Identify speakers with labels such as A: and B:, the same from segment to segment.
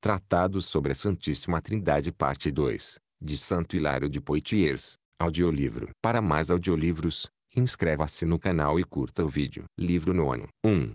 A: Tratados sobre a Santíssima Trindade Parte 2, de Santo Hilário de Poitiers, audiolivro. Para mais audiolivros, inscreva-se no canal e curta o vídeo. Livro 9. 1.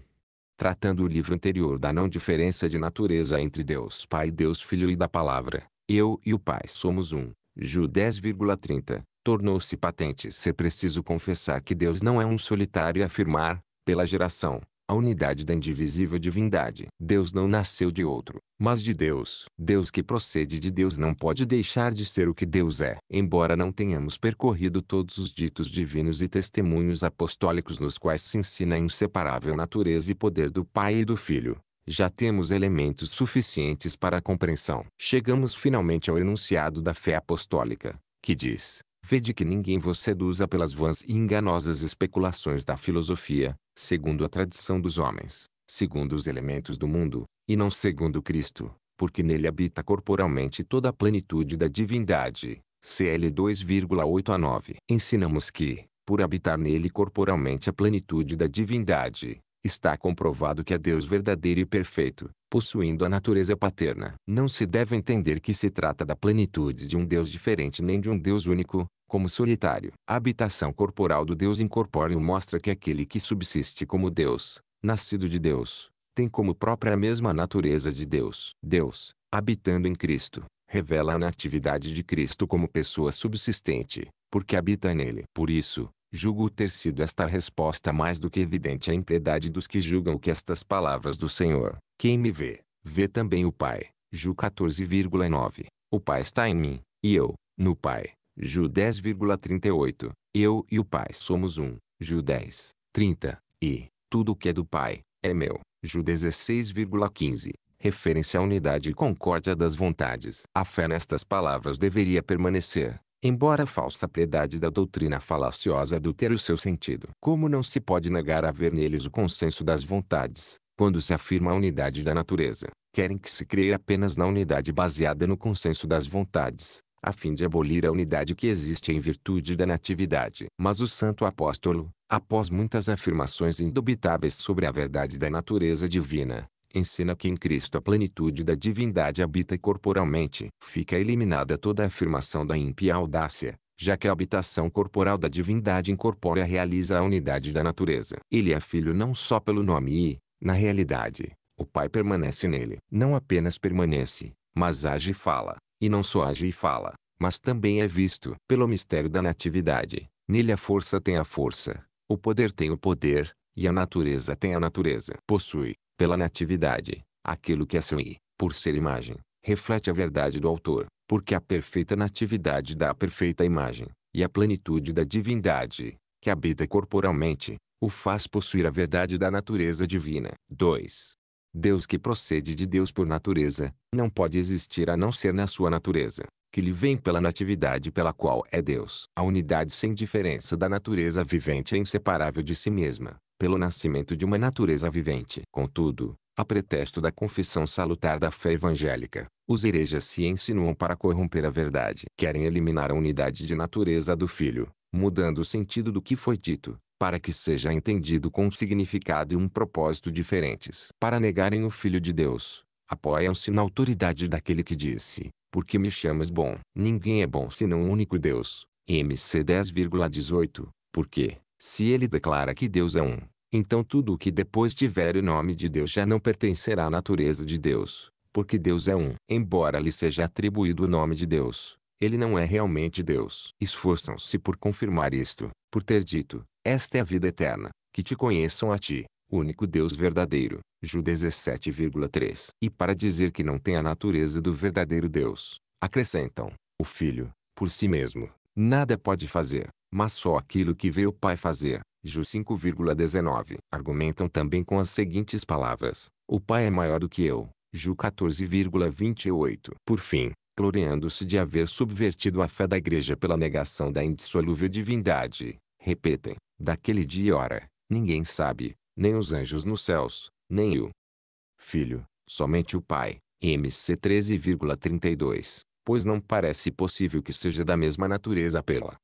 A: Tratando o livro anterior da não diferença de natureza entre Deus Pai e Deus Filho e da Palavra, eu e o Pai somos um. Ju 10,30. Tornou-se patente ser preciso confessar que Deus não é um solitário e afirmar, pela geração, a unidade da indivisível divindade. Deus não nasceu de outro, mas de Deus. Deus que procede de Deus não pode deixar de ser o que Deus é. Embora não tenhamos percorrido todos os ditos divinos e testemunhos apostólicos nos quais se ensina a inseparável natureza e poder do Pai e do Filho, já temos elementos suficientes para a compreensão. Chegamos finalmente ao enunciado da fé apostólica, que diz: Vede de que ninguém vos seduza pelas vãs e enganosas especulações da filosofia, segundo a tradição dos homens, segundo os elementos do mundo, e não segundo Cristo, porque nele habita corporalmente toda a plenitude da divindade. CL 2,8 a 9. Ensinamos que, por habitar nele corporalmente a plenitude da divindade, está comprovado que é Deus verdadeiro e perfeito, possuindo a natureza paterna. Não se deve entender que se trata da plenitude de um Deus diferente nem de um Deus único, como solitário. A habitação corporal do Deus incorpóreo mostra que aquele que subsiste como Deus, nascido de Deus, tem como própria a mesma natureza de Deus. Deus, habitando em Cristo, revela a natividade de Cristo como pessoa subsistente, porque habita nele. Por isso, julgo ter sido esta resposta mais do que evidente à impiedade dos que julgam que estas palavras do Senhor, quem me vê, vê também o Pai. Ju 14,9 O Pai está em mim, e eu, no Pai. Ju 10,38. Eu e o Pai somos um. Ju 10, 30. E tudo o que é do Pai é meu. Ju 16,15. Referência à unidade e concórdia das vontades. A fé nestas palavras deveria permanecer, embora a falsa piedade da doutrina falaciosa do ter o seu sentido. Como não se pode negar haver neles o consenso das vontades, quando se afirma a unidade da natureza, querem que se creia apenas na unidade baseada no consenso das vontades, a fim de abolir a unidade que existe em virtude da natividade. Mas o santo apóstolo, após muitas afirmações indubitáveis sobre a verdade da natureza divina, ensina que em Cristo a plenitude da divindade habita corporalmente. Fica eliminada toda a afirmação da ímpia audácia, já que a habitação corporal da divindade incorpórea realiza a unidade da natureza. Ele é filho não só pelo nome e, na realidade, o Pai permanece nele. Não apenas permanece, mas age e fala. E não só age e fala, mas também é visto pelo mistério da natividade. Nele a força tem a força, o poder tem o poder, e a natureza tem a natureza. Possui, pela natividade, aquilo que é seu e, por ser imagem, reflete a verdade do autor, porque a perfeita natividade dá a perfeita imagem, e a plenitude da divindade, que habita corporalmente, o faz possuir a verdade da natureza divina. 2. Deus que procede de Deus por natureza, não pode existir a não ser na sua natureza, que lhe vem pela natividade pela qual é Deus. A unidade sem diferença da natureza vivente é inseparável de si mesma, pelo nascimento de uma natureza vivente. Contudo, a pretexto da confissão salutar da fé evangélica, os herejas se insinuam para corromper a verdade. Querem eliminar a unidade de natureza do Filho, mudando o sentido do que foi dito, para que seja entendido com um significado e um propósito diferentes. Para negarem o Filho de Deus, apoiam-se na autoridade daquele que disse, porque me chamas bom? Ninguém é bom senão o único Deus. MC 10,18, porque, se ele declara que Deus é um, então tudo o que depois tiver o nome de Deus já não pertencerá à natureza de Deus, porque Deus é um. Embora lhe seja atribuído o nome de Deus, ele não é realmente Deus. Esforçam-se por confirmar isto, por ter dito, esta é a vida eterna, que te conheçam a ti, único Deus verdadeiro. Ju 17,3. E para dizer que não tem a natureza do verdadeiro Deus, acrescentam, o Filho, por si mesmo, nada pode fazer, mas só aquilo que vê o Pai fazer. Ju 5,19. Argumentam também com as seguintes palavras: O Pai é maior do que eu. Ju 14,28. Por fim, gloriando-se de haver subvertido a fé da Igreja pela negação da indissolúvel divindade, repetem: daquele dia e hora, ninguém sabe, nem os anjos nos céus, nem o Filho, somente o Pai. MC 13,32, pois não parece possível que seja da mesma natureza pela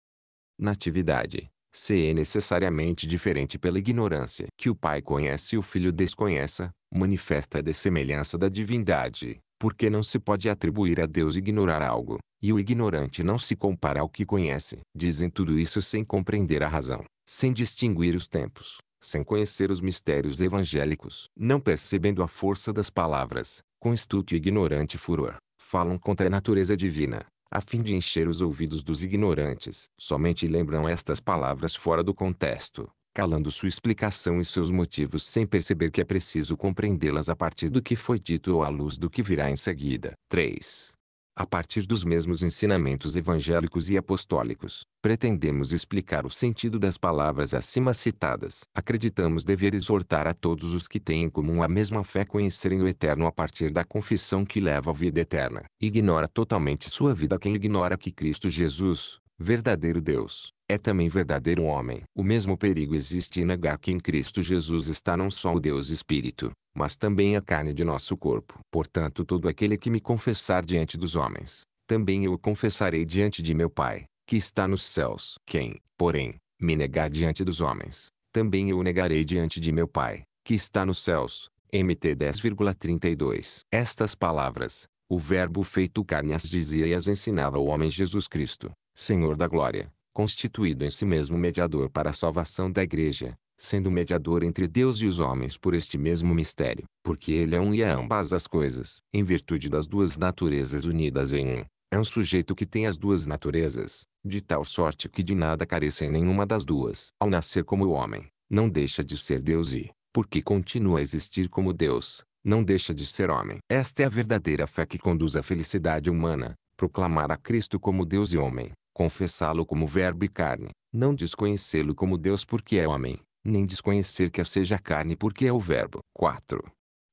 A: natividade, se é necessariamente diferente pela ignorância que o Pai conhece e o Filho desconheça, manifesta a dessemelhança da divindade, porque não se pode atribuir a Deus ignorar algo, e o ignorante não se compara ao que conhece. Dizem tudo isso sem compreender a razão sem distinguir os tempos, sem conhecer os mistérios evangélicos, não percebendo a força das palavras, com estúpido e ignorante furor, falam contra a natureza divina, a fim de encher os ouvidos dos ignorantes. Somente lembram estas palavras fora do contexto, calando sua explicação e seus motivos sem perceber que é preciso compreendê-las a partir do que foi dito ou à luz do que virá em seguida. 3. A partir dos mesmos ensinamentos evangélicos e apostólicos, pretendemos explicar o sentido das palavras acima citadas. Acreditamos dever exortar a todos os que têm em comum a mesma fé conhecerem o eterno a partir da confissão que leva à vida eterna. Ignora totalmente sua vida quem ignora que Cristo Jesus, verdadeiro Deus, é também verdadeiro homem. O mesmo perigo existe em negar que em Cristo Jesus está não só o Deus Espírito, mas também a carne de nosso corpo. Portanto todo aquele que me confessar diante dos homens, também eu o confessarei diante de meu Pai, que está nos céus. Quem, porém, me negar diante dos homens, também eu o negarei diante de meu Pai, que está nos céus. MT 10,32 Estas palavras, o Verbo feito carne as dizia e as ensinava o homem Jesus Cristo, Senhor da Glória constituído em si mesmo mediador para a salvação da Igreja, sendo mediador entre Deus e os homens por este mesmo mistério, porque ele é um e é ambas as coisas, em virtude das duas naturezas unidas em um. É um sujeito que tem as duas naturezas, de tal sorte que de nada carece em nenhuma das duas. Ao nascer como homem, não deixa de ser Deus e, porque continua a existir como Deus, não deixa de ser homem. Esta é a verdadeira fé que conduz à felicidade humana, proclamar a Cristo como Deus e homem, confessá-lo como Verbo e carne, não desconhecê-lo como Deus porque é homem, nem desconhecer que seja carne porque é o Verbo. 4.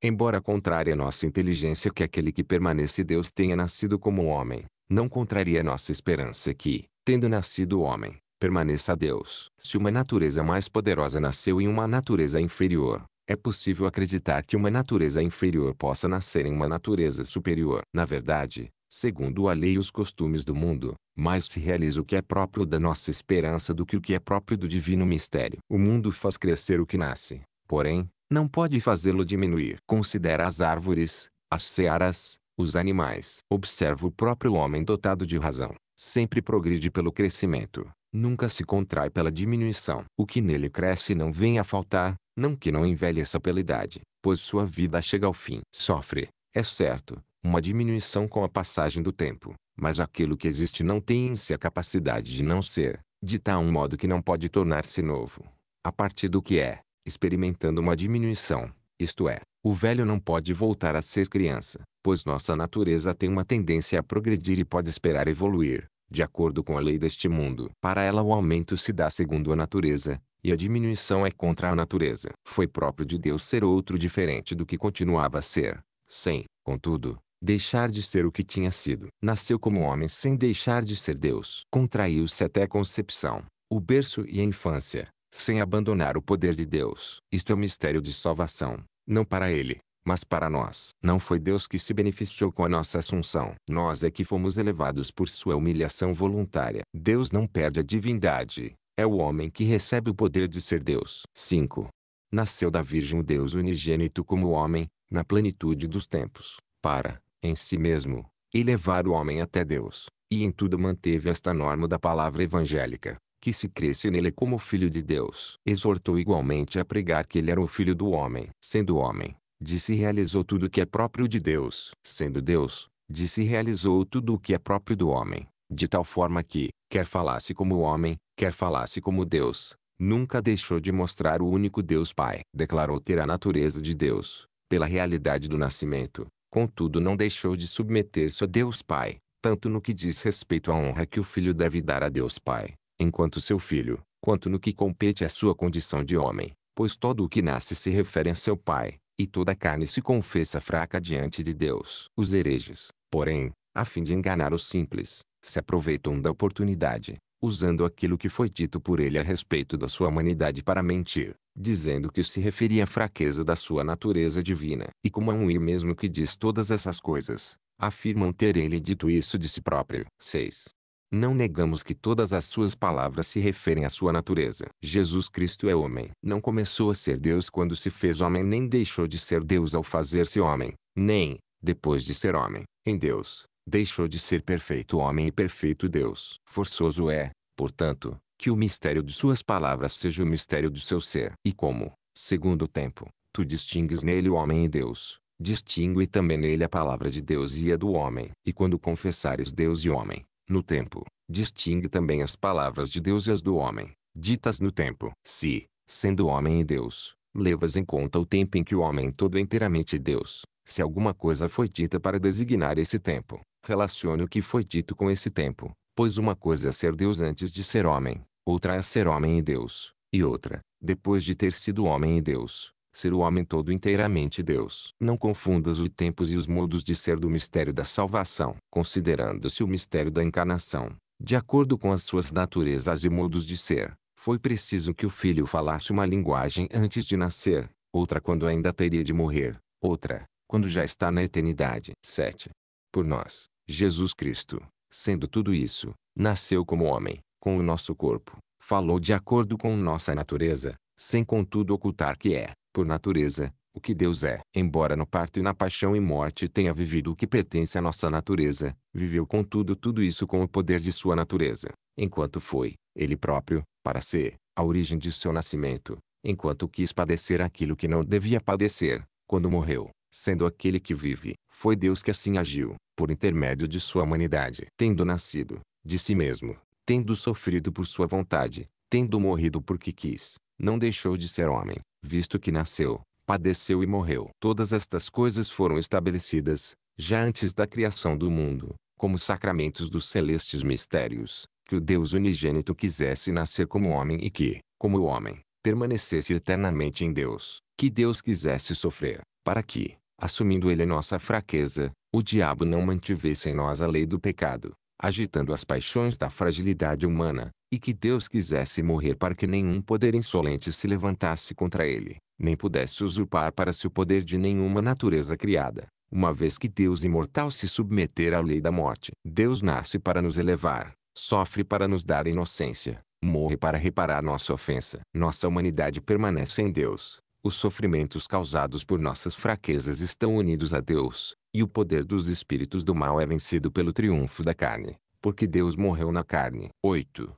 A: Embora contrária à nossa inteligência que aquele que permanece Deus tenha nascido como homem, não contraria nossa esperança que, tendo nascido homem, permaneça Deus. Se uma natureza mais poderosa nasceu em uma natureza inferior, é possível acreditar que uma natureza inferior possa nascer em uma natureza superior. Na verdade, segundo a lei e os costumes do mundo, mais se realiza o que é próprio da nossa esperança do que o que é próprio do divino mistério. O mundo faz crescer o que nasce, porém, não pode fazê-lo diminuir. Considera as árvores, as searas, os animais. Observa o próprio homem dotado de razão. Sempre progride pelo crescimento, nunca se contrai pela diminuição. O que nele cresce não vem a faltar, não que não envelheça pela idade, pois sua vida chega ao fim. Sofre, é certo, uma diminuição com a passagem do tempo, mas aquilo que existe não tem em si a capacidade de não ser, de tal modo que não pode tornar-se novo. A partir do que é, experimentando uma diminuição, isto é, o velho não pode voltar a ser criança, pois nossa natureza tem uma tendência a progredir e pode esperar evoluir, de acordo com a lei deste mundo. Para ela o aumento se dá segundo a natureza, e a diminuição é contra a natureza. Foi próprio de Deus ser outro diferente do que continuava a ser. Sem, contudo, deixar de ser o que tinha sido. Nasceu como homem sem deixar de ser Deus. Contraiu-se até a concepção, o berço e a infância, sem abandonar o poder de Deus. Isto é o mistério de salvação, não para ele, mas para nós. Não foi Deus que se beneficiou com a nossa assunção. Nós é que fomos elevados por sua humilhação voluntária. Deus não perde a divindade. É o homem que recebe o poder de ser Deus. 5. Nasceu da Virgem o Deus unigênito como homem, na plenitude dos tempos, para, em si mesmo, elevar o homem até Deus, e em tudo manteve esta norma da palavra evangélica, que se cresce nele como filho de Deus. Exortou igualmente a pregar que ele era o filho do homem. Sendo homem, disse realizou tudo o que é próprio de Deus. Sendo Deus, disse realizou tudo o que é próprio do homem, de tal forma que, quer falasse como homem, quer falasse como Deus, nunca deixou de mostrar o único Deus Pai. Declarou ter a natureza de Deus, pela realidade do nascimento, Contudo, não deixou de submeter-se a Deus Pai, tanto no que diz respeito à honra que o filho deve dar a Deus Pai, enquanto seu filho, quanto no que compete à sua condição de homem, pois todo o que nasce se refere a seu Pai, e toda carne se confessa fraca diante de Deus. Os hereges, porém, a fim de enganar os simples, se aproveitam da oportunidade, usando aquilo que foi dito por ele a respeito da sua humanidade para mentir dizendo que se referia à fraqueza da sua natureza divina. E como é um e mesmo que diz todas essas coisas, afirmam ter ele dito isso de si próprio. 6. Não negamos que todas as suas palavras se referem à sua natureza. Jesus Cristo é homem. Não começou a ser Deus quando se fez homem, nem deixou de ser Deus ao fazer-se homem, nem, depois de ser homem, em Deus, deixou de ser perfeito homem e perfeito Deus. Forçoso é, portanto, que o mistério de suas palavras seja o mistério de seu ser. E como, segundo o tempo, tu distingues nele o homem e Deus, distingue também nele a palavra de Deus e a do homem. E quando confessares Deus e homem, no tempo, distingue também as palavras de Deus e as do homem, ditas no tempo. Se, sendo homem e Deus, levas em conta o tempo em que o homem todo é inteiramente Deus, se alguma coisa foi dita para designar esse tempo, relacione o que foi dito com esse tempo, Pois uma coisa é ser Deus antes de ser homem, outra é ser homem e Deus, e outra, depois de ter sido homem e Deus, ser o homem todo inteiramente Deus. Não confundas os tempos e os modos de ser do mistério da salvação, considerando-se o mistério da encarnação. De acordo com as suas naturezas e modos de ser, foi preciso que o filho falasse uma linguagem antes de nascer, outra quando ainda teria de morrer, outra, quando já está na eternidade. 7. Por nós, Jesus Cristo, sendo tudo isso, nasceu como homem, com o nosso corpo, falou de acordo com nossa natureza, sem contudo ocultar que é, por natureza, o que Deus é. Embora no parto e na paixão e morte tenha vivido o que pertence à nossa natureza, viveu contudo tudo isso com o poder de sua natureza, enquanto foi, ele próprio, para ser, a origem de seu nascimento, enquanto quis padecer aquilo que não devia padecer, quando morreu, sendo aquele que vive. Foi Deus que assim agiu, por intermédio de sua humanidade, tendo nascido, de si mesmo, tendo sofrido por sua vontade, tendo morrido porque quis, não deixou de ser homem, visto que nasceu, padeceu e morreu. Todas estas coisas foram estabelecidas, já antes da criação do mundo, como sacramentos dos celestes mistérios, que o Deus unigênito quisesse nascer como homem e que, como homem, permanecesse eternamente em Deus, que Deus quisesse sofrer, para que, assumindo ele nossa fraqueza, o diabo não mantivesse em nós a lei do pecado, agitando as paixões da fragilidade humana, e que Deus quisesse morrer para que nenhum poder insolente se levantasse contra ele, nem pudesse usurpar para si o poder de nenhuma natureza criada, uma vez que Deus imortal se submeter à lei da morte. Deus nasce para nos elevar, sofre para nos dar inocência, morre para reparar nossa ofensa. Nossa humanidade permanece em Deus. Os sofrimentos causados por nossas fraquezas estão unidos a Deus, e o poder dos espíritos do mal é vencido pelo triunfo da carne, porque Deus morreu na carne. 8.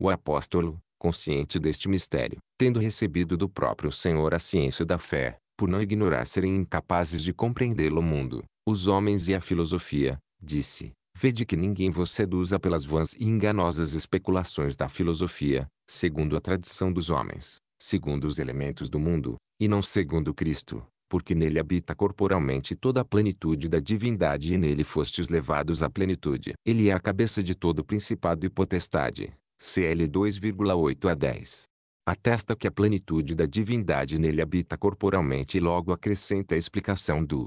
A: O apóstolo, consciente deste mistério, tendo recebido do próprio Senhor a ciência da fé, por não ignorar serem incapazes de compreendê-lo o mundo, os homens e a filosofia, disse, vede que ninguém vos seduza pelas vãs e enganosas especulações da filosofia, segundo a tradição dos homens, segundo os elementos do mundo, e não segundo Cristo porque nele habita corporalmente toda a plenitude da divindade e nele fostes levados à plenitude. Ele é a cabeça de todo principado e potestade. CL 2,8 a 10. Atesta que a plenitude da divindade nele habita corporalmente e logo acrescenta a explicação do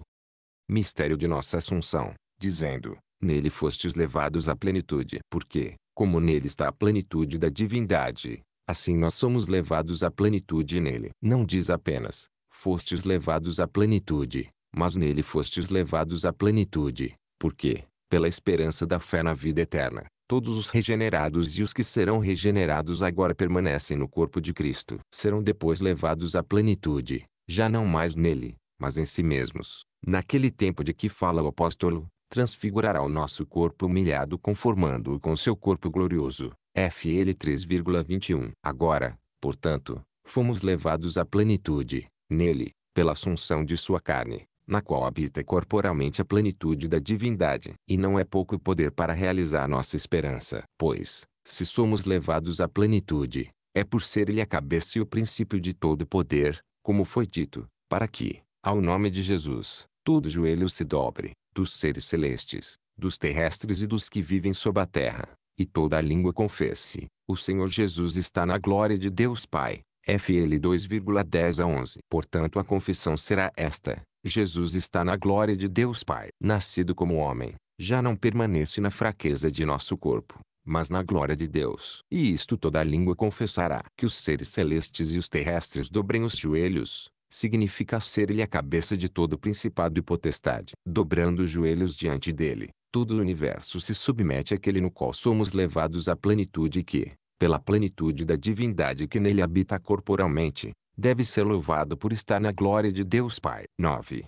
A: mistério de nossa assunção, dizendo, nele fostes levados à plenitude. Porque, como nele está a plenitude da divindade, assim nós somos levados à plenitude nele. Não diz apenas, fostes levados à plenitude, mas nele fostes levados à plenitude, porque, pela esperança da fé na vida eterna, todos os regenerados e os que serão regenerados agora permanecem no corpo de Cristo, serão depois levados à plenitude, já não mais nele, mas em si mesmos. Naquele tempo de que fala o apóstolo, transfigurará o nosso corpo humilhado conformando-o com seu corpo glorioso. FL 3,21 Agora, portanto, fomos levados à plenitude, Nele, pela assunção de sua carne, na qual habita corporalmente a plenitude da divindade. E não é pouco poder para realizar nossa esperança, pois, se somos levados à plenitude, é por ser ele a cabeça e o princípio de todo poder, como foi dito, para que, ao nome de Jesus, todo joelho se dobre, dos seres celestes, dos terrestres e dos que vivem sob a terra, e toda a língua confesse, o Senhor Jesus está na glória de Deus Pai. FL 2,10 a 11. Portanto a confissão será esta. Jesus está na glória de Deus Pai. Nascido como homem, já não permanece na fraqueza de nosso corpo, mas na glória de Deus. E isto toda língua confessará. Que os seres celestes e os terrestres dobrem os joelhos, significa ser-lhe a cabeça de todo principado e potestade. Dobrando os joelhos diante dele, todo o universo se submete àquele no qual somos levados à plenitude que, pela plenitude da divindade que nele habita corporalmente, deve ser louvado por estar na glória de Deus Pai. 9.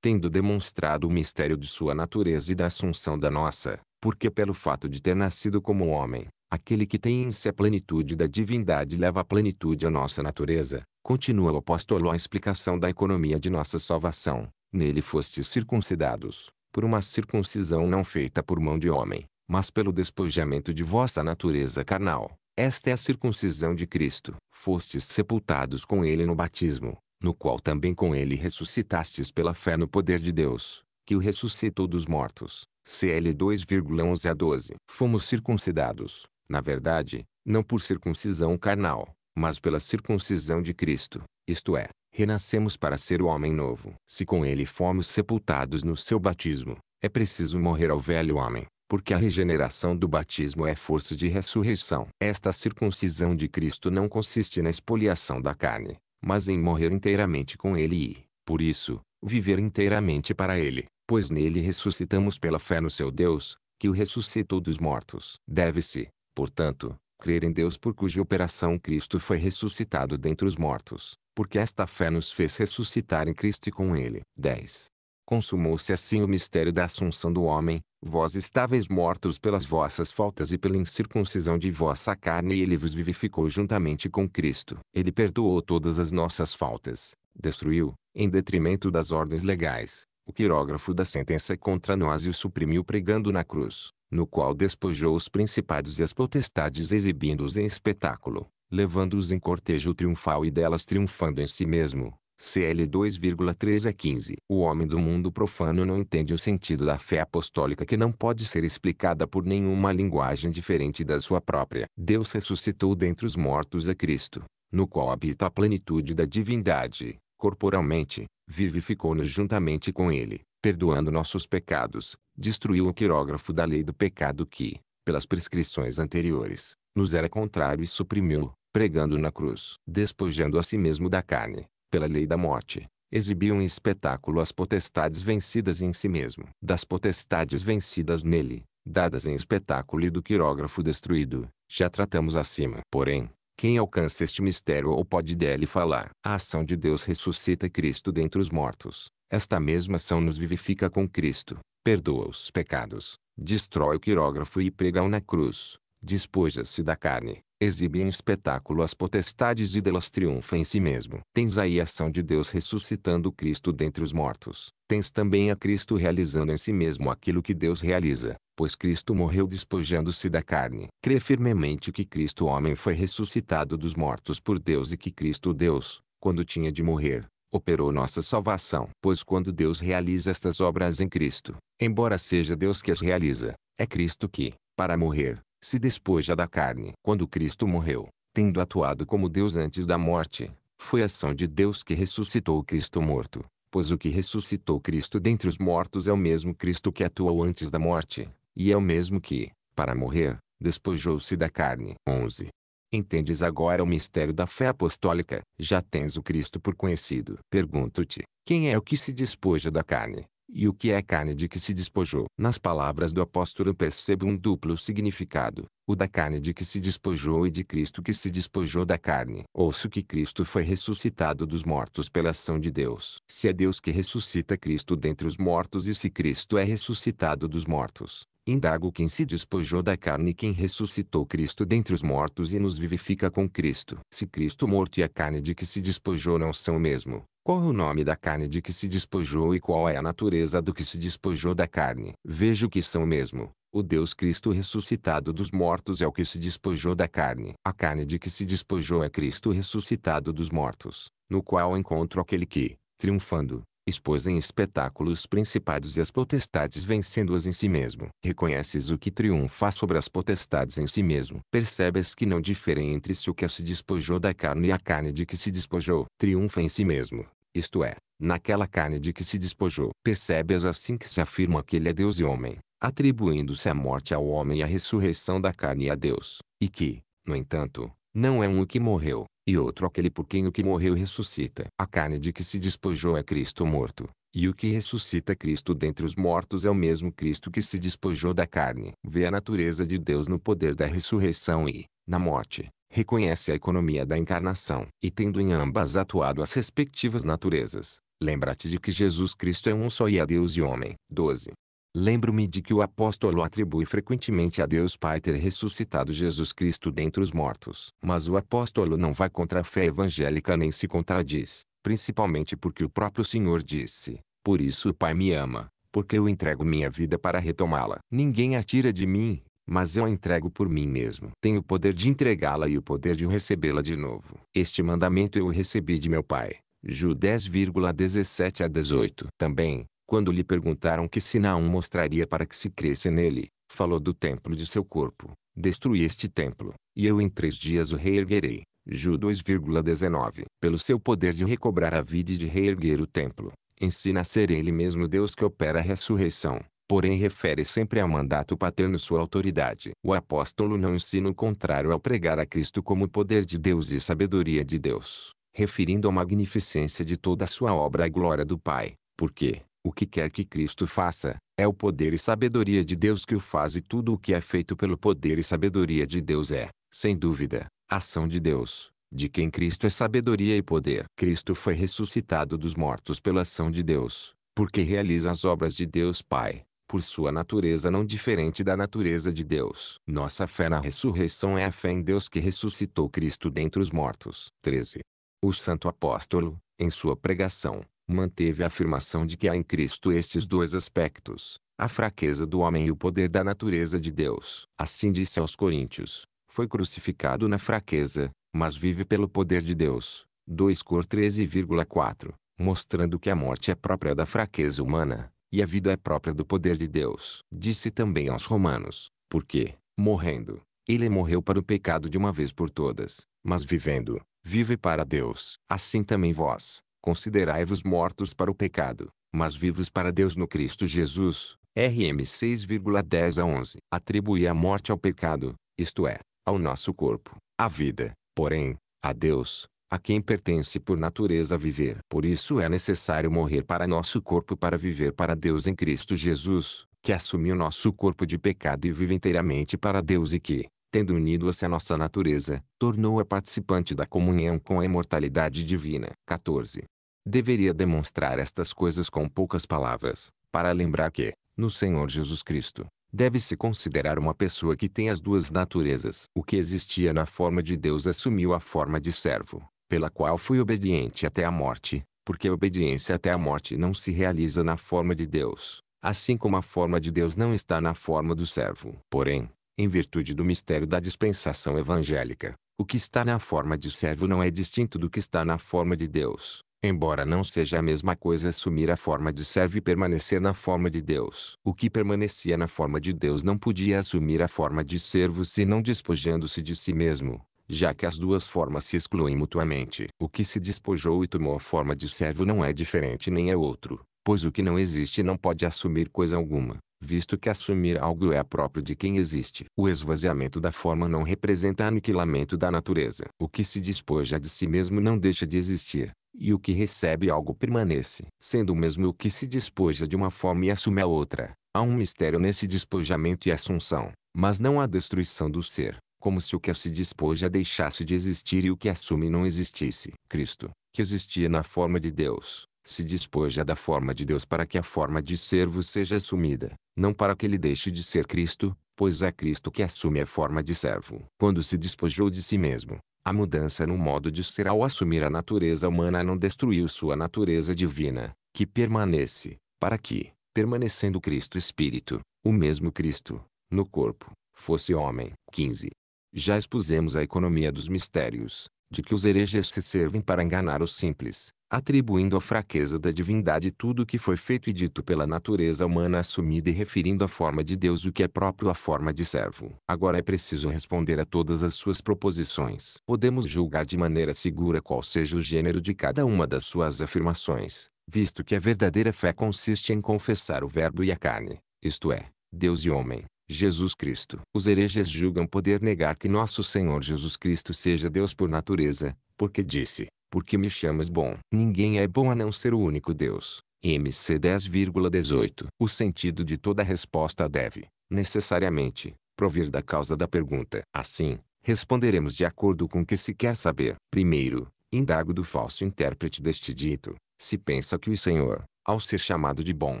A: Tendo demonstrado o mistério de sua natureza e da assunção da nossa, porque pelo fato de ter nascido como homem, aquele que tem em si a plenitude da divindade leva a plenitude à nossa natureza, continua o apóstolo a explicação da economia de nossa salvação. Nele fostes circuncidados, por uma circuncisão não feita por mão de homem, mas pelo despojamento de vossa natureza carnal, esta é a circuncisão de Cristo. Fostes sepultados com ele no batismo, no qual também com ele ressuscitastes pela fé no poder de Deus, que o ressuscitou dos mortos. CL 2,11 a 12. Fomos circuncidados, na verdade, não por circuncisão carnal, mas pela circuncisão de Cristo, isto é, renascemos para ser o homem novo. Se com ele fomos sepultados no seu batismo, é preciso morrer ao velho homem, porque a regeneração do batismo é força de ressurreição. Esta circuncisão de Cristo não consiste na expoliação da carne, mas em morrer inteiramente com ele e, por isso, viver inteiramente para ele, pois nele ressuscitamos pela fé no seu Deus, que o ressuscitou dos mortos. Deve-se, portanto, crer em Deus por cuja operação Cristo foi ressuscitado dentre os mortos, porque esta fé nos fez ressuscitar em Cristo e com ele. 10. Consumou-se assim o mistério da assunção do homem, Vós estáveis mortos pelas vossas faltas e pela incircuncisão de vossa carne e ele vos vivificou juntamente com Cristo. Ele perdoou todas as nossas faltas, destruiu, em detrimento das ordens legais, o quirógrafo da sentença contra nós e o suprimiu pregando na cruz, no qual despojou os principados e as potestades exibindo-os em espetáculo, levando-os em cortejo triunfal e delas triunfando em si mesmo. CL 2,3 a 15. O homem do mundo profano não entende o sentido da fé apostólica que não pode ser explicada por nenhuma linguagem diferente da sua própria. Deus ressuscitou dentre os mortos a Cristo, no qual habita a plenitude da divindade, corporalmente, vivificou-nos juntamente com ele, perdoando nossos pecados, destruiu o quirógrafo da lei do pecado que, pelas prescrições anteriores, nos era contrário e suprimiu, pregando na cruz, despojando a si mesmo da carne pela lei da morte, exibiu em espetáculo as potestades vencidas em si mesmo, das potestades vencidas nele, dadas em espetáculo e do quirógrafo destruído, já tratamos acima. Porém, quem alcança este mistério ou pode dele falar. A ação de Deus ressuscita Cristo dentre os mortos. Esta mesma ação nos vivifica com Cristo, perdoa os pecados, destrói o quirógrafo e prega-o na cruz, despoja-se da carne, exibe em espetáculo as potestades e delas triunfa em si mesmo. Tens aí a ação de Deus ressuscitando Cristo dentre os mortos. Tens também a Cristo realizando em si mesmo aquilo que Deus realiza, pois Cristo morreu despojando-se da carne. Crê firmemente que Cristo homem foi ressuscitado dos mortos por Deus e que Cristo Deus, quando tinha de morrer, operou nossa salvação. Pois quando Deus realiza estas obras em Cristo, embora seja Deus que as realiza, é Cristo que, para morrer, se despoja da carne. Quando Cristo morreu, tendo atuado como Deus antes da morte, foi ação de Deus que ressuscitou Cristo morto, pois o que ressuscitou Cristo dentre os mortos é o mesmo Cristo que atuou antes da morte, e é o mesmo que, para morrer, despojou-se da carne. 11. Entendes agora o mistério da fé apostólica? Já tens o Cristo por conhecido. Pergunto-te, quem é o que se despoja da carne? e o que é carne de que se despojou. Nas palavras do apóstolo percebo um duplo significado, o da carne de que se despojou e de Cristo que se despojou da carne. Ouço que Cristo foi ressuscitado dos mortos pela ação de Deus. Se é Deus que ressuscita Cristo dentre os mortos e se Cristo é ressuscitado dos mortos, Indago quem se despojou da carne e quem ressuscitou Cristo dentre os mortos e nos vivifica com Cristo. Se Cristo morto e a carne de que se despojou não são o mesmo, qual é o nome da carne de que se despojou e qual é a natureza do que se despojou da carne? Vejo que são mesmo. O Deus Cristo ressuscitado dos mortos é o que se despojou da carne. A carne de que se despojou é Cristo ressuscitado dos mortos, no qual encontro aquele que, triunfando, expôs em espetáculo os principados e as potestades vencendo-as em si mesmo. Reconheces o que triunfa sobre as potestades em si mesmo. Percebes que não diferem entre si o que se despojou da carne e a carne de que se despojou. Triunfa em si mesmo, isto é, naquela carne de que se despojou. Percebes assim que se afirma que ele é Deus e homem, atribuindo-se a morte ao homem e a ressurreição da carne a Deus, e que, no entanto, não é um que morreu, e outro aquele por quem o que morreu ressuscita. A carne de que se despojou é Cristo morto, e o que ressuscita Cristo dentre os mortos é o mesmo Cristo que se despojou da carne. Vê a natureza de Deus no poder da ressurreição e, na morte, reconhece a economia da encarnação. E tendo em ambas atuado as respectivas naturezas, lembra-te de que Jesus Cristo é um só e é Deus e homem. 12. Lembro-me de que o apóstolo atribui frequentemente a Deus Pai ter ressuscitado Jesus Cristo dentre os mortos. Mas o apóstolo não vai contra a fé evangélica nem se contradiz, principalmente porque o próprio Senhor disse: Por isso o Pai me ama, porque eu entrego minha vida para retomá-la. Ninguém a tira de mim, mas eu a entrego por mim mesmo. Tenho o poder de entregá-la e o poder de recebê-la de novo. Este mandamento eu recebi de meu Pai. Ju 10,17 a 18. Também, quando lhe perguntaram que sinal mostraria para que se cresse nele, falou do templo de seu corpo. Destruí este templo, e eu em três dias o reerguerei. Ju 2,19 Pelo seu poder de recobrar a vida e de reerguer o templo, ensina a ser ele mesmo Deus que opera a ressurreição, porém refere sempre a mandato paterno sua autoridade. O apóstolo não ensina o contrário ao pregar a Cristo como poder de Deus e sabedoria de Deus, referindo a magnificência de toda a sua obra à glória do Pai, porque, o que quer que Cristo faça, é o poder e sabedoria de Deus que o faz e tudo o que é feito pelo poder e sabedoria de Deus é, sem dúvida, ação de Deus, de quem Cristo é sabedoria e poder. Cristo foi ressuscitado dos mortos pela ação de Deus, porque realiza as obras de Deus Pai, por sua natureza não diferente da natureza de Deus. Nossa fé na ressurreição é a fé em Deus que ressuscitou Cristo dentre os mortos. 13. O santo apóstolo, em sua pregação, manteve a afirmação de que há em Cristo estes dois aspectos, a fraqueza do homem e o poder da natureza de Deus. Assim disse aos Coríntios: Foi crucificado na fraqueza, mas vive pelo poder de Deus. 2 Cor 13,4 Mostrando que a morte é própria da fraqueza humana, e a vida é própria do poder de Deus. Disse também aos Romanos: Porque, morrendo, ele morreu para o pecado de uma vez por todas, mas vivendo, vive para Deus. Assim também vós, Considerai-vos mortos para o pecado, mas vivos para Deus no Cristo Jesus. RM 6,10 a 11. Atribui a morte ao pecado, isto é, ao nosso corpo, a vida, porém, a Deus, a quem pertence por natureza viver. Por isso é necessário morrer para nosso corpo para viver para Deus em Cristo Jesus, que assumiu nosso corpo de pecado e vive inteiramente para Deus e que, tendo unido-se à nossa natureza, tornou-a participante da comunhão com a imortalidade divina. 14. Deveria demonstrar estas coisas com poucas palavras, para lembrar que, no Senhor Jesus Cristo, deve-se considerar uma pessoa que tem as duas naturezas. O que existia na forma de Deus assumiu a forma de servo, pela qual foi obediente até a morte, porque a obediência até a morte não se realiza na forma de Deus, assim como a forma de Deus não está na forma do servo. Porém, em virtude do mistério da dispensação evangélica, o que está na forma de servo não é distinto do que está na forma de Deus, embora não seja a mesma coisa assumir a forma de servo e permanecer na forma de Deus. O que permanecia na forma de Deus não podia assumir a forma de servo se não despojando-se de si mesmo, já que as duas formas se excluem mutuamente. O que se despojou e tomou a forma de servo não é diferente nem é outro, pois o que não existe não pode assumir coisa alguma visto que assumir algo é próprio de quem existe. O esvaziamento da forma não representa aniquilamento da natureza. O que se despoja é de si mesmo não deixa de existir, e o que recebe algo permanece. Sendo mesmo o que se despoja de uma forma e assume a outra, há um mistério nesse despojamento e assunção, mas não há destruição do ser, como se o que se despoja deixasse de existir e o que assume não existisse. Cristo, que existia na forma de Deus, se despoja da forma de Deus para que a forma de servo seja assumida, não para que ele deixe de ser Cristo, pois é Cristo que assume a forma de servo. Quando se despojou de si mesmo, a mudança no modo de ser ao assumir a natureza humana não destruiu sua natureza divina, que permanece, para que, permanecendo Cristo Espírito, o mesmo Cristo, no corpo, fosse homem. 15. Já expusemos a economia dos mistérios, de que os hereges se servem para enganar os simples, atribuindo à fraqueza da divindade tudo o que foi feito e dito pela natureza humana assumida e referindo à forma de Deus o que é próprio à forma de servo. Agora é preciso responder a todas as suas proposições. Podemos julgar de maneira segura qual seja o gênero de cada uma das suas afirmações, visto que a verdadeira fé consiste em confessar o Verbo e a carne, isto é, Deus e homem, Jesus Cristo. Os hereges julgam poder negar que nosso Senhor Jesus Cristo seja Deus por natureza, porque disse, porque me chamas bom. Ninguém é bom a não ser o único Deus. MC 10,18 O sentido de toda resposta deve, necessariamente, provir da causa da pergunta. Assim, responderemos de acordo com o que se quer saber. Primeiro, indago do falso intérprete deste dito, se pensa que o Senhor, ao ser chamado de bom,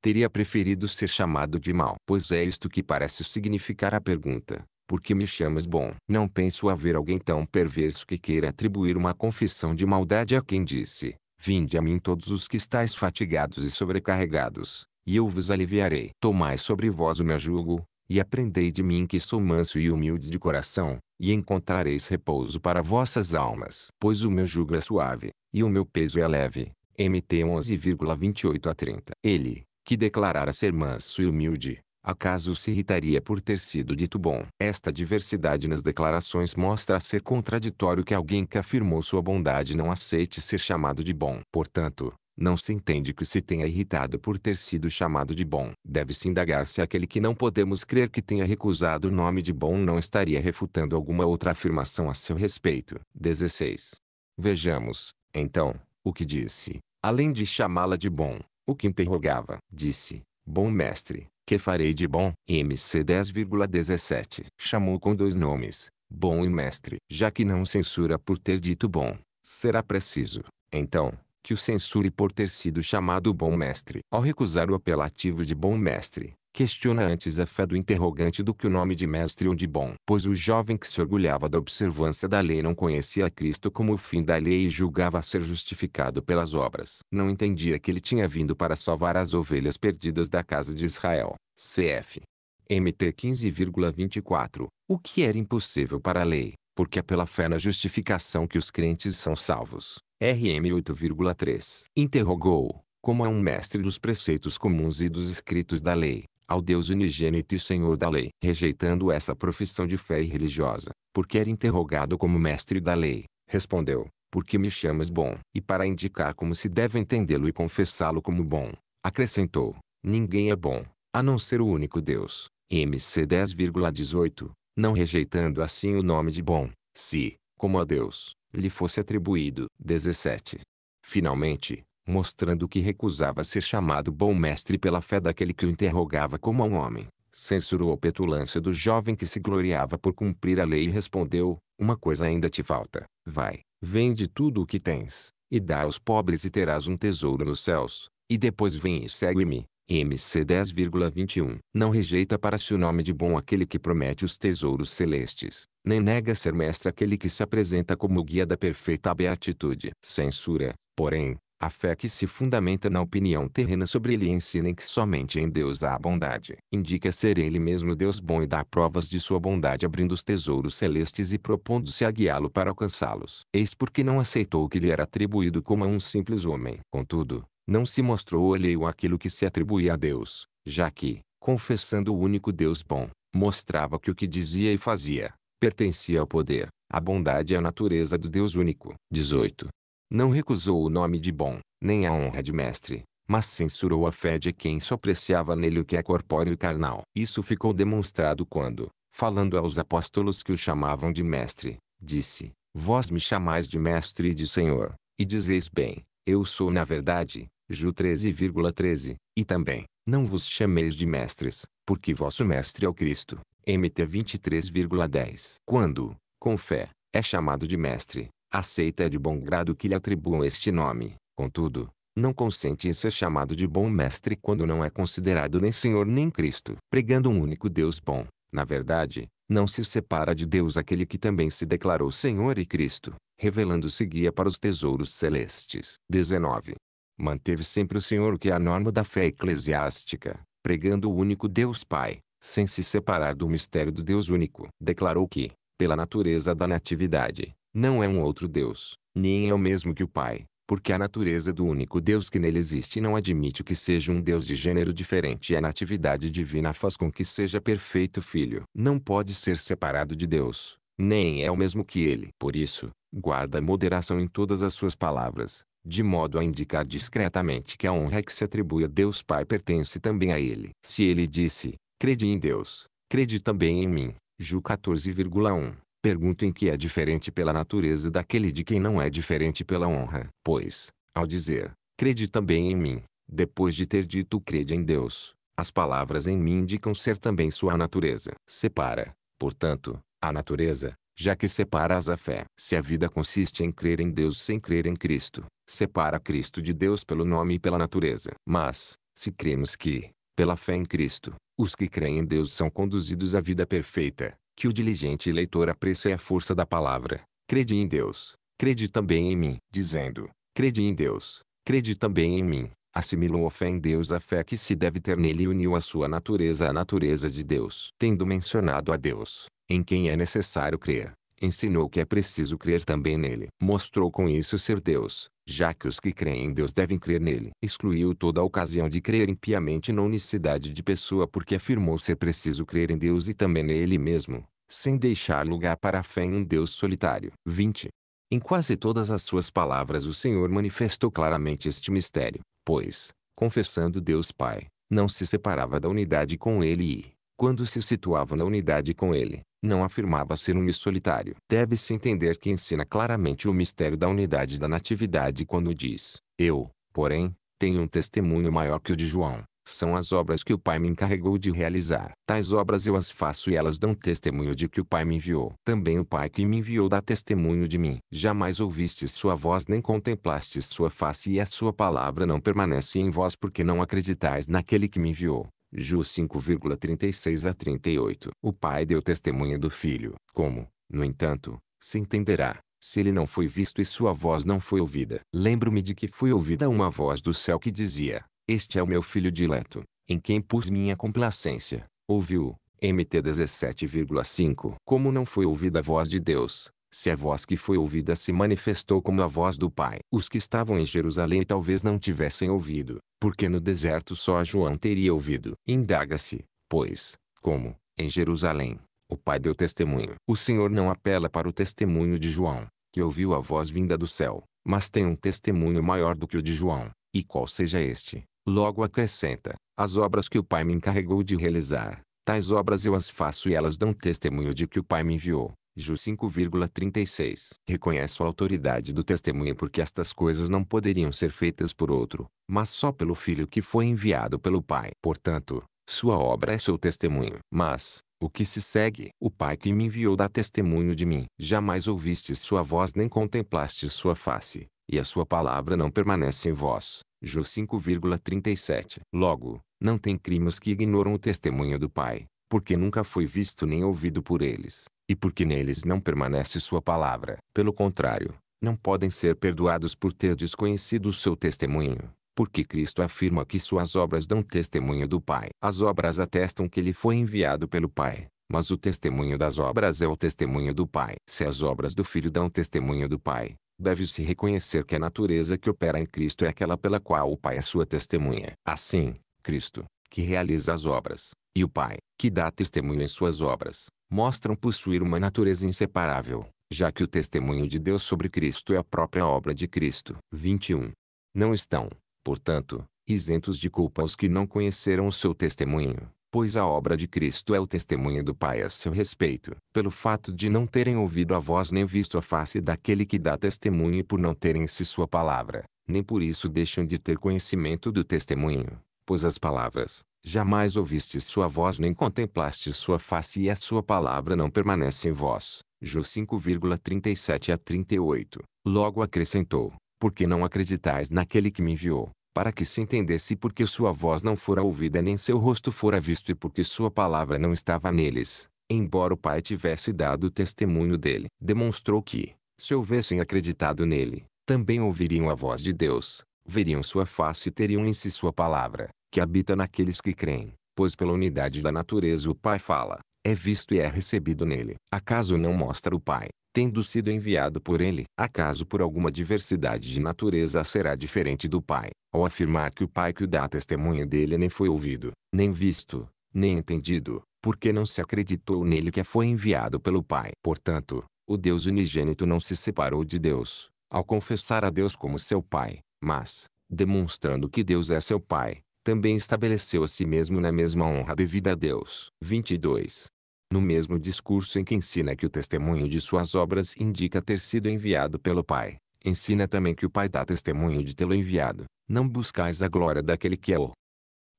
A: teria preferido ser chamado de mal. Pois é isto que parece significar a pergunta. Por que me chamas bom? Não penso haver alguém tão perverso que queira atribuir uma confissão de maldade a quem disse, Vinde a mim todos os que estáis fatigados e sobrecarregados, e eu vos aliviarei. Tomai sobre vós o meu jugo, e aprendei de mim que sou manso e humilde de coração, e encontrareis repouso para vossas almas. Pois o meu jugo é suave, e o meu peso é leve. MT 11,28 a 30. Ele, que declarara ser manso e humilde, acaso se irritaria por ter sido dito bom. Esta diversidade nas declarações mostra ser contraditório que alguém que afirmou sua bondade não aceite ser chamado de bom. Portanto, não se entende que se tenha irritado por ter sido chamado de bom. Deve-se indagar se aquele que não podemos crer que tenha recusado o nome de bom não estaria refutando alguma outra afirmação a seu respeito. 16. Vejamos, então, o que disse, além de chamá-la de bom. O que interrogava, disse, Bom mestre, que farei de bom? MC 10,17 Chamou com dois nomes, bom e mestre. Já que não censura por ter dito bom, será preciso, então, que o censure por ter sido chamado bom mestre. Ao recusar o apelativo de bom mestre, Questiona antes a fé do interrogante do que o nome de mestre ou de bom. Pois o jovem que se orgulhava da observância da lei não conhecia Cristo como o fim da lei e julgava ser justificado pelas obras. Não entendia que ele tinha vindo para salvar as ovelhas perdidas da casa de Israel. Cf. MT 15,24. O que era impossível para a lei, porque é pela fé na justificação que os crentes são salvos. RM 8,3. Interrogou como é um mestre dos preceitos comuns e dos escritos da lei, ao Deus unigênito e Senhor da lei. Rejeitando essa profissão de fé e religiosa, porque era interrogado como mestre da lei, respondeu, porque me chamas bom. E para indicar como se deve entendê-lo e confessá-lo como bom, acrescentou, ninguém é bom, a não ser o único Deus. MC 10,18, não rejeitando assim o nome de bom, se, como a Deus, lhe fosse atribuído. 17. Finalmente, mostrando que recusava ser chamado bom mestre pela fé daquele que o interrogava como a um homem. Censurou a petulância do jovem que se gloriava por cumprir a lei e respondeu: Uma coisa ainda te falta. Vai, vende tudo o que tens, e dá aos pobres e terás um tesouro nos céus. E depois vem e segue-me. MC 10,21 Não rejeita para si o nome de bom aquele que promete os tesouros celestes, nem nega ser mestre aquele que se apresenta como guia da perfeita beatitude. Censura, porém, a fé que se fundamenta na opinião terrena sobre ele ensina que somente em Deus há bondade. Indica ser ele mesmo Deus bom e dá provas de sua bondade abrindo os tesouros celestes e propondo-se a guiá-lo para alcançá-los. Eis porque não aceitou o que lhe era atribuído como a um simples homem. Contudo, não se mostrou alheio àquilo que se atribuía a Deus, já que, confessando o único Deus bom, mostrava que o que dizia e fazia, pertencia ao poder, à bondade e à natureza do Deus único. 18. Não recusou o nome de bom, nem a honra de mestre, mas censurou a fé de quem só apreciava nele o que é corpóreo e carnal. Isso ficou demonstrado quando, falando aos apóstolos que o chamavam de mestre, disse, Vós me chamais de mestre e de senhor, e dizeis bem, eu sou na verdade, Ju 13,13, 13, e também, não vos chameis de mestres, porque vosso mestre é o Cristo. MT 23,10. Quando, com fé, é chamado de mestre, aceita de bom grado que lhe atribuam este nome. Contudo, não consente em ser chamado de bom mestre quando não é considerado nem Senhor nem Cristo. Pregando um único Deus bom, na verdade, não se separa de Deus aquele que também se declarou Senhor e Cristo, revelando-se guia para os tesouros celestes. 19. Manteve sempre o Senhor que é a norma da fé eclesiástica, pregando o único Deus Pai, sem se separar do mistério do Deus único. Declarou que, pela natureza da natividade, não é um outro Deus, nem é o mesmo que o Pai, porque a natureza do único Deus que nele existe não admite que seja um Deus de gênero diferente e a natividade divina faz com que seja perfeito filho. Não pode ser separado de Deus, nem é o mesmo que ele. Por isso, guarda moderação em todas as suas palavras, de modo a indicar discretamente que a honra que se atribui a Deus Pai pertence também a Ele. Se Ele disse, crede em Deus, crede também em mim. Ju 14,1 pergunto em que é diferente pela natureza daquele de quem não é diferente pela honra. Pois, ao dizer, crede também em mim, depois de ter dito crede em Deus, as palavras em mim indicam ser também sua natureza. Separa, portanto, a natureza, já que separas a fé. Se a vida consiste em crer em Deus sem crer em Cristo, separa Cristo de Deus pelo nome e pela natureza. Mas, se cremos que, pela fé em Cristo, os que creem em Deus são conduzidos à vida perfeita, que o diligente leitor aprecie a força da palavra. Crede em Deus, crede também em mim, dizendo, crede em Deus, crede também em mim. Assimilou a fé em Deus a fé que se deve ter nele e uniu a sua natureza à natureza de Deus, tendo mencionado a Deus, em quem é necessário crer ensinou que é preciso crer também nele. Mostrou com isso ser Deus, já que os que creem em Deus devem crer nele. Excluiu toda a ocasião de crer impiamente na unicidade de pessoa porque afirmou ser preciso crer em Deus e também nele mesmo, sem deixar lugar para a fé em um Deus solitário. 20. Em quase todas as suas palavras o Senhor manifestou claramente este mistério, pois, confessando Deus Pai, não se separava da unidade com ele e, quando se situava na unidade com ele, não afirmava ser um solitário. Deve-se entender que ensina claramente o mistério da unidade da natividade quando diz, eu, porém, tenho um testemunho maior que o de João. São as obras que o Pai me encarregou de realizar. Tais obras eu as faço e elas dão testemunho de que o Pai me enviou. Também o Pai que me enviou dá testemunho de mim. Jamais ouvistes sua voz nem contemplastes sua face e a sua palavra não permanece em vós porque não acreditais naquele que me enviou. Ju 5,36 a 38. O pai deu testemunha do filho, como, no entanto, se entenderá, se ele não foi visto e sua voz não foi ouvida. Lembro-me de que foi ouvida uma voz do céu que dizia, Este é o meu filho dileto, em quem pus minha complacência. Ouviu, MT 17,5. Como não foi ouvida a voz de Deus, se a voz que foi ouvida se manifestou como a voz do Pai. Os que estavam em Jerusalém talvez não tivessem ouvido, porque no deserto só João teria ouvido. Indaga-se, pois, como, em Jerusalém, o Pai deu testemunho. O Senhor não apela para o testemunho de João, que ouviu a voz vinda do céu, mas tem um testemunho maior do que o de João, e qual seja este. Logo acrescenta, as obras que o Pai me encarregou de realizar, tais obras eu as faço e elas dão testemunho de que o Pai me enviou. Ju 5,36. Reconheço a autoridade do testemunho porque estas coisas não poderiam ser feitas por outro, mas só pelo Filho que foi enviado pelo Pai. Portanto, sua obra é seu testemunho. Mas, o que se segue? O Pai que me enviou dá testemunho de mim. Jamais ouviste sua voz nem contemplaste sua face, e a sua palavra não permanece em vós. Ju 5,37. Logo, não tem crimes que ignoram o testemunho do Pai, porque nunca foi visto nem ouvido por eles e porque neles não permanece sua palavra. Pelo contrário, não podem ser perdoados por ter desconhecido o seu testemunho, porque Cristo afirma que suas obras dão testemunho do Pai. As obras atestam que ele foi enviado pelo Pai, mas o testemunho das obras é o testemunho do Pai. Se as obras do Filho dão testemunho do Pai, deve-se reconhecer que a natureza que opera em Cristo é aquela pela qual o Pai é sua testemunha. Assim, Cristo, que realiza as obras, e o Pai, que dá testemunho em suas obras, mostram possuir uma natureza inseparável, já que o testemunho de Deus sobre Cristo é a própria obra de Cristo. 21. Não estão, portanto, isentos de culpa os que não conheceram o seu testemunho, pois a obra de Cristo é o testemunho do Pai a seu respeito. Pelo fato de não terem ouvido a voz nem visto a face daquele que dá testemunho e por não terem se sua palavra, nem por isso deixam de ter conhecimento do testemunho, pois as palavras, Jamais ouviste sua voz nem contemplaste sua face e a sua palavra não permanece em vós. Jô 5,37 a 38. Logo acrescentou, porque não acreditais naquele que me enviou, para que se entendesse porque sua voz não fora ouvida nem seu rosto fora visto e porque sua palavra não estava neles, embora o Pai tivesse dado testemunho dele. Demonstrou que, se houvessem acreditado nele, também ouviriam a voz de Deus, veriam sua face e teriam em si sua palavra que habita naqueles que creem, pois pela unidade da natureza o Pai fala, é visto e é recebido nele. Acaso não mostra o Pai, tendo sido enviado por ele? Acaso por alguma diversidade de natureza será diferente do Pai, ao afirmar que o Pai que o dá testemunho dele nem foi ouvido, nem visto, nem entendido, porque não se acreditou nele que foi enviado pelo Pai. Portanto, o Deus unigênito não se separou de Deus, ao confessar a Deus como seu Pai, mas, demonstrando que Deus é seu Pai, também estabeleceu a si mesmo na mesma honra devida a Deus. 22. No mesmo discurso em que ensina que o testemunho de suas obras indica ter sido enviado pelo Pai, ensina também que o Pai dá testemunho de tê-lo enviado. Não buscais a glória daquele que é o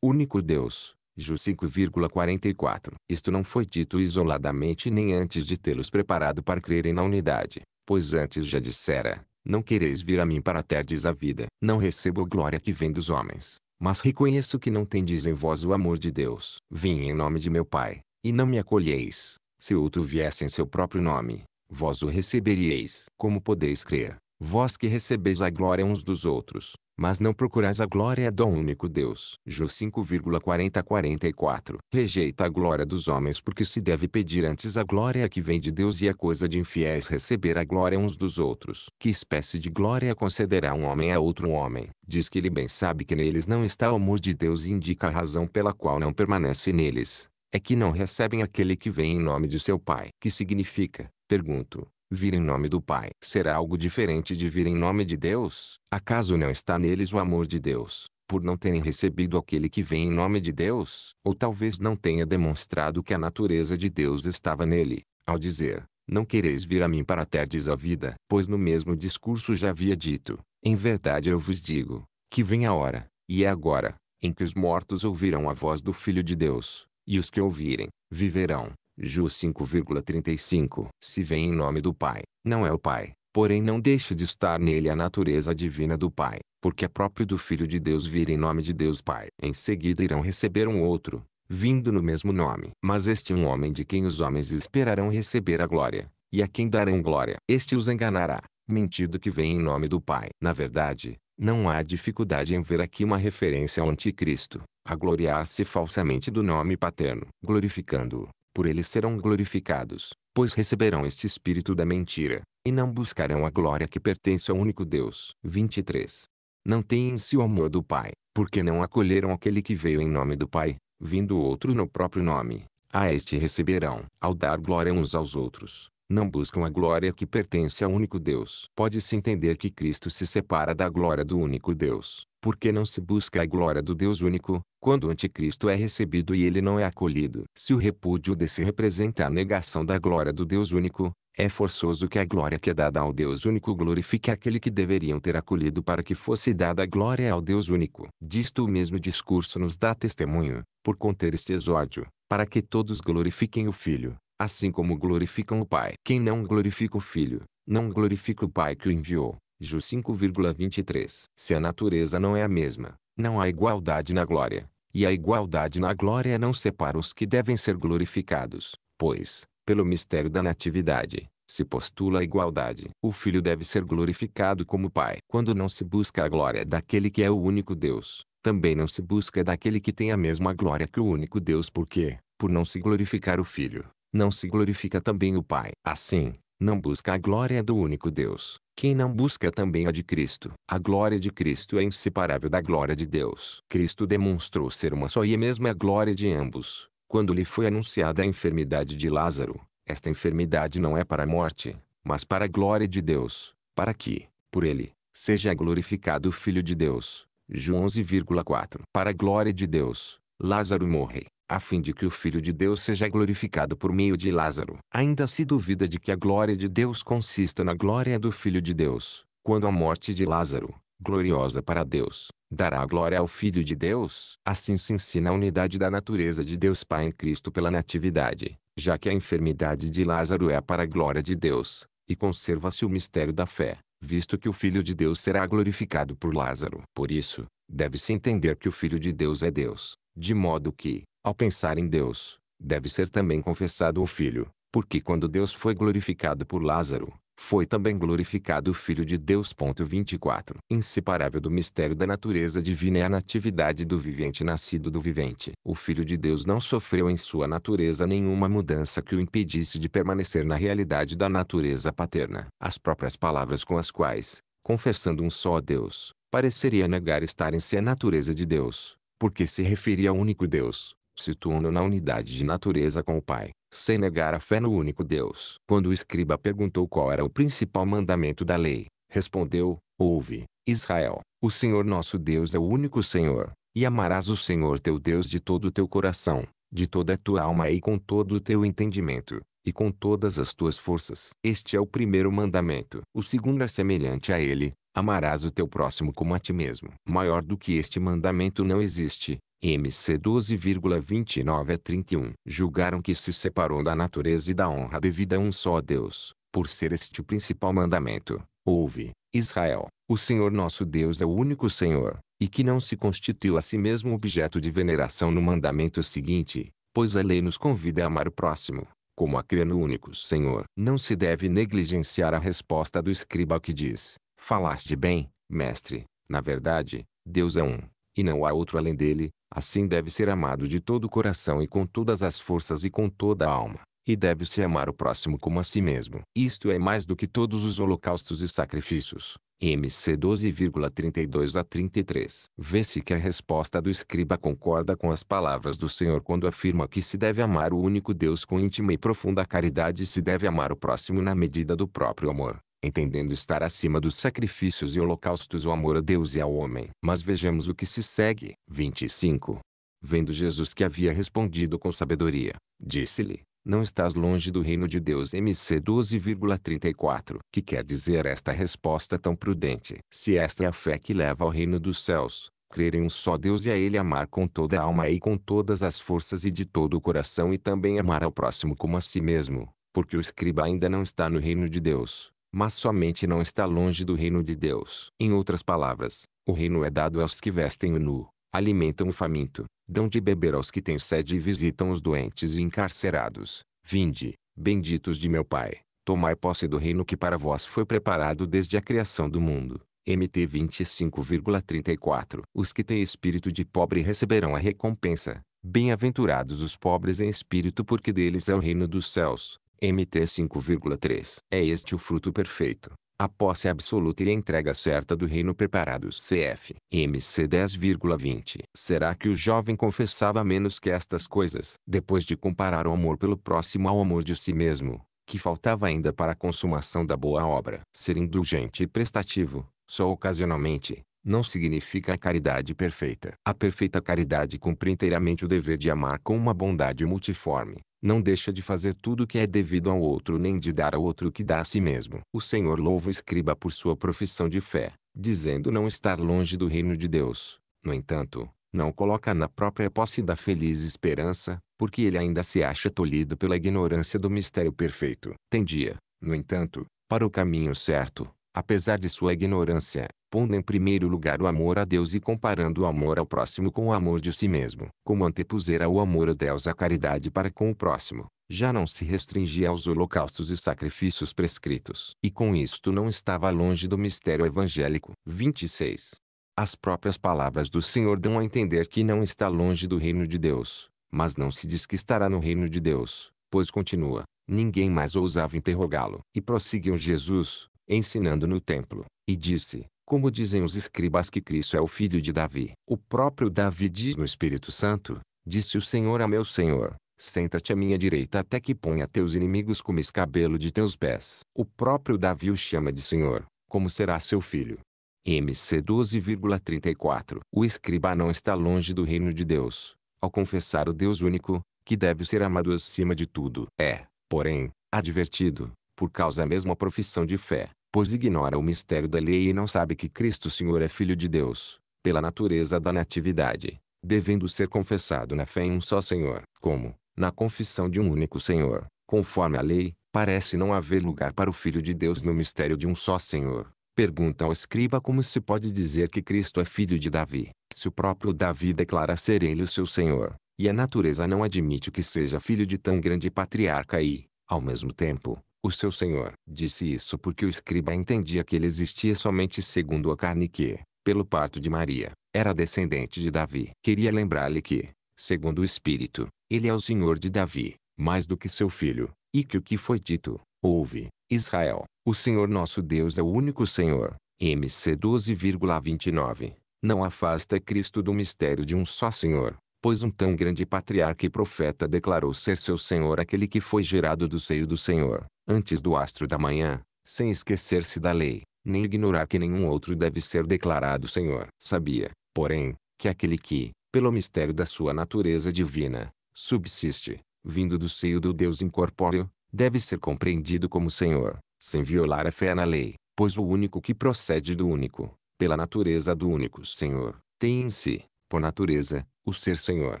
A: único Deus. Ju 5,44. Isto não foi dito isoladamente nem antes de tê-los preparado para crerem na unidade, pois antes já dissera, não quereis vir a mim para terdes a vida. Não recebo glória que vem dos homens, mas reconheço que não tendes em vós o amor de Deus. Vim em nome de meu Pai, e não me acolheis. Se outro viesse em seu próprio nome, vós o receberíeis. Como podeis crer, vós que recebeis a glória uns dos outros, mas não procurais a glória do único Deus. Jó 5,40-44 Rejeita a glória dos homens porque se deve pedir antes a glória que vem de Deus e a coisa de infiéis receber a glória uns dos outros. Que espécie de glória concederá um homem a outro homem? Diz que ele bem sabe que neles não está o amor de Deus e indica a razão pela qual não permanece neles. É que não recebem aquele que vem em nome de seu Pai. Que significa? Pergunto. Vir em nome do Pai será algo diferente de vir em nome de Deus? Acaso não está neles o amor de Deus, por não terem recebido aquele que vem em nome de Deus? Ou talvez não tenha demonstrado que a natureza de Deus estava nele, ao dizer, não quereis vir a mim para terdes a vida, pois no mesmo discurso já havia dito, em verdade eu vos digo, que vem a hora, e é agora, em que os mortos ouvirão a voz do Filho de Deus, e os que ouvirem, viverão. Ju 5,35 Se vem em nome do Pai, não é o Pai, porém não deixa de estar nele a natureza divina do Pai, porque é próprio do Filho de Deus vir em nome de Deus Pai. Em seguida irão receber um outro, vindo no mesmo nome. Mas este é um homem de quem os homens esperarão receber a glória, e a quem darão glória. Este os enganará, mentido que vem em nome do Pai. Na verdade, não há dificuldade em ver aqui uma referência ao anticristo, a gloriar-se falsamente do nome paterno, glorificando-o por eles serão glorificados, pois receberão este espírito da mentira, e não buscarão a glória que pertence ao único Deus. 23. Não têm em si o amor do Pai, porque não acolheram aquele que veio em nome do Pai, vindo outro no próprio nome. A este receberão, ao dar glória uns aos outros, não buscam a glória que pertence ao único Deus. Pode-se entender que Cristo se separa da glória do único Deus, porque não se busca a glória do Deus único, quando o anticristo é recebido e ele não é acolhido. Se o repúdio desse representa a negação da glória do Deus único, é forçoso que a glória que é dada ao Deus único glorifique aquele que deveriam ter acolhido para que fosse dada a glória ao Deus único. Disto o mesmo discurso nos dá testemunho, por conter este exórdio, para que todos glorifiquem o Filho assim como glorificam o Pai. Quem não glorifica o Filho, não glorifica o Pai que o enviou. Ju 5,23 Se a natureza não é a mesma, não há igualdade na glória, e a igualdade na glória não separa os que devem ser glorificados, pois, pelo mistério da natividade, se postula a igualdade. O Filho deve ser glorificado como Pai. Quando não se busca a glória daquele que é o único Deus, também não se busca daquele que tem a mesma glória que o único Deus porque, por não se glorificar o Filho, não se glorifica também o Pai. Assim, não busca a glória do único Deus, quem não busca também a de Cristo. A glória de Cristo é inseparável da glória de Deus. Cristo demonstrou ser uma só e a mesma glória de ambos. Quando lhe foi anunciada a enfermidade de Lázaro, esta enfermidade não é para a morte, mas para a glória de Deus, para que, por ele, seja glorificado o Filho de Deus. João 11,4 Para a glória de Deus, Lázaro morre a fim de que o Filho de Deus seja glorificado por meio de Lázaro. Ainda se duvida de que a glória de Deus consista na glória do Filho de Deus, quando a morte de Lázaro, gloriosa para Deus, dará glória ao Filho de Deus. Assim se ensina a unidade da natureza de Deus Pai em Cristo pela natividade, já que a enfermidade de Lázaro é para a glória de Deus, e conserva-se o mistério da fé, visto que o Filho de Deus será glorificado por Lázaro. Por isso, deve-se entender que o Filho de Deus é Deus, de modo que, ao pensar em Deus, deve ser também confessado o Filho, porque quando Deus foi glorificado por Lázaro, foi também glorificado o Filho de Deus. 24. Inseparável do mistério da natureza divina é a natividade do vivente nascido do vivente. O Filho de Deus não sofreu em sua natureza nenhuma mudança que o impedisse de permanecer na realidade da natureza paterna. As próprias palavras com as quais, confessando um só a Deus, pareceria negar estar em si a natureza de Deus, porque se referia ao único Deus situando na unidade de natureza com o Pai, sem negar a fé no único Deus. Quando o escriba perguntou qual era o principal mandamento da lei, respondeu: Ouve, Israel, o Senhor nosso Deus é o único Senhor, e amarás o Senhor teu Deus de todo o teu coração, de toda a tua alma e com todo o teu entendimento, e com todas as tuas forças. Este é o primeiro mandamento. O segundo é semelhante a ele: amarás o teu próximo como a ti mesmo. Maior do que este mandamento não existe, MC 12,29 a 31, julgaram que se separou da natureza e da honra devida a um só Deus, por ser este o principal mandamento. Ouve, Israel, o Senhor nosso Deus é o único Senhor, e que não se constituiu a si mesmo objeto de veneração no mandamento seguinte, pois a lei nos convida a amar o próximo, como a crer no único Senhor. Não se deve negligenciar a resposta do escriba que diz, falaste bem, mestre, na verdade, Deus é um, e não há outro além dele, assim deve ser amado de todo o coração e com todas as forças e com toda a alma, e deve-se amar o próximo como a si mesmo. Isto é mais do que todos os holocaustos e sacrifícios. MC 12,32 a 33. Vê-se que a resposta do escriba concorda com as palavras do Senhor quando afirma que se deve amar o único Deus com íntima e profunda caridade e se deve amar o próximo na medida do próprio amor entendendo estar acima dos sacrifícios e holocaustos o amor a Deus e ao homem. Mas vejamos o que se segue. 25. Vendo Jesus que havia respondido com sabedoria, disse-lhe, não estás longe do reino de Deus MC 12,34. Que quer dizer esta resposta tão prudente? Se esta é a fé que leva ao reino dos céus, crer em um só Deus e a Ele amar com toda a alma e com todas as forças e de todo o coração e também amar ao próximo como a si mesmo, porque o escriba ainda não está no reino de Deus, mas somente não está longe do reino de Deus. Em outras palavras, o reino é dado aos que vestem o nu, alimentam o faminto, dão de beber aos que têm sede e visitam os doentes e encarcerados. Vinde, benditos de meu Pai, tomai posse do reino que para vós foi preparado desde a criação do mundo. MT 25,34 Os que têm espírito de pobre receberão a recompensa. Bem-aventurados os pobres em espírito, porque deles é o reino dos céus. MT 5,3. É este o fruto perfeito, a posse absoluta e a entrega certa do reino preparado. CF. MC 10,20. Será que o jovem confessava menos que estas coisas? Depois de comparar o amor pelo próximo ao amor de si mesmo, que faltava ainda para a consumação da boa obra. Ser indulgente e prestativo, só ocasionalmente, não significa a caridade perfeita. A perfeita caridade cumpre inteiramente o dever de amar com uma bondade multiforme, não deixa de fazer tudo o que é devido ao outro nem de dar ao outro o que dá a si mesmo. O Senhor louva o escriba por sua profissão de fé, dizendo não estar longe do reino de Deus. No entanto, não coloca na própria posse da feliz esperança, porque ele ainda se acha tolhido pela ignorância do mistério perfeito. Tendia, no entanto, para o caminho certo, apesar de sua ignorância, pondo em primeiro lugar o amor a Deus e comparando o amor ao próximo com o amor de si mesmo. Como antepusera o amor a Deus a caridade para com o próximo, já não se restringia aos holocaustos e sacrifícios prescritos. E com isto não estava longe do mistério evangélico. 26. As próprias palavras do Senhor dão a entender que não está longe do reino de Deus, mas não se diz que estará no reino de Deus, pois continua, ninguém mais ousava interrogá-lo. E prosseguiu Jesus, ensinando no templo, e disse, como dizem os escribas que Cristo é o filho de Davi. O próprio Davi diz no Espírito Santo, disse o Senhor a meu Senhor, senta-te à minha direita até que ponha teus inimigos como escabelo de teus pés. O próprio Davi o chama de Senhor, como será seu filho. MC 12,34 O escriba não está longe do reino de Deus, ao confessar o Deus único, que deve ser amado acima de tudo. É, porém, advertido, por causa da mesma profissão de fé, pois ignora o mistério da lei e não sabe que Cristo Senhor é Filho de Deus, pela natureza da natividade, devendo ser confessado na fé em um só Senhor, como, na confissão de um único Senhor, conforme a lei, parece não haver lugar para o Filho de Deus no mistério de um só Senhor. Pergunta ao escriba como se pode dizer que Cristo é filho de Davi, se o próprio Davi declara ser ele o seu Senhor, e a natureza não admite que seja filho de tão grande patriarca e, ao mesmo tempo, o seu senhor disse isso porque o escriba entendia que ele existia somente segundo a carne que, pelo parto de Maria, era descendente de Davi. Queria lembrar-lhe que, segundo o Espírito, ele é o senhor de Davi, mais do que seu filho, e que o que foi dito, ouve, Israel, o Senhor nosso Deus é o único Senhor. MC 12,29. Não afasta Cristo do mistério de um só Senhor, pois um tão grande patriarca e profeta declarou ser seu Senhor aquele que foi gerado do seio do Senhor, antes do astro da manhã, sem esquecer-se da lei, nem ignorar que nenhum outro deve ser declarado Senhor. Sabia, porém, que aquele que, pelo mistério da sua natureza divina, subsiste, vindo do seio do Deus incorpóreo, deve ser compreendido como Senhor, sem violar a fé na lei, pois o único que procede do único, pela natureza do único Senhor, tem em si, por natureza, o ser Senhor.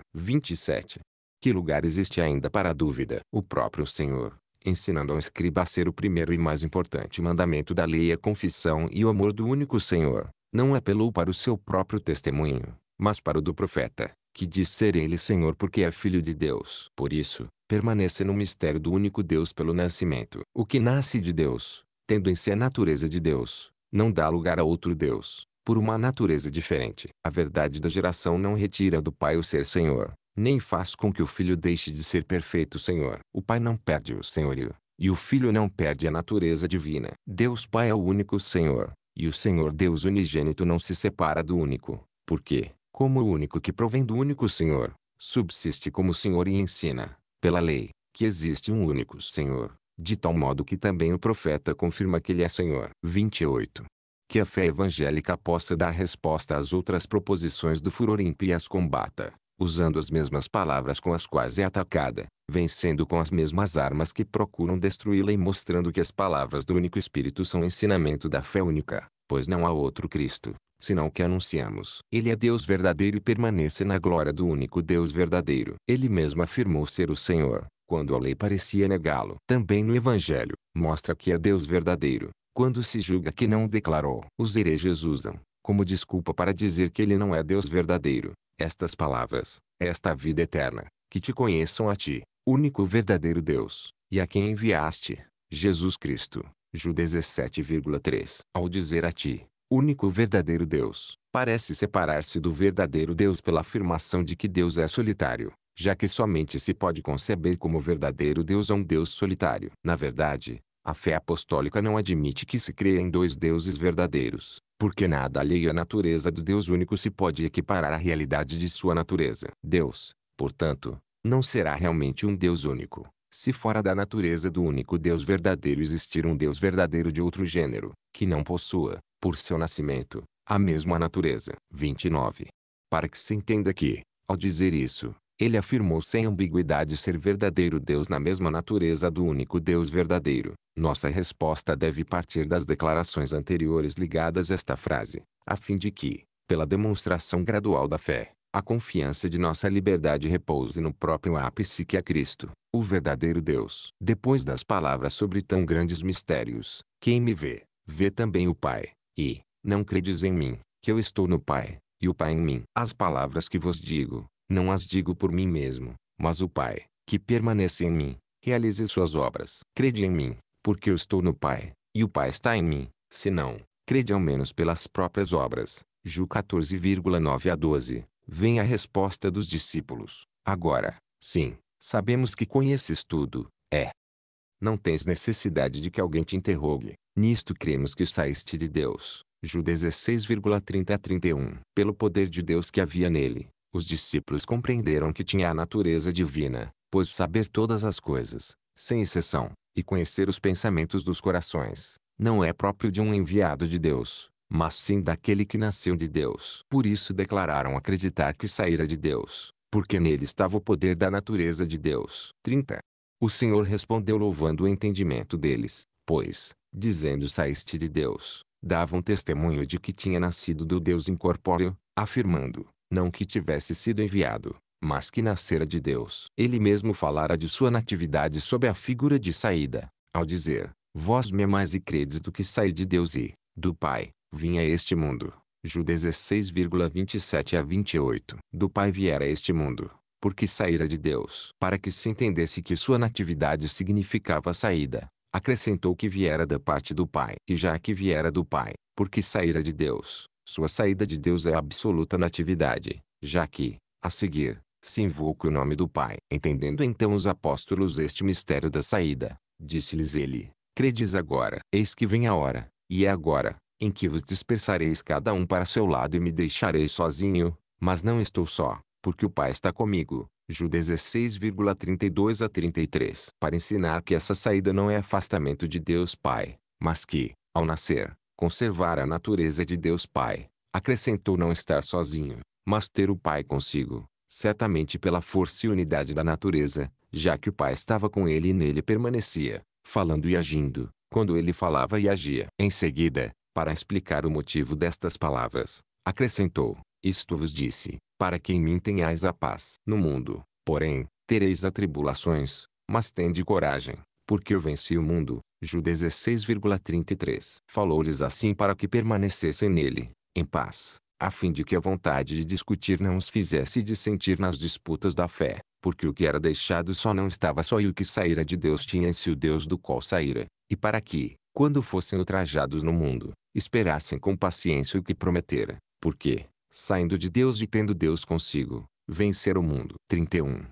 A: 27. Que lugar existe ainda para a dúvida? O próprio Senhor, ensinando ao escriba a ser o primeiro e mais importante mandamento da lei a é confissão e o amor do único Senhor, não apelou é para o seu próprio testemunho, mas para o do profeta, que diz ser ele Senhor porque é filho de Deus. Por isso, permanece no mistério do único Deus pelo nascimento. O que nasce de Deus, tendo em si a natureza de Deus, não dá lugar a outro Deus por uma natureza diferente. A verdade da geração não retira do pai o ser senhor, nem faz com que o filho deixe de ser perfeito senhor. O pai não perde o senhorio, e o filho não perde a natureza divina. Deus Pai é o único Senhor, e o Senhor Deus unigênito não se separa do único, porque, como o único que provém do único Senhor, subsiste como Senhor e ensina, pela lei, que existe um único Senhor, de tal modo que também o profeta confirma que ele é Senhor. 28 que a fé evangélica possa dar resposta às outras proposições do furor ímpio e as combata, usando as mesmas palavras com as quais é atacada, vencendo com as mesmas armas que procuram destruí-la e mostrando que as palavras do único Espírito são ensinamento da fé única, pois não há outro Cristo, senão o que anunciamos. Ele é Deus verdadeiro e permanece na glória do único Deus verdadeiro. Ele mesmo afirmou ser o Senhor, quando a lei parecia negá-lo. Também no Evangelho, mostra que é Deus verdadeiro, quando se julga que não declarou, os hereges usam, como desculpa para dizer que ele não é Deus verdadeiro, estas palavras, esta vida eterna, que te conheçam a ti, único verdadeiro Deus, e a quem enviaste, Jesus Cristo. Ju 17,3 Ao dizer a ti, único verdadeiro Deus, parece separar-se do verdadeiro Deus pela afirmação de que Deus é solitário, já que somente se pode conceber como verdadeiro Deus a um Deus solitário. Na verdade, a fé apostólica não admite que se creia em dois deuses verdadeiros, porque nada alheio à natureza do Deus único se pode equiparar à realidade de sua natureza. Deus, portanto, não será realmente um Deus único, se fora da natureza do único Deus verdadeiro existir um Deus verdadeiro de outro gênero, que não possua, por seu nascimento, a mesma natureza. 29. Para que se entenda que, ao dizer isso, ele afirmou sem ambiguidade ser verdadeiro Deus na mesma natureza do único Deus verdadeiro, nossa resposta deve partir das declarações anteriores ligadas a esta frase, a fim de que, pela demonstração gradual da fé, a confiança de nossa liberdade repouse no próprio ápice que é Cristo, o verdadeiro Deus. Depois das palavras sobre tão grandes mistérios, quem me vê, vê também o Pai, e, não credes em mim, que eu estou no Pai, e o Pai em mim. As palavras que vos digo, não as digo por mim mesmo, mas o Pai, que permanece em mim, realize suas obras. Crede em mim, porque eu estou no Pai, e o Pai está em mim, Se não, crede ao menos pelas próprias obras. Ju 14,9 a 12. Vem a resposta dos discípulos. Agora, sim, sabemos que conheces tudo, é. Não tens necessidade de que alguém te interrogue. Nisto cremos que saíste de Deus. Ju 16,30 a 31. Pelo poder de Deus que havia nele, os discípulos compreenderam que tinha a natureza divina, pois saber todas as coisas, sem exceção, e conhecer os pensamentos dos corações, não é próprio de um enviado de Deus, mas sim daquele que nasceu de Deus. Por isso declararam acreditar que saíra de Deus, porque nele estava o poder da natureza de Deus. 30. O Senhor respondeu louvando o entendimento deles, pois, dizendo saíste de Deus, davam testemunho de que tinha nascido do Deus incorpóreo, afirmando, não que tivesse sido enviado mas que nascera de Deus. Ele mesmo falara de sua natividade sob a figura de saída, ao dizer, Vós me amais e credes do que sai de Deus e, do Pai, vinha este mundo. Ju 16,27 a 28. Do Pai viera este mundo, porque saíra de Deus. Para que se entendesse que sua natividade significava saída, acrescentou que viera da parte do Pai. E já que viera do Pai, porque saíra de Deus, sua saída de Deus é a absoluta natividade, já que, a seguir, se invoca o nome do Pai. Entendendo então os apóstolos este mistério da saída, disse-lhes ele, credes agora, eis que vem a hora, e é agora, em que vos dispersareis cada um para seu lado e me deixareis sozinho, mas não estou só, porque o Pai está comigo. Ju 16,32 a 33. Para ensinar que essa saída não é afastamento de Deus Pai, mas que, ao nascer, conservar a natureza de Deus Pai, acrescentou não estar sozinho, mas ter o Pai consigo certamente pela força e unidade da natureza, já que o Pai estava com ele e nele permanecia, falando e agindo, quando ele falava e agia. Em seguida, para explicar o motivo destas palavras, acrescentou: Isto vos disse, para que em mim tenhais a paz. No mundo, porém, tereis atribulações, mas tende coragem, porque eu venci o mundo. Ju 16,33 Falou-lhes assim para que permanecessem nele, em paz a fim de que a vontade de discutir não os fizesse dissentir nas disputas da fé, porque o que era deixado só não estava só e o que saíra de Deus tinha-se o Deus do qual saíra, e para que, quando fossem ultrajados no mundo, esperassem com paciência o que prometera, porque, saindo de Deus e tendo Deus consigo, vencer o mundo. 31.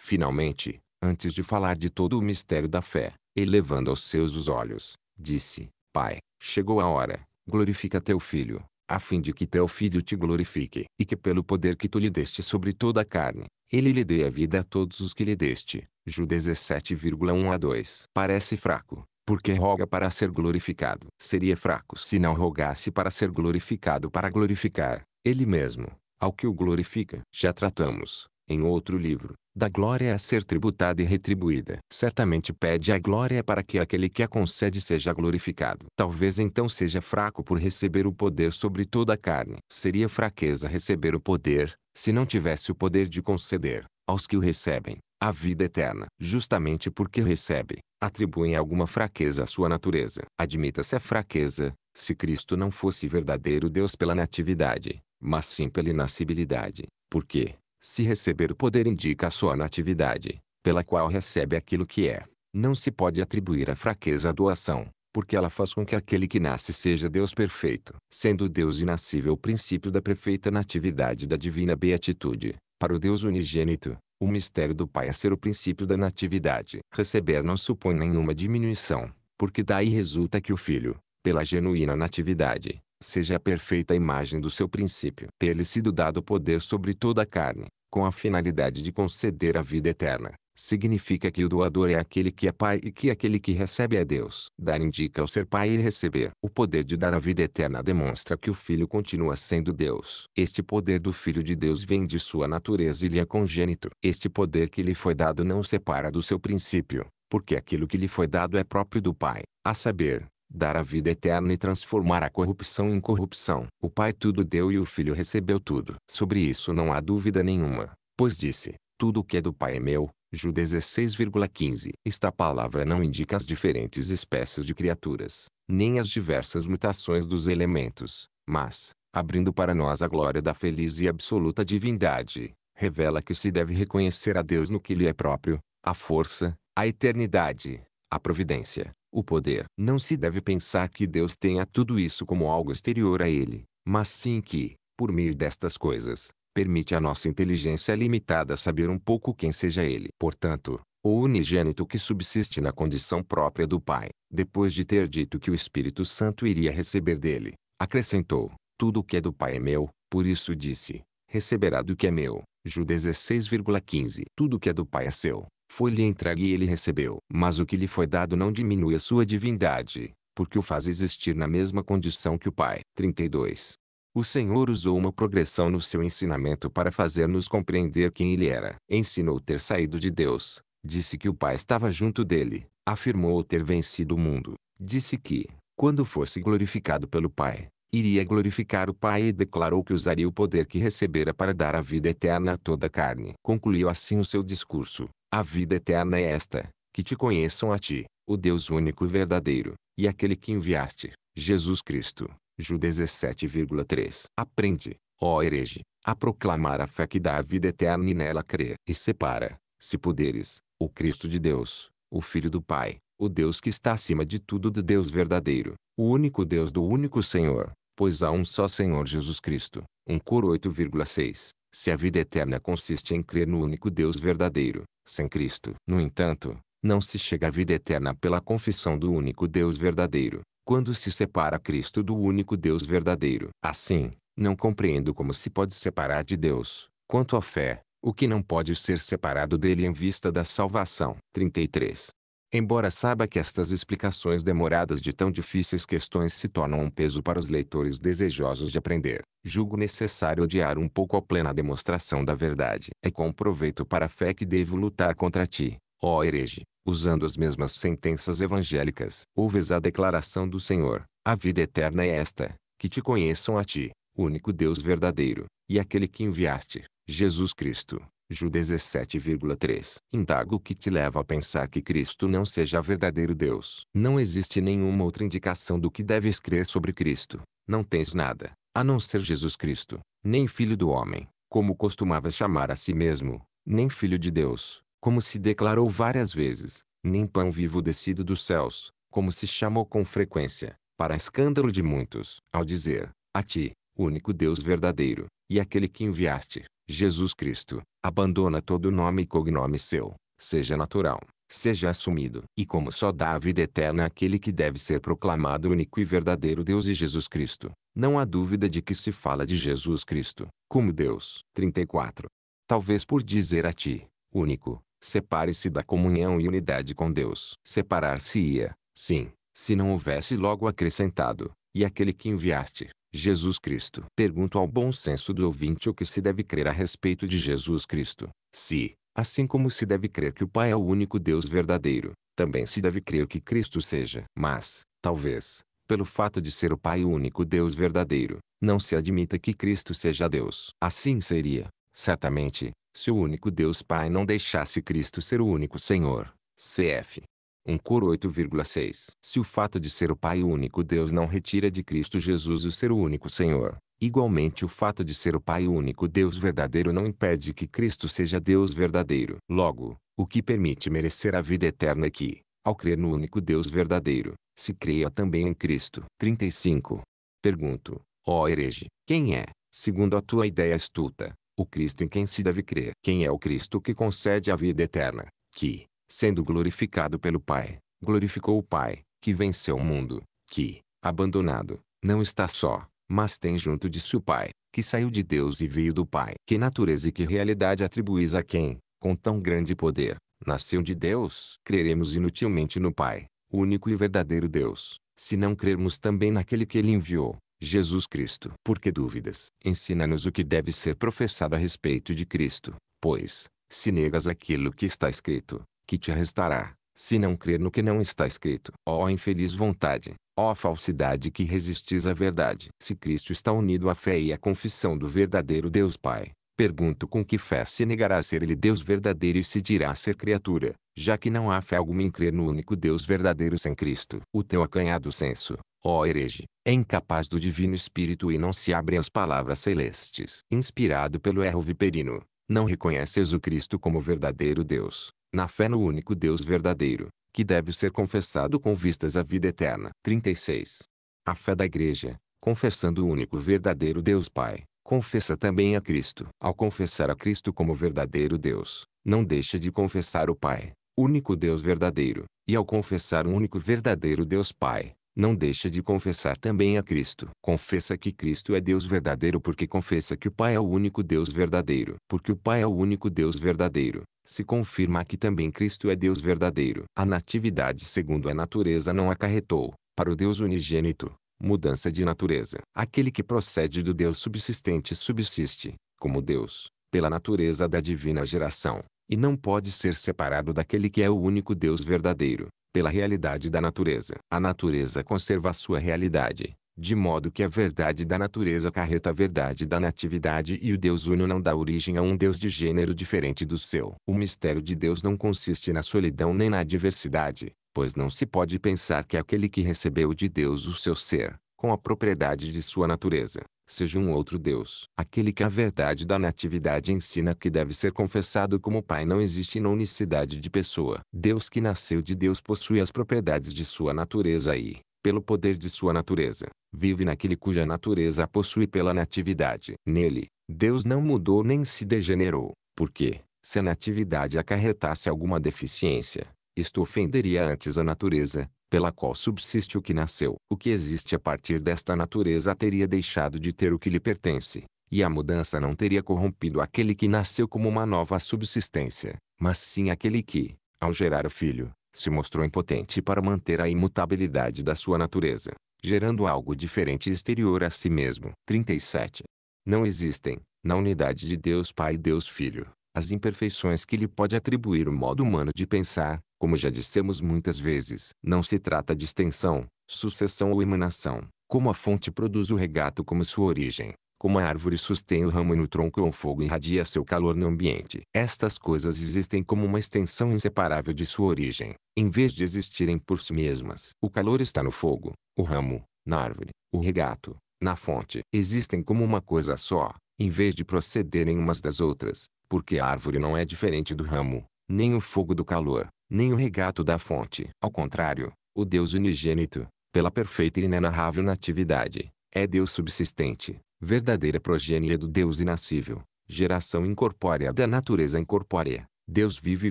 A: Finalmente, antes de falar de todo o mistério da fé, elevando aos seus os olhos, disse, Pai, chegou a hora, glorifica teu filho, a fim de que teu filho te glorifique, e que pelo poder que tu lhe deste sobre toda a carne, ele lhe dê a vida a todos os que lhe deste. Ju 17,1 a 2. Parece fraco, porque roga para ser glorificado. Seria fraco se não rogasse para ser glorificado para glorificar, ele mesmo, ao que o glorifica. Já tratamos, em outro livro, da glória a ser tributada e retribuída. Certamente pede a glória para que aquele que a concede seja glorificado. Talvez então seja fraco por receber o poder sobre toda a carne. Seria fraqueza receber o poder, se não tivesse o poder de conceder, aos que o recebem, a vida eterna. Justamente porque recebe, atribuem alguma fraqueza à sua natureza. Admita-se a fraqueza, se Cristo não fosse verdadeiro Deus pela natividade, mas sim pela inascibilidade. quê? Se receber o poder indica a sua natividade, pela qual recebe aquilo que é. Não se pode atribuir a fraqueza à doação, porque ela faz com que aquele que nasce seja Deus perfeito. Sendo Deus inascível o princípio da perfeita natividade da divina beatitude, para o Deus unigênito, o mistério do Pai é ser o princípio da natividade. Receber não supõe nenhuma diminuição, porque daí resulta que o Filho, pela genuína natividade, seja a perfeita imagem do seu princípio. Ter-lhe sido dado poder sobre toda a carne, com a finalidade de conceder a vida eterna, significa que o doador é aquele que é pai e que aquele que recebe é Deus. Dar indica o ser pai e receber. O poder de dar a vida eterna demonstra que o filho continua sendo Deus. Este poder do filho de Deus vem de sua natureza e lhe é congênito. Este poder que lhe foi dado não separa do seu princípio, porque aquilo que lhe foi dado é próprio do pai, a saber, dar a vida eterna e transformar a corrupção em corrupção. O Pai tudo deu e o Filho recebeu tudo. Sobre isso não há dúvida nenhuma, pois disse, tudo o que é do Pai é meu. Ju 16,15 Esta palavra não indica as diferentes espécies de criaturas, nem as diversas mutações dos elementos, mas, abrindo para nós a glória da feliz e absoluta divindade, revela que se deve reconhecer a Deus no que lhe é próprio, a força, a eternidade, a providência, o poder. Não se deve pensar que Deus tenha tudo isso como algo exterior a ele, mas sim que, por meio destas coisas, permite à nossa inteligência limitada saber um pouco quem seja ele. Portanto, o unigênito que subsiste na condição própria do Pai, depois de ter dito que o Espírito Santo iria receber dele, acrescentou: Tudo o que é do Pai é meu, por isso disse: Receberá do que é meu. Ju 16,15 Tudo o que é do Pai é seu. Foi-lhe entregue e ele recebeu. Mas o que lhe foi dado não diminui a sua divindade, porque o faz existir na mesma condição que o Pai. 32. O Senhor usou uma progressão no seu ensinamento para fazer-nos compreender quem ele era. Ensinou ter saído de Deus. Disse que o Pai estava junto dele. Afirmou ter vencido o mundo. Disse que, quando fosse glorificado pelo Pai, iria glorificar o Pai e declarou que usaria o poder que recebera para dar a vida eterna a toda a carne. Concluiu assim o seu discurso, a vida eterna é esta, que te conheçam a ti, o Deus único e verdadeiro, e aquele que enviaste, Jesus Cristo. Ju 17,3 Aprende, ó herege, a proclamar a fé que dá a vida eterna e nela crer. E separa, se puderes, o Cristo de Deus, o Filho do Pai, o Deus que está acima de tudo do Deus verdadeiro, o único Deus do único Senhor, pois há um só Senhor Jesus Cristo. 1 Cor 8,6 Se a vida eterna consiste em crer no único Deus verdadeiro, sem Cristo, no entanto, não se chega à vida eterna pela confissão do único Deus verdadeiro, quando se separa Cristo do único Deus verdadeiro. Assim, não compreendo como se pode separar de Deus, quanto à fé, o que não pode ser separado dele em vista da salvação. 33. Embora saiba que estas explicações demoradas de tão difíceis questões se tornam um peso para os leitores desejosos de aprender, julgo necessário odiar um pouco a plena demonstração da verdade. É com proveito para a fé que devo lutar contra ti, ó herege, usando as mesmas sentenças evangélicas. Ouves a declaração do Senhor, a vida eterna é esta, que te conheçam a ti, único Deus verdadeiro, e aquele que enviaste, Jesus Cristo, Ju 17,3. Indago o que te leva a pensar que Cristo não seja verdadeiro Deus. Não existe nenhuma outra indicação do que deves crer sobre Cristo. Não tens nada, a não ser Jesus Cristo, nem filho do homem, como costumava chamar a si mesmo, nem filho de Deus, como se declarou várias vezes, nem pão vivo descido dos céus, como se chamou com frequência, para escândalo de muitos, ao dizer, a ti, único Deus verdadeiro, e aquele que enviaste, Jesus Cristo, abandona todo nome e cognome seu, seja natural, seja assumido. E como só dá a vida eterna aquele que deve ser proclamado único e verdadeiro Deus e Jesus Cristo, não há dúvida de que se fala de Jesus Cristo, como Deus. 34. Talvez por dizer a ti, único, separe-se da comunhão e unidade com Deus. Separar-se-ia, sim, se não houvesse logo acrescentado, e aquele que enviaste. Jesus Cristo. Pergunto ao bom senso do ouvinte o que se deve crer a respeito de Jesus Cristo. Se, assim como se deve crer que o Pai é o único Deus verdadeiro, também se deve crer que Cristo seja. Mas, talvez, pelo fato de ser o Pai o único Deus verdadeiro, não se admita que Cristo seja Deus. Assim seria, certamente, se o único Deus Pai não deixasse Cristo ser o único Senhor. Cf. 1 Cor 8,6. Se o fato de ser o Pai único Deus não retira de Cristo Jesus o ser o único Senhor, igualmente o fato de ser o Pai único Deus verdadeiro não impede que Cristo seja Deus verdadeiro. Logo, o que permite merecer a vida eterna é que, ao crer no único Deus verdadeiro, se creia também em Cristo. 35. Pergunto, ó herege, quem é, segundo a tua ideia astuta, o Cristo em quem se deve crer? Quem é o Cristo que concede a vida eterna, que, sendo glorificado pelo Pai, glorificou o Pai, que venceu o mundo, que, abandonado, não está só, mas tem junto de si o Pai, que saiu de Deus e veio do Pai. Que natureza e que realidade atribuis a quem, com tão grande poder, nasceu de Deus? Creremos inutilmente no Pai, o único e verdadeiro Deus, se não crermos também naquele que ele enviou. Jesus Cristo. Por que dúvidas? Ensina-nos o que deve ser professado a respeito de Cristo, pois, se negas aquilo que está escrito, que te restará, se não crer no que não está escrito. Ó oh, infeliz vontade, ó oh, falsidade que resistis à verdade. Se Cristo está unido à fé e à confissão do verdadeiro Deus Pai, Pergunto com que fé se negará a ser ele Deus verdadeiro e se dirá a ser criatura, já que não há fé alguma em crer no único Deus verdadeiro sem Cristo. O teu acanhado senso, ó herege, é incapaz do divino espírito e não se abre às palavras celestes. Inspirado pelo erro viperino, não reconheces o Cristo como verdadeiro Deus na fé no único Deus verdadeiro, que deve ser confessado com vistas à vida eterna. 36. A fé da Igreja, confessando o único verdadeiro Deus Pai, confessa também a Cristo. Ao confessar a Cristo como verdadeiro Deus, não deixa de confessar o Pai, único Deus verdadeiro, e ao confessar o único verdadeiro Deus Pai, não deixa de confessar também a Cristo. Confessa que Cristo é Deus verdadeiro porque confessa que o Pai é o único Deus verdadeiro. Porque o Pai é o único Deus verdadeiro, se confirma que também Cristo é Deus verdadeiro. A natividade segundo a natureza não acarretou, para o Deus unigênito, mudança de natureza. Aquele que procede do Deus subsistente subsiste, como Deus, pela natureza da divina geração, e não pode ser separado daquele que é o único Deus verdadeiro pela realidade da natureza. A natureza conserva a sua realidade, de modo que a verdade da natureza acarreta a verdade da natividade e o Deus uno não dá origem a um Deus de gênero diferente do seu. O mistério de Deus não consiste na solidão nem na diversidade, pois não se pode pensar que aquele que recebeu de Deus o seu ser, com a propriedade de sua natureza, seja um outro Deus. Aquele que a verdade da natividade ensina que deve ser confessado como Pai não existe na unicidade de pessoa. Deus que nasceu de Deus possui as propriedades de sua natureza e, pelo poder de sua natureza, vive naquele cuja natureza possui pela natividade. Nele, Deus não mudou nem se degenerou, porque, se a natividade acarretasse alguma deficiência, isto ofenderia antes a natureza, pela qual subsiste o que nasceu. O que existe a partir desta natureza teria deixado de ter o que lhe pertence, e a mudança não teria corrompido aquele que nasceu como uma nova subsistência, mas sim aquele que, ao gerar o filho, se mostrou impotente para manter a imutabilidade da sua natureza, gerando algo diferente exterior a si mesmo. 37. Não existem, na unidade de Deus Pai e Deus Filho, as imperfeições que lhe pode atribuir o modo humano de pensar, como já dissemos muitas vezes, não se trata de extensão, sucessão ou emanação, como a fonte produz o regato como sua origem, como a árvore sustém o ramo no tronco ou o fogo irradia seu calor no ambiente. Estas coisas existem como uma extensão inseparável de sua origem, em vez de existirem por si mesmas. O calor está no fogo, o ramo, na árvore, o regato, na fonte. Existem como uma coisa só, em vez de procederem umas das outras, porque a árvore não é diferente do ramo, nem o fogo do calor, nem o regato da fonte. Ao contrário, o Deus unigênito, pela perfeita e inenarrável natividade, é Deus subsistente, verdadeira progênia do Deus inascível, geração incorpórea da natureza incorpórea. Deus vive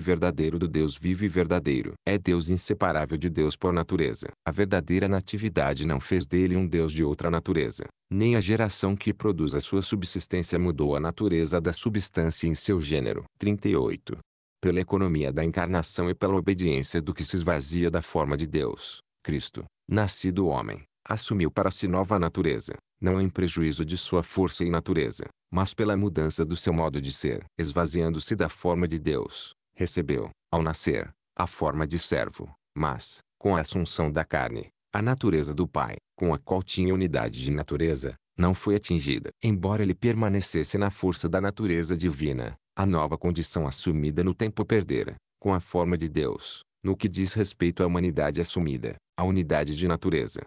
A: verdadeiro do Deus vive verdadeiro. É Deus inseparável de Deus por natureza. A verdadeira natividade não fez dele um Deus de outra natureza. Nem a geração que produz a sua subsistência mudou a natureza da substância em seu gênero. 38 pela economia da encarnação e pela obediência do que se esvazia da forma de Deus, Cristo, nascido homem, assumiu para si nova natureza, não em prejuízo de sua força e natureza, mas pela mudança do seu modo de ser. Esvaziando-se da forma de Deus, recebeu, ao nascer, a forma de servo, mas, com a assunção da carne, a natureza do Pai, com a qual tinha unidade de natureza, não foi atingida. Embora ele permanecesse na força da natureza divina, a nova condição assumida no tempo perdera, com a forma de Deus, no que diz respeito à humanidade assumida, a unidade de natureza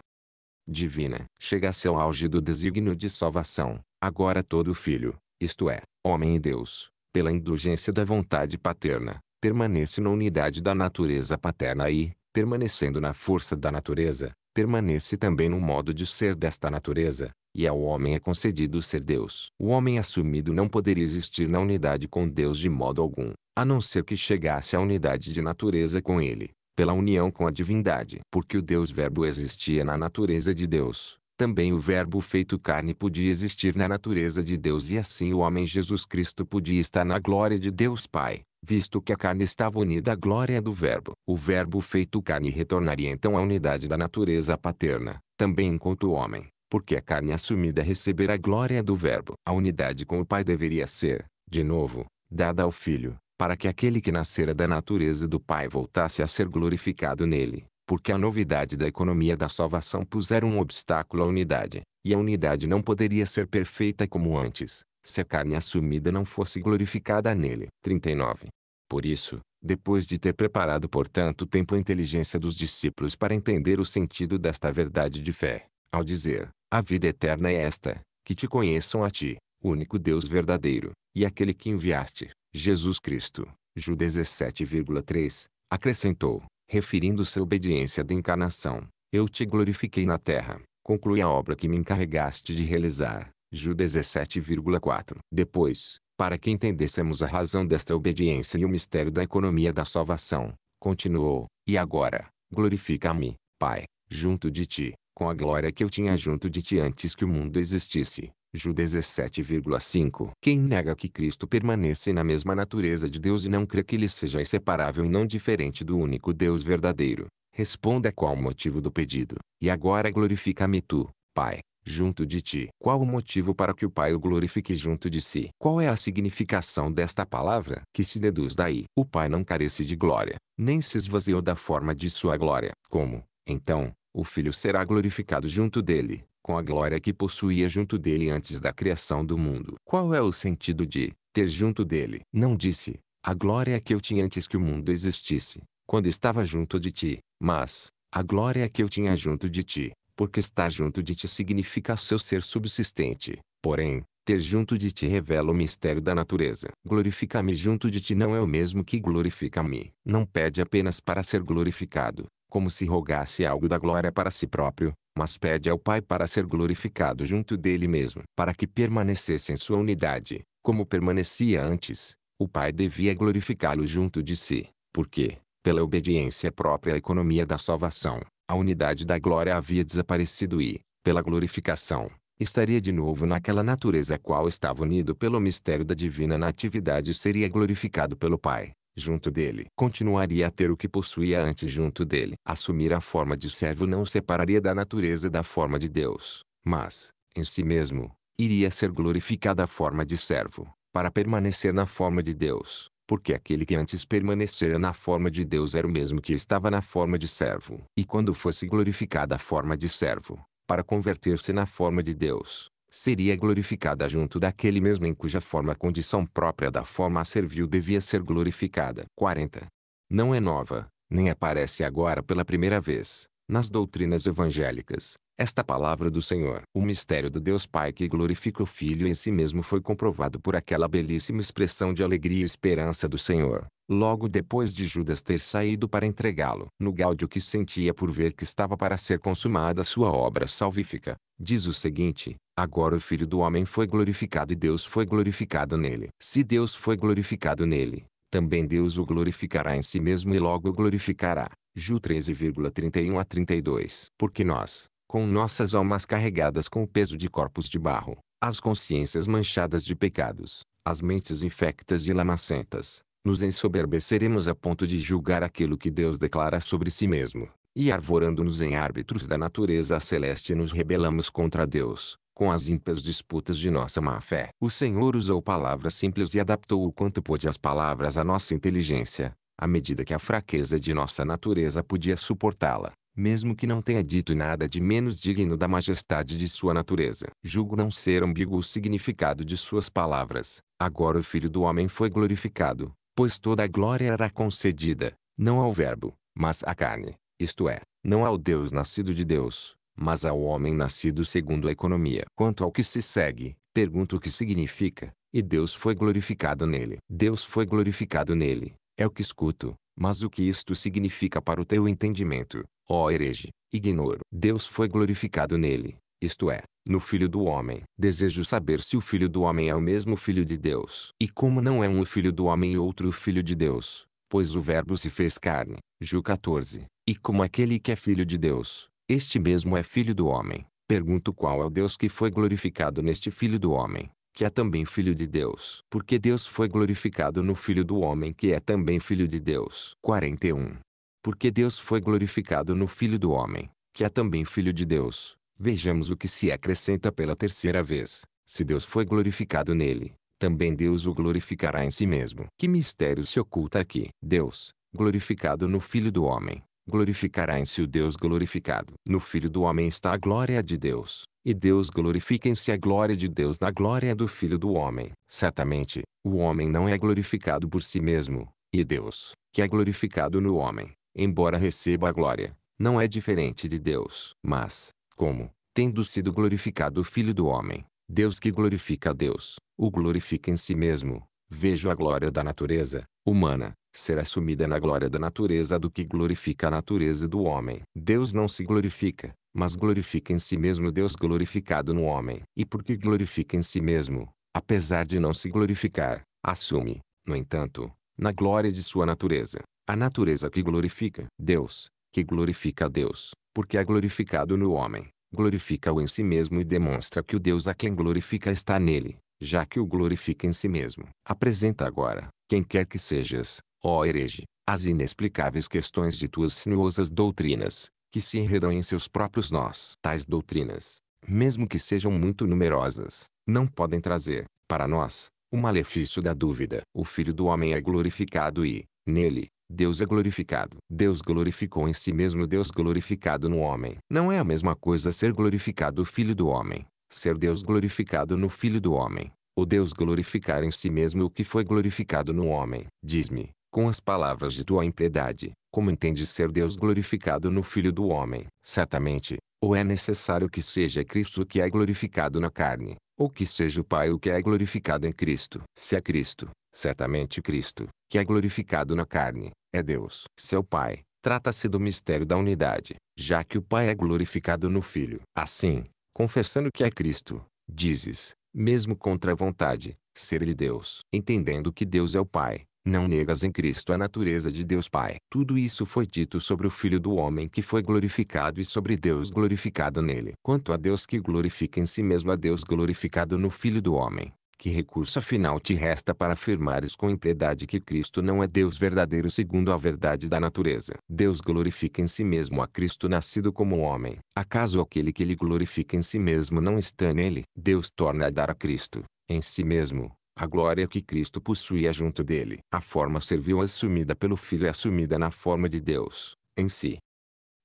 A: divina, chega chega-se ao auge do desígnio de salvação, agora todo filho, isto é, homem e Deus, pela indulgência da vontade paterna, permanece na unidade da natureza paterna e, permanecendo na força da natureza, permanece também no modo de ser desta natureza, e ao homem é concedido ser Deus. O homem assumido não poderia existir na unidade com Deus de modo algum, a não ser que chegasse à unidade de natureza com ele, pela união com a divindade. Porque o Deus Verbo existia na natureza de Deus, também o Verbo feito carne podia existir na natureza de Deus e assim o homem Jesus Cristo podia estar na glória de Deus Pai, visto que a carne estava unida à glória do Verbo. O Verbo feito carne retornaria então à unidade da natureza paterna, também enquanto homem porque a carne assumida receberá a glória do Verbo. A unidade com o Pai deveria ser, de novo, dada ao Filho, para que aquele que nascera da natureza do Pai voltasse a ser glorificado nele, porque a novidade da economia da salvação puseram um obstáculo à unidade, e a unidade não poderia ser perfeita como antes, se a carne assumida não fosse glorificada nele. 39. Por isso, depois de ter preparado por tanto tempo a inteligência dos discípulos para entender o sentido desta verdade de fé, ao dizer, a vida eterna é esta, que te conheçam a ti, o único Deus verdadeiro, e aquele que enviaste, Jesus Cristo. Ju 17,3, acrescentou, referindo-se à obediência da encarnação, eu te glorifiquei na terra, conclui a obra que me encarregaste de realizar. Ju 17,4. Depois, para que entendêssemos a razão desta obediência e o mistério da economia da salvação, continuou, e agora, glorifica-me, Pai, junto de ti, com a glória que eu tinha junto de ti antes que o mundo existisse. Ju 17,5 Quem nega que Cristo permanece na mesma natureza de Deus e não crê que ele seja inseparável e não diferente do único Deus verdadeiro, responda qual o motivo do pedido. E agora glorifica-me tu, Pai, junto de ti. Qual o motivo para que o Pai o glorifique junto de si? Qual é a significação desta palavra que se deduz daí? O Pai não carece de glória, nem se esvaziou da forma de sua glória. Como, então, o Filho será glorificado junto dele, com a glória que possuía junto dele antes da criação do mundo. Qual é o sentido de ter junto dele? Não disse, a glória que eu tinha antes que o mundo existisse, quando estava junto de ti, mas, a glória que eu tinha junto de ti, porque estar junto de ti significa seu ser subsistente, porém, ter junto de ti revela o mistério da natureza. glorifica me junto de ti não é o mesmo que glorifica-me. Não pede apenas para ser glorificado, como se rogasse algo da glória para si próprio, mas pede ao Pai para ser glorificado junto dele mesmo, para que permanecesse em sua unidade, como permanecia antes. O Pai devia glorificá-lo junto de si, porque, pela obediência própria à economia da salvação, a unidade da glória havia desaparecido e, pela glorificação, estaria de novo naquela natureza a qual estava unido pelo mistério da divina natividade e seria glorificado pelo Pai junto dele. Continuaria a ter o que possuía antes junto dele. Assumir a forma de servo não o separaria da natureza da forma de Deus, mas, em si mesmo, iria ser glorificada a forma de servo, para permanecer na forma de Deus, porque aquele que antes permanecera na forma de Deus era o mesmo que estava na forma de servo. E quando fosse glorificada a forma de servo, para converter-se na forma de Deus, seria glorificada junto daquele mesmo em cuja forma a condição própria da forma servil devia ser glorificada. 40. Não é nova, nem aparece agora pela primeira vez, nas doutrinas evangélicas, esta palavra do Senhor. O mistério do Deus Pai que glorifica o Filho em si mesmo foi comprovado por aquela belíssima expressão de alegria e esperança do Senhor, logo depois de Judas ter saído para entregá-lo. No gáudio que sentia por ver que estava para ser consumada sua obra salvífica, diz o seguinte: Agora o Filho do Homem foi glorificado e Deus foi glorificado nele. Se Deus foi glorificado nele, também Deus o glorificará em si mesmo e logo o glorificará. Ju 13,31 a 32. Porque nós, com nossas almas carregadas com o peso de corpos de barro, as consciências manchadas de pecados, as mentes infectas e lamacentas, nos ensoberbeceremos a ponto de julgar aquilo que Deus declara sobre si mesmo, e arvorando-nos em árbitros da natureza celeste nos rebelamos contra Deus, com as ímpias disputas de nossa má fé. O Senhor usou palavras simples e adaptou o quanto pôde as palavras à nossa inteligência, à medida que a fraqueza de nossa natureza podia suportá-la, mesmo que não tenha dito nada de menos digno da majestade de sua natureza. Julgo não ser ambíguo o significado de suas palavras. Agora o Filho do Homem foi glorificado, pois toda a glória era concedida, não ao Verbo, mas à carne, isto é, não ao Deus nascido de Deus, mas ao homem nascido segundo a economia. Quanto ao que se segue, pergunto o que significa, e Deus foi glorificado nele. Deus foi glorificado nele, é o que escuto, mas o que isto significa para o teu entendimento, ó herege, ignoro. Deus foi glorificado nele, isto é, no Filho do Homem. Desejo saber se o Filho do Homem é o mesmo Filho de Deus. E como não é um o Filho do Homem e outro o Filho de Deus, pois o Verbo se fez carne. Ju 14. E como aquele que é Filho de Deus, este mesmo é Filho do Homem. Pergunto qual é o Deus que foi glorificado neste Filho do Homem, que é também Filho de Deus. Porque Deus foi glorificado no Filho do Homem que é também Filho de Deus. 41. Porque Deus foi glorificado no Filho do Homem, que é também Filho de Deus Vejamos o que se acrescenta pela terceira vez. Se Deus foi glorificado nele, também Deus o glorificará em si mesmo. Que mistério se oculta aqui? Deus, glorificado no Filho do Homem, glorificará em si o Deus glorificado. No Filho do Homem está a glória de Deus, e Deus glorifica em si a glória de Deus na glória do Filho do Homem. Certamente, o homem não é glorificado por si mesmo, e Deus, que é glorificado no homem, embora receba a glória, não é diferente de Deus. Mas, como, tendo sido glorificado o Filho do Homem, Deus que glorifica a Deus, o glorifica em si mesmo. Vejo a glória da natureza humana ser assumida na glória da natureza do que glorifica a natureza do homem. Deus não se glorifica, mas glorifica em si mesmo Deus glorificado no homem. E porque glorifica em si mesmo, apesar de não se glorificar, assume, no entanto, na glória de sua natureza, a natureza que glorifica Deus, que glorifica a Deus, porque é glorificado no homem, glorifica-o em si mesmo e demonstra que o Deus a quem glorifica está nele, já que o glorifica em si mesmo. Apresenta agora, quem quer que sejas, ó herege, as inexplicáveis questões de tuas sinuosas doutrinas, que se enredam em seus próprios nós. Tais doutrinas, mesmo que sejam muito numerosas, não podem trazer, para nós, o malefício da dúvida. O Filho do Homem é glorificado e, nele, Deus é glorificado. Deus glorificou em si mesmo Deus glorificado no homem. Não é a mesma coisa ser glorificado o Filho do homem, ser Deus glorificado no Filho do homem. O Deus glorificar em si mesmo o que foi glorificado no homem. Diz-me, com as palavras de tua impiedade, como entende ser Deus glorificado no Filho do homem? Certamente, ou é necessário que seja Cristo que é glorificado na carne, ou que seja o Pai o que é glorificado em Cristo. Se é Cristo, certamente Cristo, que é glorificado na carne, é Deus, seu Pai. Trata-se do mistério da unidade, já que o Pai é glorificado no Filho. Assim, confessando que é Cristo, dizes, mesmo contra a vontade, ser de Deus. Entendendo que Deus é o Pai, não negas em Cristo a natureza de Deus Pai. Tudo isso foi dito sobre o Filho do Homem que foi glorificado e sobre Deus glorificado nele. Quanto a Deus que glorifica em si mesmo a Deus glorificado no Filho do Homem, que recurso afinal te resta para afirmares com impiedade que Cristo não é Deus verdadeiro segundo a verdade da natureza? Deus glorifica em si mesmo a Cristo nascido como homem. Acaso aquele que lhe glorifica em si mesmo não está nele? Deus torna a dar a Cristo, em si mesmo, a glória que Cristo possuía junto dele. A forma serviu assumida pelo Filho é assumida na forma de Deus, em si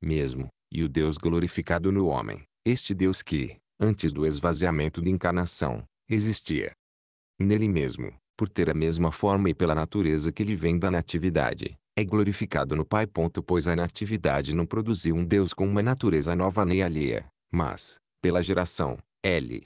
A: mesmo, e o Deus glorificado no homem. Este Deus que, antes do esvaziamento da encarnação, existia. Nele mesmo, por ter a mesma forma e pela natureza que lhe vem da natividade, é glorificado no Pai. Pois a natividade não produziu um Deus com uma natureza nova nem alheia, mas, pela geração, ele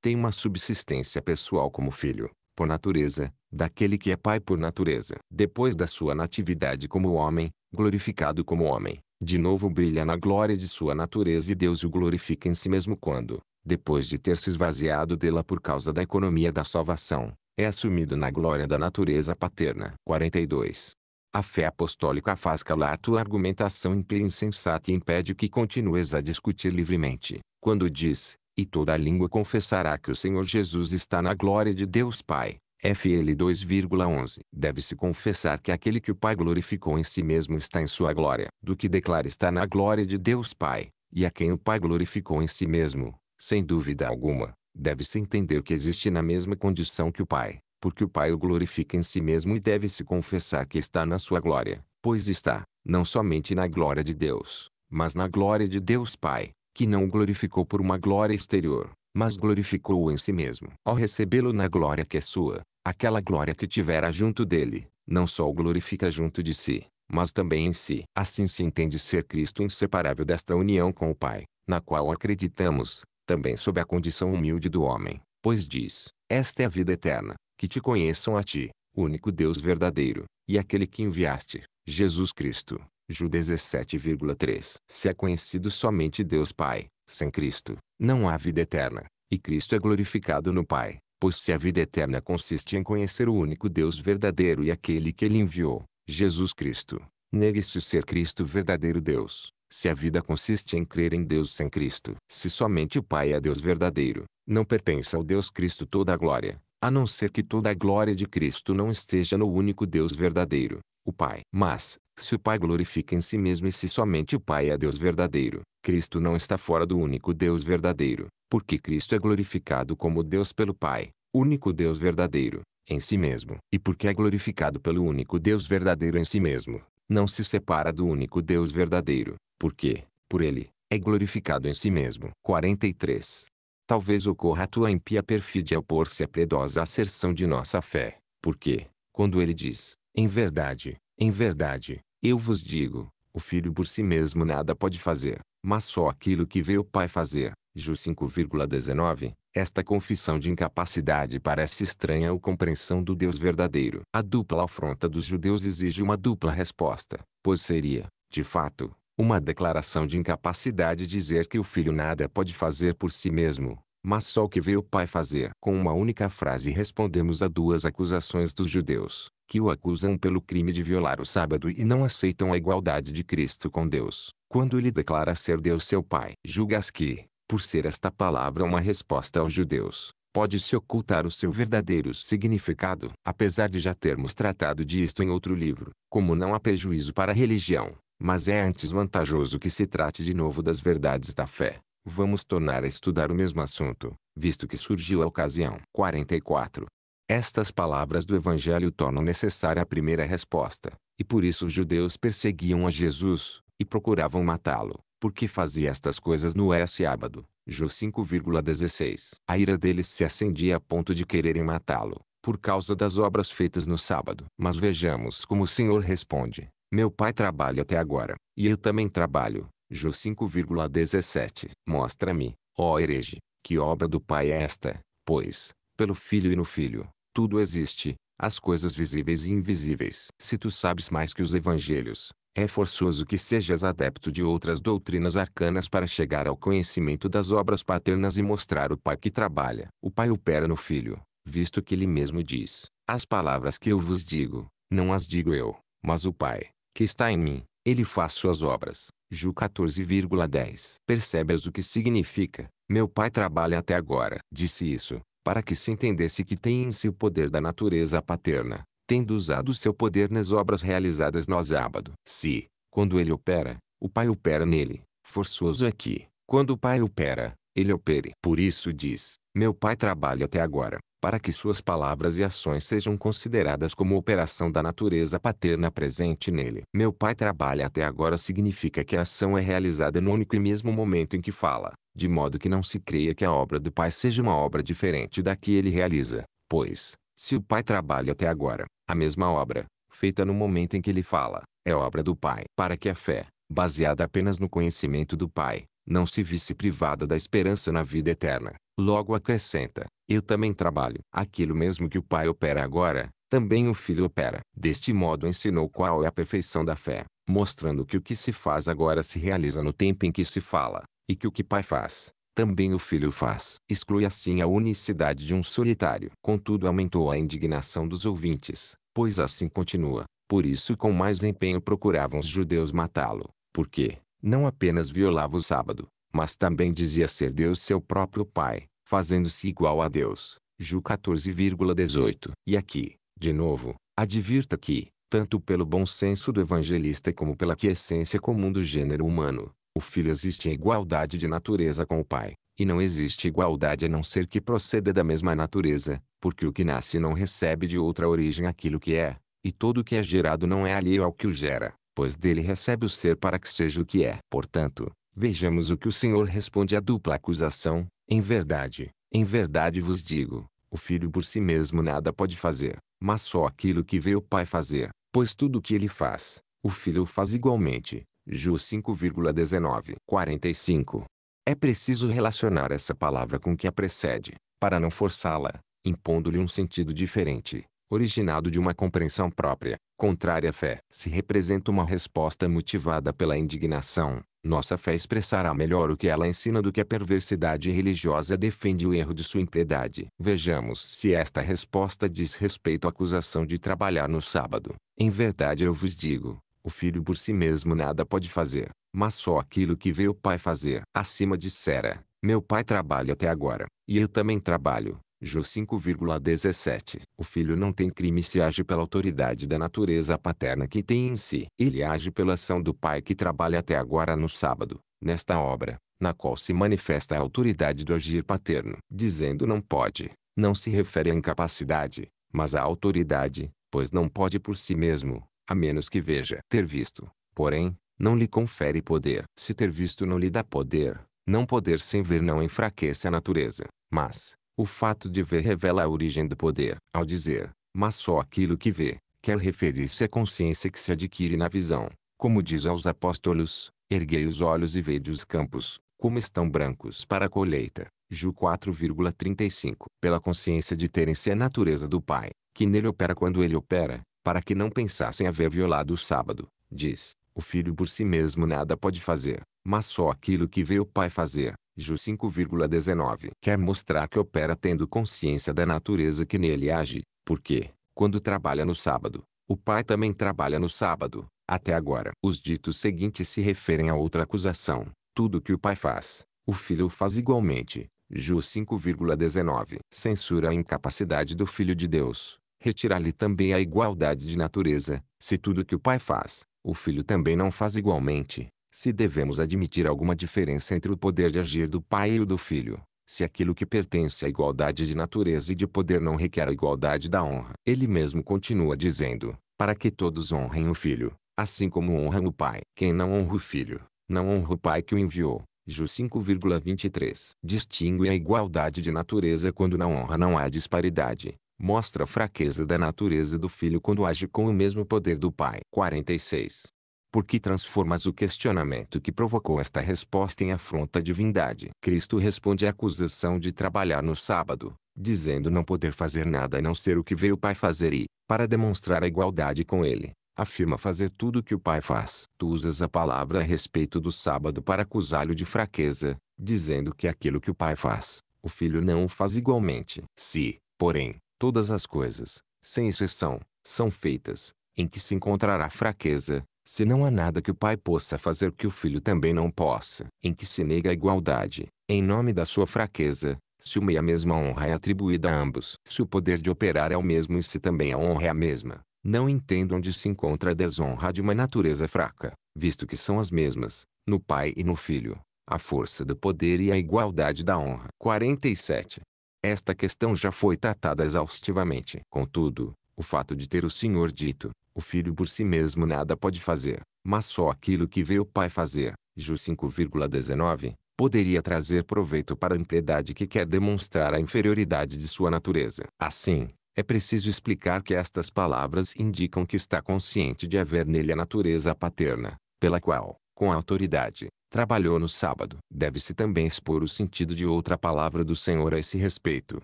A: tem uma subsistência pessoal como filho, por natureza, daquele que é Pai por natureza. Depois da sua natividade como homem, glorificado como homem, de novo brilha na glória de sua natureza e Deus o glorifica em si mesmo quando, depois de ter se esvaziado dela por causa da economia da salvação, é assumido na glória da natureza paterna. 42. A fé apostólica faz calar tua argumentação impia e insensata e impede que continues a discutir livremente, quando diz, e toda a língua confessará que o Senhor Jesus está na glória de Deus Pai. FL 2,11 Deve-se confessar que aquele que o Pai glorificou em si mesmo está em sua glória, do que declara está na glória de Deus Pai, e a quem o Pai glorificou em si mesmo, sem dúvida alguma, deve-se entender que existe na mesma condição que o Pai, porque o Pai o glorifica em si mesmo e deve-se confessar que está na sua glória, pois está, não somente na glória de Deus, mas na glória de Deus Pai, que não o glorificou por uma glória exterior, mas glorificou-o em si mesmo. Ao recebê-lo na glória que é sua, aquela glória que tivera junto dele, não só o glorifica junto de si, mas também em si. Assim se entende ser Cristo inseparável desta união com o Pai, na qual acreditamos, também sob a condição humilde do homem, pois diz: Esta é a vida eterna, que te conheçam a ti, o único Deus verdadeiro, e aquele que enviaste, Jesus Cristo. Ju 17,3 Se é conhecido somente Deus Pai, sem Cristo, não há vida eterna, e Cristo é glorificado no Pai, pois se a vida eterna consiste em conhecer o único Deus verdadeiro e aquele que ele enviou, Jesus Cristo, negue-se ser Cristo verdadeiro Deus, se a vida consiste em crer em Deus sem Cristo, se somente o Pai é Deus verdadeiro, não pertence ao Deus Cristo toda a glória, a não ser que toda a glória de Cristo não esteja no único Deus verdadeiro, o Pai. Mas, se o Pai glorifica em si mesmo e se somente o Pai é Deus verdadeiro, Cristo não está fora do único Deus verdadeiro, porque Cristo é glorificado como Deus pelo Pai, único Deus verdadeiro, em si mesmo. E porque é glorificado pelo único Deus verdadeiro em si mesmo, não se separa do único Deus verdadeiro, porque, por ele, é glorificado em si mesmo. 43. Talvez ocorra a tua impia perfídia opor-se à piedosa asserção de nossa fé, porque, quando ele diz, em verdade, em verdade, eu vos digo, o filho por si mesmo nada pode fazer, mas só aquilo que vê o pai fazer, Ju 5,19, esta confissão de incapacidade parece estranha à compreensão do Deus verdadeiro. A dupla afronta dos judeus exige uma dupla resposta, pois seria, de fato, uma declaração de incapacidade dizer que o filho nada pode fazer por si mesmo, mas só o que vê o pai fazer. Com uma única frase respondemos a duas acusações dos judeus, que o acusam pelo crime de violar o sábado e não aceitam a igualdade de Cristo com Deus, quando ele declara ser Deus seu pai. Julgas que, por ser esta palavra uma resposta aos judeus, pode-se ocultar o seu verdadeiro significado. Apesar de já termos tratado disto em outro livro, como não há prejuízo para a religião, mas é antes vantajoso que se trate de novo das verdades da fé. Vamos tornar a estudar o mesmo assunto, visto que surgiu a ocasião. 44. Estas palavras do Evangelho tornam necessária a primeira resposta, e por isso os judeus perseguiam a Jesus, e procuravam matá-lo, porque fazia estas coisas no é sábado. Jó 5,16. A ira deles se acendia a ponto de quererem matá-lo, por causa das obras feitas no sábado. Mas vejamos como o Senhor responde. Meu pai trabalha até agora, e eu também trabalho. Jó 5,17 Mostra-me, ó herege, que obra do Pai é esta, pois, pelo Filho e no Filho, tudo existe, as coisas visíveis e invisíveis. Se tu sabes mais que os evangelhos, é forçoso que sejas adepto de outras doutrinas arcanas para chegar ao conhecimento das obras paternas e mostrar o Pai que trabalha. O Pai opera no Filho, visto que ele mesmo diz, as palavras que eu vos digo, não as digo eu, mas o Pai que está em mim, ele faz suas obras. Ju 14,10 Percebes o que significa? Meu pai trabalha até agora. Disse isso, para que se entendesse que tem em si o poder da natureza paterna, tendo usado seu poder nas obras realizadas no sábado. Se, quando ele opera, o pai opera nele, forçoso é que, quando o pai opera, ele opere. Por isso diz, meu pai trabalha até agora para que suas palavras e ações sejam consideradas como operação da natureza paterna presente nele. Meu pai trabalha até agora significa que a ação é realizada no único e mesmo momento em que fala, de modo que não se creia que a obra do pai seja uma obra diferente da que ele realiza, pois, se o pai trabalha até agora, a mesma obra, feita no momento em que ele fala, é obra do pai. Para que a fé, baseada apenas no conhecimento do pai, não se visse privada da esperança na vida eterna. Logo acrescenta: Eu também trabalho. Aquilo mesmo que o Pai opera agora, também o Filho opera. Deste modo ensinou qual é a perfeição da fé, mostrando que o que se faz agora se realiza no tempo em que se fala, e que o que Pai faz, também o Filho faz. Exclui assim a unicidade de um solitário. Contudo aumentou a indignação dos ouvintes, pois assim continua. Por isso com mais empenho procuravam os judeus matá-lo, porque, não apenas violava o sábado, mas também dizia ser Deus seu próprio Pai, fazendo-se igual a Deus. Ju 14,18. E aqui, de novo, advirta que, tanto pelo bom senso do evangelista como pela quiescência comum do gênero humano, o filho existe em igualdade de natureza com o pai, e não existe igualdade a não ser que proceda da mesma natureza, porque o que nasce não recebe de outra origem aquilo que é, e todo o que é gerado não é alheio ao que o gera pois dele recebe o ser para que seja o que é. Portanto, vejamos o que o Senhor responde à dupla acusação: Em verdade, em verdade vos digo, o filho por si mesmo nada pode fazer, mas só aquilo que vê o pai fazer, pois tudo o que ele faz, o filho faz igualmente. Ju 5,19 45 É preciso relacionar essa palavra com o que a precede, para não forçá-la, impondo-lhe um sentido diferente originado de uma compreensão própria, contrária à fé. Se representa uma resposta motivada pela indignação, nossa fé expressará melhor o que ela ensina do que a perversidade religiosa defende o erro de sua impiedade. Vejamos se esta resposta diz respeito à acusação de trabalhar no sábado. Em verdade eu vos digo, o filho por si mesmo nada pode fazer, mas só aquilo que vê o pai fazer. Acima dissera, meu pai trabalha até agora, e eu também trabalho. Jó 5,17. O filho não tem crime se age pela autoridade da natureza paterna que tem em si. Ele age pela ação do pai que trabalha até agora no sábado, nesta obra, na qual se manifesta a autoridade do agir paterno. Dizendo não pode, não se refere à incapacidade, mas à autoridade, pois não pode por si mesmo, a menos que veja. Ter visto, porém, não lhe confere poder. Se ter visto não lhe dá poder, não poder sem ver não enfraquece a natureza, mas, o fato de ver revela a origem do poder. Ao dizer, mas só aquilo que vê, quer referir-se à consciência que se adquire na visão. Como diz aos apóstolos, erguei os olhos e vede os campos, como estão brancos para a colheita. Ju 4,35 Pela consciência de terem-se a natureza do Pai, que nele opera quando ele opera, para que não pensassem haver violado o sábado, diz, o filho por si mesmo nada pode fazer, mas só aquilo que vê o Pai fazer. Ju 5,19 quer mostrar que opera tendo consciência da natureza que nele age, porque, quando trabalha no sábado, o pai também trabalha no sábado. Até agora, os ditos seguintes se referem a outra acusação. Tudo que o pai faz, o filho faz igualmente. Ju 5,19 censura a incapacidade do filho de Deus. Retirar-lhe também a igualdade de natureza. Se tudo que o pai faz, o filho também não faz igualmente, se devemos admitir alguma diferença entre o poder de agir do pai e o do filho, se aquilo que pertence à igualdade de natureza e de poder não requer a igualdade da honra. Ele mesmo continua dizendo, para que todos honrem o filho, assim como honram o pai. Quem não honra o filho, não honra o pai que o enviou. Ju 5,23 Distingue a igualdade de natureza quando na honra não há disparidade. Mostra a fraqueza da natureza do filho quando age com o mesmo poder do pai. 46 porque transformas o questionamento que provocou esta resposta em afronta à divindade. Cristo responde à acusação de trabalhar no sábado, dizendo não poder fazer nada a não ser o que veio o Pai fazer e, para demonstrar a igualdade com ele, afirma fazer tudo o que o Pai faz. Tu usas a palavra a respeito do sábado para acusá-lo de fraqueza, dizendo que aquilo que o Pai faz, o Filho não o faz igualmente. Se, porém, todas as coisas, sem exceção, são feitas, em que se encontrará fraqueza, se não há nada que o pai possa fazer que o filho também não possa, em que se nega a igualdade, em nome da sua fraqueza, se uma e a mesma honra é atribuída a ambos, se o poder de operar é o mesmo e se também a honra é a mesma, não entendo onde se encontra a desonra de uma natureza fraca, visto que são as mesmas, no pai e no filho, a força do poder e a igualdade da honra. 47. Esta questão já foi tratada exaustivamente. Contudo, o fato de ter o Senhor dito, o filho por si mesmo nada pode fazer, mas só aquilo que vê o pai fazer, Ju 5,19, poderia trazer proveito para a impiedade que quer demonstrar a inferioridade de sua natureza. Assim, é preciso explicar que estas palavras indicam que está consciente de haver nele a natureza paterna, pela qual, com a autoridade, trabalhou no sábado. Deve-se também expor o sentido de outra palavra do Senhor a esse respeito.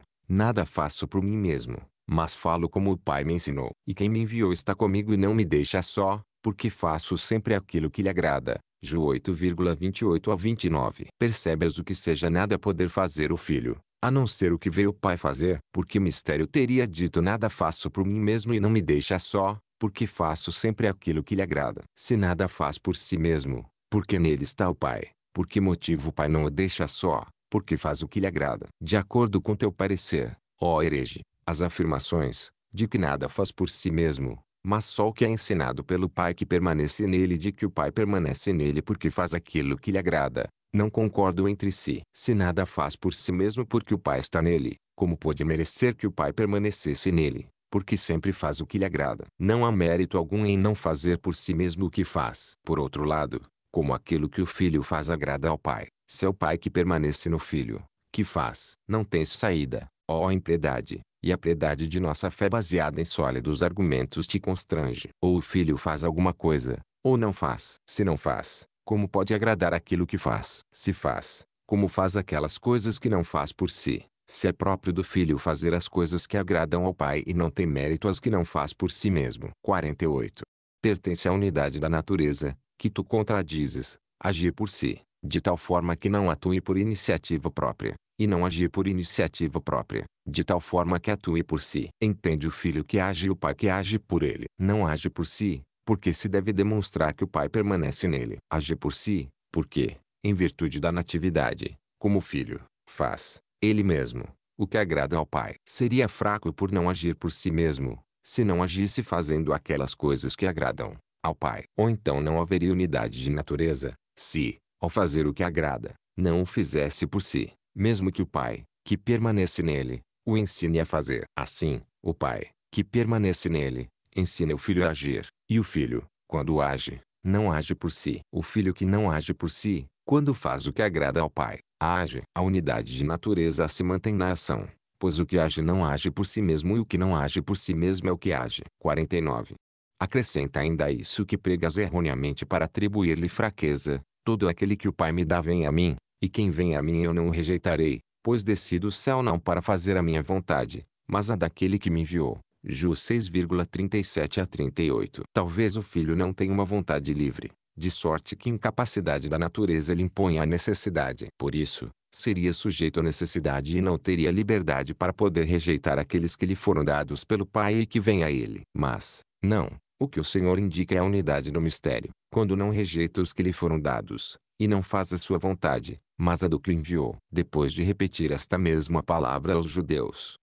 A: Nada faço por mim mesmo, mas falo como o Pai me ensinou. E quem me enviou está comigo e não me deixa só, porque faço sempre aquilo que lhe agrada. Ju 8,28 a 29. Percebes o que seja nada poder fazer o filho, a não ser o que veio o pai fazer, porque mistério teria dito nada faço por mim mesmo e não me deixa só, porque faço sempre aquilo que lhe agrada. Se nada faz por si mesmo, porque nele está o pai, por que motivo o pai não o deixa só, porque faz o que lhe agrada. De acordo com teu parecer, ó herege, as afirmações, de que nada faz por si mesmo, mas só o que é ensinado pelo Pai que permanece nele de que o Pai permanece nele porque faz aquilo que lhe agrada, não concordo entre si. Se nada faz por si mesmo porque o Pai está nele, como pôde merecer que o Pai permanecesse nele, porque sempre faz o que lhe agrada. Não há mérito algum em não fazer por si mesmo o que faz. Por outro lado, como aquilo que o filho faz agrada ao Pai, se é o Pai que permanece no filho, que faz, não tem saída, ó impiedade, e a piedade de nossa fé baseada em sólidos argumentos te constrange. Ou o filho faz alguma coisa, ou não faz. Se não faz, como pode agradar aquilo que faz? Se faz, como faz aquelas coisas que não faz por si? Se é próprio do filho fazer as coisas que agradam ao pai e não tem mérito as que não faz por si mesmo. 48. Pertence à unidade da natureza, que tu contradizes, agir por si, de tal forma que não atue por iniciativa própria, e não agir por iniciativa própria, de tal forma que atue por si. Entende o filho que age e o pai que age por ele. Não age por si, porque se deve demonstrar que o pai permanece nele. Age por si, porque, em virtude da natividade, como o filho, faz, ele mesmo, o que agrada ao pai. Seria fraco por não agir por si mesmo, se não agisse fazendo aquelas coisas que agradam ao pai. Ou então não haveria unidade de natureza, se, ao fazer o que agrada, não o fizesse por si, mesmo que o Pai, que permanece nele, o ensine a fazer. Assim, o Pai, que permanece nele, ensina o filho a agir, e o filho, quando age, não age por si. O filho que não age por si, quando faz o que agrada ao Pai, age. A unidade de natureza se mantém na ação, pois o que age não age por si mesmo e o que não age por si mesmo é o que age. 49. Acrescenta ainda isso que pregas erroneamente para atribuir-lhe fraqueza, Todo aquele que o Pai me dá vem a mim, e quem vem a mim eu não o rejeitarei, pois desci do céu não para fazer a minha vontade, mas a daquele que me enviou. Ju 6,37 a 38. Talvez o filho não tenha uma vontade livre, de sorte que incapacidade da natureza lhe impõe a necessidade. Por isso, seria sujeito à necessidade e não teria liberdade para poder rejeitar aqueles que lhe foram dados pelo Pai e que vêm a ele. Mas, não, o que o Senhor indica é a unidade no mistério quando não rejeita os que lhe foram dados, e não faz a sua vontade, mas a do que o enviou, depois de repetir esta mesma palavra aos judeus.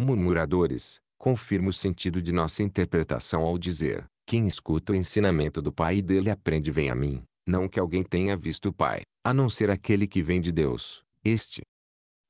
A: Murmuradores, confirma o sentido de nossa interpretação ao dizer, quem escuta o ensinamento do Pai e dele aprende vem a mim, não que alguém tenha visto o Pai, a não ser aquele que vem de Deus, este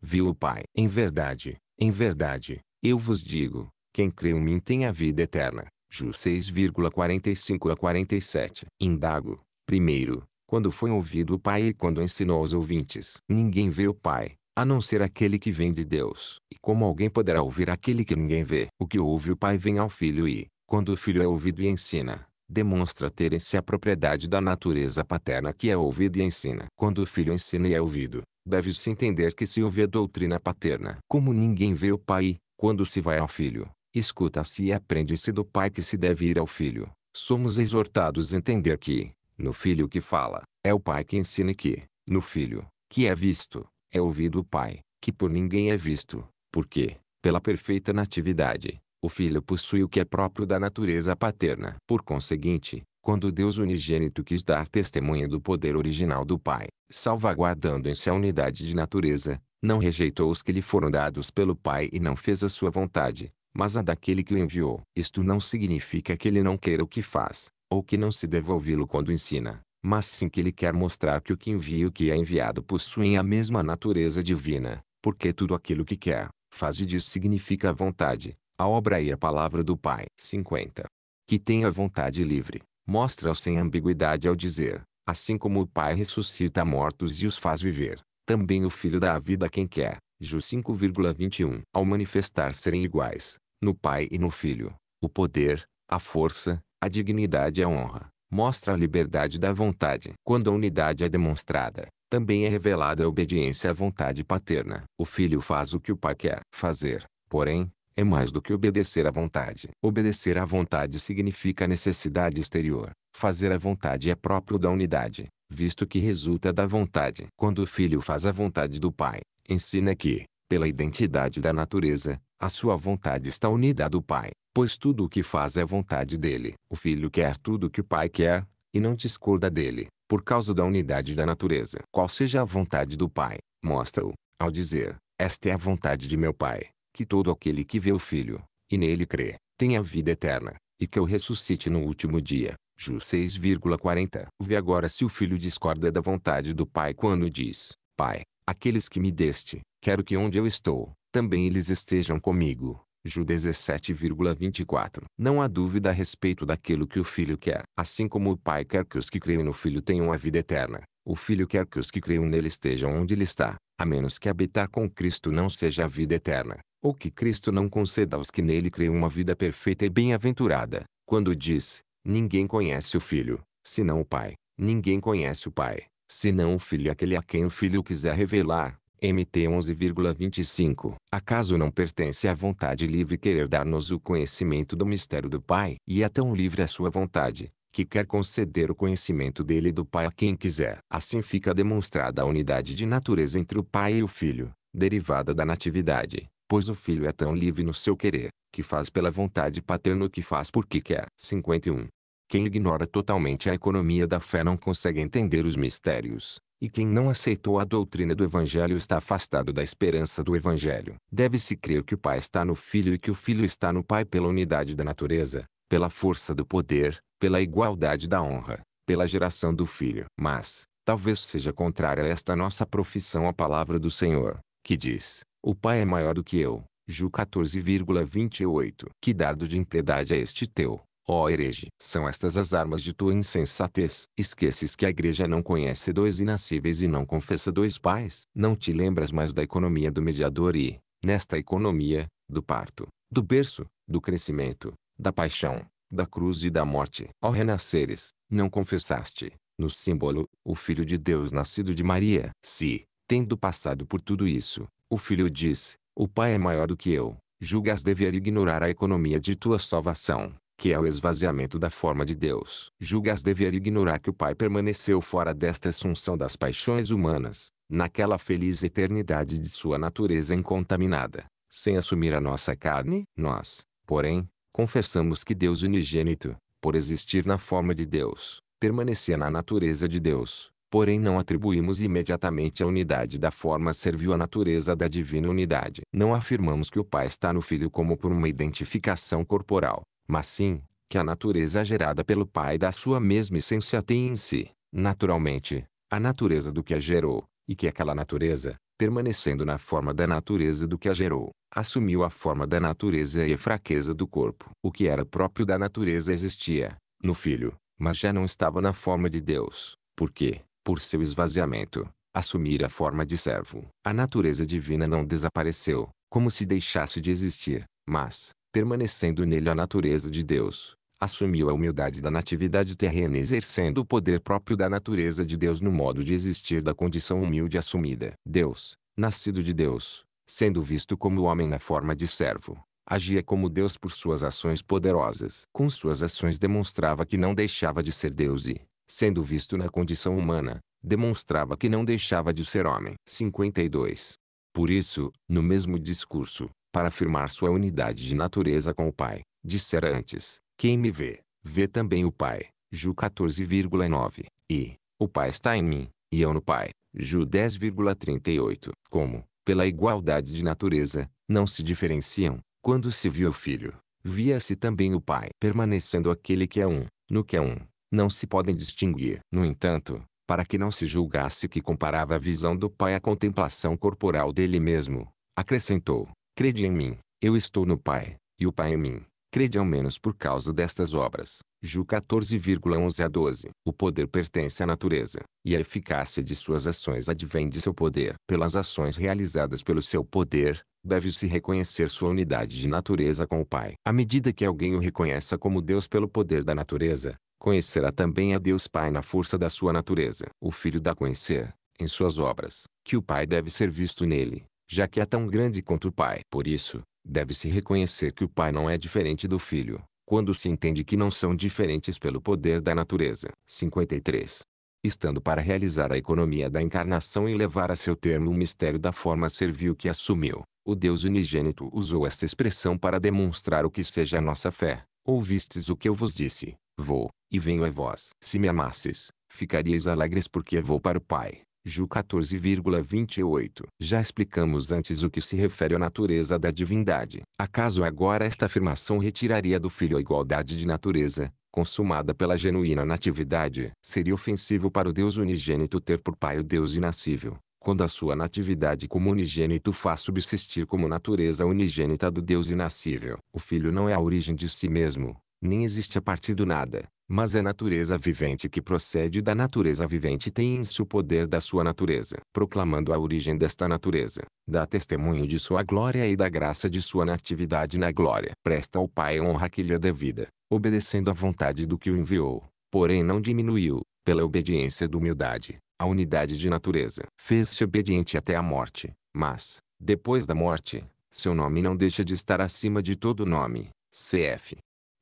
A: viu o Pai. Em verdade, em verdade, eu vos digo, quem crê em mim tem a vida eterna. Ju 6,45 a 47. Indago. Primeiro, quando foi ouvido o Pai e quando ensinou aos ouvintes. Ninguém vê o Pai, a não ser aquele que vem de Deus. E como alguém poderá ouvir aquele que ninguém vê? O que ouve o Pai vem ao Filho e, quando o Filho é ouvido e ensina, demonstra ter em si a propriedade da natureza paterna que é ouvido e ensina. Quando o Filho ensina e é ouvido, deve-se entender que se ouve a doutrina paterna. Como ninguém vê o Pai, quando se vai ao Filho, escuta-se e é aprende-se do pai que se deve ir ao filho. Somos exortados a entender que, no filho que fala, é o pai que ensina e que, no filho, que é visto, é ouvido o pai, que por ninguém é visto, porque, pela perfeita natividade, o filho possui o que é próprio da natureza paterna. Por conseguinte, quando Deus unigênito quis dar testemunha do poder original do Pai, salvaguardando-se a unidade de natureza, não rejeitou os que lhe foram dados pelo Pai e não fez a sua vontade, mas a daquele que o enviou. Isto não significa que ele não queira o que faz, ou que não se deva ouvi-lo quando ensina, mas sim que ele quer mostrar que o que envia e o que é enviado possuem a mesma natureza divina, porque tudo aquilo que quer, faz e diz significa a vontade, a obra e a palavra do Pai. 50. Que tem a vontade livre, mostra-o sem ambiguidade ao dizer, assim como o Pai ressuscita mortos e os faz viver, também o Filho dá a vida a quem quer, Ju 5,21. Ao manifestar serem iguais, no Pai e no Filho, o poder, a força, a dignidade e a honra, mostra a liberdade da vontade. Quando a unidade é demonstrada, também é revelada a obediência à vontade paterna. O filho faz o que o pai quer fazer, porém, é mais do que obedecer à vontade. Obedecer à vontade significa necessidade exterior. Fazer a vontade é próprio da unidade, visto que resulta da vontade. Quando o filho faz a vontade do pai, ensina que, pela identidade da natureza, a sua vontade está unida à do Pai, pois tudo o que faz é vontade dele. O Filho quer tudo o que o Pai quer, e não discorda dele, por causa da unidade da natureza. Qual seja a vontade do Pai, mostra-o, ao dizer, esta é a vontade de meu Pai, que todo aquele que vê o Filho, e nele crê, tenha vida eterna, e que eu ressuscite no último dia. Ju 6,40 Vê agora se o Filho discorda da vontade do Pai quando diz, Pai, Aqueles que me deste, quero que onde eu estou, também eles estejam comigo. Ju 17,24 Não há dúvida a respeito daquilo que o filho quer. Assim como o pai quer que os que creem no filho tenham a vida eterna, o filho quer que os que creiam nele estejam onde ele está, a menos que habitar com Cristo não seja a vida eterna, ou que Cristo não conceda aos que nele creem uma vida perfeita e bem-aventurada. Quando diz, ninguém conhece o filho, senão o pai. Ninguém conhece o pai, se não o filho aquele a quem o filho quiser revelar. MT 11,25 Acaso não pertence à vontade livre querer dar-nos o conhecimento do mistério do Pai? E é tão livre a sua vontade, que quer conceder o conhecimento dele do Pai a quem quiser. Assim fica demonstrada a unidade de natureza entre o Pai e o Filho, derivada da natividade, pois o Filho é tão livre no seu querer, que faz pela vontade paterna o que faz porque quer. 51 quem ignora totalmente a economia da fé não consegue entender os mistérios, e quem não aceitou a doutrina do Evangelho está afastado da esperança do Evangelho. Deve-se crer que o Pai está no Filho e que o Filho está no Pai pela unidade da natureza, pela força do poder, pela igualdade da honra, pela geração do Filho. Mas, talvez seja contrária a esta nossa profissão a palavra do Senhor, que diz, o Pai é maior do que eu. Ju 14,28 Que dardo de impiedade é este teu, Ó oh, herege, são estas as armas de tua insensatez. Esqueces que a igreja não conhece dois inascíveis e não confessa dois pais. Não te lembras mais da economia do mediador e, nesta economia, do parto, do berço, do crescimento, da paixão, da cruz e da morte. Ao renasceres, não confessaste, no símbolo, o Filho de Deus nascido de Maria. Se, tendo passado por tudo isso, o Filho diz, o Pai é maior do que eu, julgas dever ignorar a economia de tua salvação que é o esvaziamento da forma de Deus. Julgas dever ignorar que o Pai permaneceu fora desta assunção das paixões humanas, naquela feliz eternidade de sua natureza incontaminada, sem assumir a nossa carne. Nós, porém, confessamos que Deus unigênito, por existir na forma de Deus, permanecia na natureza de Deus. Porém não atribuímos imediatamente a unidade da forma serviu à natureza da divina unidade. Não afirmamos que o Pai está no Filho como por uma identificação corporal, mas sim, que a natureza gerada pelo Pai da sua mesma essência tem em si, naturalmente, a natureza do que a gerou, e que aquela natureza, permanecendo na forma da natureza do que a gerou, assumiu a forma da natureza e a fraqueza do corpo. O que era próprio da natureza existia, no Filho, mas já não estava na forma de Deus, porque, por seu esvaziamento, assumir a forma de servo. A natureza divina não desapareceu, como se deixasse de existir, mas, permanecendo nele a natureza de Deus, assumiu a humildade da natividade terrena exercendo o poder próprio da natureza de Deus no modo de existir da condição humilde assumida. Deus, nascido de Deus, sendo visto como homem na forma de servo, agia como Deus por suas ações poderosas. Com suas ações demonstrava que não deixava de ser Deus e, sendo visto na condição humana, demonstrava que não deixava de ser homem. 52. Por isso, no mesmo discurso, para afirmar sua unidade de natureza com o Pai, dissera antes, quem me vê, vê também o Pai, Ju 14,9, e, o Pai está em mim, e eu no Pai, Ju 10,38. Como, pela igualdade de natureza, não se diferenciam, quando se via o Filho, via-se também o Pai. Permanecendo aquele que é um, no que é um, não se podem distinguir. No entanto, para que não se julgasse que comparava a visão do Pai à contemplação corporal dele mesmo, acrescentou, Crede em mim, eu estou no Pai, e o Pai em mim. Crede ao menos por causa destas obras. Ju 14,11 a 12. O poder pertence à natureza, e a eficácia de suas ações advém de seu poder. Pelas ações realizadas pelo seu poder, deve-se reconhecer sua unidade de natureza com o Pai. À medida que alguém o reconheça como Deus pelo poder da natureza, conhecerá também a Deus Pai na força da sua natureza. O Filho dá a conhecer, em suas obras, que o Pai deve ser visto nele, já que é tão grande quanto o pai. Por isso, deve-se reconhecer que o pai não é diferente do filho, quando se entende que não são diferentes pelo poder da natureza. 53. Estando para realizar a economia da encarnação e levar a seu termo o mistério da forma servil que assumiu, o Deus unigênito usou esta expressão para demonstrar o que seja a nossa fé. Ouvistes o que eu vos disse, vou, e venho a vós. Se me amasses, ficaríeis alegres porque vou para o Pai. Ju 14,28. Já explicamos antes o que se refere à natureza da divindade. Acaso agora esta afirmação retiraria do filho a igualdade de natureza, consumada pela genuína natividade? Seria ofensivo para o Deus unigênito ter por pai o Deus inascível, quando a sua natividade como unigênito faz subsistir como natureza unigênita do Deus inascível. O filho não é a origem de si mesmo, nem existe a partir do nada, mas a é natureza vivente que procede da natureza vivente tem em si o poder da sua natureza. Proclamando a origem desta natureza, dá testemunho de sua glória e da graça de sua natividade na glória. Presta ao Pai a honra que lhe é devida, obedecendo à vontade do que o enviou, porém não diminuiu, pela obediência da humildade, a unidade de natureza. Fez-se obediente até a morte, mas, depois da morte, seu nome não deixa de estar acima de todo nome. Cf.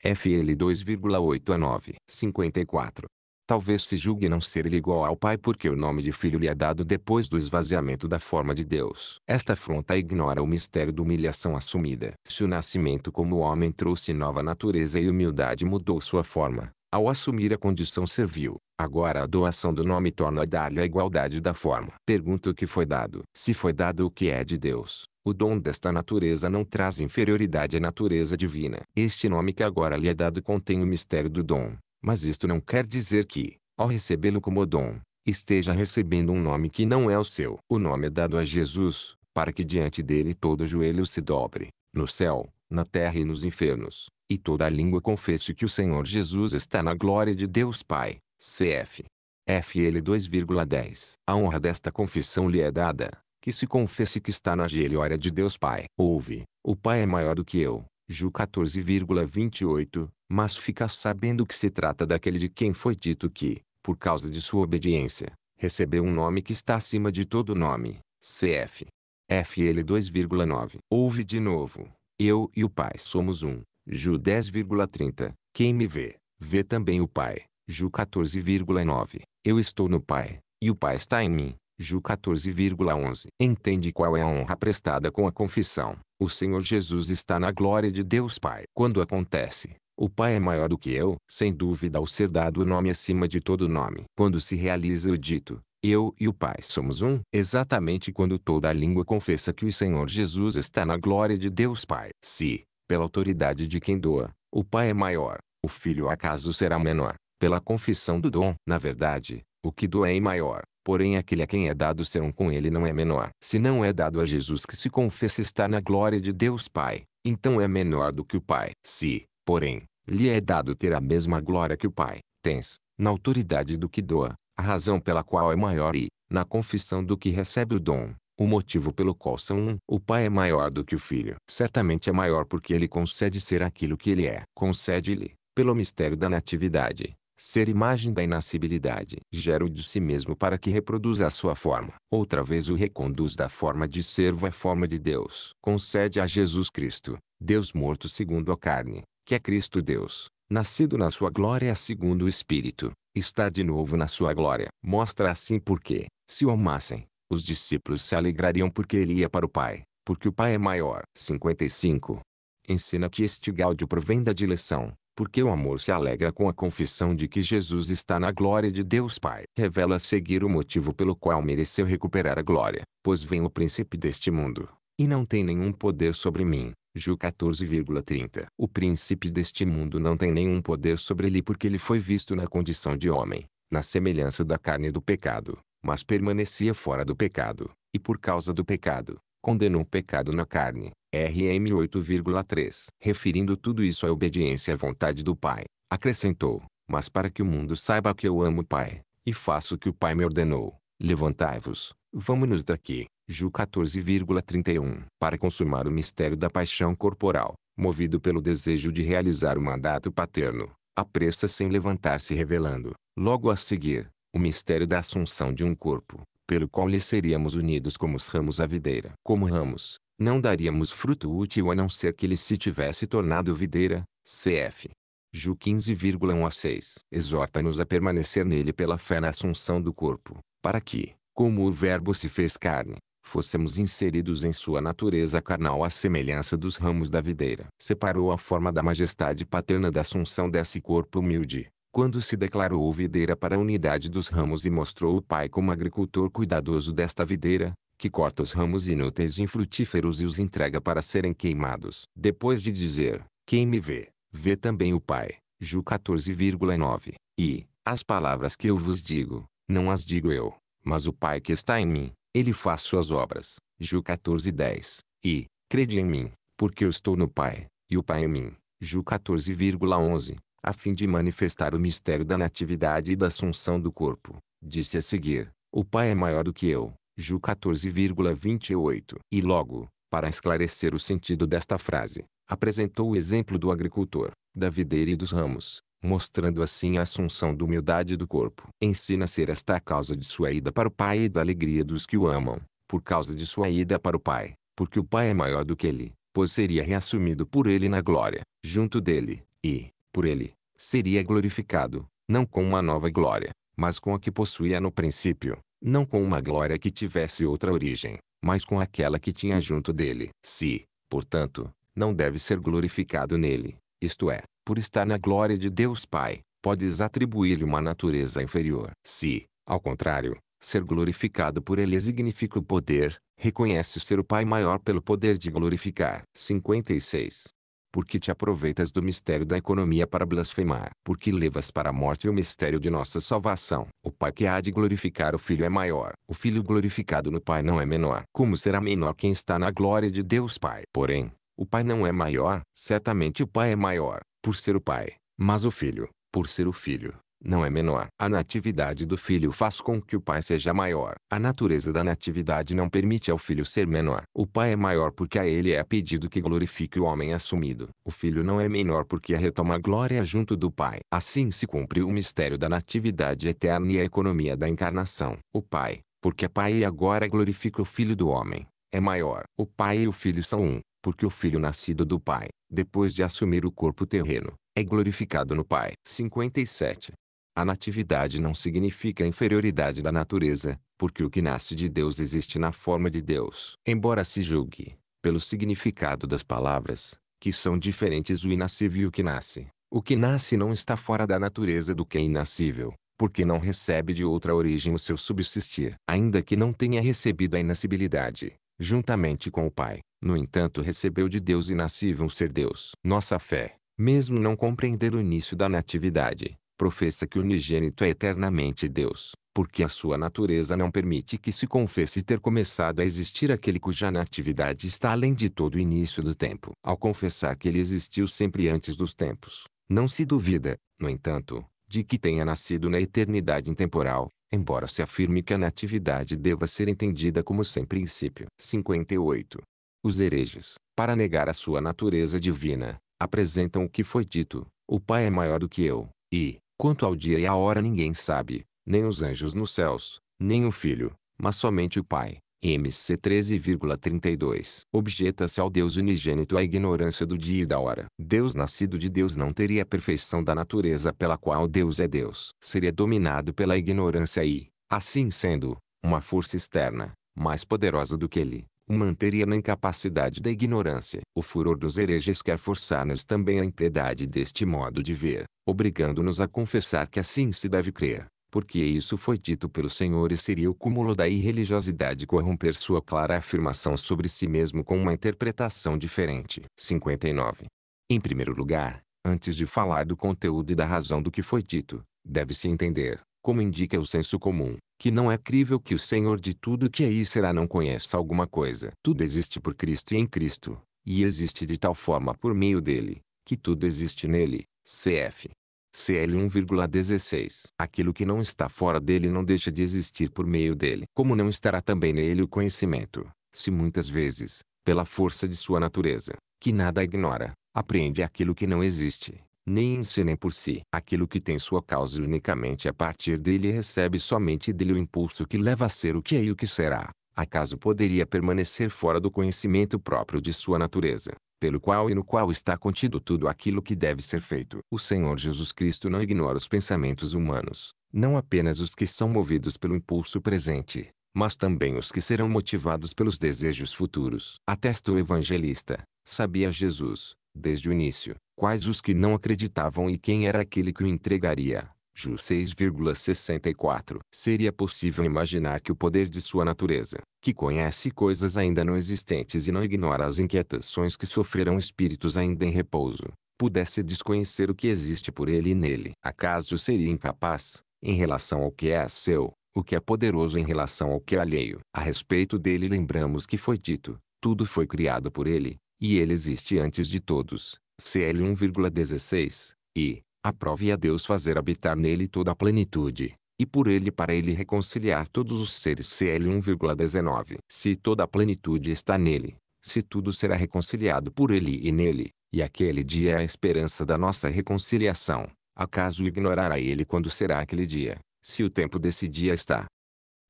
A: FL 2,8 a 9. 54. Talvez se julgue não ser ele igual ao Pai porque o nome de filho lhe é dado depois do esvaziamento da forma de Deus. Esta afronta ignora o mistério da humilhação assumida. Se o nascimento como homem trouxe nova natureza e humildade mudou sua forma, ao assumir a condição servil, agora a doação do nome torna a dar-lhe a igualdade da forma. Pergunta o que foi dado. Se foi dado o que é de Deus, o dom desta natureza não traz inferioridade à natureza divina. Este nome que agora lhe é dado contém o mistério do dom. Mas isto não quer dizer que, ao recebê-lo como dom, esteja recebendo um nome que não é o seu. O nome é dado a Jesus, para que diante dele todo joelho se dobre, no céu, na terra e nos infernos, e toda língua confesse que o Senhor Jesus está na glória de Deus Pai. CF. FL 2,10. A honra desta confissão lhe é dada, que se confesse que está na geliória de Deus Pai. Ouve, o Pai é maior do que eu. Ju 14,28, mas fica sabendo que se trata daquele de quem foi dito que, por causa de sua obediência, recebeu um nome que está acima de todo nome. CF. FL 2,9. Ouve de novo. Eu e o Pai somos um. Ju 10,30. Quem me vê, vê também o Pai. Ju 14,9. Eu estou no Pai, e o Pai está em mim. Ju 14,11. Entende qual é a honra prestada com a confissão. O Senhor Jesus está na glória de Deus Pai. Quando acontece, o Pai é maior do que eu, sem dúvida ao ser dado o nome acima de todo nome. Quando se realiza o dito, eu e o Pai somos um, exatamente quando toda a língua confessa que o Senhor Jesus está na glória de Deus Pai. Se, pela autoridade de quem doa, o Pai é maior, o Filho acaso será menor, pela confissão do dom. Na verdade, o que doa é maior, Porém aquele a quem é dado ser um com ele não é menor. Se não é dado a Jesus que se confessa estar na glória de Deus Pai, então é menor do que o Pai. Se, porém, lhe é dado ter a mesma glória que o Pai, tens, na autoridade do que doa, a razão pela qual é maior e, na confissão do que recebe o dom, o motivo pelo qual são um. O Pai é maior do que o Filho. Certamente é maior porque ele concede ser aquilo que ele é. Concede-lhe, pelo mistério da natividade, Ser imagem da inascibilidade, gera-o de si mesmo para que reproduza a sua forma. Outra vez o reconduz da forma de servo à forma de Deus. Concede a Jesus Cristo, Deus morto segundo a carne, que é Cristo Deus, nascido na sua glória segundo o Espírito, está de novo na sua glória. Mostra assim porque, se o amassem, os discípulos se alegrariam porque ele ia para o Pai, porque o Pai é maior. 55. Ensina que este gáudio provém da direção porque o amor se alegra com a confissão de que Jesus está na glória de Deus Pai. Revela a seguir o motivo pelo qual mereceu recuperar a glória, pois vem o príncipe deste mundo, e não tem nenhum poder sobre mim. Ju 14,30 O príncipe deste mundo não tem nenhum poder sobre ele porque ele foi visto na condição de homem, na semelhança da carne do pecado, mas permanecia fora do pecado, e por causa do pecado, condenou o pecado na carne. RM 8,3. Referindo tudo isso à obediência à vontade do Pai, acrescentou: Mas para que o mundo saiba que eu amo o Pai, e faço o que o Pai me ordenou, levantai-vos, vamos-nos daqui. Ju 14,31. Para consumar o mistério da paixão corporal, movido pelo desejo de realizar o mandato paterno, apressa sem levantar-se revelando, logo a seguir, o mistério da assunção de um corpo, pelo qual lhe seríamos unidos como os ramos à videira. Como ramos, não daríamos fruto útil a não ser que ele se tivesse tornado videira, cf. Ju 15,1 a 6. Exorta-nos a permanecer nele pela fé na assunção do corpo, para que, como o Verbo se fez carne, fôssemos inseridos em sua natureza carnal à semelhança dos ramos da videira. Separou a forma da majestade paterna da assunção desse corpo humilde, quando se declarou videira para a unidade dos ramos e mostrou o pai como agricultor cuidadoso desta videira, que corta os ramos inúteis e infrutíferos e os entrega para serem queimados. Depois de dizer, quem me vê, vê também o pai, Ju 14,9, e, as palavras que eu vos digo, não as digo eu, mas o pai que está em mim, ele faz suas obras, Ju 14,10, e, crede em mim, porque eu estou no pai, e o pai em mim, Ju 14,11 a fim de manifestar o mistério da natividade e da assunção do corpo. Disse a seguir, o Pai é maior do que eu. Ju 14,28. E logo, para esclarecer o sentido desta frase, apresentou o exemplo do agricultor, da videira e dos ramos, mostrando assim a assunção da humildade do corpo. Ensina ser esta a causa de sua ida para o Pai e da alegria dos que o amam, por causa de sua ida para o Pai, porque o Pai é maior do que ele, pois seria reassumido por ele na glória, junto dele, e, por ele, seria glorificado, não com uma nova glória, mas com a que possuía no princípio, não com uma glória que tivesse outra origem, mas com aquela que tinha junto dele. Se, portanto, não deve ser glorificado nele, isto é, por estar na glória de Deus Pai, podes atribuir-lhe uma natureza inferior. Se, ao contrário, ser glorificado por ele significa o poder, reconhece ser o Pai maior pelo poder de glorificar. 56 porque te aproveitas do mistério da economia para blasfemar, porque levas para a morte o mistério de nossa salvação. O Pai que há de glorificar o Filho é maior, o Filho glorificado no Pai não é menor. Como será menor quem está na glória de Deus Pai? Porém, o Pai não é maior, certamente o Pai é maior, por ser o Pai, mas o Filho, por ser o Filho não é menor. A natividade do filho faz com que o pai seja maior. A natureza da natividade não permite ao filho ser menor. O pai é maior porque a ele é pedido que glorifique o homem assumido. O filho não é menor porque é retoma a glória junto do pai. Assim se cumpre o mistério da natividade eterna e a economia da encarnação. O pai, porque é pai e agora glorifica o filho do homem, é maior. O pai e o filho são um, porque o filho nascido do pai, depois de assumir o corpo terreno, é glorificado no Pai. 57. A natividade não significa a inferioridade da natureza, porque o que nasce de Deus existe na forma de Deus. Embora se julgue, pelo significado das palavras, que são diferentes o inascível e o que nasce. O que nasce não está fora da natureza do que é inascível, porque não recebe de outra origem o seu subsistir. Ainda que não tenha recebido a inascibilidade, juntamente com o Pai, no entanto recebeu de Deus inascível ser Deus. Nossa fé, mesmo não compreender o início da natividade, professa que o unigênito é eternamente Deus, porque a sua natureza não permite que se confesse ter começado a existir aquele cuja natividade está além de todo o início do tempo. Ao confessar que ele existiu sempre antes dos tempos, não se duvida, no entanto, de que tenha nascido na eternidade intemporal, embora se afirme que a natividade deva ser entendida como sem princípio. 58. Os hereges, para negar a sua natureza divina, apresentam o que foi dito, o Pai é maior do que eu, e, Quanto ao dia e à hora ninguém sabe, nem os anjos nos céus, nem o Filho, mas somente o Pai. MC 13,32 Objeta-se ao Deus unigênito a ignorância do dia e da hora. Deus nascido de Deus não teria a perfeição da natureza pela qual Deus é Deus. Seria dominado pela ignorância e, assim sendo, uma força externa, mais poderosa do que ele, o manteria na incapacidade da ignorância. O furor dos hereges quer forçar-nos também a impiedade deste modo de ver, obrigando-nos a confessar que assim se deve crer, porque isso foi dito pelo Senhor e seria o cúmulo da irreligiosidade corromper sua clara afirmação sobre si mesmo com uma interpretação diferente. 59. Em primeiro lugar, antes de falar do conteúdo e da razão do que foi dito, deve-se entender, como indica o senso comum, que não é crível que o Senhor de tudo que aí é será não conheça alguma coisa. Tudo existe por Cristo e em Cristo, e existe de tal forma por meio dele, que tudo existe nele. Cf. CL 1,16 Aquilo que não está fora dele não deixa de existir por meio dele. Como não estará também nele o conhecimento, se muitas vezes, pela força de sua natureza, que nada ignora, apreende aquilo que não existe nem em si nem por si. Aquilo que tem sua causa unicamente a partir dele recebe somente dele o impulso que leva a ser o que é e o que será. Acaso poderia permanecer fora do conhecimento próprio de sua natureza, pelo qual e no qual está contido tudo aquilo que deve ser feito? O Senhor Jesus Cristo não ignora os pensamentos humanos, não apenas os que são movidos pelo impulso presente, mas também os que serão motivados pelos desejos futuros. Atesta o evangelista, sabia Jesus, desde o início, quais os que não acreditavam e quem era aquele que o entregaria. Ju 6,64 Seria possível imaginar que o poder de sua natureza, que conhece coisas ainda não existentes e não ignora as inquietações que sofreram espíritos ainda em repouso, pudesse desconhecer o que existe por ele e nele. Acaso seria incapaz, em relação ao que é seu, o que é poderoso em relação ao que é alheio? A respeito dele lembramos que foi dito, tudo foi criado por ele, e ele existe antes de todos. CL 1,16, e, aprove a Deus fazer habitar nele toda a plenitude, e por ele para ele reconciliar todos os seres. CL 1,19. Se toda a plenitude está nele, se tudo será reconciliado por ele e nele, e aquele dia é a esperança da nossa reconciliação, acaso ignorará ele quando será aquele dia, se o tempo desse dia está?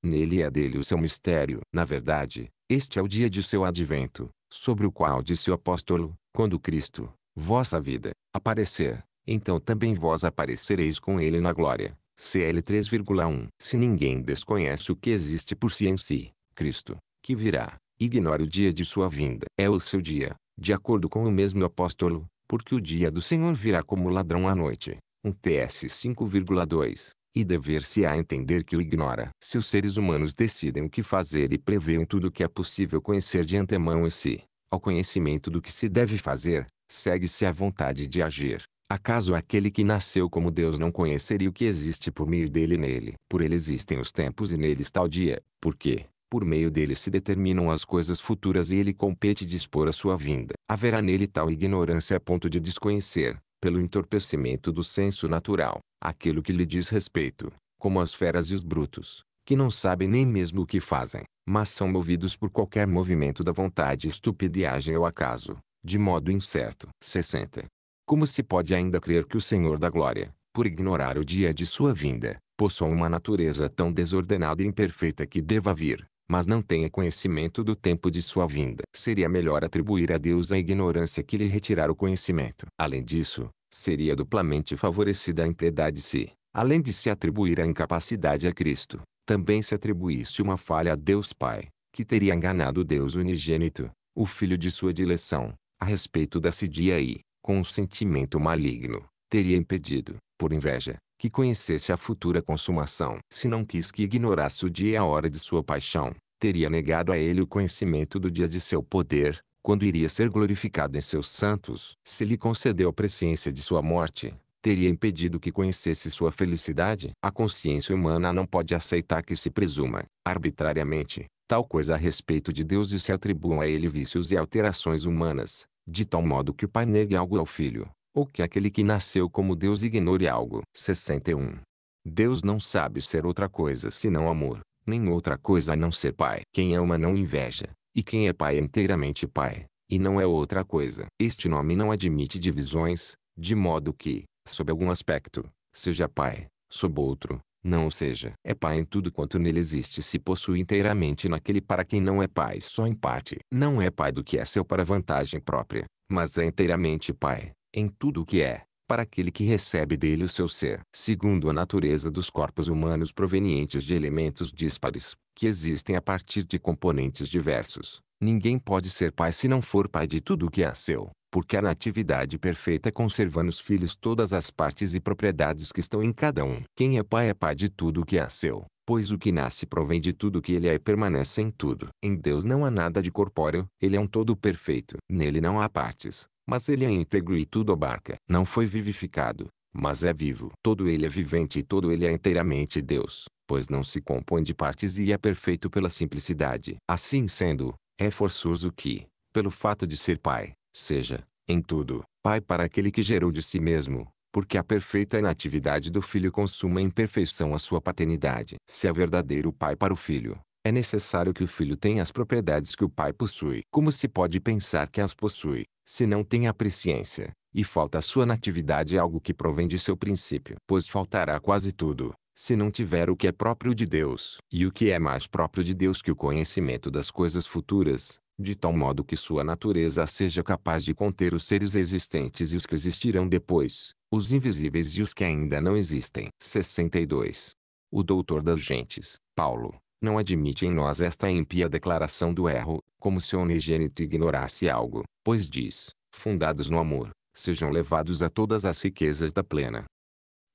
A: Nele é dele o seu mistério. Na verdade, este é o dia de seu advento, sobre o qual disse o apóstolo, quando Cristo, vossa vida, aparecer, então também vós aparecereis com ele na glória. CL 3,1 Se ninguém desconhece o que existe por si em si, Cristo, que virá, ignore o dia de sua vinda. É o seu dia, de acordo com o mesmo apóstolo, porque o dia do Senhor virá como ladrão à noite. Um TS 5,2 e dever-se-á entender que o ignora. Se os seres humanos decidem o que fazer e preveem tudo o que é possível conhecer de antemão em si, ao conhecimento do que se deve fazer, segue-se a vontade de agir. Acaso aquele que nasceu como Deus não conheceria o que existe por meio dele nele? Por ele existem os tempos e nele está o dia, porque, por meio dele se determinam as coisas futuras e ele compete dispor a sua vinda. Haverá nele tal ignorância a ponto de desconhecer, pelo entorpecimento do senso natural, aquilo que lhe diz respeito, como as feras e os brutos, que não sabem nem mesmo o que fazem, mas são movidos por qualquer movimento da vontade estúpida e agem ao acaso de modo incerto. 60. Como se pode ainda crer que o Senhor da Glória, por ignorar o dia de sua vinda, possua uma natureza tão desordenada e imperfeita que deva vir, mas não tenha conhecimento do tempo de sua vinda? Seria melhor atribuir a Deus a ignorância que lhe retirar o conhecimento. Além disso, seria duplamente favorecida a impiedade se, além de se atribuir a incapacidade a Cristo, também se atribuísse uma falha a Deus Pai, que teria enganado Deus unigênito, o Filho de sua dileção, a respeito desse dia, e, com um sentimento maligno, teria impedido, por inveja, que conhecesse a futura consumação. Se não quis que ignorasse o dia e a hora de sua paixão, teria negado a ele o conhecimento do dia de seu poder, quando iria ser glorificado em seus santos. Se lhe concedeu a presciência de sua morte, teria impedido que conhecesse sua felicidade. A consciência humana não pode aceitar que se presuma, arbitrariamente, tal coisa a respeito de Deus e se atribuam a ele vícios e alterações humanas, de tal modo que o pai negue algo ao filho, ou que aquele que nasceu como Deus ignore algo. 61. Deus não sabe ser outra coisa senão amor, nem outra coisa a não ser pai. Quem ama não inveja, e quem é pai é inteiramente pai, e não é outra coisa. Este nome não admite divisões, de modo que, sob algum aspecto, seja pai, sob outro, não o seja. É Pai em tudo quanto nele existe se possui inteiramente naquele para quem não é Pai só em parte. Não é Pai do que é seu para vantagem própria, mas é inteiramente Pai, em tudo o que é, para aquele que recebe dele o seu ser. Segundo a natureza dos corpos humanos provenientes de elementos díspares, que existem a partir de componentes diversos, ninguém pode ser Pai se não for Pai de tudo o que é seu porque a natividade perfeita conserva nos filhos todas as partes e propriedades que estão em cada um. Quem é pai é pai de tudo o que é seu, pois o que nasce provém de tudo que ele é e permanece em tudo. Em Deus não há nada de corpóreo, ele é um todo perfeito. Nele não há partes, mas ele é íntegro e tudo abarca. Não foi vivificado, mas é vivo. Todo ele é vivente e todo ele é inteiramente Deus, pois não se compõe de partes e é perfeito pela simplicidade. Assim sendo, é forçoso que, pelo fato de ser pai, Seja, em tudo, pai para aquele que gerou de si mesmo, porque a perfeita inatividade do filho consuma em perfeição a sua paternidade. Se é verdadeiro pai para o filho, é necessário que o filho tenha as propriedades que o pai possui. Como se pode pensar que as possui, se não tem a presciência, e falta a sua natividade é algo que provém de seu princípio? Pois faltará quase tudo, se não tiver o que é próprio de Deus. E o que é mais próprio de Deus que o conhecimento das coisas futuras, de tal modo que sua natureza seja capaz de conter os seres existentes e os que existirão depois, os invisíveis e os que ainda não existem. 62. O doutor das gentes, Paulo, não admite em nós esta impia declaração do erro, como se o unigênito ignorasse algo, pois diz, fundados no amor, sejam levados a todas as riquezas da plena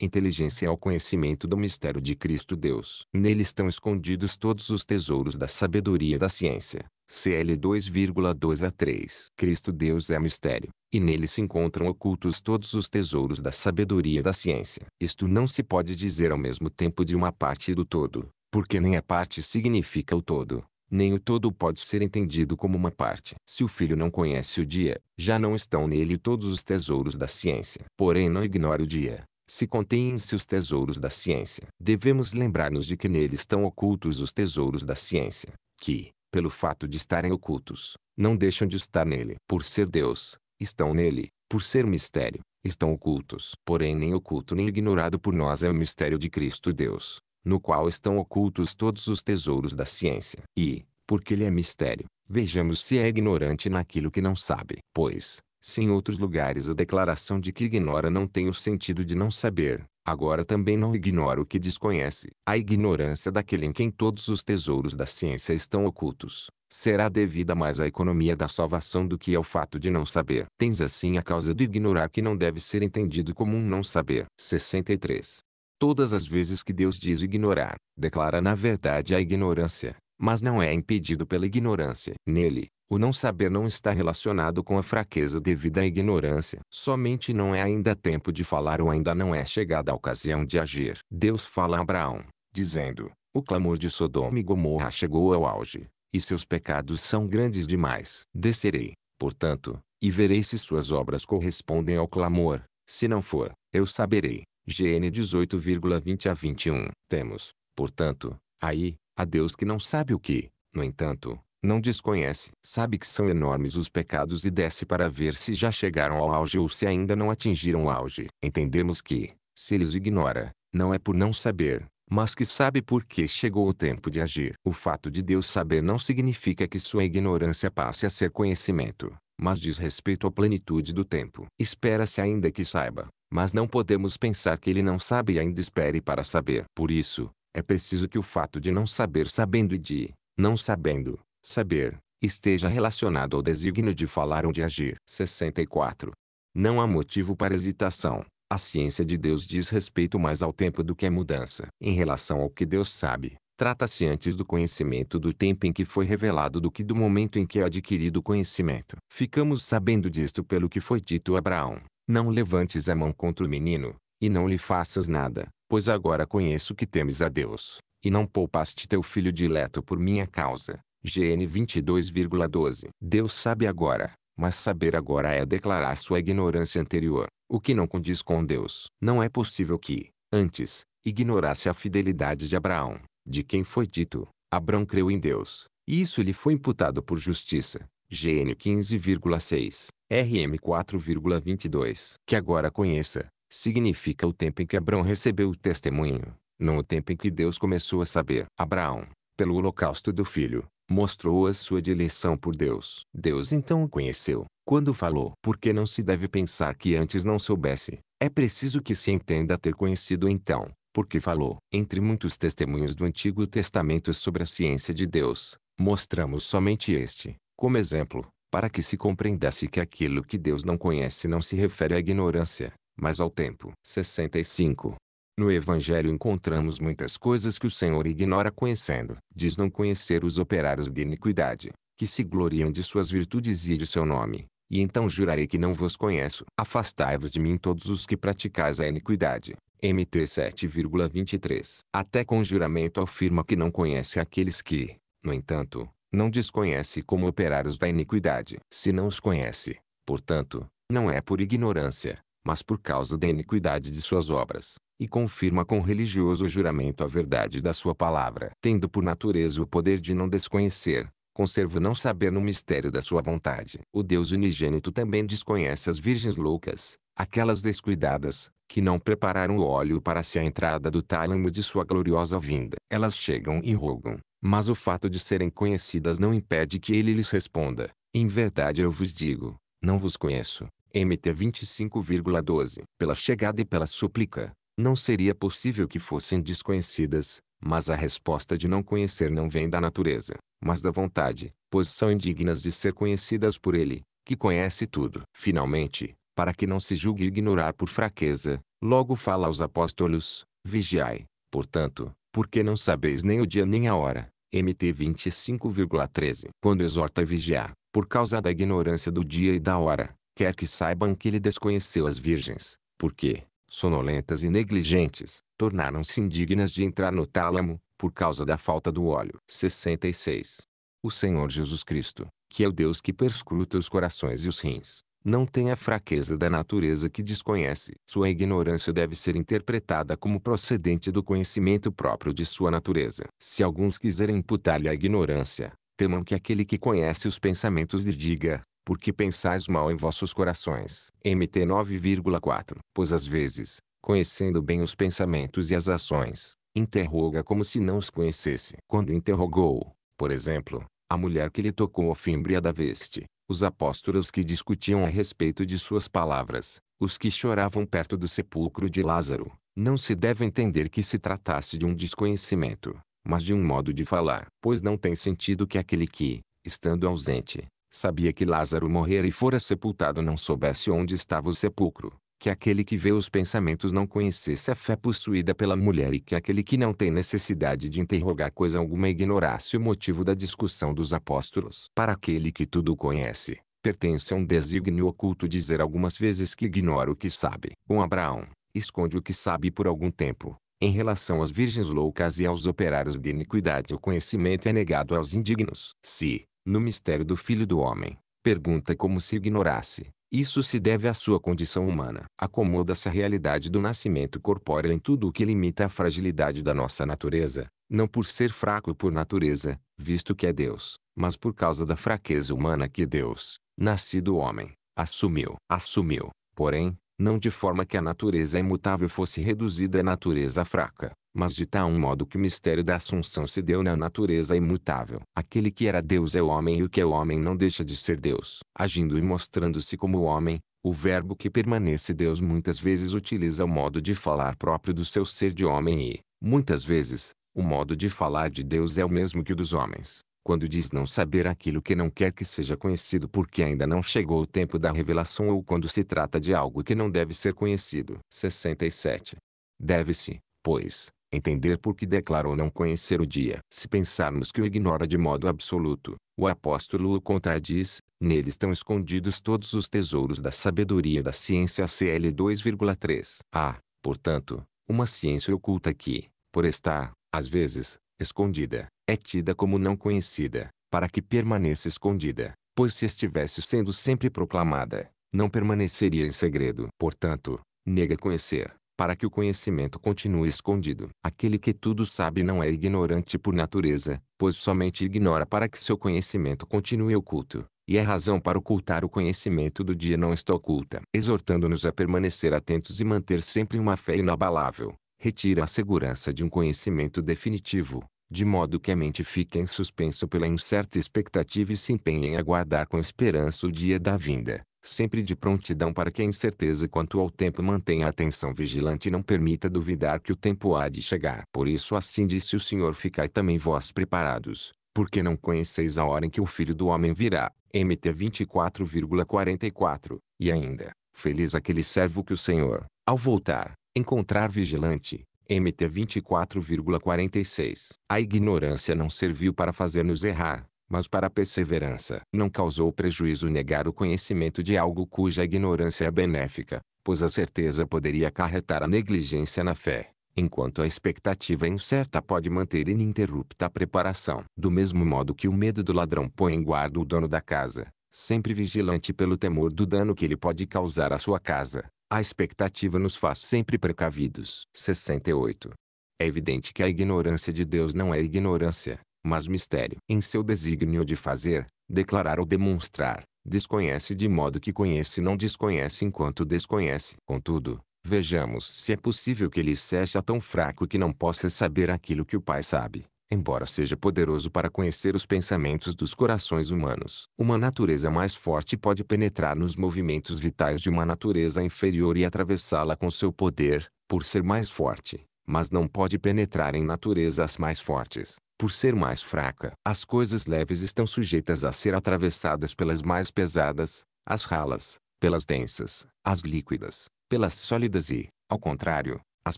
A: inteligência ao conhecimento do mistério de Cristo Deus. Nele estão escondidos todos os tesouros da sabedoria e da ciência, CL 2,2 a 3. Cristo Deus é mistério, e nele se encontram ocultos todos os tesouros da sabedoria da ciência. Isto não se pode dizer ao mesmo tempo de uma parte do todo, porque nem a parte significa o todo, nem o todo pode ser entendido como uma parte. Se o filho não conhece o dia, já não estão nele todos os tesouros da ciência. Porém não ignora o dia, se contém em si os tesouros da ciência. Devemos lembrar-nos de que nele estão ocultos os tesouros da ciência, que, pelo fato de estarem ocultos, não deixam de estar nele. Por ser Deus, estão nele, por ser mistério, estão ocultos. Porém nem oculto nem ignorado por nós é o mistério de Cristo Deus, no qual estão ocultos todos os tesouros da ciência. E, porque ele é mistério, vejamos se é ignorante naquilo que não sabe. Pois, se em outros lugares a declaração de que ignora não tem o sentido de não saber, Agora também não ignora o que desconhece. A ignorância daquele em quem todos os tesouros da ciência estão ocultos, será devida mais à economia da salvação do que ao fato de não saber. Tens assim a causa do ignorar que não deve ser entendido como um não saber. 63. Todas as vezes que Deus diz ignorar, declara na verdade a ignorância, mas não é impedido pela ignorância. Nele, o não saber não está relacionado com a fraqueza devido à ignorância. Somente não é ainda tempo de falar ou ainda não é chegada a ocasião de agir. Deus fala a Abraão, dizendo: O clamor de Sodoma e Gomorra chegou ao auge, e seus pecados são grandes demais. Descerei, portanto, e verei se suas obras correspondem ao clamor. Se não for, eu saberei. GN 18,20 a 21. Temos, portanto, aí, a Deus que não sabe o que, no entanto, não desconhece, sabe que são enormes os pecados e desce para ver se já chegaram ao auge ou se ainda não atingiram o auge. Entendemos que, se eles ignora, não é por não saber, mas que sabe porque chegou o tempo de agir. O fato de Deus saber não significa que sua ignorância passe a ser conhecimento, mas diz respeito à plenitude do tempo. Espera-se ainda que saiba, mas não podemos pensar que ele não sabe e ainda espere para saber. Por isso, é preciso que o fato de não saber sabendo e de não sabendo, saber, esteja relacionado ao desígnio de falar ou de agir. 64. Não há motivo para hesitação. A ciência de Deus diz respeito mais ao tempo do que à mudança. Em relação ao que Deus sabe, trata-se antes do conhecimento do tempo em que foi revelado do que do momento em que é adquirido o conhecimento. Ficamos sabendo disto pelo que foi dito a Abraão: Não levantes a mão contra o menino, e não lhe faças nada, pois agora conheço que temes a Deus, e não poupaste teu filho dileto por minha causa. GN 22,12. Deus sabe agora, mas saber agora é declarar sua ignorância anterior, o que não condiz com Deus. Não é possível que, antes, ignorasse a fidelidade de Abraão, de quem foi dito, Abraão creu em Deus, e isso lhe foi imputado por justiça. GN 15,6, RM 4,22. Que agora conheça, significa o tempo em que Abraão recebeu o testemunho, não o tempo em que Deus começou a saber. Abraão, pelo holocausto do filho, mostrou a sua direção por Deus. Deus então o conheceu, quando falou. Porque não se deve pensar que antes não soubesse. É preciso que se entenda ter conhecido então, porque falou. Entre muitos testemunhos do Antigo Testamento sobre a ciência de Deus, mostramos somente este, como exemplo, para que se compreendesse que aquilo que Deus não conhece não se refere à ignorância, mas ao tempo. 65. No Evangelho encontramos muitas coisas que o Senhor ignora conhecendo. Diz não conhecer os operários de iniquidade, que se gloriam de suas virtudes e de seu nome. E então jurarei que não vos conheço. Afastai-vos de mim todos os que praticais a iniquidade. MT 7,23. Até com juramento afirma que não conhece aqueles que, no entanto, não desconhece como operários da iniquidade. Se não os conhece, portanto, não é por ignorância, mas por causa da iniquidade de suas obras e confirma com religioso juramento a verdade da sua palavra. Tendo por natureza o poder de não desconhecer, conservo não saber no mistério da sua vontade. O Deus unigênito também desconhece as virgens loucas, aquelas descuidadas, que não prepararam o óleo para se a entrada do tálamo de sua gloriosa vinda. Elas chegam e rogam, mas o fato de serem conhecidas não impede que ele lhes responda. Em verdade eu vos digo, não vos conheço. MT 25,12 Pela chegada e pela súplica, não seria possível que fossem desconhecidas, mas a resposta de não conhecer não vem da natureza, mas da vontade, pois são indignas de ser conhecidas por ele, que conhece tudo. Finalmente, para que não se julgue ignorar por fraqueza, logo fala aos apóstolos: Vigiai, portanto, porque não sabeis nem o dia nem a hora. MT 25,13. Quando exorta a vigiar, por causa da ignorância do dia e da hora, quer que saibam que ele desconheceu as virgens, porque, sonolentas e negligentes, tornaram-se indignas de entrar no tálamo, por causa da falta do óleo. 66. O Senhor Jesus Cristo, que é o Deus que perscruta os corações e os rins, não tem a fraqueza da natureza que desconhece. Sua ignorância deve ser interpretada como procedente do conhecimento próprio de sua natureza. Se alguns quiserem imputar-lhe a ignorância, temam que aquele que conhece os pensamentos lhe diga, porque pensais mal em vossos corações. MT 9,4 Pois às vezes, conhecendo bem os pensamentos e as ações, interroga como se não os conhecesse. Quando interrogou, por exemplo, a mulher que lhe tocou o fímbria da veste, os apóstolos que discutiam a respeito de suas palavras, os que choravam perto do sepulcro de Lázaro, não se deve entender que se tratasse de um desconhecimento, mas de um modo de falar, pois não tem sentido que aquele que, estando ausente, Sabia que Lázaro morrera e fora sepultado não soubesse onde estava o sepulcro, que aquele que vê os pensamentos não conhecesse a fé possuída pela mulher e que aquele que não tem necessidade de interrogar coisa alguma ignorasse o motivo da discussão dos apóstolos. Para aquele que tudo conhece, pertence a um desígnio oculto dizer algumas vezes que ignora o que sabe. Com Abraão, esconde o que sabe por algum tempo. Em relação às virgens loucas e aos operários de iniquidade, o conhecimento é negado aos indignos. Se, no mistério do Filho do Homem, pergunta como se ignorasse. Isso se deve à sua condição humana. Acomoda-se a realidade do nascimento corpóreo em tudo o que limita a fragilidade da nossa natureza, não por ser fraco por natureza, visto que é Deus, mas por causa da fraqueza humana que Deus, nascido homem, assumiu. Assumiu, porém, não de forma que a natureza imutável fosse reduzida à natureza fraca, mas de tal modo que o mistério da assunção se deu na natureza imutável. Aquele que era Deus é o homem e o que é o homem não deixa de ser Deus. Agindo e mostrando-se como homem, o verbo que permanece Deus muitas vezes utiliza o modo de falar próprio do seu ser de homem e, muitas vezes, o modo de falar de Deus é o mesmo que o dos homens. Quando diz não saber aquilo que não quer que seja conhecido porque ainda não chegou o tempo da revelação ou quando se trata de algo que não deve ser conhecido. 67. Deve-se, pois, entender por que declara ou não conhecer o dia. Se pensarmos que o ignora de modo absoluto, o apóstolo o contradiz, nele estão escondidos todos os tesouros da sabedoria da ciência CL 2,3. Há, portanto, uma ciência oculta que, por estar, às vezes, escondida, é tida como não conhecida, para que permaneça escondida, pois se estivesse sendo sempre proclamada, não permaneceria em segredo. Portanto, nega conhecer para que o conhecimento continue escondido. Aquele que tudo sabe não é ignorante por natureza, pois somente ignora para que seu conhecimento continue oculto. E a é razão para ocultar o conhecimento do dia não está oculta, exortando-nos a permanecer atentos e manter sempre uma fé inabalável. Retira a segurança de um conhecimento definitivo, de modo que a mente fique em suspenso pela incerta expectativa e se empenhe em aguardar com esperança o dia da vinda sempre de prontidão para que a incerteza quanto ao tempo mantenha a atenção vigilante e não permita duvidar que o tempo há de chegar. Por isso assim disse o Senhor ficai também vós preparados, porque não conheceis a hora em que o Filho do Homem virá. MT 24,44 E ainda, feliz aquele servo que o Senhor, ao voltar, encontrar vigilante. MT 24,46 A ignorância não serviu para fazer-nos errar, mas para a perseverança. Não causou prejuízo negar o conhecimento de algo cuja ignorância é benéfica, pois a certeza poderia acarretar a negligência na fé, enquanto a expectativa incerta pode manter ininterrupta a preparação. Do mesmo modo que o medo do ladrão põe em guarda o dono da casa, sempre vigilante pelo temor do dano que ele pode causar à sua casa, a expectativa nos faz sempre precavidos. 68. É evidente que a ignorância de Deus não é ignorância, mas mistério. Em seu desígnio de fazer, declarar ou demonstrar, desconhece de modo que conhece e não desconhece enquanto desconhece. Contudo, vejamos se é possível que ele seja tão fraco que não possa saber aquilo que o Pai sabe embora seja poderoso para conhecer os pensamentos dos corações humanos. Uma natureza mais forte pode penetrar nos movimentos vitais de uma natureza inferior e atravessá-la com seu poder, por ser mais forte mas não pode penetrar em naturezas mais fortes, por ser mais fraca. As coisas leves estão sujeitas a ser atravessadas pelas mais pesadas, as ralas, pelas densas, as líquidas, pelas sólidas e, ao contrário, as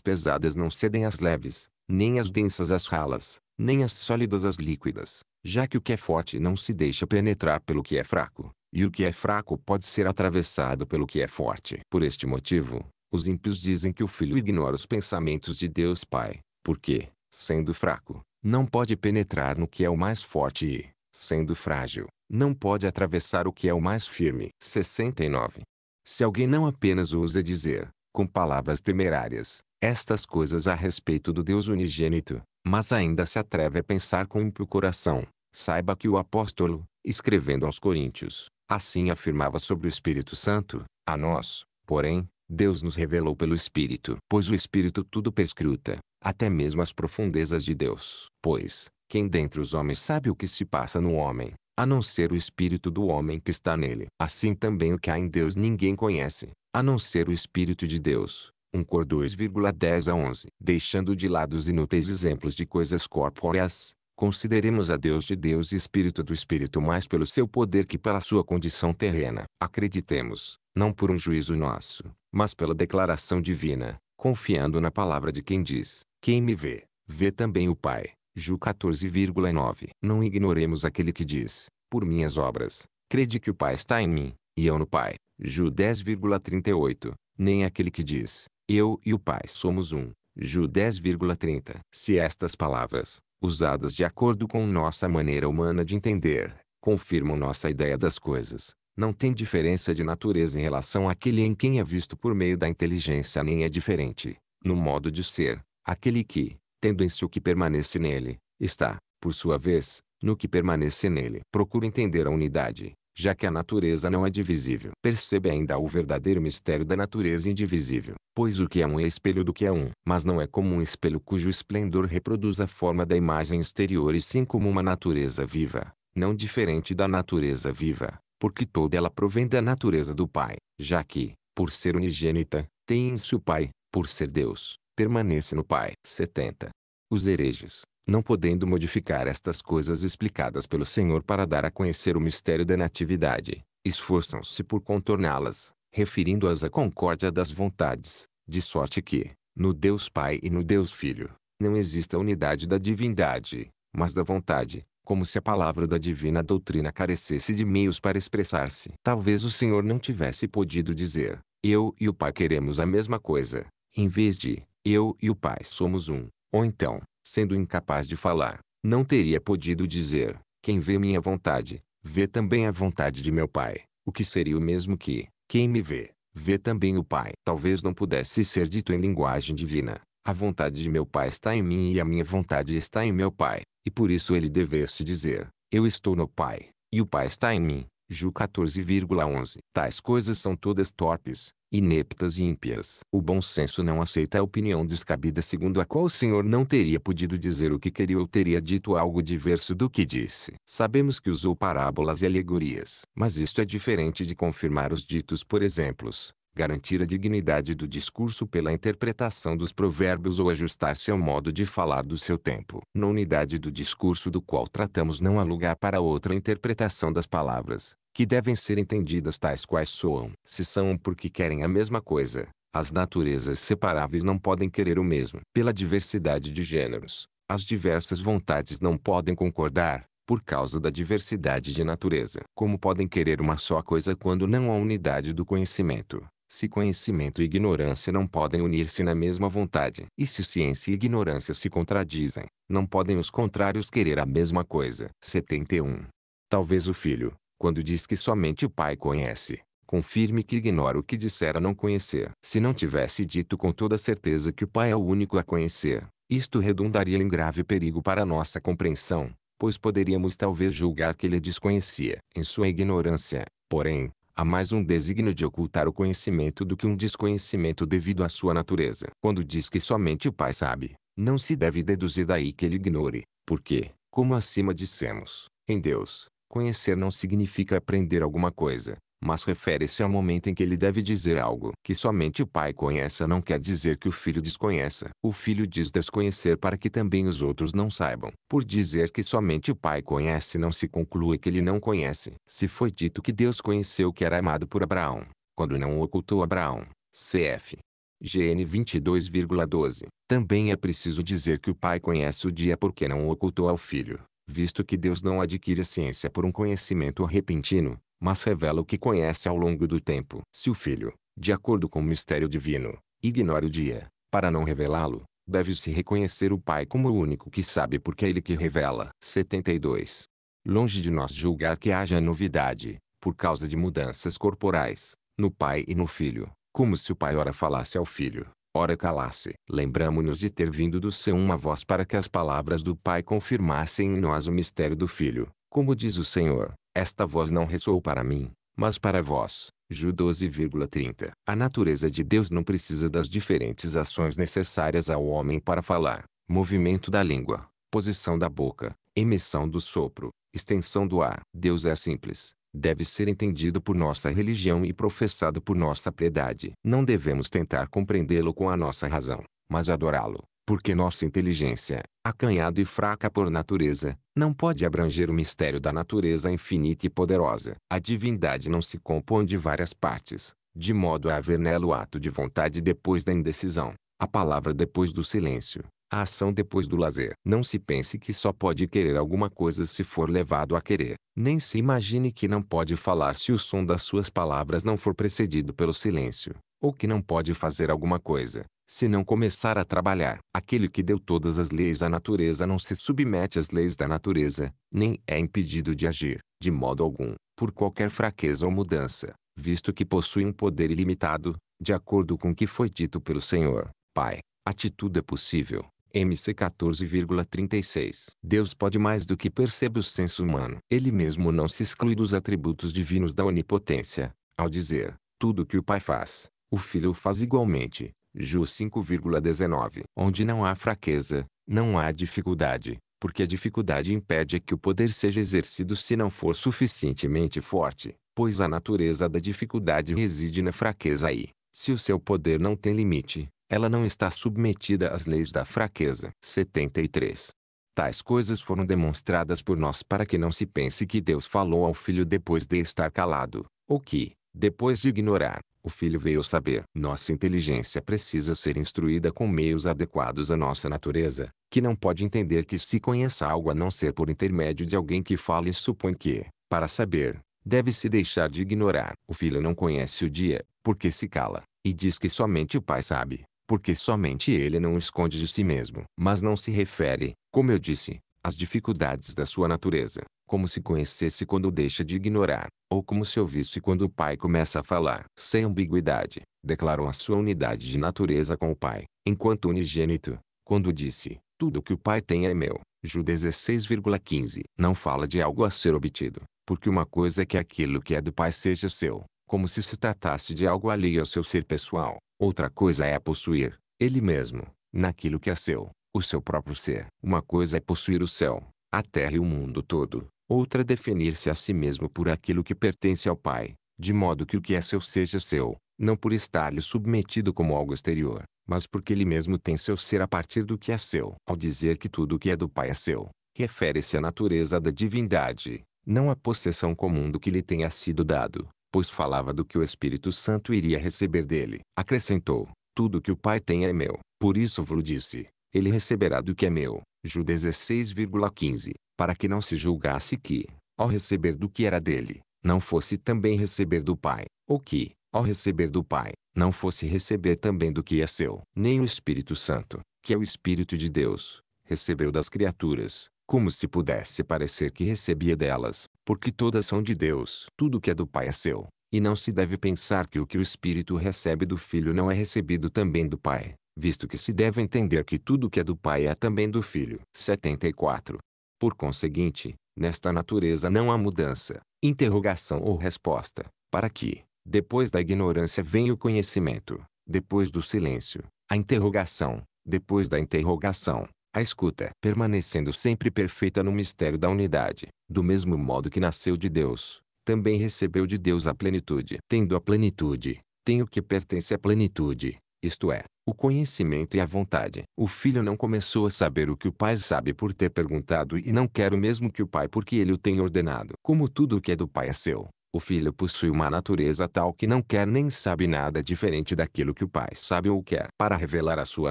A: pesadas não cedem às leves, nem as densas às ralas, nem as sólidas às líquidas, já que o que é forte não se deixa penetrar pelo que é fraco, e o que é fraco pode ser atravessado pelo que é forte. Por este motivo, os ímpios dizem que o filho ignora os pensamentos de Deus Pai, porque, sendo fraco, não pode penetrar no que é o mais forte e, sendo frágil, não pode atravessar o que é o mais firme. 69. Se alguém não apenas ousa dizer, com palavras temerárias, estas coisas a respeito do Deus unigênito, mas ainda se atreve a pensar com ímpio coração, saiba que o apóstolo, escrevendo aos coríntios, assim afirmava sobre o Espírito Santo, a nós, porém, Deus nos revelou pelo Espírito. Pois o Espírito tudo pescruta, até mesmo as profundezas de Deus. Pois, quem dentre os homens sabe o que se passa no homem, a não ser o Espírito do homem que está nele? Assim também o que há em Deus ninguém conhece, a não ser o Espírito de Deus. 1 Cor 2,10 a 11. Deixando de lado os inúteis exemplos de coisas corpóreas, consideremos a Deus de Deus e Espírito do Espírito mais pelo seu poder que pela sua condição terrena. Acreditemos, não por um juízo nosso, mas pela declaração divina, confiando na palavra de quem diz: Quem me vê, vê também o Pai. Ju 14,9 Não ignoremos aquele que diz: Por minhas obras, crede que o Pai está em mim, e eu no Pai. Ju 10,38 Nem aquele que diz: Eu e o Pai somos um. Ju 10,30 Se estas palavras, usadas de acordo com nossa maneira humana de entender, confirmam nossa ideia das coisas, não tem diferença de natureza em relação àquele em quem é visto por meio da inteligência nem é diferente, no modo de ser, aquele que, tendo em si o que permanece nele, está, por sua vez, no que permanece nele. Procura entender a unidade, já que a natureza não é divisível. Percebe ainda o verdadeiro mistério da natureza indivisível, pois o que é um é espelho do que é um. Mas não é como um espelho cujo esplendor reproduz a forma da imagem exterior e sim como uma natureza viva, não diferente da natureza viva, porque toda ela provém da natureza do Pai, já que, por ser unigênita, tem em si o Pai, por ser Deus, permanece no Pai. 70. Os hereges, não podendo modificar estas coisas explicadas pelo Senhor para dar a conhecer o mistério da natividade, esforçam-se por contorná-las, referindo-as à concórdia das vontades, de sorte que, no Deus Pai e no Deus Filho, não exista unidade da divindade, mas da vontade, como se a palavra da divina doutrina carecesse de meios para expressar-se. Talvez o Senhor não tivesse podido dizer, eu e o Pai queremos a mesma coisa, em vez de, eu e o Pai somos um. Ou então, sendo incapaz de falar, não teria podido dizer, quem vê minha vontade, vê também a vontade de meu Pai, o que seria o mesmo que, quem me vê, vê também o Pai. Talvez não pudesse ser dito em linguagem divina. A vontade de meu Pai está em mim e a minha vontade está em meu Pai. E por isso ele devesse dizer, eu estou no Pai, e o Pai está em mim. Ju 14,11 Tais coisas são todas torpes, ineptas e ímpias. O bom senso não aceita a opinião descabida segundo a qual o Senhor não teria podido dizer o que queria ou teria dito algo diverso do que disse. Sabemos que usou parábolas e alegorias, mas isto é diferente de confirmar os ditos por exemplos garantir a dignidade do discurso pela interpretação dos provérbios ou ajustar se ao modo de falar do seu tempo. Na unidade do discurso do qual tratamos não há lugar para outra interpretação das palavras, que devem ser entendidas tais quais soam. Se são porque querem a mesma coisa, as naturezas separáveis não podem querer o mesmo. Pela diversidade de gêneros, as diversas vontades não podem concordar, por causa da diversidade de natureza. Como podem querer uma só coisa quando não há unidade do conhecimento? Se conhecimento e ignorância não podem unir-se na mesma vontade, e se ciência e ignorância se contradizem, não podem os contrários querer a mesma coisa. 71. Talvez o filho, quando diz que somente o pai conhece, confirme que ignora o que dissera não conhecer. Se não tivesse dito com toda certeza que o Pai é o único a conhecer, isto redundaria em grave perigo para a nossa compreensão, pois poderíamos talvez julgar que ele desconhecia. Em sua ignorância, porém, há mais um desígnio de ocultar o conhecimento do que um desconhecimento devido à sua natureza. Quando diz que somente o Pai sabe, não se deve deduzir daí que ele ignore, porque, como acima dissemos, em Deus, conhecer não significa aprender alguma coisa, mas refere-se ao momento em que ele deve dizer algo que somente o pai conheça não quer dizer que o filho desconheça. O filho diz desconhecer para que também os outros não saibam. Por dizer que somente o pai conhece não se conclui que ele não conhece. Se foi dito que Deus conheceu que era amado por Abraão, quando não ocultou Abraão. CF. GN 22,12. Também é preciso dizer que o pai conhece o dia porque não o ocultou ao filho, visto que Deus não adquire a ciência por um conhecimento repentino, mas revela o que conhece ao longo do tempo. Se o filho, de acordo com o mistério divino, ignora o dia, para não revelá-lo, deve-se reconhecer o Pai como o único que sabe porque é ele que revela. 72. Longe de nós julgar que haja novidade, por causa de mudanças corporais, no Pai e no Filho, como se o Pai ora falasse ao Filho, ora calasse. Lembramo-nos de ter vindo do céu uma voz para que as palavras do Pai confirmassem em nós o mistério do Filho, como diz o Senhor, esta voz não ressoou para mim, mas para vós. Ju 12,30. A natureza de Deus não precisa das diferentes ações necessárias ao homem para falar. Movimento da língua, posição da boca, emissão do sopro, extensão do ar. Deus é simples. Deve ser entendido por nossa religião e professado por nossa piedade. Não devemos tentar compreendê-lo com a nossa razão, mas adorá-lo porque nossa inteligência, acanhada e fraca por natureza, não pode abranger o mistério da natureza infinita e poderosa. A divindade não se compõe de várias partes, de modo a haver nela o ato de vontade depois da indecisão, a palavra depois do silêncio, a ação depois do lazer. Não se pense que só pode querer alguma coisa se for levado a querer, nem se imagine que não pode falar se o som das suas palavras não for precedido pelo silêncio, ou que não pode fazer alguma coisa, se não começar a trabalhar. Aquele que deu todas as leis à natureza não se submete às leis da natureza, nem é impedido de agir, de modo algum, por qualquer fraqueza ou mudança, visto que possui um poder ilimitado, de acordo com o que foi dito pelo Senhor. Pai, atitude é possível. MC 14,36 Deus pode mais do que percebe o senso humano. Ele mesmo não se exclui dos atributos divinos da onipotência, ao dizer, tudo que o Pai faz, o Filho faz igualmente. Ju 5,19. Onde não há fraqueza, não há dificuldade, porque a dificuldade impede que o poder seja exercido se não for suficientemente forte, pois a natureza da dificuldade reside na fraqueza e, se o seu poder não tem limite, ela não está submetida às leis da fraqueza. 73. Tais coisas foram demonstradas por nós para que não se pense que Deus falou ao filho depois de estar calado, ou que, depois de ignorar, o filho veio saber. Nossa inteligência precisa ser instruída com meios adequados à nossa natureza, que não pode entender que se conheça algo a não ser por intermédio de alguém que fala e supõe que, para saber, deve-se deixar de ignorar. O filho não conhece o dia, porque se cala, e diz que somente o pai sabe, porque somente ele não esconde de si mesmo. Mas não se refere, como eu disse, às dificuldades da sua natureza, como se conhecesse quando deixa de ignorar, ou como se ouvisse quando o pai começa a falar. Sem ambiguidade, declaram a sua unidade de natureza com o pai, enquanto unigênito, quando disse, tudo que o pai tem é meu. Ju 16,15 Não fala de algo a ser obtido, porque uma coisa é que aquilo que é do pai seja seu, como se se tratasse de algo alheio ao seu ser pessoal. Outra coisa é possuir, ele mesmo, naquilo que é seu, o seu próprio ser. Uma coisa é possuir o céu, a terra e o mundo todo outra definir-se a si mesmo por aquilo que pertence ao Pai, de modo que o que é seu seja seu, não por estar-lhe submetido como algo exterior, mas porque ele mesmo tem seu ser a partir do que é seu. Ao dizer que tudo o que é do Pai é seu, refere-se à natureza da divindade, não à possessão comum do que lhe tenha sido dado, pois falava do que o Espírito Santo iria receber dele. Acrescentou, tudo que o Pai tem é meu, por isso vos disse, ele receberá do que é meu. Ju 16,15 para que não se julgasse que, ao receber do que era dele, não fosse também receber do Pai, ou que, ao receber do Pai, não fosse receber também do que é seu. Nem o Espírito Santo, que é o Espírito de Deus, recebeu das criaturas, como se pudesse parecer que recebia delas, porque todas são de Deus. Tudo que é do Pai é seu, e não se deve pensar que o que o Espírito recebe do Filho não é recebido também do Pai, visto que se deve entender que tudo que é do Pai é também do Filho. 74. Por conseguinte, nesta natureza não há mudança, interrogação ou resposta, para que, depois da ignorância vem o conhecimento, depois do silêncio, a interrogação, depois da interrogação, a escuta, permanecendo sempre perfeita no mistério da unidade, do mesmo modo que nasceu de Deus, também recebeu de Deus a plenitude. Tendo a plenitude, tem o que pertence à plenitude, isto é, o conhecimento e a vontade. O filho não começou a saber o que o pai sabe por ter perguntado e não quer o mesmo que o pai porque ele o tem ordenado. Como tudo o que é do pai é seu, o filho possui uma natureza tal que não quer nem sabe nada diferente daquilo que o pai sabe ou quer. Para revelar a sua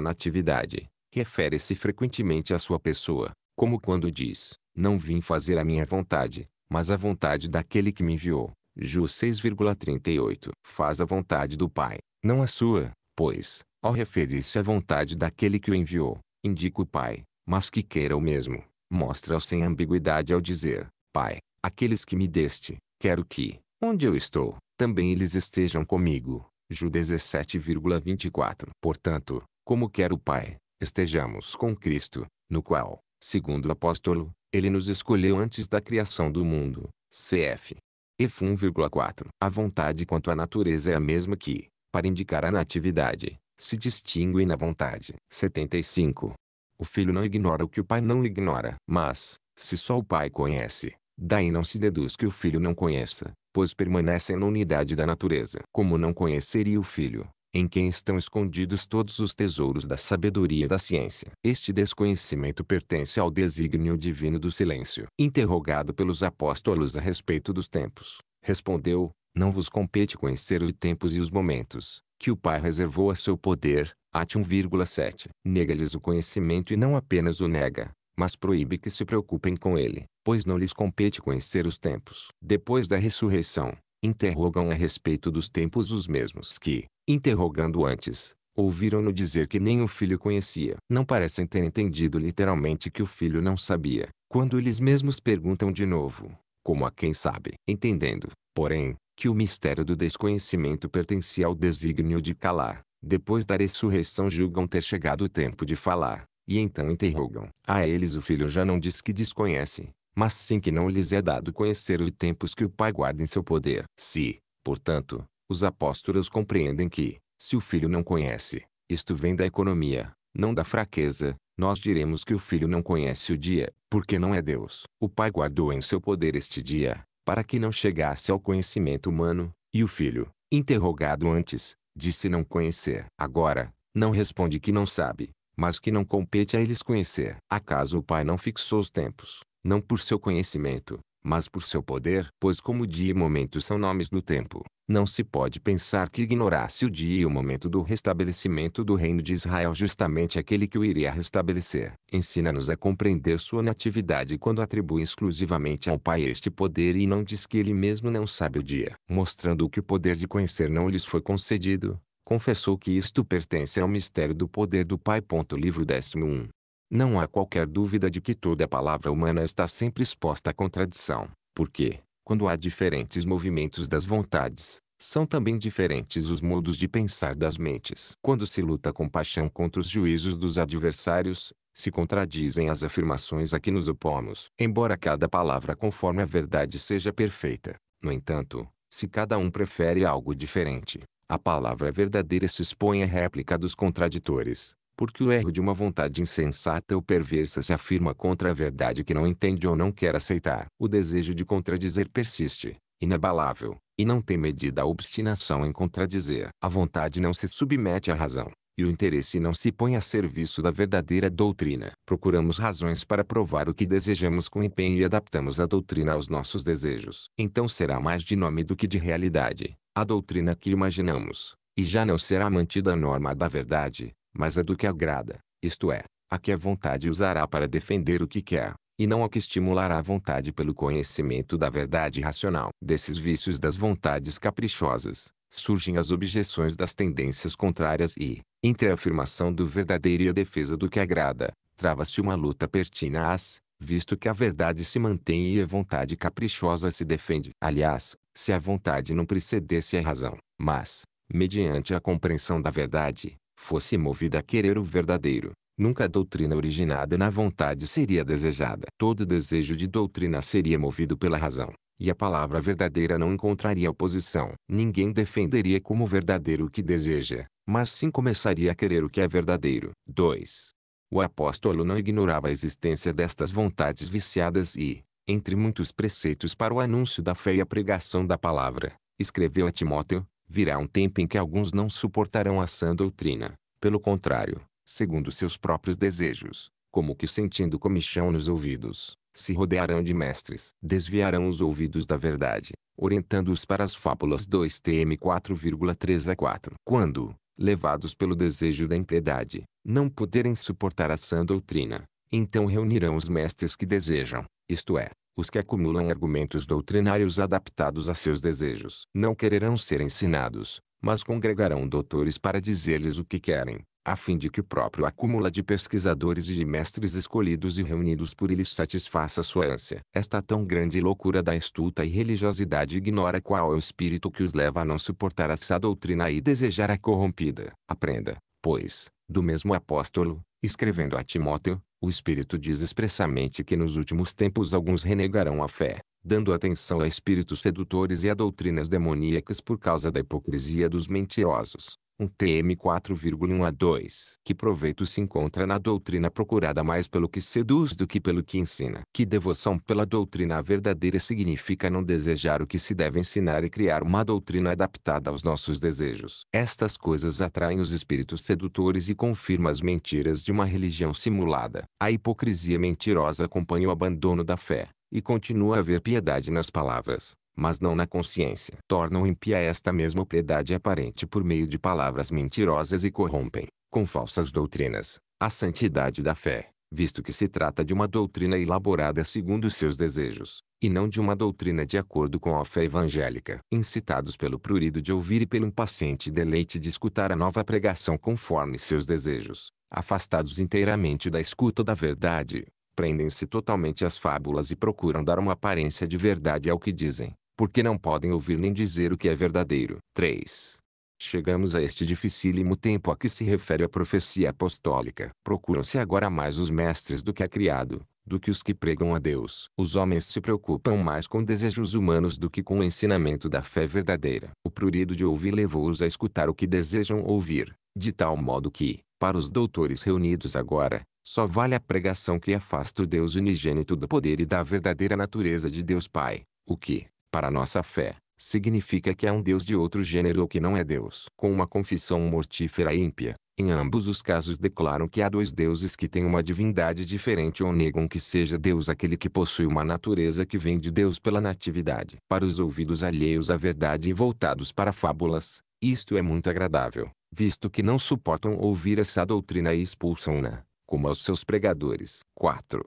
A: natividade, refere-se frequentemente à sua pessoa, como quando diz, não vim fazer a minha vontade, mas a vontade daquele que me enviou. Ju 6,38 Faz a vontade do Pai, não a sua, pois, ao referir-se à vontade daquele que o enviou, indica o Pai, mas que queira o mesmo, mostra-o sem ambiguidade ao dizer, Pai, aqueles que me deste, quero que, onde eu estou, também eles estejam comigo. Ju 17,24 Portanto, como quer o Pai, estejamos com Cristo, no qual, segundo o apóstolo, ele nos escolheu antes da criação do mundo. CF. F1,4 A vontade quanto à natureza é a mesma que, para indicar a natividade, se distinguem na vontade. 75. O filho não ignora o que o pai não ignora. Mas, se só o pai conhece, daí não se deduz que o filho não conheça, pois permanecem na unidade da natureza. Como não conheceria o filho, em quem estão escondidos todos os tesouros da sabedoria e da ciência. Este desconhecimento pertence ao desígnio divino do silêncio. Interrogado pelos apóstolos a respeito dos tempos, respondeu: Não vos compete conhecer os tempos e os momentos, que o Pai reservou a seu poder, at 1,7. Nega-lhes o conhecimento e não apenas o nega, mas proíbe que se preocupem com ele, pois não lhes compete conhecer os tempos. Depois da ressurreição, interrogam a respeito dos tempos os mesmos que, interrogando antes, ouviram-no dizer que nem o filho conhecia. Não parecem ter entendido literalmente que o filho não sabia, quando eles mesmos perguntam de novo, como a quem sabe. Entendendo, porém, que o mistério do desconhecimento pertencia ao desígnio de calar. Depois da ressurreição julgam ter chegado o tempo de falar, e então interrogam. A eles o filho já não diz que desconhece, mas sim que não lhes é dado conhecer os tempos que o Pai guarda em seu poder. Se, portanto, os apóstolos compreendem que, se o filho não conhece, isto vem da economia, não da fraqueza, nós diremos que o filho não conhece o dia, porque não é Deus. O Pai guardou em seu poder este dia, para que não chegasse ao conhecimento humano, e o filho, interrogado antes, disse não conhecer. Agora, não responde que não sabe, mas que não compete a eles conhecer. Acaso o pai não fixou os tempos, não por seu conhecimento, mas por seu poder. Pois como dia e momento são nomes do tempo, não se pode pensar que ignorasse o dia e o momento do restabelecimento do reino de Israel justamente aquele que o iria restabelecer. Ensina-nos a compreender sua natividade quando atribui exclusivamente ao Pai este poder e não diz que ele mesmo não sabe o dia. Mostrando que o poder de conhecer não lhes foi concedido, confessou que isto pertence ao mistério do poder do Pai. Livro 11 não há qualquer dúvida de que toda palavra humana está sempre exposta à contradição, porque, quando há diferentes movimentos das vontades, são também diferentes os modos de pensar das mentes. Quando se luta com paixão contra os juízos dos adversários, se contradizem as afirmações a que nos opomos. Embora cada palavra conforme a verdade seja perfeita, no entanto, se cada um prefere algo diferente, a palavra verdadeira se expõe à réplica dos contraditores, porque o erro de uma vontade insensata ou perversa se afirma contra a verdade que não entende ou não quer aceitar. O desejo de contradizer persiste, inabalável, e não tem medida a obstinação em contradizer. A vontade não se submete à razão, e o interesse não se põe a serviço da verdadeira doutrina. Procuramos razões para provar o que desejamos com empenho e adaptamos a doutrina aos nossos desejos. Então será mais de nome do que de realidade, a doutrina que imaginamos, e já não será mantida a norma da verdade, mas a do que agrada, isto é, a que a vontade usará para defender o que quer, e não a que estimulará a vontade pelo conhecimento da verdade racional. Desses vícios das vontades caprichosas, surgem as objeções das tendências contrárias e, entre a afirmação do verdadeiro e a defesa do que agrada, trava-se uma luta pertinaz, visto que a verdade se mantém e a vontade caprichosa se defende. Aliás, se a vontade não precedesse a razão, mas, mediante a compreensão da verdade, fosse movida a querer o verdadeiro, nunca a doutrina originada na vontade seria desejada. Todo desejo de doutrina seria movido pela razão, e a palavra verdadeira não encontraria oposição. Ninguém defenderia como verdadeiro o que deseja, mas sim começaria a querer o que é verdadeiro. 2. O apóstolo não ignorava a existência destas vontades viciadas e, entre muitos preceitos para o anúncio da fé e a pregação da palavra, escreveu a Timóteo, Virá um tempo em que alguns não suportarão a sã doutrina, pelo contrário, segundo seus próprios desejos, como que sentindo comichão nos ouvidos, se rodearão de mestres, desviarão os ouvidos da verdade, orientando-os para as fábulas 2tm 4,3 a 4. Quando, levados pelo desejo da impiedade, não puderem suportar a sã doutrina, então reunirão os mestres que desejam, isto é, os que acumulam argumentos doutrinários adaptados a seus desejos, não quererão ser ensinados, mas congregarão doutores para dizer-lhes o que querem, a fim de que o próprio acúmulo de pesquisadores e de mestres escolhidos e reunidos por eles satisfaça sua ânsia. Esta tão grande loucura da estulta e religiosidade ignora qual é o espírito que os leva a não suportar essa doutrina e desejar a corrompida. Aprenda, pois, do mesmo apóstolo, escrevendo a Timóteo, o Espírito diz expressamente que nos últimos tempos alguns renegarão a fé, dando atenção a espíritos sedutores e a doutrinas demoníacas por causa da hipocrisia dos mentirosos um TM 4,1 a 2. Que proveito se encontra na doutrina procurada mais pelo que seduz do que pelo que ensina? Que devoção pela doutrina verdadeira significa não desejar o que se deve ensinar e criar uma doutrina adaptada aos nossos desejos. Estas coisas atraem os espíritos sedutores e confirmam as mentiras de uma religião simulada. A hipocrisia mentirosa acompanha o abandono da fé, e continua a haver piedade nas palavras mas não na consciência. Tornam impia esta mesma piedade aparente por meio de palavras mentirosas e corrompem, com falsas doutrinas, a santidade da fé, visto que se trata de uma doutrina elaborada segundo seus desejos, e não de uma doutrina de acordo com a fé evangélica. Incitados pelo prurido de ouvir e pelo impaciente deleite de escutar a nova pregação conforme seus desejos, afastados inteiramente da escuta da verdade, prendem-se totalmente às fábulas e procuram dar uma aparência de verdade ao que dizem, porque não podem ouvir nem dizer o que é verdadeiro. 3. Chegamos a este dificílimo tempo a que se refere a profecia apostólica. Procuram-se agora mais os mestres do que a é criado, do que os que pregam a Deus. Os homens se preocupam mais com desejos humanos do que com o ensinamento da fé verdadeira. O prurido de ouvir levou-os a escutar o que desejam ouvir, de tal modo que, para os doutores reunidos agora, só vale a pregação que afasta o Deus unigênito do poder e da verdadeira natureza de Deus Pai, o que, para nossa fé, significa que há um Deus de outro gênero ou que não é Deus. Com uma confissão mortífera e ímpia, em ambos os casos declaram que há dois deuses que têm uma divindade diferente ou negam que seja Deus aquele que possui uma natureza que vem de Deus pela natividade. Para os ouvidos alheios à verdade e voltados para fábulas, isto é muito agradável, visto que não suportam ouvir essa doutrina e expulsam-na, como aos seus pregadores. 4.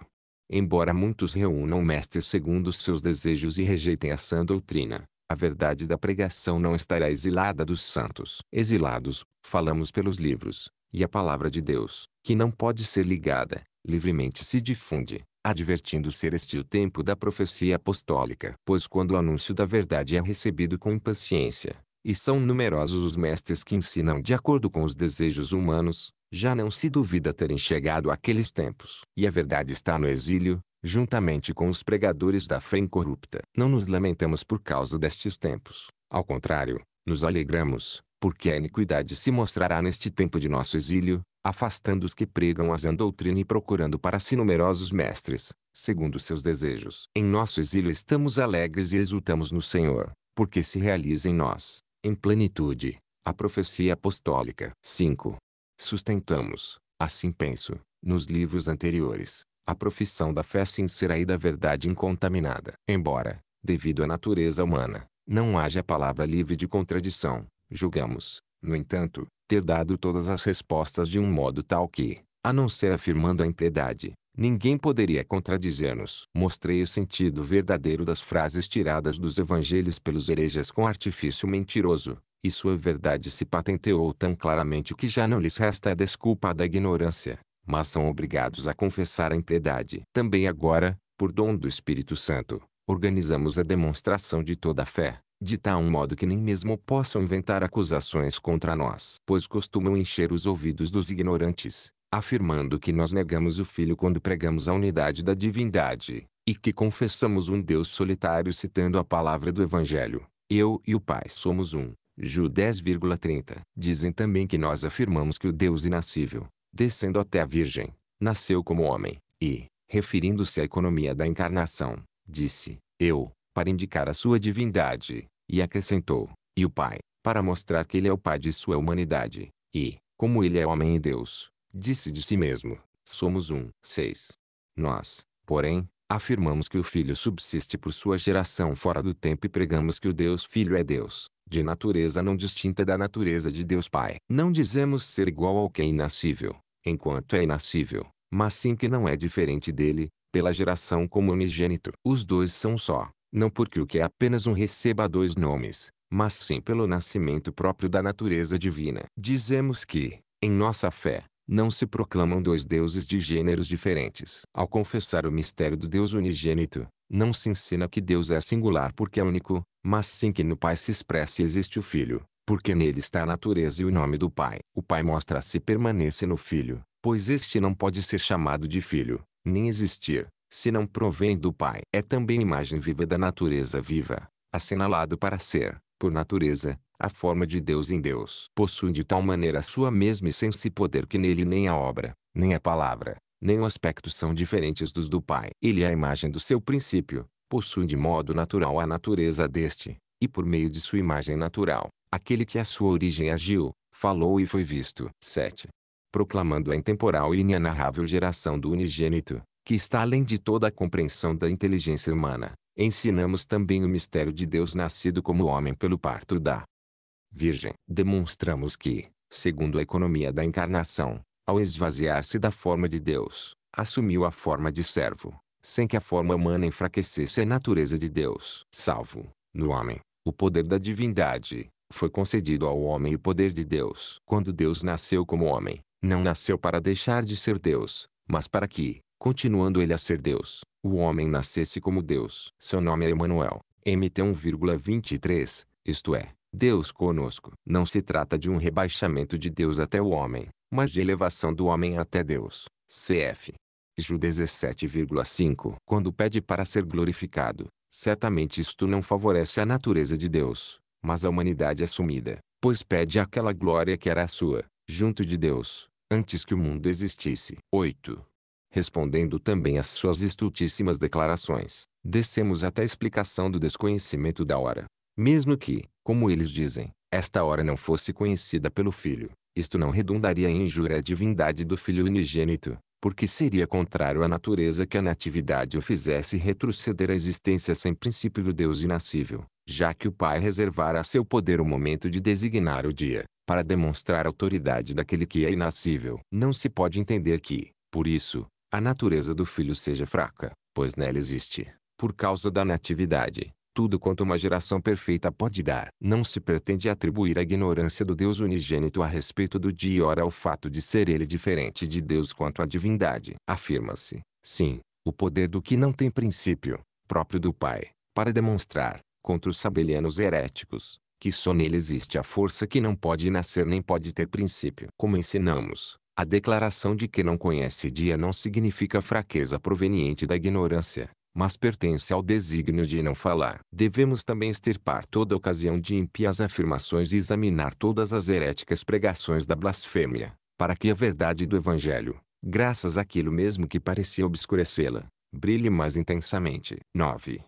A: Embora muitos reúnam mestres segundo os seus desejos e rejeitem a sã doutrina, a verdade da pregação não estará exilada dos santos. Exilados, falamos pelos livros, e a palavra de Deus, que não pode ser ligada, livremente se difunde, advertindo ser este o tempo da profecia apostólica. Pois quando o anúncio da verdade é recebido com impaciência, e são numerosos os mestres que ensinam de acordo com os desejos humanos, já não se duvida terem chegado aqueles tempos. E a verdade está no exílio, juntamente com os pregadores da fé incorrupta. Não nos lamentamos por causa destes tempos. Ao contrário, nos alegramos, porque a iniquidade se mostrará neste tempo de nosso exílio, afastando os que pregam a sã doutrina e procurando para si numerosos mestres, segundo seus desejos. Em nosso exílio estamos alegres e exultamos no Senhor, porque se realiza em nós, em plenitude, a profecia apostólica. 5. Sustentamos, assim penso, nos livros anteriores, a profissão da fé sincera e da verdade incontaminada. Embora, devido à natureza humana, não haja palavra livre de contradição, julgamos, no entanto, ter dado todas as respostas de um modo tal que, a não ser afirmando a impiedade, ninguém poderia contradizer-nos. Mostrei o sentido verdadeiro das frases tiradas dos evangelhos pelos hereges com artifício mentiroso, e sua verdade se patenteou tão claramente que já não lhes resta a desculpa da ignorância, mas são obrigados a confessar a impiedade. Também agora, por dom do Espírito Santo, organizamos a demonstração de toda a fé, de tal modo que nem mesmo possam inventar acusações contra nós, pois costumam encher os ouvidos dos ignorantes, afirmando que nós negamos o Filho quando pregamos a unidade da divindade, e que confessamos um Deus solitário citando a palavra do Evangelho. Eu e o Pai somos um. Ju 10,30. Dizem também que nós afirmamos que o Deus inascível, descendo até a Virgem, nasceu como homem, e, referindo-se à economia da encarnação, disse, eu, para indicar a sua divindade, e acrescentou, e o Pai, para mostrar que ele é o Pai de sua humanidade, e, como ele é homem e Deus, disse de si mesmo, somos um. 6. Nós, porém, Afirmamos que o Filho subsiste por sua geração fora do tempo e pregamos que o Deus Filho é Deus, de natureza não distinta da natureza de Deus Pai. Não dizemos ser igual ao que é inascível, enquanto é inascível, mas sim que não é diferente dele, pela geração como unigênito. Os dois são só, não porque o que é apenas um receba dois nomes, mas sim pelo nascimento próprio da natureza divina. Dizemos que, em nossa fé, não se proclamam dois deuses de gêneros diferentes. Ao confessar o mistério do Deus unigênito, não se ensina que Deus é singular porque é único, mas sim que no Pai se expressa e existe o Filho, porque nele está a natureza e o nome do Pai. O Pai mostra-se permanece no Filho, pois este não pode ser chamado de Filho, nem existir, se não provém do Pai. É também imagem viva da natureza viva, assinalado para ser, por natureza, a forma de Deus em Deus, possuem de tal maneira a sua mesma essência e poder que nele nem a obra, nem a palavra, nem o aspecto são diferentes dos do Pai. Ele é a imagem do seu princípio, possuem de modo natural a natureza deste, e por meio de sua imagem natural, aquele que a sua origem agiu, falou e foi visto. 7. Proclamando a intemporal e inenarrável geração do unigênito, que está além de toda a compreensão da inteligência humana, ensinamos também o mistério de Deus nascido como homem pelo parto da Virgem. Demonstramos que, segundo a economia da encarnação, ao esvaziar-se da forma de Deus, assumiu a forma de servo, sem que a forma humana enfraquecesse a natureza de Deus. Salvo, no homem, o poder da divindade, foi concedido ao homem o poder de Deus. Quando Deus nasceu como homem, não nasceu para deixar de ser Deus, mas para que, continuando ele a ser Deus, o homem nascesse como Deus. Seu nome é Emmanuel, MT1,23, isto é, Deus conosco. Não se trata de um rebaixamento de Deus até o homem, mas de elevação do homem até Deus. Cf. Ju 17,5 Quando pede para ser glorificado, certamente isto não favorece a natureza de Deus, mas a humanidade assumida, pois pede aquela glória que era a sua, junto de Deus, antes que o mundo existisse. 8. Respondendo também às suas estultíssimas declarações, descemos até a explicação do desconhecimento da hora. Mesmo que, como eles dizem, esta hora não fosse conhecida pelo Filho, isto não redundaria em injúria à divindade do Filho unigênito, porque seria contrário à natureza que a natividade o fizesse retroceder à existência sem princípio do Deus inascível, já que o Pai reservara a seu poder o momento de designar o dia, para demonstrar a autoridade daquele que é inascível. Não se pode entender que, por isso, a natureza do Filho seja fraca, pois nela existe, por causa da natividade, tudo quanto uma geração perfeita pode dar. Não se pretende atribuir a ignorância do Deus unigênito a respeito do dia e hora ao fato de ser ele diferente de Deus quanto à divindade. Afirma-se, sim, o poder do que não tem princípio, próprio do Pai, para demonstrar, contra os sabelianos heréticos, que só nele existe a força que não pode nascer nem pode ter princípio. Como ensinamos, a declaração de que não conhece dia não significa fraqueza proveniente da ignorância, mas pertence ao desígnio de não falar. Devemos também extirpar toda ocasião de impias afirmações e examinar todas as heréticas pregações da blasfêmia, para que a verdade do Evangelho, graças àquilo mesmo que parecia obscurecê-la, brilhe mais intensamente. 9.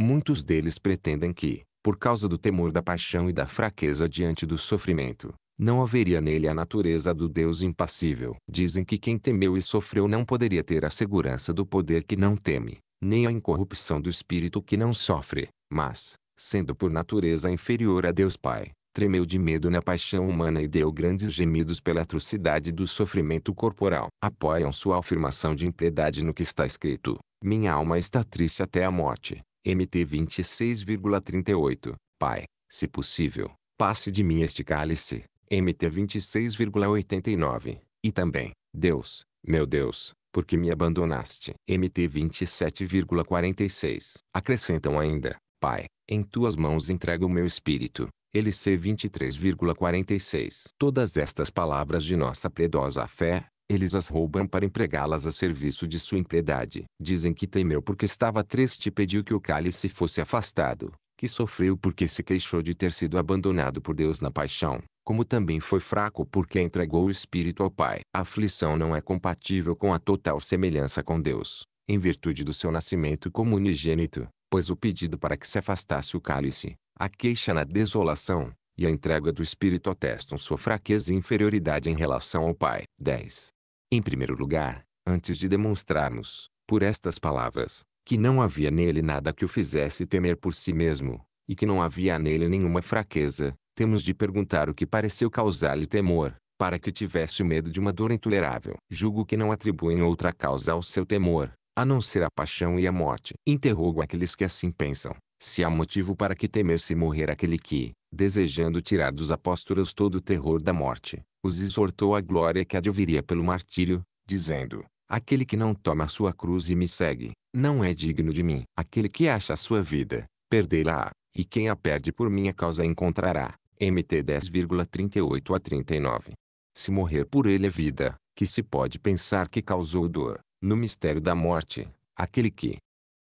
A: Muitos deles pretendem que, por causa do temor da paixão e da fraqueza diante do sofrimento, não haveria nele a natureza do Deus impassível. Dizem que quem temeu e sofreu não poderia ter a segurança do poder que não teme, nem a incorrupção do espírito que não sofre, mas, sendo por natureza inferior a Deus Pai, tremeu de medo na paixão humana e deu grandes gemidos pela atrocidade do sofrimento corporal. Apoiam sua afirmação de impiedade no que está escrito: Minha alma está triste até a morte. MT 26,38. Pai, se possível, passe de mim este cálice. MT 26,89. E também, Deus, meu Deus, porque me abandonaste. MT 27,46. Acrescentam ainda, Pai, em tuas mãos entrego o meu espírito. LC 23,46. Todas estas palavras de nossa predosa fé, eles as roubam para empregá-las a serviço de sua impiedade. Dizem que temeu porque estava triste e pediu que o cálice fosse afastado, que sofreu porque se queixou de ter sido abandonado por Deus na paixão, como também foi fraco porque entregou o espírito ao Pai. A aflição não é compatível com a total semelhança com Deus, em virtude do seu nascimento como unigênito, pois o pedido para que se afastasse o cálice, a queixa na desolação, e a entrega do espírito atestam sua fraqueza e inferioridade em relação ao Pai. 10. Em primeiro lugar, antes de demonstrarmos, por estas palavras, que não havia nele nada que o fizesse temer por si mesmo, e que não havia nele nenhuma fraqueza, temos de perguntar o que pareceu causar-lhe temor, para que tivesse o medo de uma dor intolerável. Julgo que não atribuem outra causa ao seu temor, a não ser a paixão e a morte. Interrogo aqueles que assim pensam, se há motivo para que temesse morrer aquele que, desejando tirar dos apóstolos todo o terror da morte, os exortou à glória que adviria pelo martírio, dizendo, aquele que não toma a sua cruz e me segue, não é digno de mim. Aquele que acha a sua vida, perdê-la-á, e quem a perde por minha causa encontrará. MT 10,38 a 39. Se morrer por ele é vida, que se pode pensar que causou dor, no mistério da morte, aquele que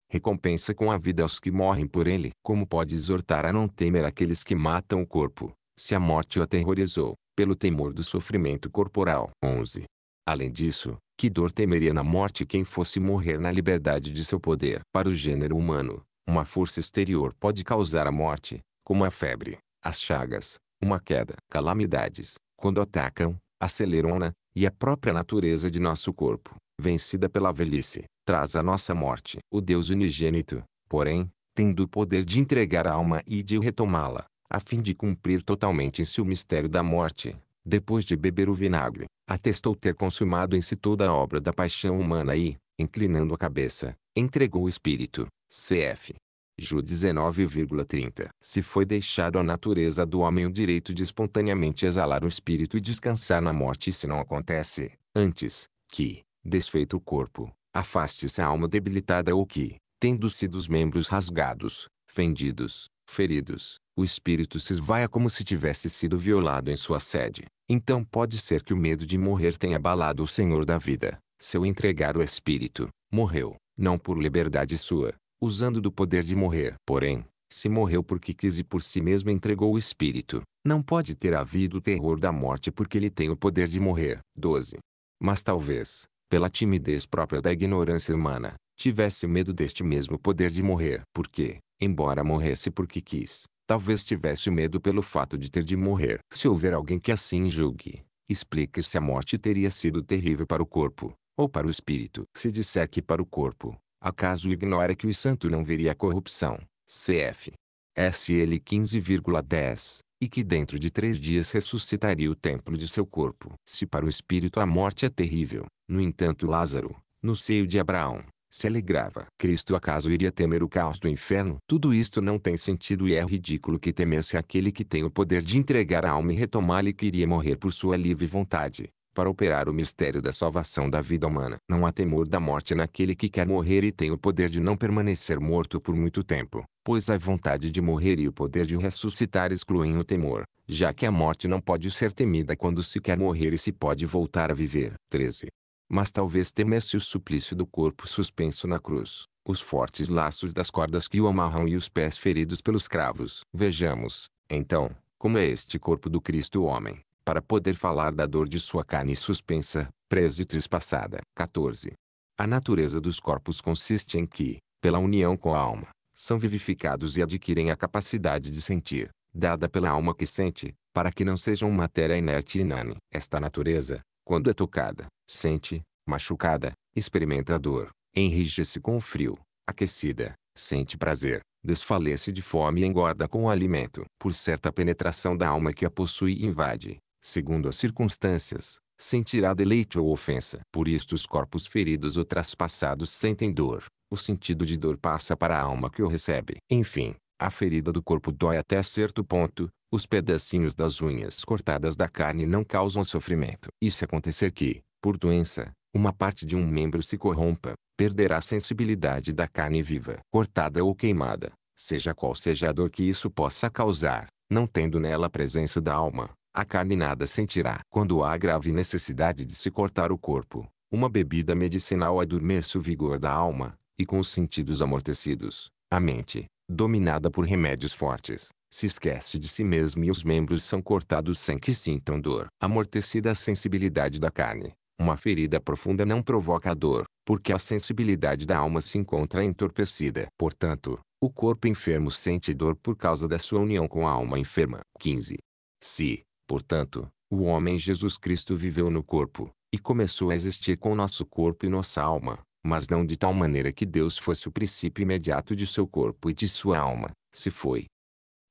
A: recompensa com a vida aos que morrem por ele, como pode exortar a não temer aqueles que matam o corpo, se a morte o aterrorizou, pelo temor do sofrimento corporal. 11. Além disso, que dor temeria na morte quem fosse morrer na liberdade de seu poder? Para o gênero humano, uma força exterior pode causar a morte, como a febre, as chagas, uma queda, calamidades, quando atacam, aceleram-na, e a própria natureza de nosso corpo, vencida pela velhice, traz a nossa morte. O Deus unigênito, porém, tendo o poder de entregar a alma e de retomá-la, a fim de cumprir totalmente em si o mistério da morte, depois de beber o vinagre, atestou ter consumado em si toda a obra da paixão humana e, inclinando a cabeça, entregou o espírito, cf. Ju 19,30. Se foi deixado à natureza do homem o direito de espontaneamente exalar o espírito e descansar na morte, se não acontece, antes que, desfeito o corpo, afaste-se a alma debilitada ou que, tendo sido os membros rasgados, fendidos, feridos, o espírito se esvaia como se tivesse sido violado em sua sede. Então pode ser que o medo de morrer tenha abalado o Senhor da vida. Se eu entregar o espírito, morreu, não por liberdade sua, usando do poder de morrer. Porém, se morreu porque quis e por si mesmo entregou o espírito, não pode ter havido o terror da morte porque ele tem o poder de morrer. 12. Mas talvez, pela timidez própria da ignorância humana, tivesse medo deste mesmo poder de morrer, porque, embora morresse porque quis, talvez tivesse medo pelo fato de ter de morrer. Se houver alguém que assim julgue, explique se a morte teria sido terrível para o corpo, ou para o espírito. Se disser que para o corpo, acaso ignora que o santo não veria corrupção, cf. SL 15,10, e que dentro de três dias ressuscitaria o templo de seu corpo. Se para o espírito a morte é terrível, no entanto Lázaro, no seio de Abraão, se alegrava. Cristo acaso iria temer o caos do inferno? Tudo isto não tem sentido e é ridículo que temesse aquele que tem o poder de entregar a alma e retomá-la e que iria morrer por sua livre vontade para operar o mistério da salvação da vida humana. Não há temor da morte naquele que quer morrer e tem o poder de não permanecer morto por muito tempo, pois a vontade de morrer e o poder de ressuscitar excluem o temor, já que a morte não pode ser temida quando se quer morrer e se pode voltar a viver. 13. Mas talvez temesse o suplício do corpo suspenso na cruz, os fortes laços das cordas que o amarram e os pés feridos pelos cravos. Vejamos, então, como é este corpo do Cristo homem, para poder falar da dor de sua carne suspensa, presa e trespassada. 14. A natureza dos corpos consiste em que, pela união com a alma, são vivificados e adquirem a capacidade de sentir, dada pela alma que sente, para que não sejam matéria inerte e inane. Esta natureza, quando é tocada, sente, machucada, experimenta dor, enrijece com o frio, aquecida, sente prazer, desfalece de fome e engorda com o alimento. Por certa penetração da alma que a possui e invade, segundo as circunstâncias, sentirá deleite ou ofensa. Por isto os corpos feridos ou traspassados sentem dor. O sentido de dor passa para a alma que o recebe. Enfim, a ferida do corpo dói até certo ponto, os pedacinhos das unhas cortadas da carne não causam sofrimento. E se acontecer que, por doença, uma parte de um membro se corrompa, perderá a sensibilidade da carne viva, cortada ou queimada, seja qual seja a dor que isso possa causar, não tendo nela a presença da alma, a carne nada sentirá. Quando há grave necessidade de se cortar o corpo, uma bebida medicinal adormece o vigor da alma, e com os sentidos amortecidos, a mente, dominada por remédios fortes, se esquece de si mesmo e os membros são cortados sem que sintam dor. Amortecida a sensibilidade da carne, uma ferida profunda não provoca dor, porque a sensibilidade da alma se encontra entorpecida. Portanto, o corpo enfermo sente dor por causa da sua união com a alma enferma. 15. Se, Portanto, o homem Jesus Cristo viveu no corpo, e começou a existir com nosso corpo e nossa alma, mas não de tal maneira que Deus fosse o princípio imediato de seu corpo e de sua alma, se foi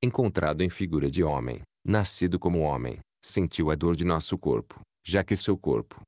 A: encontrado em figura de homem, nascido como homem, sentiu a dor de nosso corpo, já que seu corpo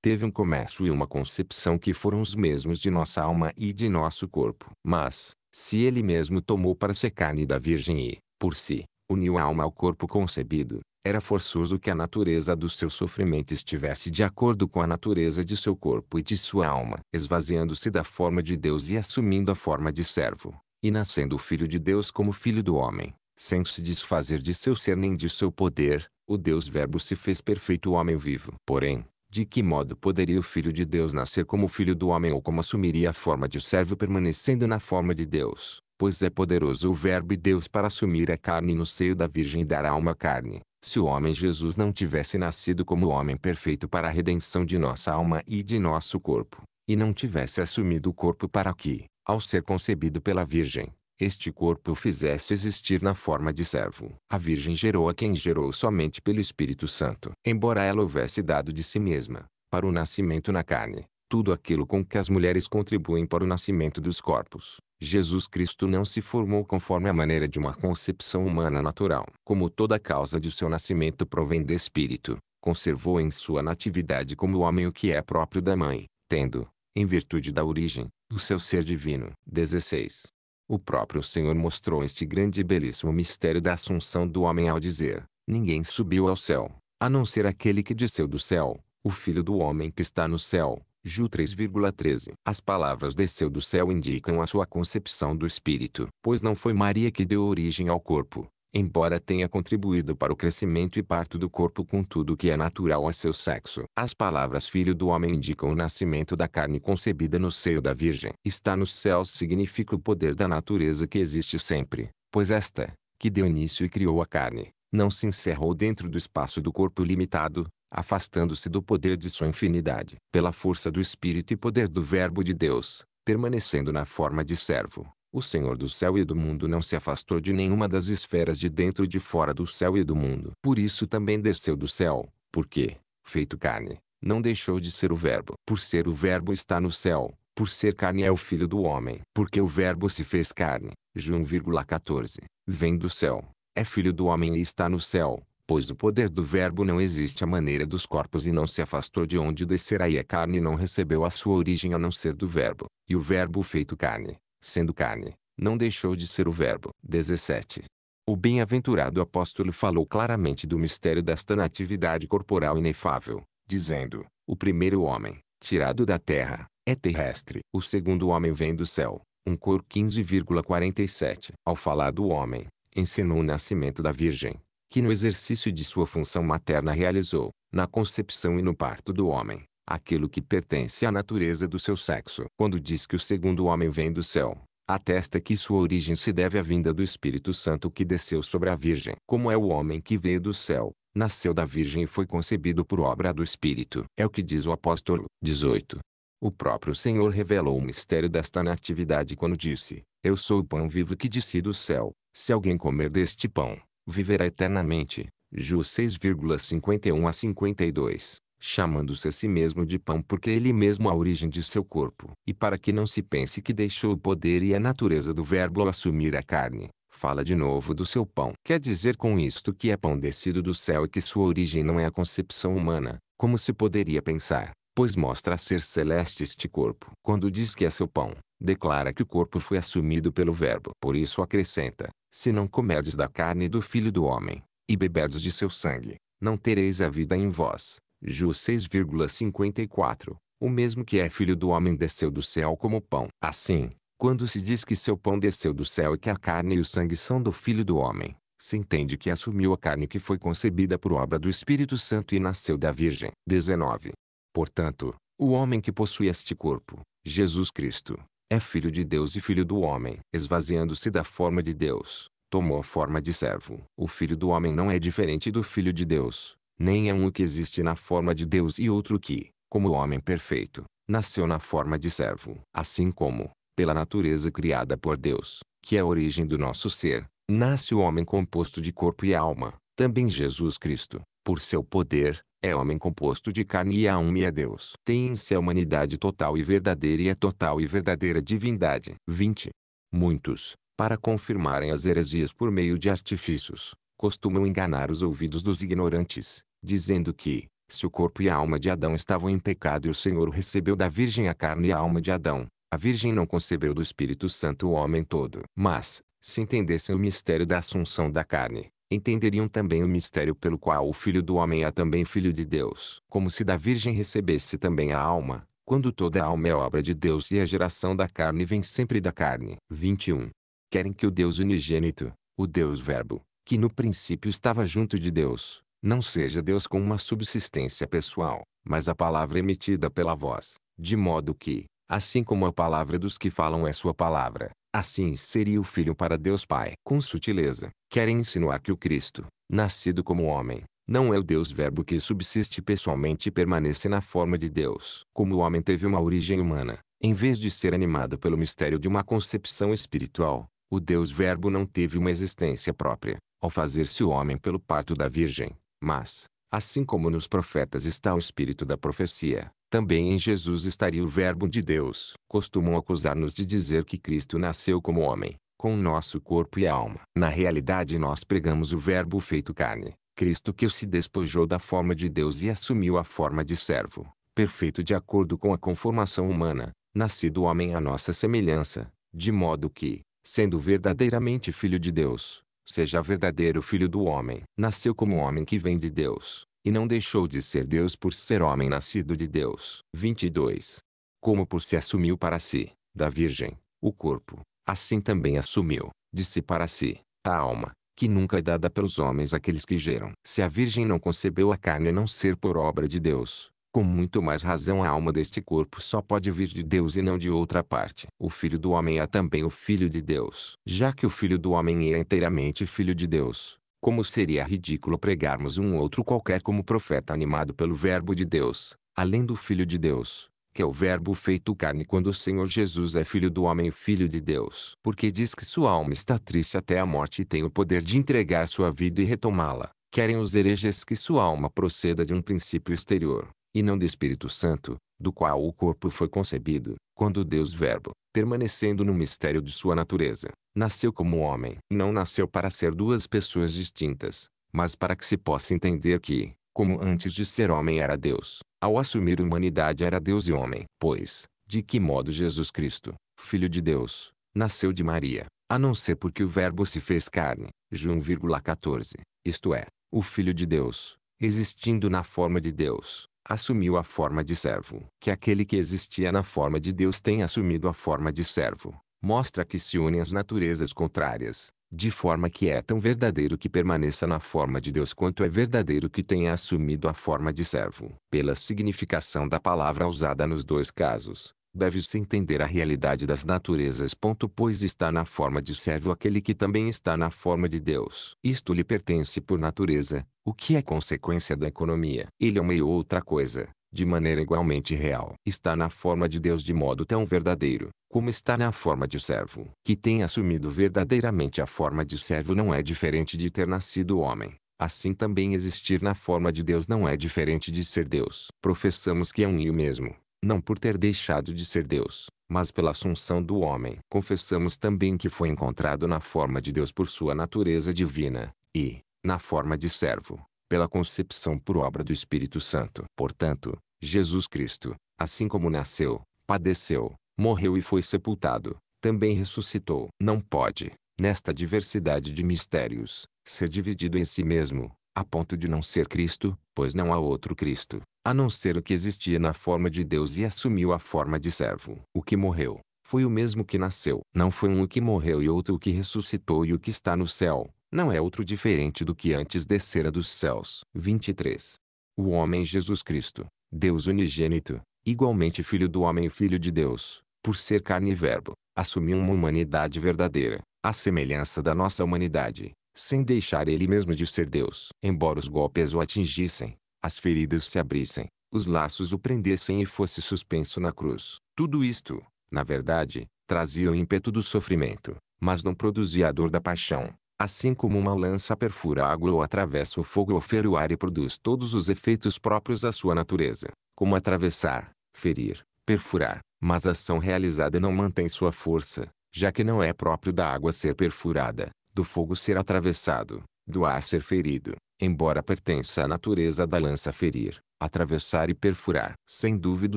A: teve um começo e uma concepção que foram os mesmos de nossa alma e de nosso corpo. Mas, se ele mesmo tomou para ser carne da Virgem e, por si, uniu a alma ao corpo concebido, era forçoso que a natureza do seu sofrimento estivesse de acordo com a natureza de seu corpo e de sua alma, esvaziando-se da forma de Deus e assumindo a forma de servo, e nascendo o Filho de Deus como Filho do homem, sem se desfazer de seu ser nem de seu poder, o Deus Verbo se fez perfeito homem vivo. Porém, de que modo poderia o Filho de Deus nascer como filho do homem ou como assumiria a forma de servo permanecendo na forma de Deus? pois é poderoso o Verbo e Deus para assumir a carne no seio da Virgem e dar alma à carne. Se o homem Jesus não tivesse nascido como homem perfeito para a redenção de nossa alma e de nosso corpo, e não tivesse assumido o corpo para que, ao ser concebido pela Virgem, este corpo fizesse existir na forma de servo. A Virgem gerou a quem gerou somente pelo Espírito Santo. Embora ela houvesse dado de si mesma, para o nascimento na carne, tudo aquilo com que as mulheres contribuem para o nascimento dos corpos, Jesus Cristo não se formou conforme a maneira de uma concepção humana natural. Como toda causa de seu nascimento provém de espírito, conservou em sua natividade como homem o que é próprio da mãe, tendo, em virtude da origem, o seu ser divino. 16. O próprio Senhor mostrou este grande e belíssimo mistério da assunção do homem ao dizer: Ninguém subiu ao céu, a não ser aquele que desceu do céu, o Filho do homem que está no céu. Ju 3,13. As palavras desceu do céu indicam a sua concepção do espírito, pois não foi Maria que deu origem ao corpo, embora tenha contribuído para o crescimento e parto do corpo com tudo que é natural a seu sexo. As palavras filho do homem indicam o nascimento da carne concebida no seio da Virgem. Está nos céus significa o poder da natureza que existe sempre, pois esta, que deu início e criou a carne, não se encerrou dentro do espaço do corpo limitado, afastando-se do poder de sua infinidade, pela força do Espírito e poder do Verbo de Deus, permanecendo na forma de servo. O Senhor do céu e do mundo não se afastou de nenhuma das esferas de dentro e de fora do céu e do mundo. Por isso também desceu do céu, porque, feito carne, não deixou de ser o Verbo. Por ser o Verbo está no céu, por ser carne é o Filho do Homem. Porque o Verbo se fez carne, João 1,14, vem do céu, é Filho do Homem e está no céu Pois o poder do Verbo não existe à maneira dos corpos e não se afastou de onde descerá e a carne não recebeu a sua origem a não ser do Verbo. E o Verbo feito carne, sendo carne, não deixou de ser o Verbo. 17. O bem-aventurado apóstolo falou claramente do mistério desta natividade corporal inefável, dizendo: O primeiro homem, tirado da terra, é terrestre. O segundo homem vem do céu. 1 um Cor 15,47. Ao falar do homem, ensinou o nascimento da Virgem que no exercício de sua função materna realizou, na concepção e no parto do homem, aquilo que pertence à natureza do seu sexo. Quando diz que o segundo homem vem do céu, atesta que sua origem se deve à vinda do Espírito Santo que desceu sobre a Virgem. Como é o homem que veio do céu, nasceu da Virgem e foi concebido por obra do Espírito. É o que diz o apóstolo 18. O próprio Senhor revelou o mistério desta natividade quando disse: Eu sou o pão vivo que desci do céu. Se alguém comer deste pão, viverá eternamente. Ju 6,51 a 52, chamando-se a si mesmo de pão porque ele mesmo é a origem de seu corpo. E para que não se pense que deixou o poder e a natureza do verbo ao assumir a carne, fala de novo do seu pão. Quer dizer com isto que é pão descido do céu e que sua origem não é a concepção humana, como se poderia pensar, pois mostra ser celeste este corpo. Quando diz que é seu pão, declara que o corpo foi assumido pelo verbo. Por isso acrescenta, se não comerdes da carne do Filho do Homem, e beberdes de seu sangue, não tereis a vida em vós. Ju 6,54 O mesmo que é filho do homem desceu do céu como pão. Assim, quando se diz que seu pão desceu do céu e que a carne e o sangue são do filho do homem, se entende que assumiu a carne que foi concebida por obra do Espírito Santo e nasceu da Virgem. 19. Portanto, o homem que possui este corpo, Jesus Cristo, é filho de Deus e filho do homem. Esvaziando-se da forma de Deus, tomou a forma de servo. O filho do homem não é diferente do filho de Deus, nem é um que existe na forma de Deus e outro que, como o homem perfeito, nasceu na forma de servo. Assim como, pela natureza criada por Deus, que é a origem do nosso ser, nasce o homem composto de corpo e alma, também Jesus Cristo, por seu poder, é homem composto de carne e alma é e é Deus. Tem em si a humanidade total e verdadeira e é total e verdadeira divindade. 20. Muitos, para confirmarem as heresias por meio de artifícios, costumam enganar os ouvidos dos ignorantes, dizendo que, se o corpo e a alma de Adão estavam em pecado e o Senhor recebeu da Virgem a carne e a alma de Adão, a Virgem não concebeu do Espírito Santo o homem todo. Mas, se entendessem o mistério da assunção da carne, entenderiam também o mistério pelo qual o Filho do Homem é também Filho de Deus. Como se da Virgem recebesse também a alma, quando toda a alma é obra de Deus e a geração da carne vem sempre da carne. 21. Querem que o Deus unigênito, o Deus Verbo, que no princípio estava junto de Deus, não seja Deus com uma subsistência pessoal, mas a palavra emitida pela voz, de modo que, assim como a palavra dos que falam é sua palavra, Assim seria o Filho para Deus Pai. Com sutileza, querem insinuar que o Cristo, nascido como homem, não é o Deus Verbo que subsiste pessoalmente e permanece na forma de Deus. Como o homem teve uma origem humana, em vez de ser animado pelo mistério de uma concepção espiritual, o Deus Verbo não teve uma existência própria, ao fazer-se o homem pelo parto da Virgem. Mas, assim como nos profetas está o espírito da profecia, também em Jesus estaria o Verbo de Deus. Costumam acusar-nos de dizer que Cristo nasceu como homem, com nosso corpo e alma. Na realidade nós pregamos o Verbo feito carne, Cristo que se despojou da forma de Deus e assumiu a forma de servo, perfeito de acordo com a conformação humana, nascido homem à nossa semelhança, de modo que, sendo verdadeiramente filho de Deus, seja verdadeiro filho do homem. Nasceu como homem que vem de Deus, e não deixou de ser Deus por ser homem nascido de Deus. 22. Como por se assumiu para si, da Virgem, o corpo, assim também assumiu, de si para si, a alma, que nunca é dada pelos homens àqueles que geram. Se a Virgem não concebeu a carne a não ser por obra de Deus, com muito mais razão a alma deste corpo só pode vir de Deus e não de outra parte. O Filho do Homem é também o Filho de Deus. Já que o Filho do Homem é inteiramente Filho de Deus, como seria ridículo pregarmos um outro qualquer como profeta animado pelo Verbo de Deus, além do Filho de Deus, que é o Verbo feito carne quando o Senhor Jesus é filho do homem e filho de Deus. Porque diz que sua alma está triste até a morte e tem o poder de entregar sua vida e retomá-la. Querem os hereges que sua alma proceda de um princípio exterior, e não do Espírito Santo, do qual o corpo foi concebido, quando Deus Verbo, permanecendo no mistério de sua natureza. Nasceu como homem. Não nasceu para ser duas pessoas distintas, mas para que se possa entender que, como antes de ser homem era Deus, ao assumir humanidade era Deus e homem. Pois, de que modo Jesus Cristo, Filho de Deus, nasceu de Maria, a não ser porque o Verbo se fez carne, João 14, isto é, o Filho de Deus, existindo na forma de Deus, assumiu a forma de servo. Que aquele que existia na forma de Deus tenha assumido a forma de servo, mostra que se unem as naturezas contrárias, de forma que é tão verdadeiro que permaneça na forma de Deus quanto é verdadeiro que tenha assumido a forma de servo. Pela significação da palavra usada nos dois casos, deve-se entender a realidade das naturezas. Pois está na forma de servo aquele que também está na forma de Deus. Isto lhe pertence por natureza, o que é consequência da economia. Ele é uma e outra coisa, de maneira igualmente real. Está na forma de Deus de modo tão verdadeiro, como está na forma de servo. Que tem assumido verdadeiramente a forma de servo não é diferente de ter nascido homem. Assim também existir na forma de Deus não é diferente de ser Deus. Professamos que é um e o mesmo não por ter deixado de ser Deus, mas pela assunção do homem. Confessamos também que foi encontrado na forma de Deus por sua natureza divina, e, na forma de servo, pela concepção por obra do Espírito Santo. Portanto, Jesus Cristo, assim como nasceu, padeceu, morreu e foi sepultado, também ressuscitou. Não pode, nesta diversidade de mistérios, ser dividido em si mesmo, a ponto de não ser Cristo, pois não há outro Cristo a não ser o que existia na forma de Deus e assumiu a forma de servo. O que morreu, foi o mesmo que nasceu. Não foi um o que morreu e outro o que ressuscitou e o que está no céu, não é outro diferente do que antes descera dos céus. 23. O homem Jesus Cristo, Deus unigênito, igualmente filho do homem e filho de Deus, por ser carne e verbo, assumiu uma humanidade verdadeira, a semelhança da nossa humanidade, sem deixar ele mesmo de ser Deus. Embora os golpes o atingissem, as feridas se abrissem, os laços o prendessem e fosse suspenso na cruz. Tudo isto, na verdade, trazia o ímpeto do sofrimento, mas não produzia a dor da paixão. Assim como uma lança perfura a água ou atravessa o fogo ou fere o ar e produz todos os efeitos próprios à sua natureza, como atravessar, ferir, perfurar, mas a ação realizada não mantém sua força, já que não é próprio da água ser perfurada, do fogo ser atravessado, do ar ser ferido, embora pertença à natureza da lança ferir, atravessar e perfurar. Sem dúvida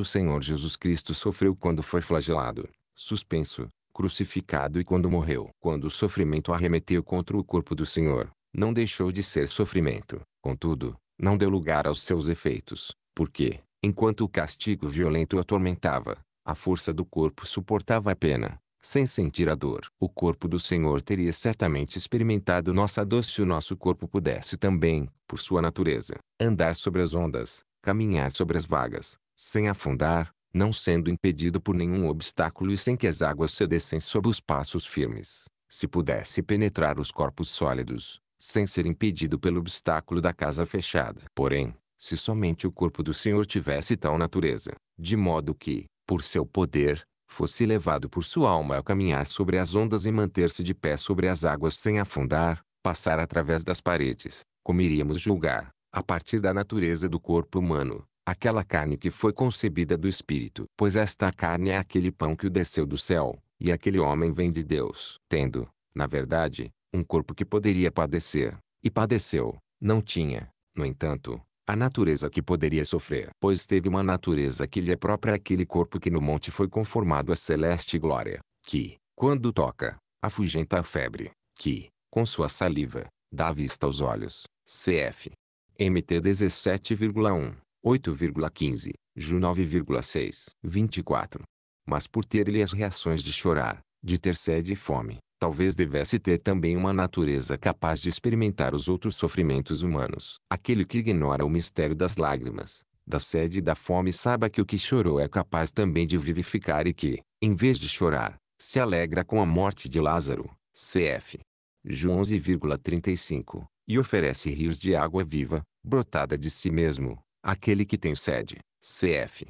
A: o Senhor Jesus Cristo sofreu quando foi flagelado, suspenso, crucificado e quando morreu. Quando o sofrimento arremeteu contra o corpo do Senhor, não deixou de ser sofrimento, contudo, não deu lugar aos seus efeitos, porque, enquanto o castigo violento o atormentava, a força do corpo suportava a pena, sem sentir a dor, o corpo do Senhor teria certamente experimentado nossa dor se o nosso corpo pudesse também, por sua natureza, andar sobre as ondas, caminhar sobre as vagas, sem afundar, não sendo impedido por nenhum obstáculo e sem que as águas cedessem sob os passos firmes. Se pudesse penetrar os corpos sólidos, sem ser impedido pelo obstáculo da casa fechada. Porém, se somente o corpo do Senhor tivesse tal natureza, de modo que, por seu poder, fosse levado por sua alma a caminhar sobre as ondas e manter-se de pé sobre as águas sem afundar, passar através das paredes, como iríamos julgar, a partir da natureza do corpo humano, aquela carne que foi concebida do Espírito. Pois esta carne é aquele pão que o desceu do céu, e aquele homem vem de Deus, tendo, na verdade, um corpo que poderia padecer, e padeceu, não tinha, no entanto, a natureza que poderia sofrer, pois teve uma natureza que lhe é própria aquele corpo que no monte foi conformado à celeste glória, que, quando toca, afugenta a febre, que, com sua saliva, dá vista aos olhos. CF. MT 17,1, 8,15, Ju 9,6, 24. Mas por ter-lhe as reações de chorar, de ter sede e fome, talvez devesse ter também uma natureza capaz de experimentar os outros sofrimentos humanos. Aquele que ignora o mistério das lágrimas, da sede e da fome saiba que o que chorou é capaz também de vivificar e que, em vez de chorar, se alegra com a morte de Lázaro, cf. João 11,35, e oferece rios de água viva, brotada de si mesmo, aquele que tem sede, cf.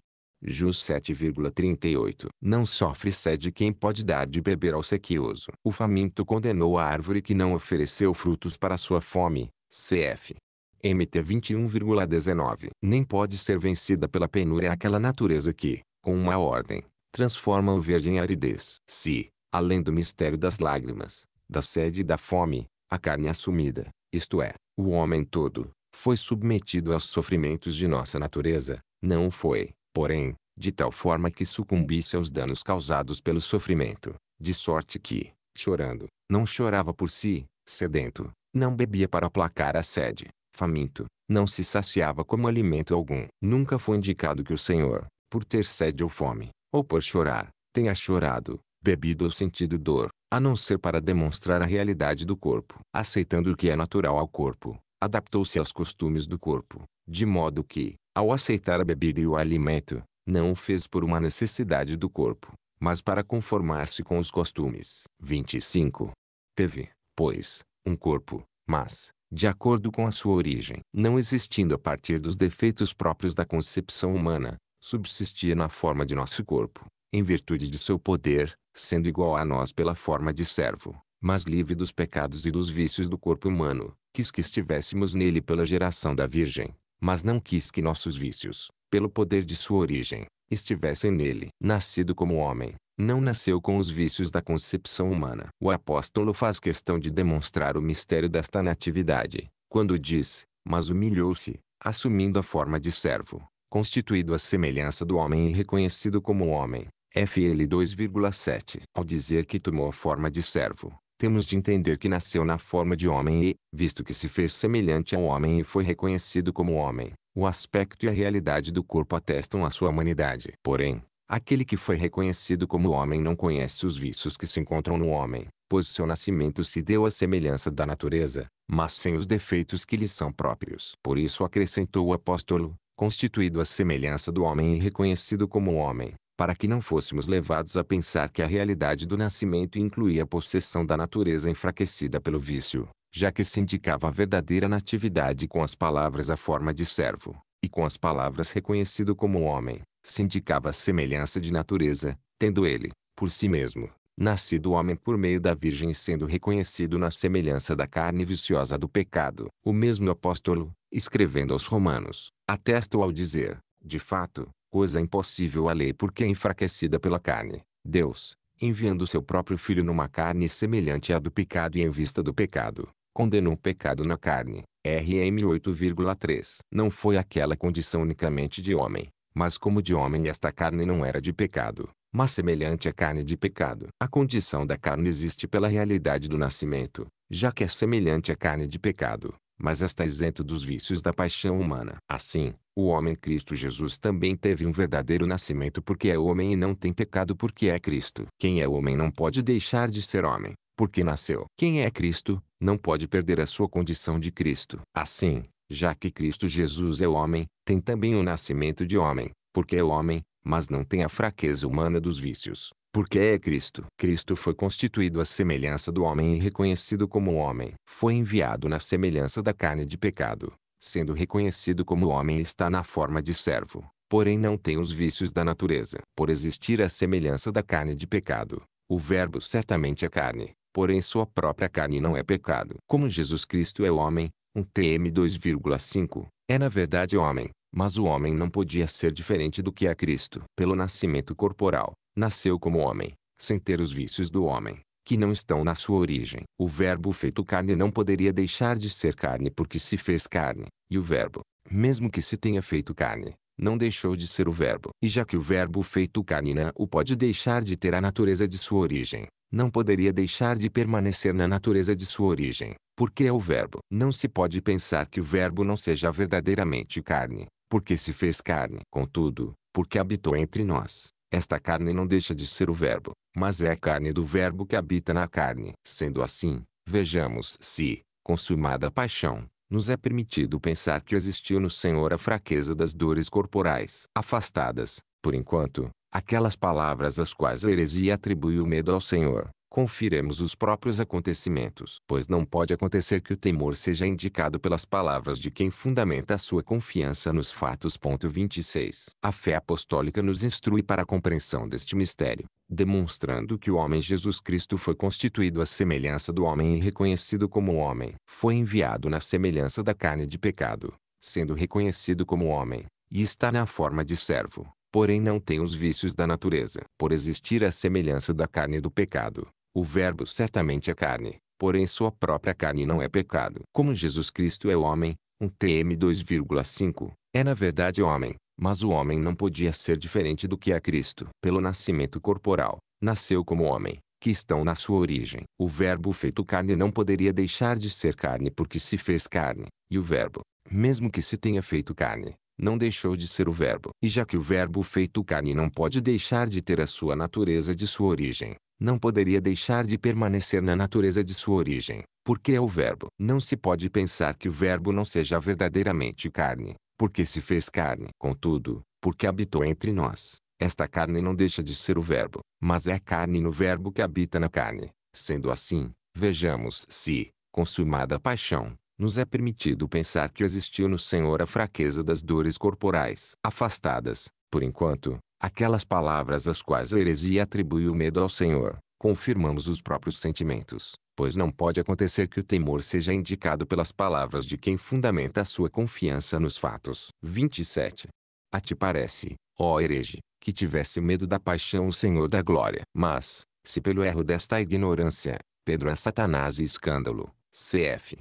A: Jus 7,38. Não sofre sede quem pode dar de beber ao sequioso. O faminto condenou a árvore que não ofereceu frutos para sua fome. Cf. MT 21,19. Nem pode ser vencida pela penúria aquela natureza que, com uma ordem, transforma o verde em aridez. Se, além do mistério das lágrimas, da sede e da fome, a carne é assumida, isto é, o homem todo, foi submetido aos sofrimentos de nossa natureza, não foi, porém, de tal forma que sucumbisse aos danos causados pelo sofrimento, de sorte que, chorando, não chorava por si, sedento, não bebia para aplacar a sede, faminto, não se saciava como alimento algum. Nunca foi indicado que o Senhor, por ter sede ou fome, ou por chorar, tenha chorado, bebido ou sentido dor, a não ser para demonstrar a realidade do corpo, aceitando o que é natural ao corpo, adaptou-se aos costumes do corpo, de modo que, ao aceitar a bebida e o alimento, não o fez por uma necessidade do corpo, mas para conformar-se com os costumes. 25. Teve, pois, um corpo, mas, de acordo com a sua origem, não existindo a partir dos defeitos próprios da concepção humana, subsistia na forma de nosso corpo, em virtude de seu poder, sendo igual a nós pela forma de servo, mas livre dos pecados e dos vícios do corpo humano, quis que estivéssemos nele pela geração da Virgem, mas não quis que nossos vícios, pelo poder de sua origem, estivessem nele. Nascido como homem, não nasceu com os vícios da concepção humana. O apóstolo faz questão de demonstrar o mistério desta natividade, quando diz, mas humilhou-se, assumindo a forma de servo, constituído à semelhança do homem e reconhecido como homem. FL 2,7 Ao dizer que tomou a forma de servo, temos de entender que nasceu na forma de homem e, visto que se fez semelhante ao homem e foi reconhecido como homem, o aspecto e a realidade do corpo atestam a sua humanidade. Porém, aquele que foi reconhecido como homem não conhece os vícios que se encontram no homem, pois seu nascimento se deu à semelhança da natureza, mas sem os defeitos que lhe são próprios. Por isso acrescentou o apóstolo, constituído à semelhança do homem e reconhecido como homem, para que não fôssemos levados a pensar que a realidade do nascimento incluía a possessão da natureza enfraquecida pelo vício, já que se indicava a verdadeira natividade com as palavras a forma de servo, e com as palavras reconhecido como homem, se indicava a semelhança de natureza, tendo ele, por si mesmo, nascido homem por meio da Virgem e sendo reconhecido na semelhança da carne viciosa do pecado. O mesmo apóstolo, escrevendo aos Romanos, atesta ao dizer, de fato, coisa impossível à lei porque é enfraquecida pela carne, Deus, enviando seu próprio Filho numa carne semelhante à do pecado e em vista do pecado, condenou o pecado na carne, RM 8,3. Não foi aquela condição unicamente de homem, mas como de homem esta carne não era de pecado, mas semelhante à carne de pecado. A condição da carne existe pela realidade do nascimento, já que é semelhante à carne de pecado, mas está é isento dos vícios da paixão humana. Assim, o homem Cristo Jesus também teve um verdadeiro nascimento porque é homem e não tem pecado porque é Cristo. Quem é homem não pode deixar de ser homem, porque nasceu. Quem é Cristo, não pode perder a sua condição de Cristo. Assim, já que Cristo Jesus é homem, tem também o nascimento de homem, porque é homem, mas não tem a fraqueza humana dos vícios, porque é Cristo. Cristo foi constituído à semelhança do homem e reconhecido como homem. Foi enviado na semelhança da carne de pecado, sendo reconhecido como homem está na forma de servo, porém não tem os vícios da natureza. Por existir a semelhança da carne de pecado, o Verbo certamente é carne, porém sua própria carne não é pecado. Como Jesus Cristo é homem, um TM 2,5, é na verdade homem, mas o homem não podia ser diferente do que é Cristo. Pelo nascimento corporal, nasceu como homem, sem ter os vícios do homem que não estão na sua origem. O verbo feito carne não poderia deixar de ser carne porque se fez carne, e o verbo, mesmo que se tenha feito carne, não deixou de ser o verbo. E já que o verbo feito carne não o pode deixar de ter a natureza de sua origem, não poderia deixar de permanecer na natureza de sua origem, porque é o verbo. Não se pode pensar que o verbo não seja verdadeiramente carne, porque se fez carne. Contudo, porque habitou entre nós, esta carne não deixa de ser o Verbo, mas é a carne do Verbo que habita na carne. Sendo assim, vejamos se, consumada a paixão, nos é permitido pensar que existiu no Senhor a fraqueza das dores corporais. Afastadas, por enquanto, aquelas palavras às quais a heresia atribui o medo ao Senhor, confiremos os próprios acontecimentos. Pois não pode acontecer que o temor seja indicado pelas palavras de quem fundamenta a sua confiança nos fatos. 26. A fé apostólica nos instrui para a compreensão deste mistério, demonstrando que o homem Jesus Cristo foi constituído à semelhança do homem e reconhecido como homem. Foi enviado na semelhança da carne de pecado, sendo reconhecido como homem, e está na forma de servo porém não tem os vícios da natureza. Por existir a semelhança da carne do pecado, o Verbo certamente é carne, porém sua própria carne não é pecado. Como Jesus Cristo é homem, um TM 2,5, é na verdade homem, mas o homem não podia ser diferente do que é Cristo. Pelo nascimento corporal, nasceu como homem, que estão na sua origem. O Verbo feito carne não poderia deixar de ser carne porque se fez carne, e o Verbo, mesmo que se tenha feito carne, não deixou de ser o Verbo. E já que o Verbo feito carne não pode deixar de ter a sua natureza de sua origem, não poderia deixar de permanecer na natureza de sua origem, porque é o Verbo. Não se pode pensar que o Verbo não seja verdadeiramente carne, porque se fez carne. Contudo, porque habitou entre nós, esta carne não deixa de ser o Verbo, mas é carne no Verbo que habita na carne. Sendo assim, vejamos se, consumada a paixão, nos é permitido pensar que existiu no Senhor a fraqueza das dores corporais, afastadas, por enquanto, Aquelas palavras às quais a heresia atribui o medo ao Senhor, confirmamos os próprios sentimentos, pois não pode acontecer que o temor seja indicado pelas palavras de quem fundamenta a sua confiança nos fatos. 27. A ti parece, ó herege, que tivesse medo da paixão o Senhor da glória. Mas, se pelo erro desta ignorância, Pedro é Satanás e escândalo, cf.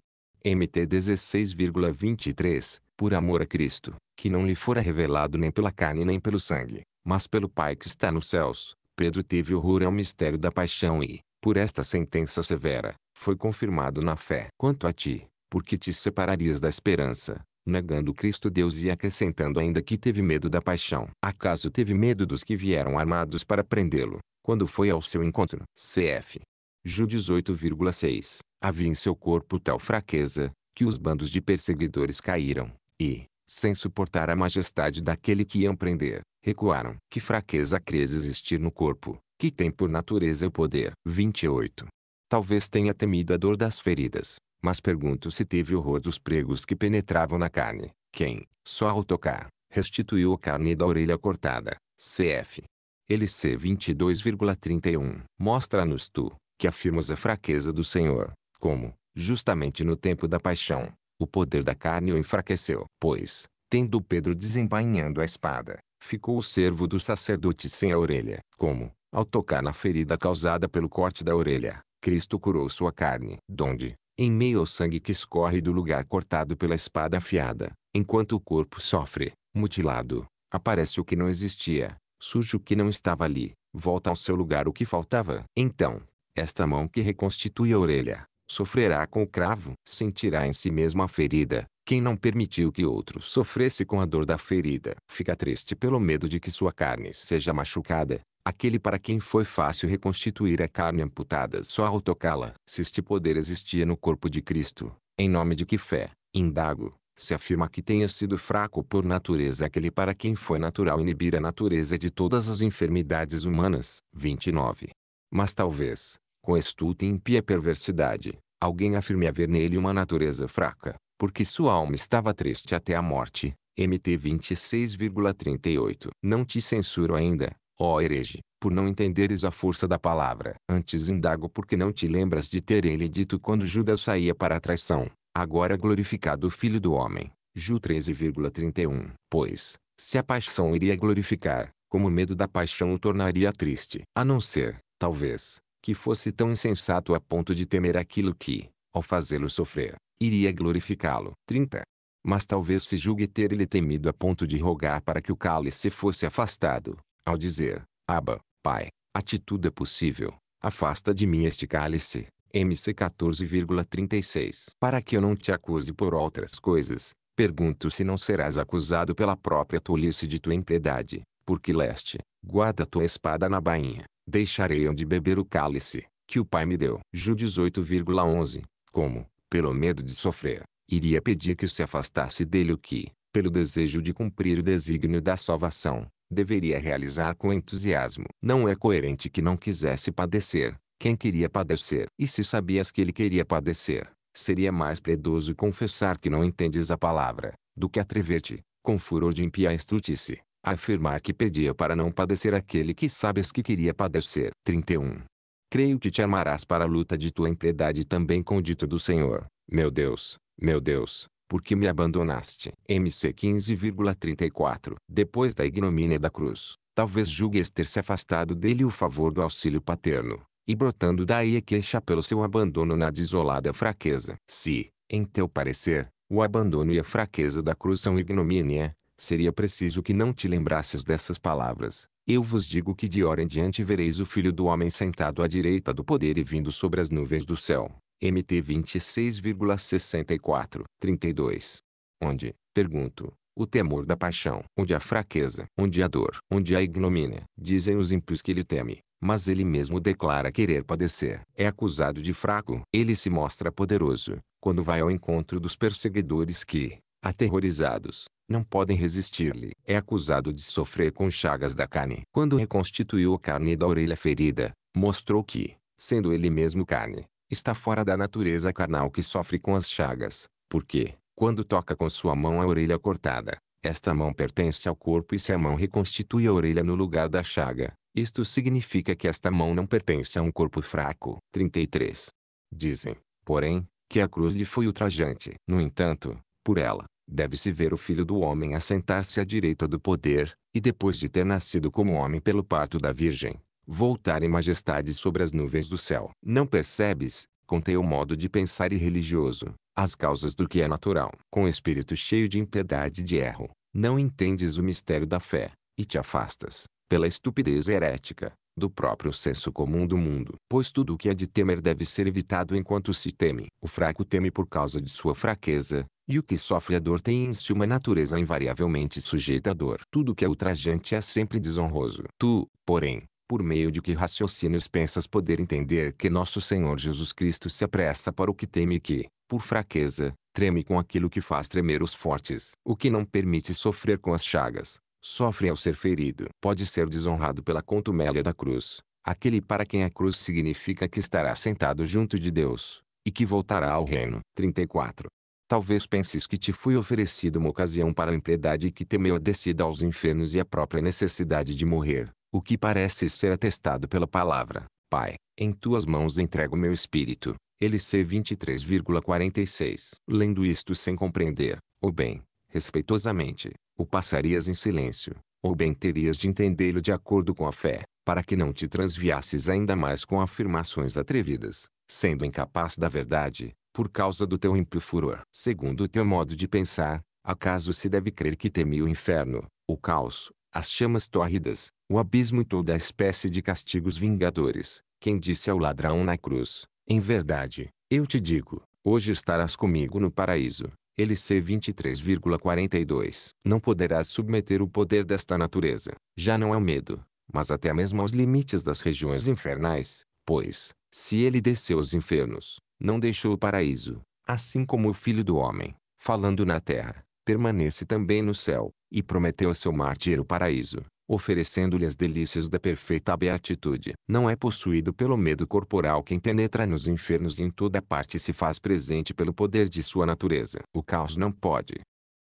A: MT 16,23, por amor a Cristo, que não lhe fora revelado nem pela carne nem pelo sangue, mas pelo Pai que está nos céus. Pedro teve horror ao mistério da paixão e, por esta sentença severa, foi confirmado na fé. Quanto a ti, porque te separarias da esperança, negando Cristo Deus e acrescentando ainda que teve medo da paixão. Acaso teve medo dos que vieram armados para prendê-lo, quando foi ao seu encontro? CF. Ju 18,6 Havia em seu corpo tal fraqueza, que os bandos de perseguidores caíram, e, sem suportar a majestade daquele que iam prender, recuaram. Que fraqueza crês existir no corpo, que tem por natureza o poder. 28. Talvez tenha temido a dor das feridas, mas pergunto se teve horror dos pregos que penetravam na carne, quem, só ao tocar, restituiu a carne da orelha cortada. Cf. LC 22,31. Mostra-nos tu, que afirmas a fraqueza do Senhor, como, justamente no tempo da paixão, o poder da carne o enfraqueceu, pois, tendo Pedro desembainhando a espada, ficou o servo do sacerdote sem a orelha, como, ao tocar na ferida causada pelo corte da orelha, Cristo curou sua carne, donde, em meio ao sangue que escorre do lugar cortado pela espada afiada, enquanto o corpo sofre, mutilado, aparece o que não existia, surge o que não estava ali, volta ao seu lugar o que faltava. Então, esta mão que reconstitui a orelha, sofrerá com o cravo, sentirá em si mesmo a ferida. Quem não permitiu que outro sofresse com a dor da ferida, fica triste pelo medo de que sua carne seja machucada. Aquele para quem foi fácil reconstituir a carne amputada só ao tocá-la. Se este poder existia no corpo de Cristo, em nome de que fé, indago, se afirma que tenha sido fraco por natureza aquele para quem foi natural inibir a natureza de todas as enfermidades humanas. 29. Mas talvez, com estulta e impia perversidade, alguém afirme haver nele uma natureza fraca, porque sua alma estava triste até a morte. MT 26,38 Não te censuro ainda, ó herege, por não entenderes a força da palavra. Antes indago porque não te lembras de ter ele dito quando Judas saía para a traição. Agora glorificado o Filho do Homem. Ju 13,31 Pois, se a paixão iria glorificar, como o medo da paixão o tornaria triste. A não ser, talvez, que fosse tão insensato a ponto de temer aquilo que, ao fazê-lo sofrer, iria glorificá-lo. 30. Mas talvez se julgue ter ele temido a ponto de rogar para que o cálice fosse afastado, ao dizer, Aba, Pai, atitude é possível, afasta de mim este cálice. MC 14,36 Para que eu não te acuse por outras coisas, pergunto se não serás acusado pela própria tolice de tua impiedade, porque leste, guarda tua espada na bainha, deixarei deixareiam de beber o cálice, que o Pai me deu. Ju 18,11. Como, pelo medo de sofrer, iria pedir que se afastasse dele o que, pelo desejo de cumprir o desígnio da salvação, deveria realizar com entusiasmo. Não é coerente que não quisesse padecer, quem queria padecer. E se sabias que ele queria padecer, seria mais predoso confessar que não entendes a palavra, do que atrever-te, com furor de impia estrutice, afirmar que pedia para não padecer aquele que sabes que queria padecer. 31. Creio que te armarás para a luta de tua impiedade também com o dito do Senhor, meu Deus, meu Deus, porque me abandonaste. MC 15,34 Depois da ignomínia da cruz, talvez julgues ter se afastado dele o favor do auxílio paterno, e brotando daí a queixa pelo seu abandono na desolada fraqueza. Se, em teu parecer, o abandono e a fraqueza da cruz são ignomínia, seria preciso que não te lembrasses dessas palavras. Eu vos digo que de hora em diante vereis o Filho do Homem sentado à direita do poder e vindo sobre as nuvens do céu. MT 26,64, 32. Onde, pergunto, o temor da paixão, onde a fraqueza, onde a dor, onde a ignomínia, dizem os ímpios que ele teme, mas ele mesmo declara querer padecer. É acusado de fraco, ele se mostra poderoso, quando vai ao encontro dos perseguidores que, aterrorizados, não podem resistir-lhe. É acusado de sofrer com chagas da carne. Quando reconstituiu a carne da orelha ferida, mostrou que, sendo ele mesmo carne, está fora da natureza carnal que sofre com as chagas, porque, quando toca com sua mão a orelha cortada, esta mão pertence ao corpo e se a mão reconstitui a orelha no lugar da chaga, isto significa que esta mão não pertence a um corpo fraco. 33. Dizem, porém, que a cruz lhe foi ultrajante. No entanto, por ela, deve-se ver o filho do homem assentar-se à direita do poder, e depois de ter nascido como homem pelo parto da Virgem, voltar em majestade sobre as nuvens do céu. Não percebes, com teu modo de pensar e religioso as causas do que é natural. Com espírito cheio de impiedade e de erro, não entendes o mistério da fé, e te afastas, pela estupidez herética, do próprio senso comum do mundo. Pois tudo o que é de temer deve ser evitado enquanto se teme. O fraco teme por causa de sua fraqueza, e o que sofre a dor tem em si uma natureza invariavelmente sujeita à dor. Tudo que é ultrajante é sempre desonroso. Tu, porém, por meio de que raciocínios pensas poder entender que nosso Senhor Jesus Cristo se apressa para o que teme e que, por fraqueza, treme com aquilo que faz tremer os fortes. O que não permite sofrer com as chagas, sofre ao ser ferido. Pode ser desonrado pela contumélia da cruz. Aquele para quem a cruz significa que estará sentado junto de Deus, e que voltará ao reino. 34. Talvez penses que te fui oferecida uma ocasião para a impiedade e que temeu a descida aos infernos e a própria necessidade de morrer, o que parece ser atestado pela palavra. Pai, em tuas mãos entrego meu espírito. LC 23,46. Lendo isto sem compreender, ou bem, respeitosamente, o passarias em silêncio, ou bem terias de entendê-lo de acordo com a fé, para que não te transviasses ainda mais com afirmações atrevidas, sendo incapaz da verdade, por causa do teu ímpio furor. Segundo o teu modo de pensar, acaso se deve crer que temi o inferno, o caos, as chamas tórridas, o abismo e toda a espécie de castigos vingadores, quem disse ao ladrão na cruz, em verdade, eu te digo, hoje estarás comigo no paraíso. LC 23,42 Não poderás submeter o poder desta natureza. Já não é o medo, mas até mesmo aos limites das regiões infernais, pois, se ele desceu aos infernos, não deixou o paraíso, assim como o Filho do Homem, falando na terra, permanece também no céu, e prometeu a seu mártir o paraíso, oferecendo-lhe as delícias da perfeita beatitude. Não é possuído pelo medo corporal quem penetra nos infernos e em toda parte se faz presente pelo poder de sua natureza. O caos não pode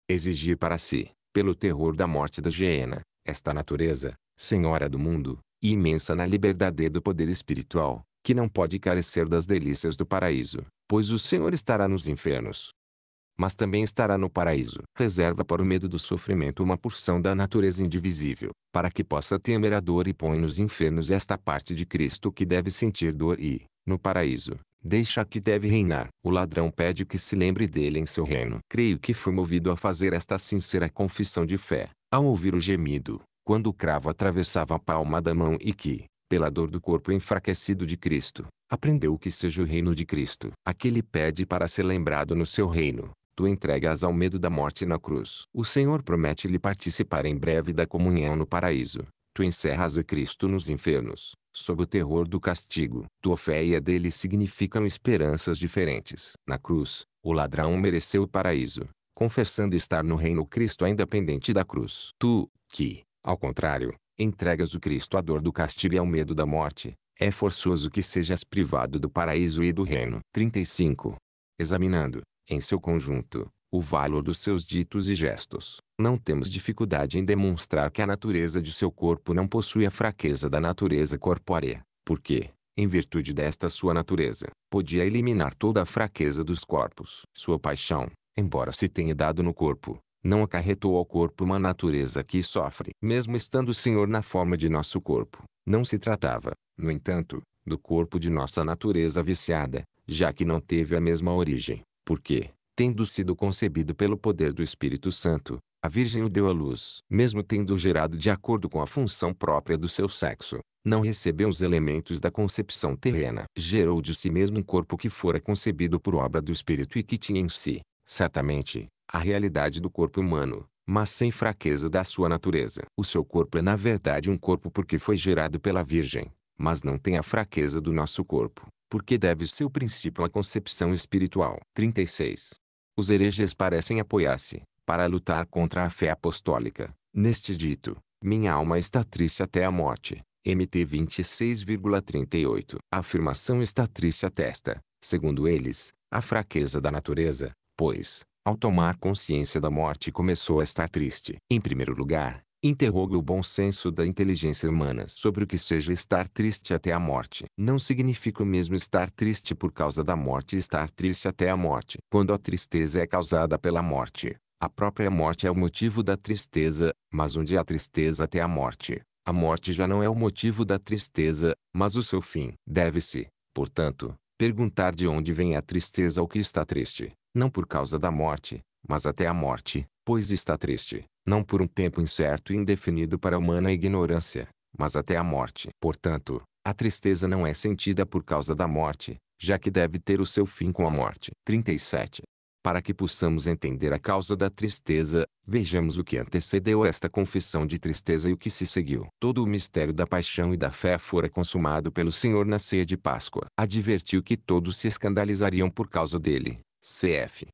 A: exigir para si, pelo terror da morte da hiena, esta natureza, senhora do mundo, imensa na liberdade do poder espiritual, que não pode carecer das delícias do paraíso, pois o Senhor estará nos infernos. Mas também estará no paraíso. Reserva para o medo do sofrimento uma porção da natureza indivisível, para que possa temer a dor e põe nos infernos esta parte de Cristo que deve sentir dor e, no paraíso, deixa que deve reinar. O ladrão pede que se lembre dele em seu reino. Creio que fui movido a fazer esta sincera confissão de fé, ao ouvir o gemido, quando o cravo atravessava a palma da mão e que, pela dor do corpo enfraquecido de Cristo, aprendeu o que seja o reino de Cristo. Aquele pede para ser lembrado no seu reino. Tu entregas ao medo da morte na cruz. O Senhor promete-lhe participar em breve da comunhão no paraíso. Tu encerras a Cristo nos infernos, sob o terror do castigo. Tua fé e a dele significam esperanças diferentes. Na cruz, o ladrão mereceu o paraíso, confessando estar no reino Cristo ainda pendente da cruz. Tu, que, ao contrário, entregas o Cristo à dor do castigo e ao medo da morte, é forçoso que sejas privado do paraíso e do reino. 35. Examinando, em seu conjunto, o valor dos seus ditos e gestos, não temos dificuldade em demonstrar que a natureza de seu corpo não possui a fraqueza da natureza corpórea, porque, em virtude desta sua natureza, podia eliminar toda a fraqueza dos corpos. Sua paixão, embora se tenha dado no corpo, não acarretou ao corpo uma natureza que sofre. Mesmo estando o Senhor na forma de nosso corpo, não se tratava, no entanto, do corpo de nossa natureza viciada, já que não teve a mesma origem, porque, tendo sido concebido pelo poder do Espírito Santo, a Virgem o deu à luz. Mesmo tendo gerado de acordo com a função própria do seu sexo, não recebeu os elementos da concepção terrena. Gerou de si mesmo um corpo que fora concebido por obra do Espírito e que tinha em si, certamente, a realidade do corpo humano, mas sem fraqueza da sua natureza. O seu corpo é na verdade um corpo porque foi gerado pela Virgem, mas não tem a fraqueza do nosso corpo, porque deve seu princípio à concepção espiritual. 36. Os hereges parecem apoiar-se, para lutar contra a fé apostólica, neste dito, minha alma está triste até a morte. MT 26,38 A afirmação está triste atesta, segundo eles, a fraqueza da natureza, pois, ao tomar consciência da morte começou a estar triste. Em primeiro lugar, Interroga o bom senso da inteligência humana sobre o que seja estar triste até a morte. Não significa o mesmo estar triste por causa da morte e estar triste até a morte. Quando a tristeza é causada pela morte, a própria morte é o motivo da tristeza, mas onde há tristeza até a morte, a morte já não é o motivo da tristeza, mas o seu fim. Deve-se, portanto, perguntar de onde vem a tristeza ou que está triste não por causa da morte, mas até a morte, pois está triste, não por um tempo incerto e indefinido para a humana ignorância, mas até a morte. Portanto, a tristeza não é sentida por causa da morte, já que deve ter o seu fim com a morte. 37. Para que possamos entender a causa da tristeza, vejamos o que antecedeu esta confissão de tristeza e o que se seguiu. Todo o mistério da paixão e da fé fora consumado pelo Senhor na ceia de Páscoa. Advertiu que todos se escandalizariam por causa dele cf.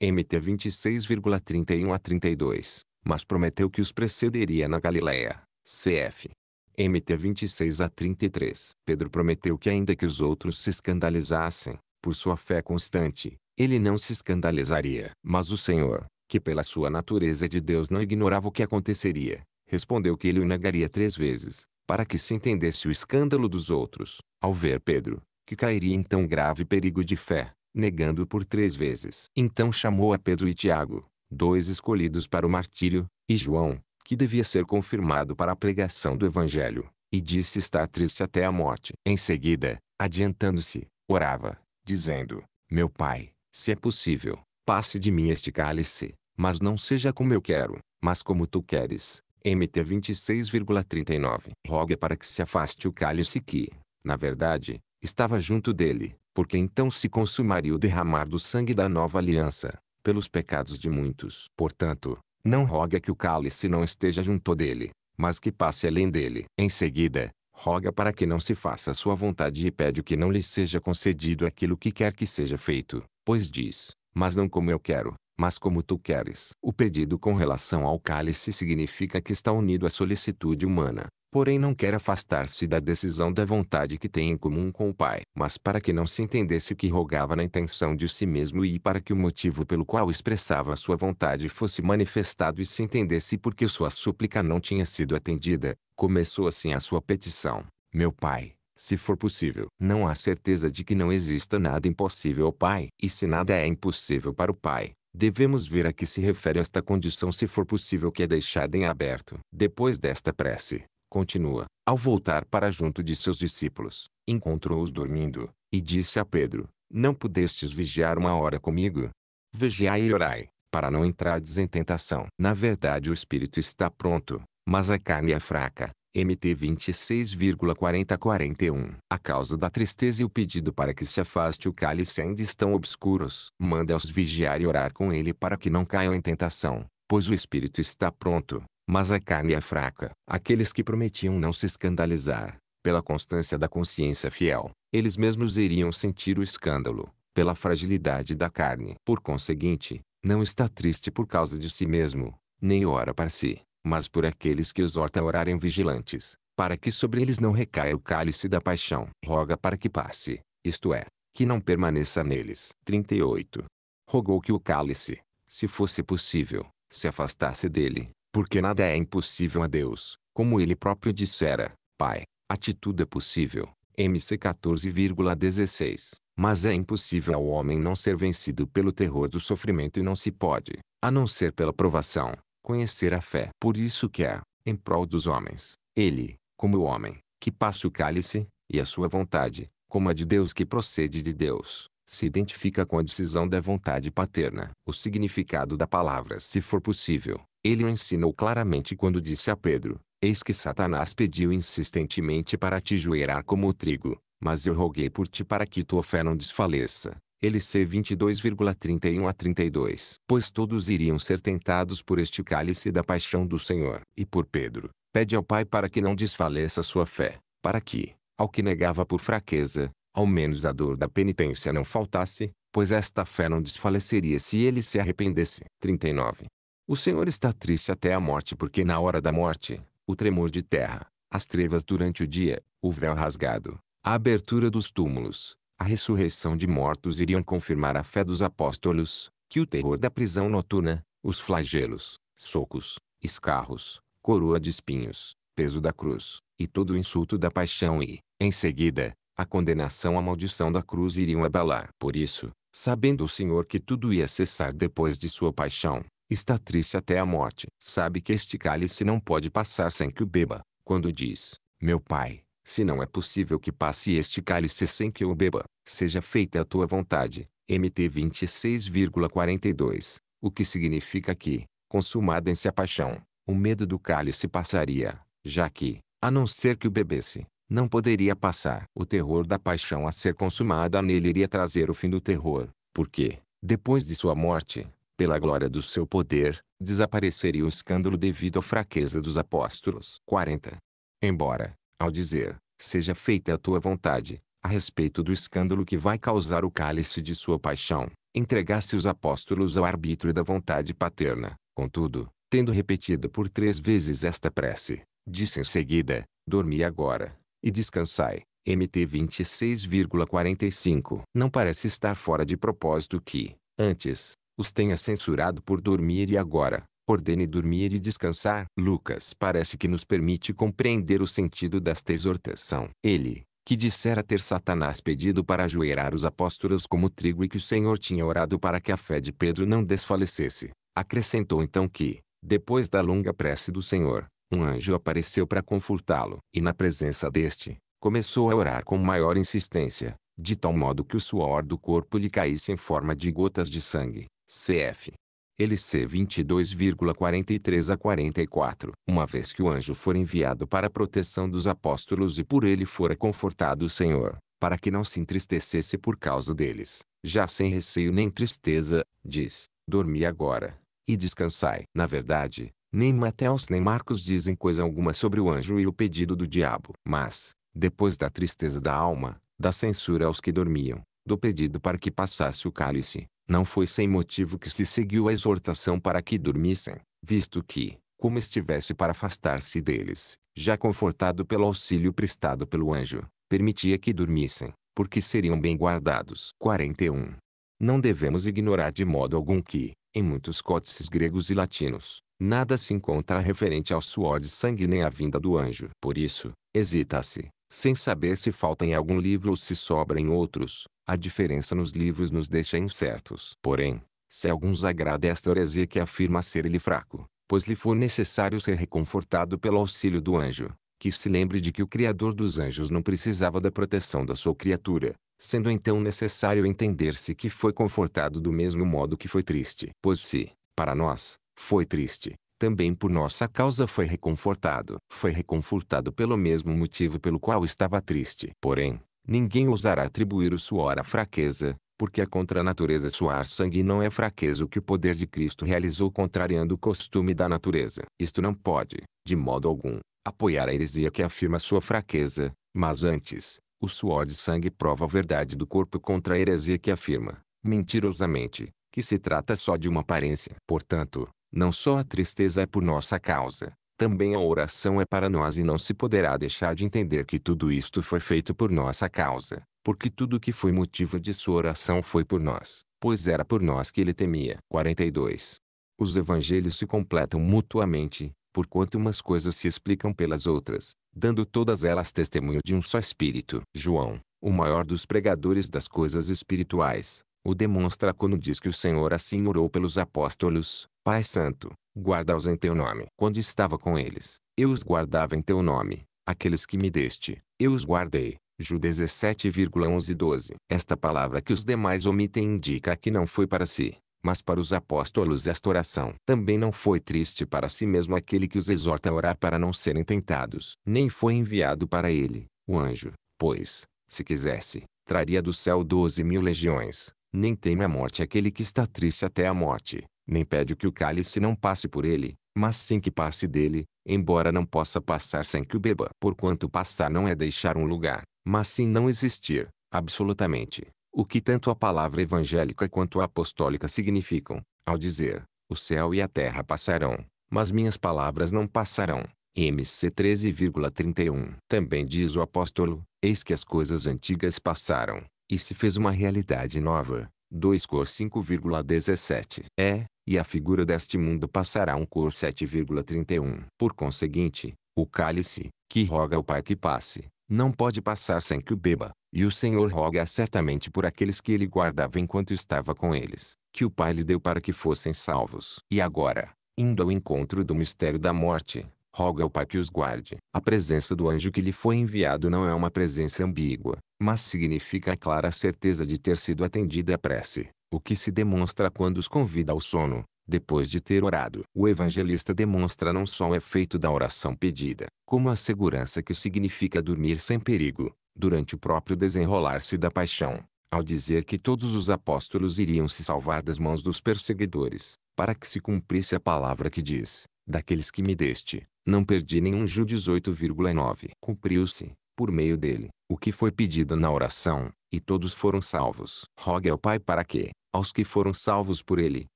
A: MT 26,31 a 32, mas prometeu que os precederia na Galileia, cf. MT 26 a 33. Pedro prometeu que ainda que os outros se escandalizassem, por sua fé constante, ele não se escandalizaria. Mas o Senhor, que pela sua natureza de Deus não ignorava o que aconteceria, respondeu que ele o negaria três vezes, para que se entendesse o escândalo dos outros. Ao ver Pedro, que cairia em tão grave perigo de fé, negando por três vezes. Então chamou a Pedro e Tiago, dois escolhidos para o martírio, e João, que devia ser confirmado para a pregação do Evangelho, e disse estar triste até a morte. Em seguida, adiantando-se, orava, dizendo: Meu pai, se é possível, passe de mim este cálice, mas não seja como eu quero, mas como tu queres. MT 26,39 Roga para que se afaste o cálice que, na verdade, estava junto dele, porque então se consumaria o derramar do sangue da nova aliança, pelos pecados de muitos. Portanto, não roga que o cálice não esteja junto dele, mas que passe além dele. Em seguida, roga para que não se faça a sua vontade e pede que não lhe seja concedido aquilo que quer que seja feito, pois diz, mas não como eu quero, mas como tu queres. O pedido com relação ao cálice significa que está unido à solicitude humana, porém não quer afastar-se da decisão da vontade que tem em comum com o Pai. Mas para que não se entendesse que rogava na intenção de si mesmo e para que o motivo pelo qual expressava sua vontade fosse manifestado e se entendesse porque sua súplica não tinha sido atendida, começou assim a sua petição. Meu Pai, se for possível, não há certeza de que não exista nada impossível ao Pai. E se nada é impossível para o Pai, Devemos ver a que se refere esta condição se for possível que é deixada em aberto. Depois desta prece, Continua. Ao voltar para junto de seus discípulos, encontrou-os dormindo, e disse a Pedro: Não pudestes vigiar uma hora comigo? Vigiai e orai, para não entrardes em tentação. Na verdade, o espírito está pronto, mas a carne é fraca. MT 26,4041. A causa da tristeza e o pedido para que se afaste o cálice ainda estão obscuros. Manda-os vigiar e orar com ele para que não caiam em tentação, pois o espírito está pronto, mas a carne é fraca. Aqueles que prometiam não se escandalizar, pela constância da consciência fiel, eles mesmos iriam sentir o escândalo, pela fragilidade da carne. Por conseguinte, não está triste por causa de si mesmo, nem ora para si, mas por aqueles que exorta a orarem vigilantes, para que sobre eles não recaia o cálice da paixão. Roga para que passe, isto é, que não permaneça neles. 38. Rogou que o cálice, se fosse possível, se afastasse dele, porque nada é impossível a Deus, como ele próprio dissera, Pai, a atitude é possível, MC 14,16. Mas é impossível ao homem não ser vencido pelo terror do sofrimento e não se pode, a não ser pela provação, conhecer a fé. Por isso que é, em prol dos homens, ele, como o homem, que passa o cálice, e a sua vontade, como a de Deus que procede de Deus, se identifica com a decisão da vontade paterna. O significado da palavra se for possível, ele o ensinou claramente quando disse a Pedro, Eis que Satanás pediu insistentemente para te joerar como o trigo, mas eu roguei por ti para que tua fé não desfaleça. LC 22,31 a 32. Pois todos iriam ser tentados por este cálice da paixão do Senhor. E por Pedro, pede ao Pai para que não desfaleça sua fé, para que, ao que negava por fraqueza, ao menos a dor da penitência não faltasse, pois esta fé não desfaleceria se ele se arrependesse. 39. O Senhor está triste até a morte porque na hora da morte, o tremor de terra, as trevas durante o dia, o véu rasgado, a abertura dos túmulos, a ressurreição de mortos iriam confirmar a fé dos apóstolos, que o terror da prisão noturna, os flagelos, socos, escarros, coroa de espinhos, peso da cruz, e todo o insulto da paixão e, em seguida, a condenação à maldição da cruz iriam abalar. Por isso, sabendo o Senhor que tudo ia cessar depois de sua paixão, está triste até a morte. Sabe que este cálice não pode passar sem que o beba, quando diz, meu pai, se não é possível que passe este cálice sem que eu beba, seja feita a tua vontade. MT 26,42. O que significa que, consumada em se a paixão, o medo do cálice passaria, já que, a não ser que o bebesse, não poderia passar. O terror da paixão a ser consumada nele iria trazer o fim do terror, porque, depois de sua morte, pela glória do seu poder, desapareceria o escândalo devido à fraqueza dos apóstolos. 40. Embora, ao dizer, seja feita a tua vontade, a respeito do escândalo que vai causar o cálice de sua paixão, entregasse os apóstolos ao arbítrio da vontade paterna. Contudo, tendo repetido por três vezes esta prece, disse em seguida, dormi agora, e descansai. MT 26,45. Não parece estar fora de propósito que, antes, os tenha censurado por dormir e agora, ordene dormir e descansar. Lucas parece que nos permite compreender o sentido desta exortação. Ele, que dissera ter Satanás pedido para ajoelhar os apóstolos como trigo e que o Senhor tinha orado para que a fé de Pedro não desfalecesse, acrescentou então que, depois da longa prece do Senhor, um anjo apareceu para confortá-lo, e na presença deste, começou a orar com maior insistência, de tal modo que o suor do corpo lhe caísse em forma de gotas de sangue. CF. LC 22,43 a 44. Uma vez que o anjo for enviado para a proteção dos apóstolos e por ele fora confortado o Senhor, para que não se entristecesse por causa deles, já sem receio nem tristeza, diz: Dormi agora, e descansai. Na verdade, nem Mateus nem Marcos dizem coisa alguma sobre o anjo e o pedido do diabo. Mas, depois da tristeza da alma, da censura aos que dormiam, do pedido para que passasse o cálice, não foi sem motivo que se seguiu a exortação para que dormissem, visto que, como estivesse para afastar-se deles, já confortado pelo auxílio prestado pelo anjo, permitia que dormissem, porque seriam bem guardados. 41. Não devemos ignorar de modo algum que, em muitos códices gregos e latinos, nada se encontra referente ao suor de sangue nem à vinda do anjo. Por isso, hesita-se, sem saber se falta em algum livro ou se sobra em outros. A diferença nos livros nos deixa incertos. Porém, se alguns agrada esta heresia que afirma ser ele fraco, pois lhe for necessário ser reconfortado pelo auxílio do anjo, que se lembre de que o Criador dos anjos não precisava da proteção da sua criatura, sendo então necessário entender-se que foi confortado do mesmo modo que foi triste. Pois se, para nós, foi triste. Também por nossa causa foi reconfortado. Foi reconfortado pelo mesmo motivo pelo qual estava triste. Porém, ninguém ousará atribuir o suor à fraqueza, porque a contra-natureza a suar sangue não é fraqueza o que o poder de Cristo realizou contrariando o costume da natureza. Isto não pode, de modo algum, apoiar a heresia que afirma sua fraqueza, mas antes, o suor de sangue prova a verdade do corpo contra a heresia que afirma, mentirosamente, que se trata só de uma aparência. Portanto, não só a tristeza é por nossa causa, também a oração é para nós e não se poderá deixar de entender que tudo isto foi feito por nossa causa, porque tudo que foi motivo de sua oração foi por nós, pois era por nós que ele temia. 42. Os evangelhos se completam mutuamente, porquanto umas coisas se explicam pelas outras, dando todas elas testemunho de um só Espírito. João, o maior dos pregadores das coisas espirituais, o demonstra quando diz que o Senhor assim orou pelos apóstolos, Pai Santo, guarda-os em teu nome. Quando estava com eles, eu os guardava em teu nome, aqueles que me deste, eu os guardei. Ju 17,11 12. Esta palavra que os demais omitem indica que não foi para si, mas para os apóstolos esta oração. Também não foi triste para si mesmo aquele que os exorta a orar para não serem tentados. Nem foi enviado para ele, o anjo, pois, se quisesse, traria do céu doze mil legiões, nem teme a morte aquele que está triste até a morte, nem pede que o cálice não passe por ele, mas sim que passe dele, embora não possa passar sem que o beba. Porquanto passar não é deixar um lugar, mas sim não existir, absolutamente. O que tanto a palavra evangélica quanto a apostólica significam, ao dizer, o céu e a terra passarão, mas minhas palavras não passarão. MC 13,31 Também diz o apóstolo, eis que as coisas antigas passaram, e se fez uma realidade nova. 2 cor 5,17 é, e a figura deste mundo passará um cor 7,31. Por conseguinte, o cálice, que roga ao Pai que passe, não pode passar sem que o beba, e o Senhor roga certamente por aqueles que ele guardava enquanto estava com eles, que o Pai lhe deu para que fossem salvos. E agora, indo ao encontro do mistério da morte, roga ao Pai que os guarde. A presença do anjo que lhe foi enviado não é uma presença ambígua, mas significa a clara certeza de ter sido atendida a prece, o que se demonstra quando os convida ao sono, depois de ter orado. O evangelista demonstra não só o efeito da oração pedida, como a segurança que significa dormir sem perigo, durante o próprio desenrolar-se da paixão, ao dizer que todos os apóstolos iriam se salvar das mãos dos perseguidores, para que se cumprisse a palavra que diz: Daqueles que me deste, não perdi nenhum. Ju 18,9. Cumpriu-se, por meio dele, o que foi pedido na oração, e todos foram salvos. Rogue ao Pai para que, aos que foram salvos por ele,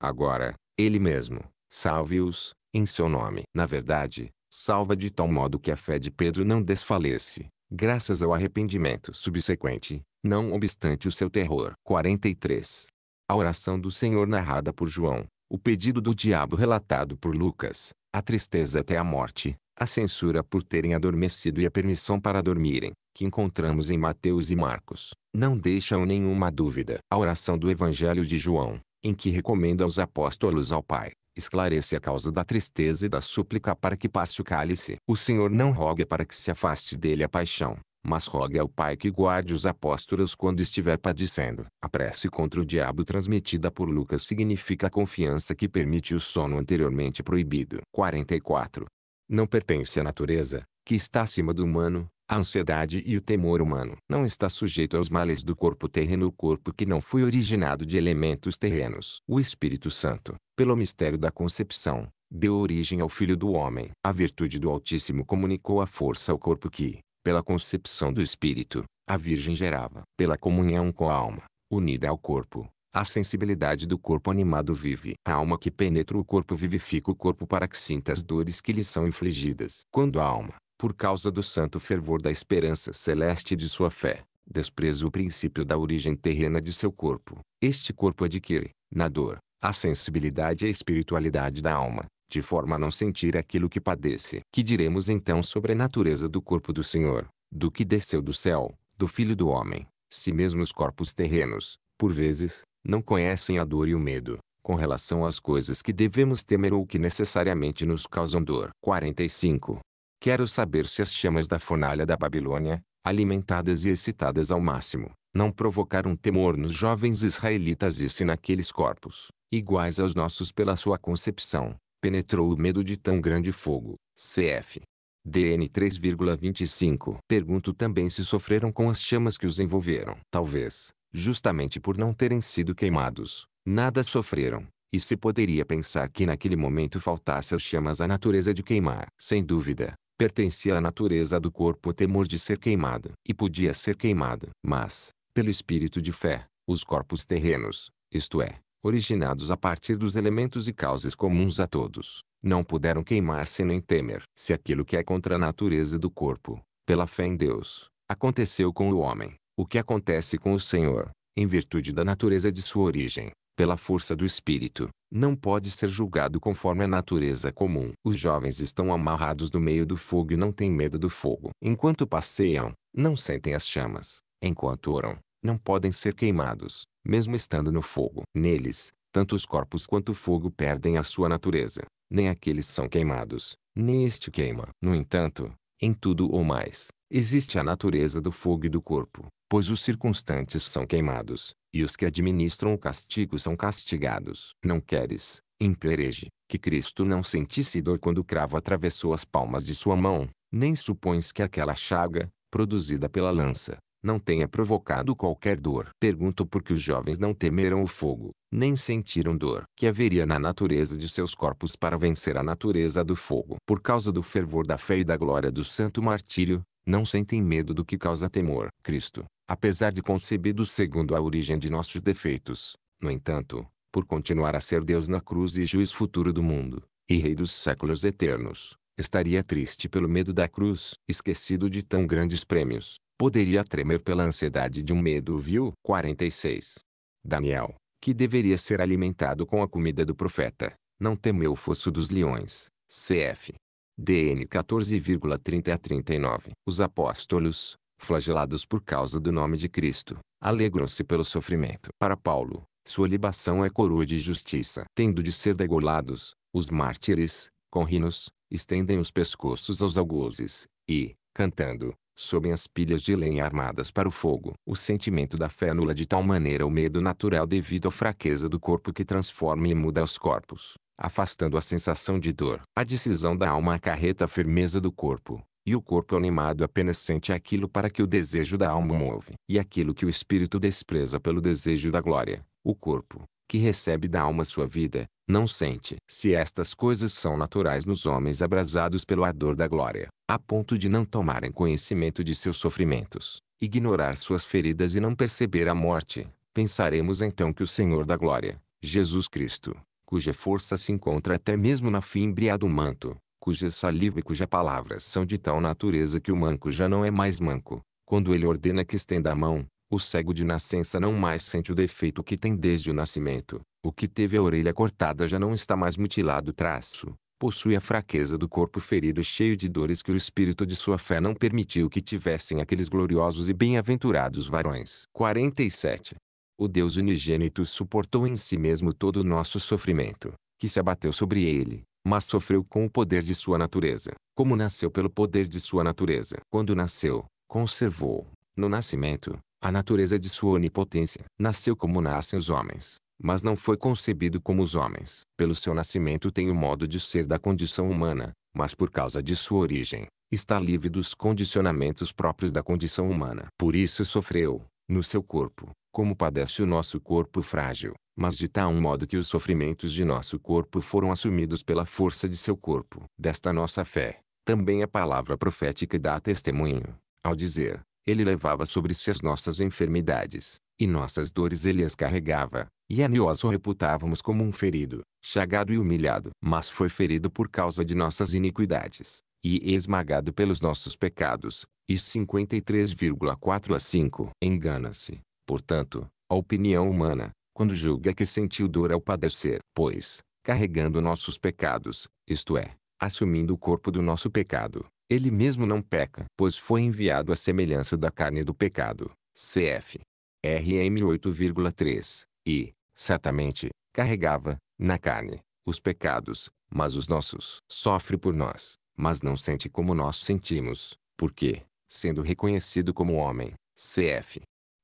A: agora, ele mesmo, salve-os, em seu nome. Na verdade, salva de tal modo que a fé de Pedro não desfalece, graças ao arrependimento subsequente, não obstante o seu terror. 43. A oração do Senhor narrada por João, o pedido do diabo relatado por Lucas, a tristeza até a morte, a censura por terem adormecido e a permissão para dormirem, que encontramos em Mateus e Marcos, não deixam nenhuma dúvida. A oração do Evangelho de João, em que recomenda aos apóstolos ao Pai, esclarece a causa da tristeza e da súplica para que passe o cálice. O Senhor não roga para que se afaste dele a paixão, mas roga ao Pai que guarde os apóstolos quando estiver padecendo. A prece contra o diabo transmitida por Lucas significa a confiança que permite o sono anteriormente proibido. 44 não pertence à natureza, que está acima do humano, a ansiedade e o temor humano. Não está sujeito aos males do corpo terreno o corpo que não foi originado de elementos terrenos. O Espírito Santo, pelo mistério da concepção, deu origem ao Filho do Homem. A virtude do Altíssimo comunicou a força ao corpo que, pela concepção do Espírito, a Virgem gerava. Pela comunhão com a alma, unida ao corpo, a sensibilidade do corpo animado vive. A alma que penetra o corpo vivifica o corpo para que sinta as dores que lhe são infligidas. Quando a alma, por causa do santo fervor da esperança celeste de sua fé, despreza o princípio da origem terrena de seu corpo, este corpo adquire, na dor, a sensibilidade e a espiritualidade da alma, de forma a não sentir aquilo que padece. Que diremos então sobre a natureza do corpo do Senhor, do que desceu do céu, do Filho do Homem, se mesmo os corpos terrenos, por vezes, não conhecem a dor e o medo, com relação às coisas que devemos temer ou que necessariamente nos causam dor. 45. Quero saber se as chamas da fornalha da Babilônia, alimentadas e excitadas ao máximo, não provocaram temor nos jovens israelitas e se naqueles corpos, iguais aos nossos pela sua concepção, penetrou o medo de tão grande fogo. CF. DN 3,25. Pergunto também se sofreram com as chamas que os envolveram. Talvez, justamente por não terem sido queimados, nada sofreram, e se poderia pensar que naquele momento faltasse as chamas à natureza de queimar. Sem dúvida, pertencia à natureza do corpo o temor de ser queimado, e podia ser queimado. Mas, pelo espírito de fé, os corpos terrenos, isto é, originados a partir dos elementos e causas comuns a todos, não puderam queimar-se nem temer. Se aquilo que é contra a natureza do corpo, pela fé em Deus, aconteceu com o homem, o que acontece com o Senhor, em virtude da natureza de sua origem, pela força do espírito, não pode ser julgado conforme a natureza comum. Os jovens estão amarrados no meio do fogo e não têm medo do fogo. Enquanto passeiam, não sentem as chamas. Enquanto oram, não podem ser queimados, mesmo estando no fogo. Neles, tanto os corpos quanto o fogo perdem a sua natureza. Nem aqueles são queimados, nem este queima. No entanto, em tudo ou mais, existe a natureza do fogo e do corpo pois os circunstantes são queimados, e os que administram o castigo são castigados. Não queres, imperege que Cristo não sentisse dor quando o cravo atravessou as palmas de sua mão, nem supões que aquela chaga, produzida pela lança, não tenha provocado qualquer dor. Pergunto por que os jovens não temeram o fogo, nem sentiram dor que haveria na natureza de seus corpos para vencer a natureza do fogo. Por causa do fervor da fé e da glória do santo martírio, não sentem medo do que causa temor. Cristo, apesar de concebido segundo a origem de nossos defeitos, no entanto, por continuar a ser Deus na cruz e juiz futuro do mundo, e Rei dos séculos eternos, estaria triste pelo medo da cruz, esquecido de tão grandes prêmios, poderia tremer pela ansiedade de um medo vil. 46. Daniel, que deveria ser alimentado com a comida do profeta, não temeu o fosso dos leões. Cf. DN 14,30 a 39. Os apóstolos, flagelados por causa do nome de Cristo, alegram-se pelo sofrimento. Para Paulo, sua libação é coroa de justiça. Tendo de ser degolados, os mártires, com rinos, estendem os pescoços aos algozes, e, cantando, sobem as pilhas de lenha armadas para o fogo. O sentimento da fé anula de tal maneira o medo natural devido à fraqueza do corpo que transforma e muda os corpos, afastando a sensação de dor. A decisão da alma acarreta a firmeza do corpo, e o corpo animado apenas sente aquilo para que o desejo da alma move, e aquilo que o espírito despreza pelo desejo da glória. O corpo, que recebe da alma sua vida, não sente. Se estas coisas são naturais nos homens abrasados pelo ardor da glória, a ponto de não tomarem conhecimento de seus sofrimentos, ignorar suas feridas e não perceber a morte, pensaremos então que o Senhor da glória, Jesus Cristo, cuja força se encontra até mesmo na fímbria do manto, cuja saliva e cuja palavra são de tal natureza que o manco já não é mais manco. Quando ele ordena que estenda a mão, o cego de nascença não mais sente o defeito que tem desde o nascimento. O que teve a orelha cortada já não está mais mutilado traço. Possui a fraqueza do corpo ferido e cheio de dores que o espírito de sua fé não permitiu que tivessem aqueles gloriosos e bem-aventurados varões. 47. O Deus unigênito suportou em si mesmo todo o nosso sofrimento, que se abateu sobre ele, mas sofreu com o poder de sua natureza. Como nasceu pelo poder de sua natureza. Quando nasceu, conservou, no nascimento, a natureza de sua onipotência. Nasceu como nascem os homens, mas não foi concebido como os homens. Pelo seu nascimento tem o modo de ser da condição humana, mas por causa de sua origem, está livre dos condicionamentos próprios da condição humana. Por isso sofreu, no seu corpo, como padece o nosso corpo frágil, mas de tal modo que os sofrimentos de nosso corpo foram assumidos pela força de seu corpo. Desta nossa fé, também a palavra profética dá testemunho, ao dizer, ele levava sobre si as nossas enfermidades, e nossas dores ele as carregava, e a nós o reputávamos como um ferido, chagado e humilhado. Mas foi ferido por causa de nossas iniquidades, e esmagado pelos nossos pecados, e 53,4 a 5. Engana-se, portanto, a opinião humana, quando julga que sentiu dor ao padecer, pois, carregando nossos pecados, isto é, assumindo o corpo do nosso pecado, ele mesmo não peca, pois foi enviado à semelhança da carne do pecado. CF. RM 8,3. E, certamente, carregava, na carne, os pecados, mas os nossos. Sofre por nós, mas não sente como nós sentimos, porque, sendo reconhecido como homem, cf.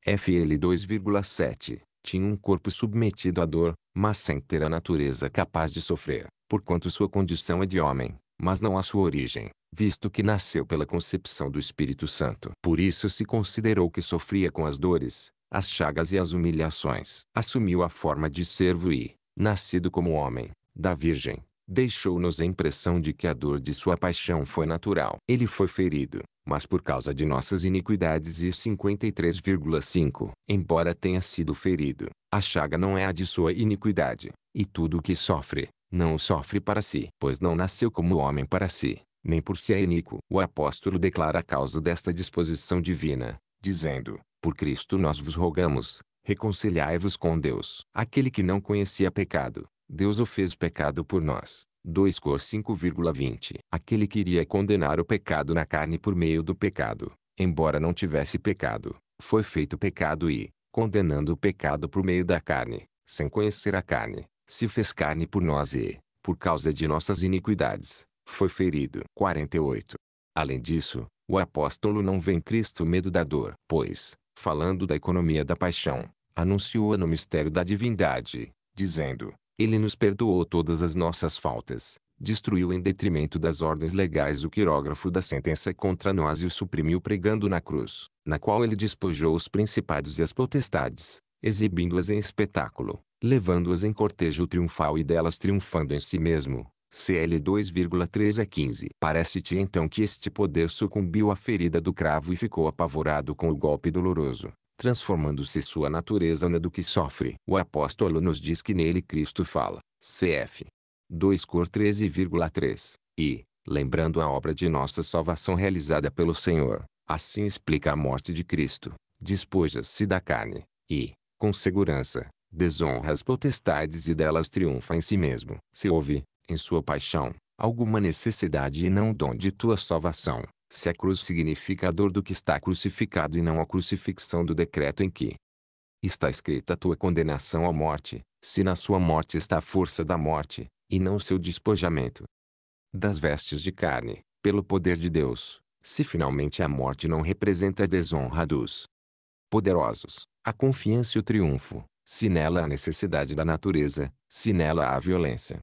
A: FL 2,7, tinha um corpo submetido à dor, mas sem ter a natureza capaz de sofrer, porquanto sua condição é de homem, mas não a sua origem, visto que nasceu pela concepção do Espírito Santo. Por isso se considerou que sofria com as dores, as chagas e as humilhações. Assumiu a forma de servo e, nascido como homem, da Virgem, deixou-nos a impressão de que a dor de sua paixão foi natural. Ele foi ferido, mas por causa de nossas iniquidades e 53,5. Embora tenha sido ferido, a chaga não é a de sua iniquidade, e tudo o que sofre, não o sofre para si, pois não nasceu como homem para si, nem por si é iníquo. O apóstolo declara a causa desta disposição divina, dizendo, por Cristo nós vos rogamos, reconciliai-vos com Deus. Aquele que não conhecia pecado, Deus o fez pecado por nós. 2 Cor 5,20 Aquele que iria condenar o pecado na carne por meio do pecado, embora não tivesse pecado, foi feito pecado e, condenando o pecado por meio da carne, sem conhecer a carne, se fez carne por nós e, por causa de nossas iniquidades, foi ferido. 48. Além disso, o apóstolo não vê em Cristo medo da dor, pois, falando da economia da paixão, anunciou-a no mistério da divindade, dizendo, ele nos perdoou todas as nossas faltas, destruiu em detrimento das ordens legais o quirógrafo da sentença contra nós e o suprimiu pregando na cruz, na qual ele despojou os principados e as potestades, exibindo-as em espetáculo, levando-as em cortejo triunfal e delas triunfando em si mesmo. CL 2,3 a 15. Parece-te então que este poder sucumbiu à ferida do cravo e ficou apavorado com o golpe doloroso transformando-se sua natureza na do que sofre. O apóstolo nos diz que nele Cristo fala, cf. 2 Cor 13,3, e, lembrando a obra de nossa salvação realizada pelo Senhor, assim explica a morte de Cristo, despoja-se da carne, e, com segurança, desonra as potestades e delas triunfa em si mesmo. Se houve, em sua paixão, alguma necessidade e não dom de tua salvação, se a é cruz significa a dor do que está crucificado e não a crucifixão do decreto em que está escrita a tua condenação à morte, se na sua morte está a força da morte, e não o seu despojamento das vestes de carne, pelo poder de Deus, se finalmente a morte não representa a desonra dos poderosos, a confiança e o triunfo, se nela a necessidade da natureza, se nela a violência,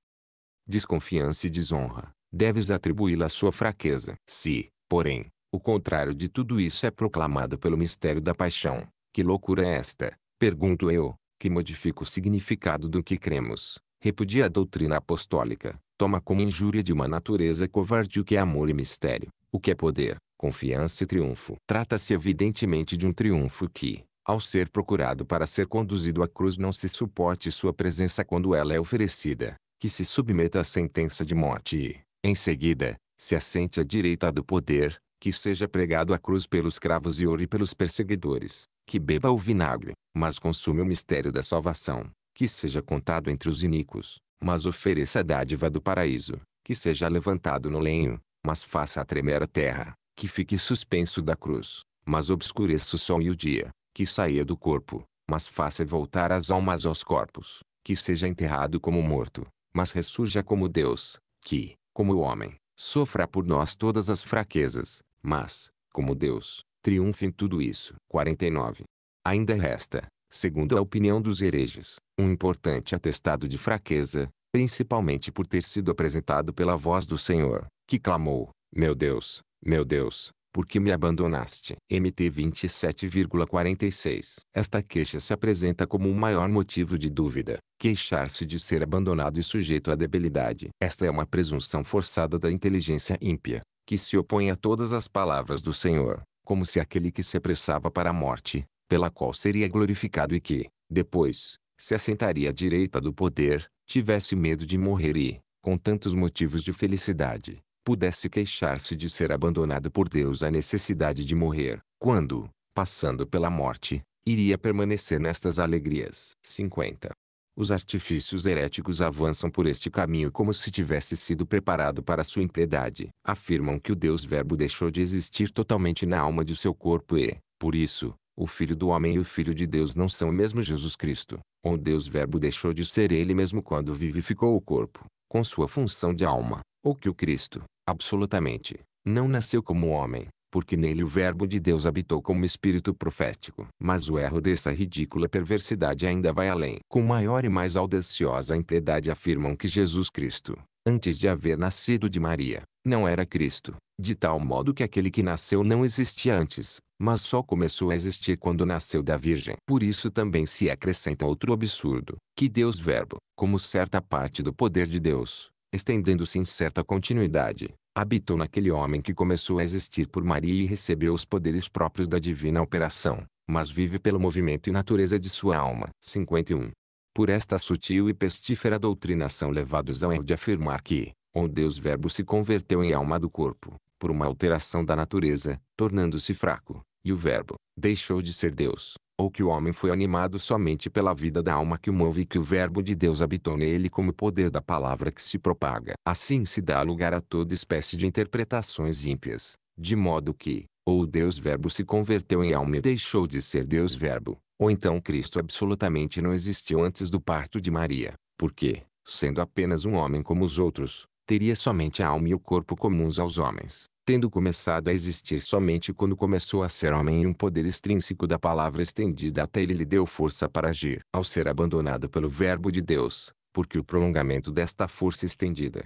A: desconfiança e desonra, deves atribuí-la à sua fraqueza. Se, Porém, o contrário de tudo isso é proclamado pelo mistério da paixão. Que loucura é esta? Pergunto eu, que modifica o significado do que cremos, repudia a doutrina apostólica, toma como injúria de uma natureza covarde o que é amor e mistério, o que é poder, confiança e triunfo. Trata-se evidentemente de um triunfo que, ao ser procurado para ser conduzido à cruz não se suporte sua presença quando ela é oferecida, que se submeta à sentença de morte e, em seguida, se assente à direita do poder, que seja pregado a cruz pelos cravos e ouro e pelos perseguidores, que beba o vinagre, mas consume o mistério da salvação, que seja contado entre os iníquos, mas ofereça a dádiva do paraíso, que seja levantado no lenho, mas faça a tremer a terra, que fique suspenso da cruz, mas obscureça o sol e o dia, que saia do corpo, mas faça voltar as almas aos corpos, que seja enterrado como morto, mas ressurja como Deus, que, como o homem, sofra por nós todas as fraquezas, mas, como Deus, triunfa em tudo isso. 49. Ainda resta, segundo a opinião dos hereges, um importante atestado de fraqueza, principalmente por ter sido apresentado pela voz do Senhor, que clamou: Meu Deus, meu Deus, porque me abandonaste. MT 27,46. Esta queixa se apresenta como o um maior motivo de dúvida. Queixar-se de ser abandonado e sujeito à debilidade. Esta é uma presunção forçada da inteligência ímpia, que se opõe a todas as palavras do Senhor, como se aquele que se apressava para a morte, pela qual seria glorificado e que, depois, se assentaria à direita do poder, tivesse medo de morrer e, com tantos motivos de felicidade, pudesse queixar-se de ser abandonado por Deus à necessidade de morrer, quando, passando pela morte, iria permanecer nestas alegrias. 50. Os artifícios heréticos avançam por este caminho como se tivesse sido preparado para sua impiedade. Afirmam que o Deus Verbo deixou de existir totalmente na alma de seu corpo e, por isso, o Filho do Homem e o Filho de Deus não são o mesmo Jesus Cristo. O Deus Verbo deixou de ser ele mesmo quando vivificou o corpo, com sua função de alma, ou que o Cristo, absolutamente, não nasceu como homem, porque nele o Verbo de Deus habitou como espírito profético. Mas o erro dessa ridícula perversidade ainda vai além. Com maior e mais audaciosa impiedade afirmam que Jesus Cristo, antes de haver nascido de Maria, não era Cristo, de tal modo que aquele que nasceu não existia antes, mas só começou a existir quando nasceu da Virgem. Por isso também se acrescenta outro absurdo, que Deus Verbo, como certa parte do poder de Deus, estendendo-se em certa continuidade, habitou naquele homem que começou a existir por Maria e recebeu os poderes próprios da divina operação, mas vive pelo movimento e natureza de sua alma. 51. Por esta sutil e pestífera doutrina são levados ao erro de afirmar que, onde Deus Verbo se converteu em alma do corpo, por uma alteração da natureza, tornando-se fraco, e o Verbo, deixou de ser Deus, ou que o homem foi animado somente pela vida da alma que o move e que o Verbo de Deus habitou nele como poder da palavra que se propaga. Assim se dá lugar a toda espécie de interpretações ímpias, de modo que, ou Deus Verbo se converteu em alma e deixou de ser Deus Verbo, ou então Cristo absolutamente não existiu antes do parto de Maria, porque, sendo apenas um homem como os outros, teria somente a alma e o corpo comuns aos homens tendo começado a existir somente quando começou a ser homem e um poder extrínseco da palavra estendida até ele lhe deu força para agir. Ao ser abandonado pelo Verbo de Deus, porque o prolongamento desta força estendida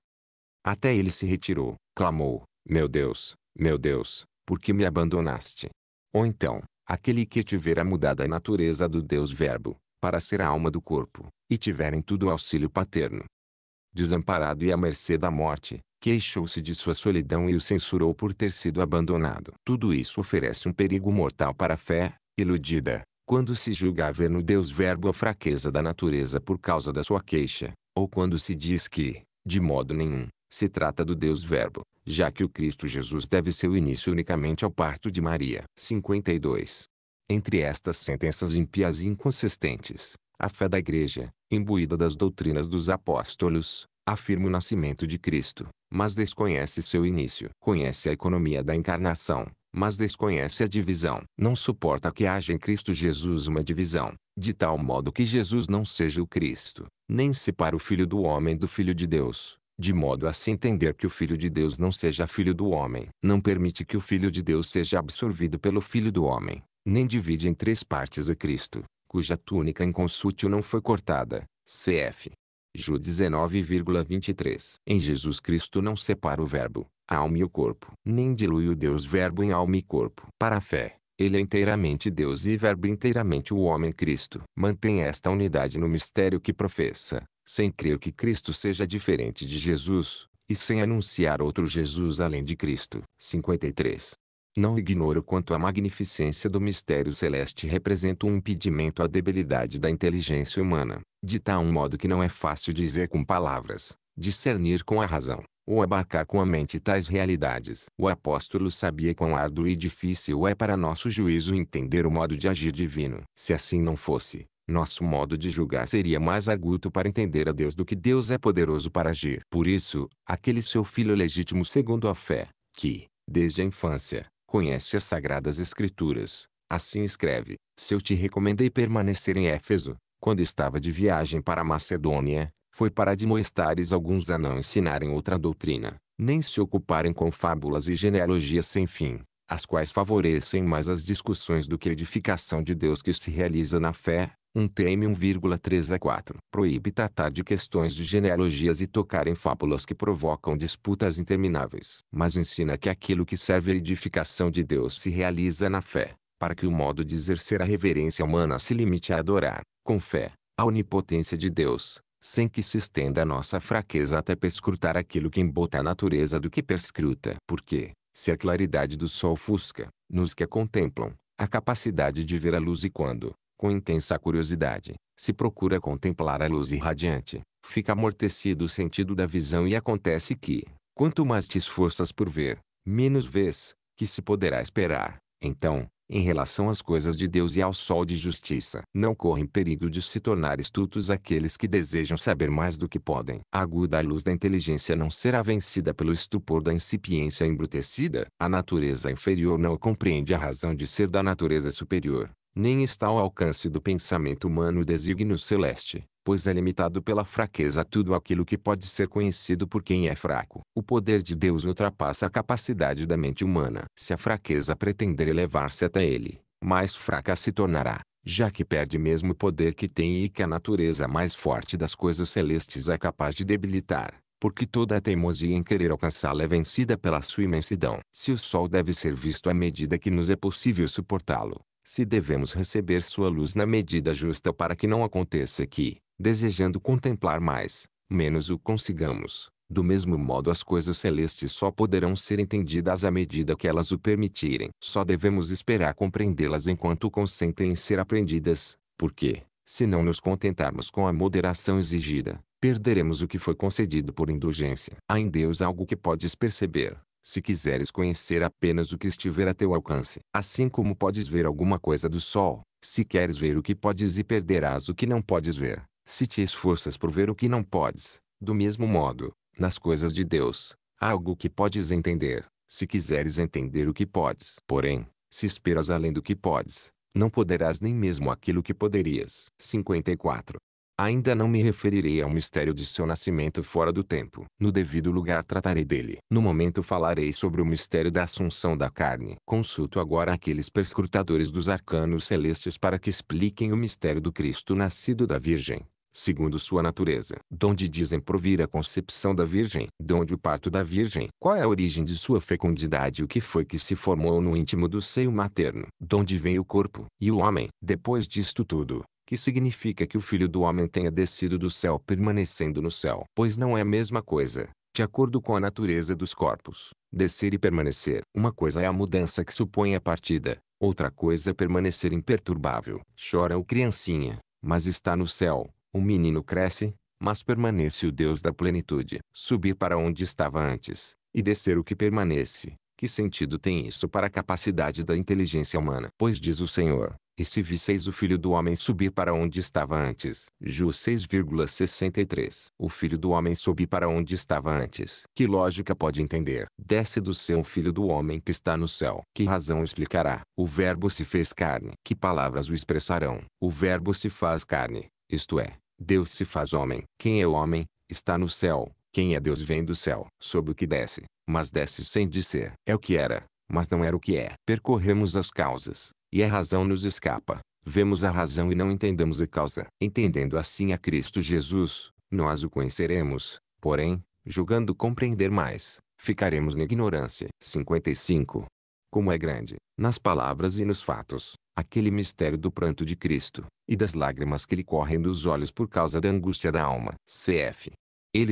A: até ele se retirou, clamou, meu Deus, meu Deus, por que me abandonaste? Ou então, aquele que tivera mudado a natureza do Deus Verbo, para ser a alma do corpo, e tiverem tudo o auxílio paterno, desamparado e à mercê da morte, queixou-se de sua solidão e o censurou por ter sido abandonado. Tudo isso oferece um perigo mortal para a fé, iludida, quando se julga haver no Deus Verbo a fraqueza da natureza por causa da sua queixa, ou quando se diz que, de modo nenhum, se trata do Deus Verbo, já que o Cristo Jesus deve seu início unicamente ao parto de Maria. 52. Entre estas sentenças impias e inconsistentes, a fé da Igreja, imbuída das doutrinas dos apóstolos, afirma o nascimento de Cristo, mas desconhece seu início. Conhece a economia da encarnação, mas desconhece a divisão. Não suporta que haja em Cristo Jesus uma divisão, de tal modo que Jesus não seja o Cristo, nem separa o Filho do homem do Filho de Deus, de modo a se entender que o Filho de Deus não seja filho do homem. Não permite que o Filho de Deus seja absorvido pelo Filho do homem, nem divide em três partes a Cristo, cuja túnica inconsútil não foi cortada. Cf. Ju 19,23. Em Jesus Cristo não separa o verbo, a alma e o corpo, nem dilui o Deus verbo em alma e corpo. Para a fé, ele é inteiramente Deus e verbo inteiramente o homem Cristo. Mantém esta unidade no mistério que professa, sem crer que Cristo seja diferente de Jesus, e sem anunciar outro Jesus além de Cristo. 53. Não ignoro quanto a magnificência do mistério celeste representa um impedimento à debilidade da inteligência humana, de tal modo que não é fácil dizer com palavras, discernir com a razão, ou abarcar com a mente tais realidades. O apóstolo sabia quão árduo e difícil é para nosso juízo entender o modo de agir divino. Se assim não fosse, nosso modo de julgar seria mais arguto para entender a Deus do que Deus é poderoso para agir. Por isso, aquele seu filho legítimo segundo a fé, que, desde a infância, Conhece as sagradas escrituras. Assim escreve: Se eu te recomendei permanecer em Éfeso, quando estava de viagem para Macedônia, foi para admoestares alguns a não ensinarem outra doutrina, nem se ocuparem com fábulas e genealogias sem fim, as quais favorecem mais as discussões do que a edificação de Deus que se realiza na fé, 1 TM 1,3 a 4. Proíbe tratar de questões de genealogias e tocar em fábulas que provocam disputas intermináveis. Mas ensina que aquilo que serve à edificação de Deus se realiza na fé, para que o modo de exercer a reverência humana se limite a adorar, com fé, a onipotência de Deus, sem que se estenda a nossa fraqueza até perscrutar aquilo que embota a natureza do que perscruta. Porque, se a claridade do sol ofusca, nos que a contemplam, a capacidade de ver a luz e quando, com intensa curiosidade, se procura contemplar a luz irradiante, fica amortecido o sentido da visão e acontece que, quanto mais te esforças por ver, menos vês, que se poderá esperar. Então, em relação às coisas de Deus e ao sol de justiça, não correm perigo de se tornar estultos aqueles que desejam saber mais do que podem. A aguda luz da inteligência não será vencida pelo estupor da incipiência embrutecida. A natureza inferior não compreende a razão de ser da natureza superior nem está ao alcance do pensamento humano o desígnio celeste, pois é limitado pela fraqueza a tudo aquilo que pode ser conhecido por quem é fraco. O poder de Deus ultrapassa a capacidade da mente humana. Se a fraqueza pretender elevar-se até ele, mais fraca se tornará, já que perde mesmo o poder que tem e que a natureza mais forte das coisas celestes é capaz de debilitar porque toda a teimosia em querer alcançá-la é vencida pela sua imensidão. Se o Sol deve ser visto à medida que nos é possível suportá-lo, se devemos receber sua luz na medida justa para que não aconteça que, desejando contemplar mais, menos o consigamos. Do mesmo modo, as coisas celestes só poderão ser entendidas à medida que elas o permitirem. Só devemos esperar compreendê-las enquanto consentem em ser aprendidas, porque, se não nos contentarmos com a moderação exigida, perderemos o que foi concedido por indulgência. Há em Deus algo que podes perceber, se quiseres conhecer apenas o que estiver a teu alcance. Assim como podes ver alguma coisa do sol, se queres ver o que podes e perderás o que não podes ver, se te esforças por ver o que não podes, do mesmo modo, nas coisas de Deus, há algo que podes entender, se quiseres entender o que podes. Porém, se esperas além do que podes, não poderás nem mesmo aquilo que poderias. 54. Ainda não me referirei ao mistério de seu nascimento fora do tempo. No devido lugar tratarei dele. No momento falarei sobre o mistério da assunção da carne. Consulto agora aqueles perscrutadores dos arcanos celestes para que expliquem o mistério do Cristo nascido da Virgem segundo sua natureza. Donde dizem provir a concepção da Virgem? Donde o parto da Virgem? Qual é a origem de sua fecundidade? O que foi que se formou no íntimo do seio materno? Donde vem o corpo e o homem? Depois disto tudo, que significa que o Filho do Homem tenha descido do céu permanecendo no céu. Pois não é a mesma coisa, de acordo com a natureza dos corpos, descer e permanecer. Uma coisa é a mudança que supõe a partida, outra coisa é permanecer imperturbável. Chora o criancinha, mas está no céu. O menino cresce, mas permanece o Deus da plenitude. Subir para onde estava antes, e descer o que permanece. Que sentido tem isso para a capacidade da inteligência humana? Pois diz o Senhor, e se visseis o filho do homem subir para onde estava antes? Ju 6,63. O filho do homem subir para onde estava antes. Que lógica pode entender? Desce do céu o filho do homem que está no céu. Que razão explicará? O verbo se fez carne. Que palavras o expressarão? O verbo se faz carne. Isto é, Deus se faz homem. Quem é o homem? Está no céu. Quem é Deus vem do céu, sob o que desce, mas desce sem dizer. É o que era, mas não era o que é. Percorremos as causas e a razão nos escapa. Vemos a razão e não entendemos a causa. Entendendo assim a Cristo Jesus, nós o conheceremos, porém, julgando compreender mais, ficaremos na ignorância. 55. Como é grande, nas palavras e nos fatos, aquele mistério do pranto de Cristo, e das lágrimas que lhe correm dos olhos por causa da angústia da alma. Cf.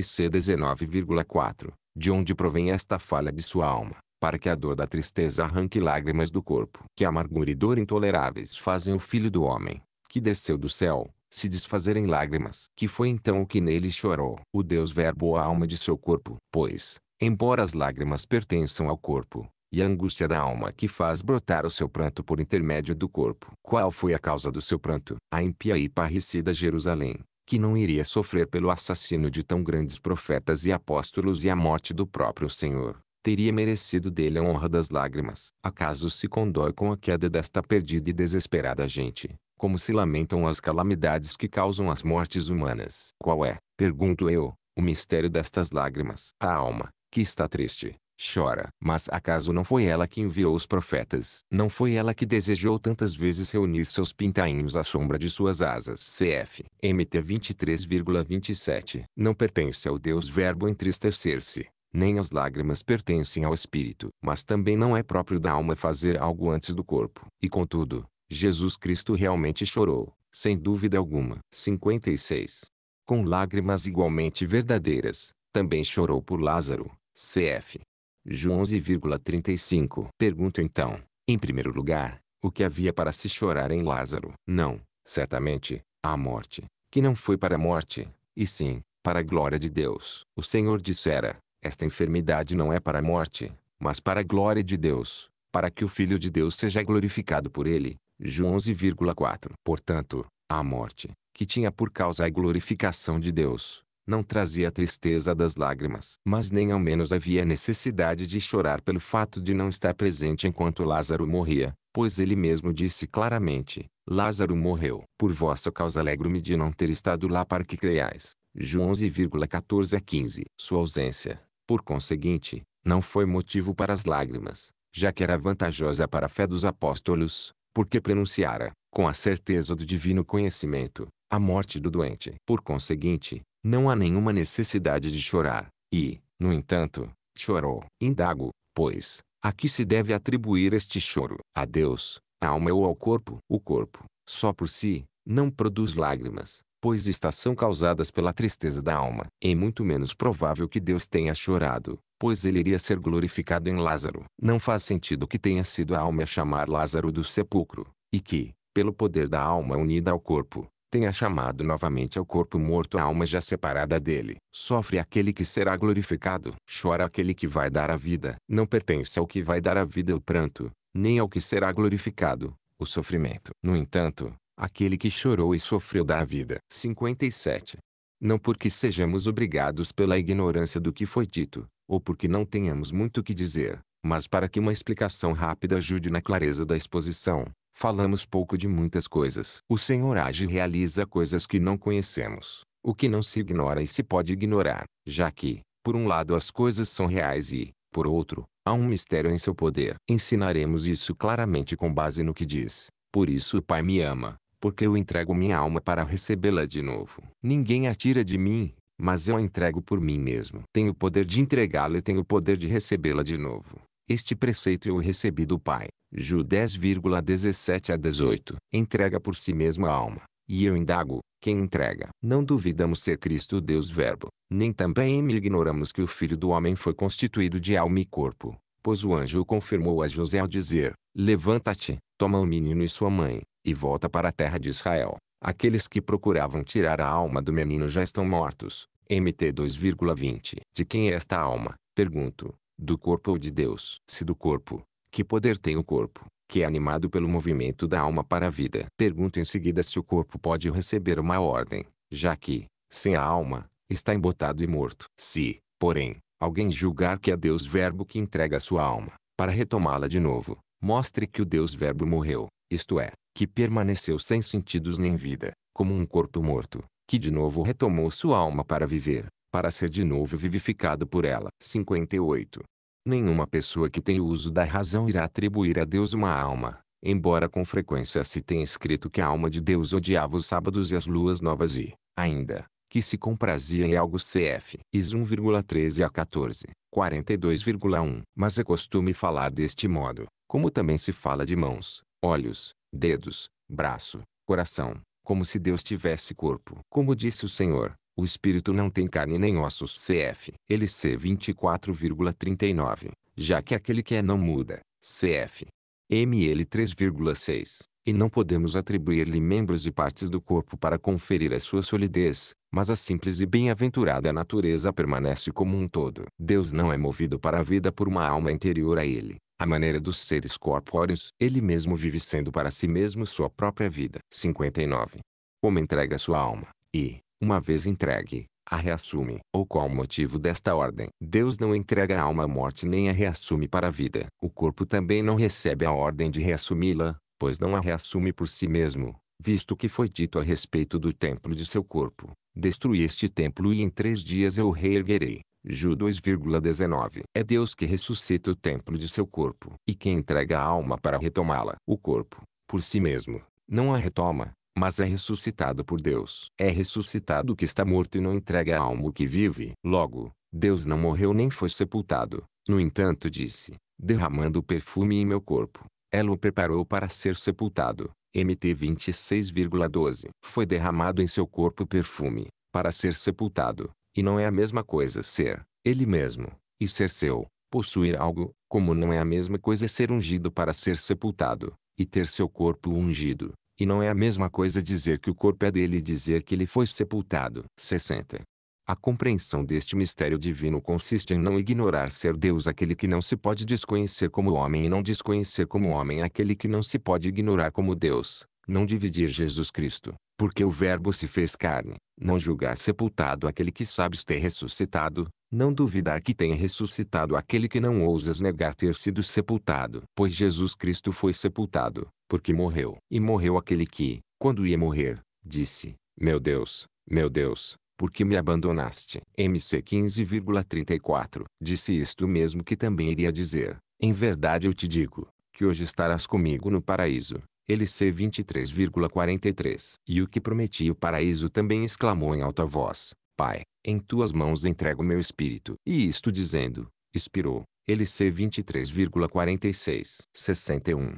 A: C 19,4, de onde provém esta falha de sua alma, para que a dor da tristeza arranque lágrimas do corpo. Que amargura e dor intoleráveis fazem o Filho do Homem, que desceu do céu, se desfazer em lágrimas. Que foi então o que nele chorou. O Deus verbo a alma de seu corpo. Pois, embora as lágrimas pertençam ao corpo, e a angústia da alma que faz brotar o seu pranto por intermédio do corpo. Qual foi a causa do seu pranto? A impia e parricida Jerusalém, que não iria sofrer pelo assassino de tão grandes profetas e apóstolos e a morte do próprio Senhor teria merecido dele a honra das lágrimas. Acaso se condói com a queda desta perdida e desesperada gente, como se lamentam as calamidades que causam as mortes humanas. Qual é, pergunto eu, o mistério destas lágrimas? A alma, que está triste, chora. Mas acaso não foi ela que enviou os profetas? Não foi ela que desejou tantas vezes reunir seus pintainhos à sombra de suas asas? CF. MT 23,27. Não pertence ao Deus verbo entristecer-se. Nem as lágrimas pertencem ao espírito, mas também não é próprio da alma fazer algo antes do corpo. E contudo, Jesus Cristo realmente chorou, sem dúvida alguma. 56. Com lágrimas igualmente verdadeiras, também chorou por Lázaro, cf. João 11,35. Pergunto então, em primeiro lugar, o que havia para se chorar em Lázaro? Não, certamente, a morte, que não foi para a morte, e sim, para a glória de Deus. O Senhor dissera, esta enfermidade não é para a morte, mas para a glória de Deus, para que o Filho de Deus seja glorificado por ele. João 11,4 Portanto, a morte, que tinha por causa a glorificação de Deus, não trazia a tristeza das lágrimas. Mas nem ao menos havia necessidade de chorar pelo fato de não estar presente enquanto Lázaro morria, pois ele mesmo disse claramente, Lázaro morreu. Por vossa causa alegro-me de não ter estado lá para que creiais. João 11,14 a 15 Sua ausência, por conseguinte, não foi motivo para as lágrimas, já que era vantajosa para a fé dos apóstolos, porque pronunciara, com a certeza do divino conhecimento, a morte do doente. Por conseguinte, não há nenhuma necessidade de chorar, e, no entanto, chorou. Indago, pois, a que se deve atribuir este choro? A Deus, à alma ou ao corpo? O corpo, só por si, não produz lágrimas, pois estas são causadas pela tristeza da alma. É muito menos provável que Deus tenha chorado, pois ele iria ser glorificado em Lázaro. Não faz sentido que tenha sido a alma a chamar Lázaro do sepulcro, e que, pelo poder da alma unida ao corpo, tenha chamado novamente ao corpo morto a alma já separada dele. Sofre aquele que será glorificado, chora aquele que vai dar a vida. Não pertence ao que vai dar a vida o pranto, nem ao que será glorificado, o sofrimento. No entanto, aquele que chorou e sofreu da vida. 57. Não porque sejamos obrigados pela ignorância do que foi dito, ou porque não tenhamos muito o que dizer, mas para que uma explicação rápida ajude na clareza da exposição, falamos pouco de muitas coisas. O Senhor age e realiza coisas que não conhecemos, o que não se ignora e se pode ignorar, já que, por um lado as coisas são reais e, por outro, há um mistério em seu poder. Ensinaremos isso claramente com base no que diz. Por isso o Pai me ama, porque eu entrego minha alma para recebê-la de novo. Ninguém a tira de mim, mas eu a entrego por mim mesmo. Tenho o poder de entregá-la e tenho o poder de recebê-la de novo. Este preceito eu recebi do Pai. Ju 10,17 a 18. Entrega por si mesmo a alma. E eu indago, quem entrega? Não duvidamos ser Cristo Deus Verbo, nem também ignoramos que o Filho do Homem foi constituído de alma e corpo, pois o anjo confirmou a José ao dizer, Levanta-te, toma o menino e sua mãe, e volta para a terra de Israel. Aqueles que procuravam tirar a alma do menino já estão mortos. MT 2,20 De quem é esta alma? Pergunto. Do corpo ou de Deus? Se do corpo, que poder tem o corpo, que é animado pelo movimento da alma para a vida? Pergunto em seguida se o corpo pode receber uma ordem, já que, sem a alma, está embotado e morto. Se, porém, alguém julgar que é Deus Verbo que entrega sua alma, para retomá-la de novo, mostre que o Deus Verbo morreu, isto é, que permaneceu sem sentidos nem vida, como um corpo morto, que de novo retomou sua alma para viver, para ser de novo vivificado por ela. 58. Nenhuma pessoa que tem o uso da razão irá atribuir a Deus uma alma, embora com frequência se tenha escrito que a alma de Deus odiava os sábados e as luas novas e, ainda, que se comprazia em algo cf. Is 1,13 a 14, 42,1. Mas é costume falar deste modo, como também se fala de mãos, olhos, dedos, braço, coração, como se Deus tivesse corpo. Como disse o Senhor, o espírito não tem carne nem ossos. CF. LC 24,39. Já que aquele que é não muda. CF. ML 3,6. E não podemos atribuir-lhe membros e partes do corpo para conferir a sua solidez, mas a simples e bem-aventurada natureza permanece como um todo. Deus não é movido para a vida por uma alma interior a ele, a maneira dos seres corpóreos, ele mesmo vive sendo para si mesmo sua própria vida. 59. Como entrega sua alma, e, uma vez entregue, a reassume. Ou qual o motivo desta ordem? Deus não entrega a alma à morte nem a reassume para a vida. O corpo também não recebe a ordem de reassumi-la, pois não a reassume por si mesmo, visto que foi dito a respeito do templo de seu corpo. Destruí este templo e em três dias eu o reerguerei. Ju 2,19 É Deus que ressuscita o templo de seu corpo e que entrega a alma para retomá-la. O corpo, por si mesmo, não a retoma, mas é ressuscitado por Deus. É ressuscitado o que está morto e não entrega a alma o que vive. Logo, Deus não morreu nem foi sepultado. No entanto disse, derramando o perfume em meu corpo, ela o preparou para ser sepultado. MT 26,12 Foi derramado em seu corpo perfume, para ser sepultado. E não é a mesma coisa ser ele mesmo e ser seu, possuir algo, como não é a mesma coisa ser ungido para ser sepultado e ter seu corpo ungido. E não é a mesma coisa dizer que o corpo é dele e dizer que ele foi sepultado. 60. A compreensão deste mistério divino consiste em não ignorar ser Deus aquele que não se pode desconhecer como homem e não desconhecer como homem aquele que não se pode ignorar como Deus não dividir Jesus Cristo, porque o Verbo se fez carne, não julgar sepultado aquele que sabes ter ressuscitado, não duvidar que tenha ressuscitado aquele que não ousas negar ter sido sepultado. Pois Jesus Cristo foi sepultado, porque morreu. E morreu aquele que, quando ia morrer, disse: Meu Deus, meu Deus, por que me abandonaste? MC 15,34 Disse isto mesmo que também iria dizer: Em verdade eu te digo, que hoje estarás comigo no paraíso. LC 23,43. E o que prometi o paraíso também exclamou em alta voz: Pai, em tuas mãos entrego meu espírito. E isto dizendo, expirou. LC 23,46. 61.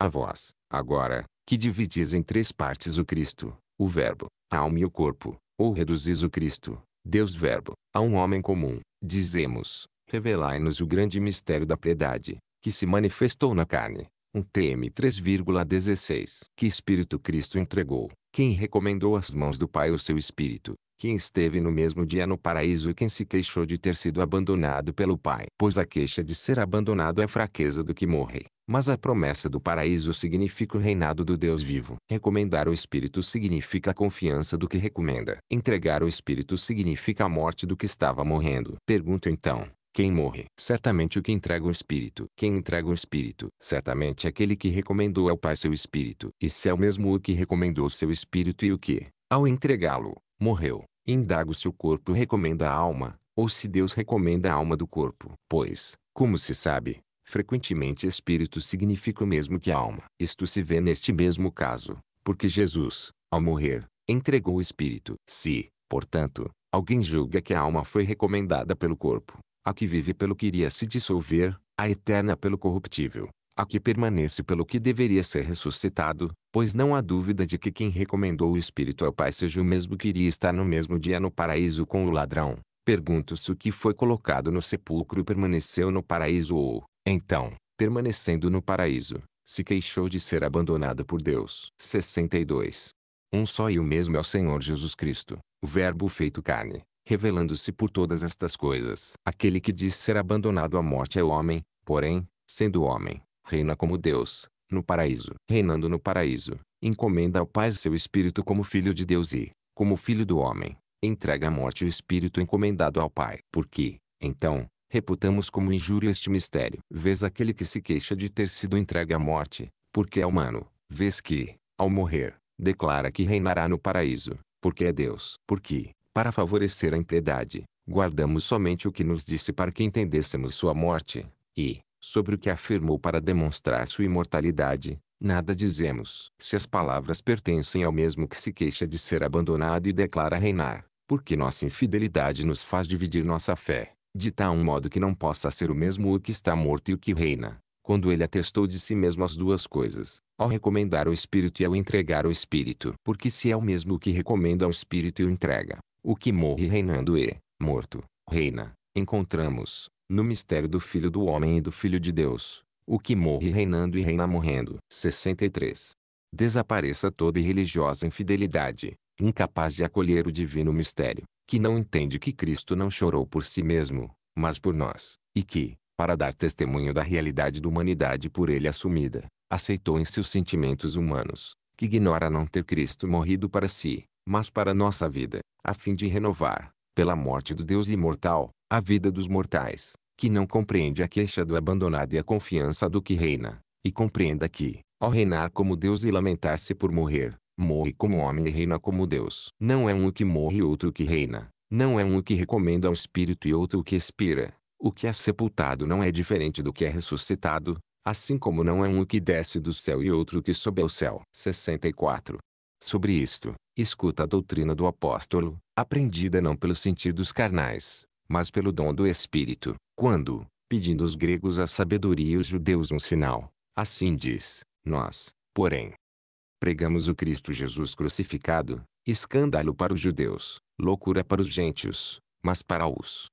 A: A voz, agora, que dividis em três partes o Cristo, o Verbo, a alma e o corpo, ou reduzis o Cristo, Deus Verbo, a um homem comum, dizemos, revelai-nos o grande mistério da piedade, que se manifestou na carne, um TM 3,16, que Espírito Cristo entregou, quem recomendou às mãos do Pai o seu Espírito, quem esteve no mesmo dia no paraíso e quem se queixou de ter sido abandonado pelo Pai. Pois a queixa de ser abandonado é fraqueza do que morre. Mas a promessa do paraíso significa o reinado do Deus vivo. Recomendar o Espírito significa a confiança do que recomenda. Entregar o Espírito significa a morte do que estava morrendo. Pergunto então, quem morre? Certamente o que entrega o espírito. Quem entrega o espírito? Certamente aquele que recomendou ao Pai seu espírito. E se é o mesmo o que recomendou seu espírito e o que, ao entregá-lo, morreu. Indago se o corpo recomenda a alma, ou se Deus recomenda a alma do corpo. Pois, como se sabe, frequentemente espírito significa o mesmo que alma. Isto se vê neste mesmo caso, porque Jesus, ao morrer, entregou o espírito. Se, portanto, alguém julga que a alma foi recomendada pelo corpo, a que vive pelo que iria se dissolver, a eterna pelo corruptível, a que permanece pelo que deveria ser ressuscitado, pois não há dúvida de que quem recomendou o Espírito ao Pai seja o mesmo que iria estar no mesmo dia no paraíso com o ladrão. Pergunto-se o que foi colocado no sepulcro e permaneceu no paraíso ou, então, permanecendo no paraíso, se queixou de ser abandonado por Deus. 62. Um só e o mesmo é o Senhor Jesus Cristo, o Verbo feito carne, revelando-se por todas estas coisas. Aquele que diz ser abandonado à morte é homem, porém, sendo homem, reina como Deus, no paraíso. Reinando no paraíso, encomenda ao Pai seu espírito como filho de Deus e, como filho do homem, entrega à morte o espírito encomendado ao Pai. Porque, então, reputamos como injúria este mistério. Vês aquele que se queixa de ter sido entregue à morte, porque é humano, vês que, ao morrer, declara que reinará no paraíso, porque é Deus. Porque, para favorecer a impiedade, guardamos somente o que nos disse para que entendêssemos sua morte, e, sobre o que afirmou para demonstrar sua imortalidade, nada dizemos. Se as palavras pertencem ao mesmo que se queixa de ser abandonado e declara reinar, porque nossa infidelidade nos faz dividir nossa fé, de tal modo que não possa ser o mesmo o que está morto e o que reina quando ele atestou de si mesmo as duas coisas, ao recomendar o Espírito e ao entregar o Espírito. Porque se é o mesmo que recomenda o Espírito e o entrega, o que morre reinando e, morto, reina, encontramos, no mistério do Filho do Homem e do Filho de Deus, o que morre reinando e reina morrendo. 63. Desapareça toda religiosa infidelidade, incapaz de acolher o divino mistério, que não entende que Cristo não chorou por si mesmo, mas por nós, e que, para dar testemunho da realidade da humanidade por ele assumida, aceitou em seus sentimentos humanos, que ignora não ter Cristo morrido para si, mas para nossa vida, a fim de renovar, pela morte do Deus imortal, a vida dos mortais, que não compreende a queixa do abandonado e a confiança do que reina, e compreenda que, ao reinar como Deus e lamentar-se por morrer, morre como homem e reina como Deus. Não é um que morre e outro que reina. Não é um que recomenda ao espírito e outro que expira. O que é sepultado não é diferente do que é ressuscitado, assim como não é um que desce do céu e outro que sobe ao céu. 64. Sobre isto, escuta a doutrina do apóstolo, aprendida não pelos sentidos carnais, mas pelo dom do Espírito, quando, pedindo aos gregos a sabedoria e os judeus um sinal, assim diz, nós, porém, pregamos o Cristo Jesus crucificado, escândalo para os judeus, loucura para os gentios, mas para os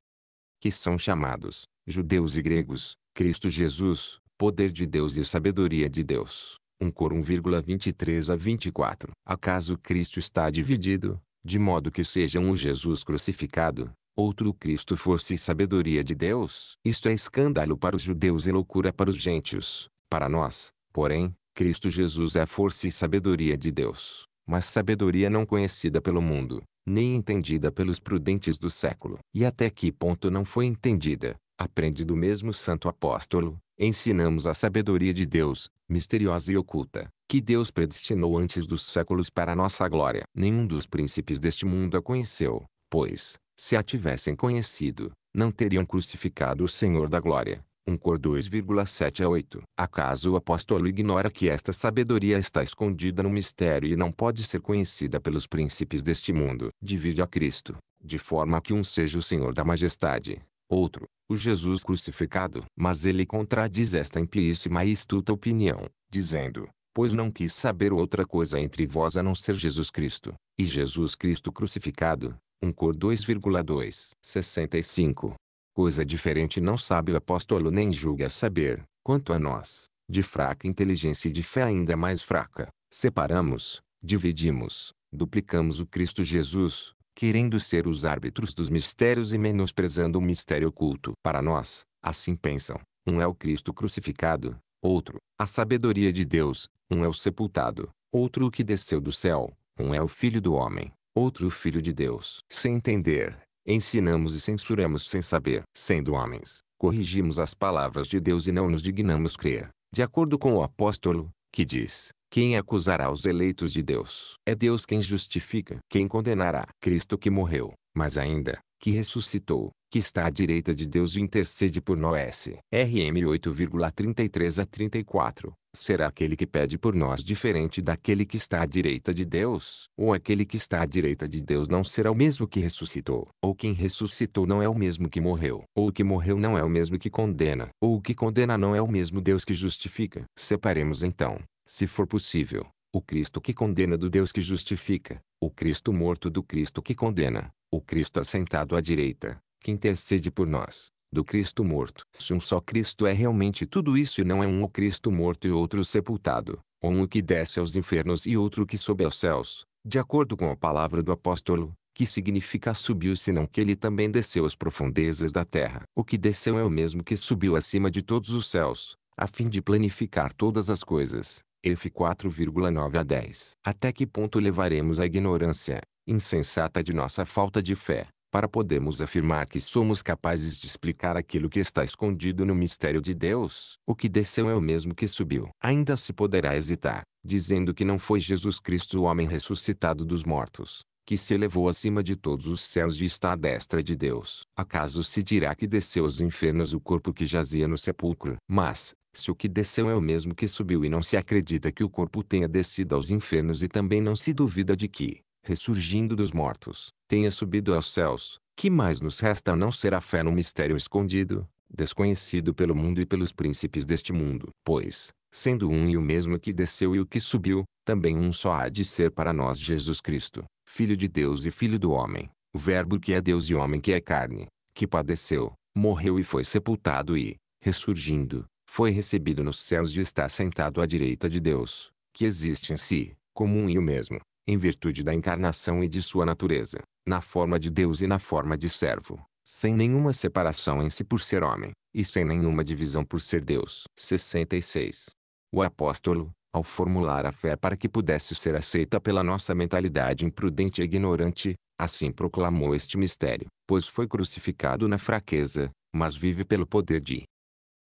A: que são chamados, judeus e gregos, Cristo Jesus, poder de Deus e sabedoria de Deus. 1 Cor 1,23 a 24. Acaso Cristo está dividido, de modo que seja um Jesus crucificado, outro Cristo força e sabedoria de Deus? Isto é escândalo para os judeus e loucura para os gentios. Para nós, porém, Cristo Jesus é a força e sabedoria de Deus, mas sabedoria não conhecida pelo mundo, nem entendida pelos prudentes do século. E até que ponto não foi entendida? Aprende do mesmo santo apóstolo, ensinamos a sabedoria de Deus, misteriosa e oculta, que Deus predestinou antes dos séculos para nossa glória. Nenhum dos príncipes deste mundo a conheceu, pois, se a tivessem conhecido, não teriam crucificado o Senhor da glória. 1 Cor 2,7 a 8. Acaso o apóstolo ignora que esta sabedoria está escondida no mistério e não pode ser conhecida pelos príncipes deste mundo? Divide a Cristo, de forma que um seja o Senhor da majestade, outro, o Jesus crucificado. Mas ele contradiz esta implícita e estulta opinião, dizendo, pois não quis saber outra coisa entre vós a não ser Jesus Cristo, e Jesus Cristo crucificado, 1 Cor 2,265. Coisa diferente não sabe o apóstolo nem julga saber, quanto a nós, de fraca inteligência e de fé ainda mais fraca, separamos, dividimos, duplicamos o Cristo Jesus, querendo ser os árbitros dos mistérios e menosprezando o mistério oculto. Para nós, assim pensam. Um é o Cristo crucificado, outro, a sabedoria de Deus, um é o sepultado, outro o que desceu do céu, um é o Filho do Homem, outro o Filho de Deus. Sem entender, ensinamos e censuramos sem saber. Sendo homens, corrigimos as palavras de Deus e não nos dignamos crer, de acordo com o apóstolo, que diz, quem acusará os eleitos de Deus? É Deus quem justifica. Quem condenará? Cristo que morreu, mas ainda, que ressuscitou, que está à direita de Deus e intercede por nós. RM 8,33 a 34. Será aquele que pede por nós diferente daquele que está à direita de Deus? Ou aquele que está à direita de Deus não será o mesmo que ressuscitou? Ou quem ressuscitou não é o mesmo que morreu? Ou o que morreu não é o mesmo que condena? Ou o que condena não é o mesmo Deus que justifica? Separemos então, se for possível, o Cristo que condena do Deus que justifica, o Cristo morto do Cristo que condena, o Cristo assentado à direita, que intercede por nós, do Cristo morto. Se um só Cristo é realmente tudo isso e não é um o Cristo morto e outro sepultado, ou um que desce aos infernos e outro que sobe aos céus, de acordo com a palavra do apóstolo, que significa subiu senão que ele também desceu às profundezas da terra. O que desceu é o mesmo que subiu acima de todos os céus, a fim de planificar todas as coisas f 4,9 a 10. Até que ponto levaremos a ignorância, insensata de nossa falta de fé, para podermos afirmar que somos capazes de explicar aquilo que está escondido no mistério de Deus? O que desceu é o mesmo que subiu. Ainda se poderá hesitar, dizendo que não foi Jesus Cristo o homem ressuscitado dos mortos, que se elevou acima de todos os céus e está à destra de Deus. Acaso se dirá que desceu aos infernos o corpo que jazia no sepulcro? Mas, se o que desceu é o mesmo que subiu e não se acredita que o corpo tenha descido aos infernos e também não se duvida de que, ressurgindo dos mortos, tenha subido aos céus, que mais nos resta não ser a fé no mistério escondido, desconhecido pelo mundo e pelos príncipes deste mundo? Pois, sendo um e o mesmo que desceu e o que subiu, também um só há de ser para nós Jesus Cristo, Filho de Deus e Filho do homem, o Verbo que é Deus e homem que é carne, que padeceu, morreu e foi sepultado e, ressurgindo, foi recebido nos céus e está sentado à direita de Deus, que existe em si, como um e o mesmo, em virtude da encarnação e de sua natureza, na forma de Deus e na forma de servo, sem nenhuma separação em si por ser homem, e sem nenhuma divisão por ser Deus. 66. O apóstolo, ao formular a fé para que pudesse ser aceita pela nossa mentalidade imprudente e ignorante, assim proclamou este mistério, pois foi crucificado na fraqueza, mas vive pelo poder de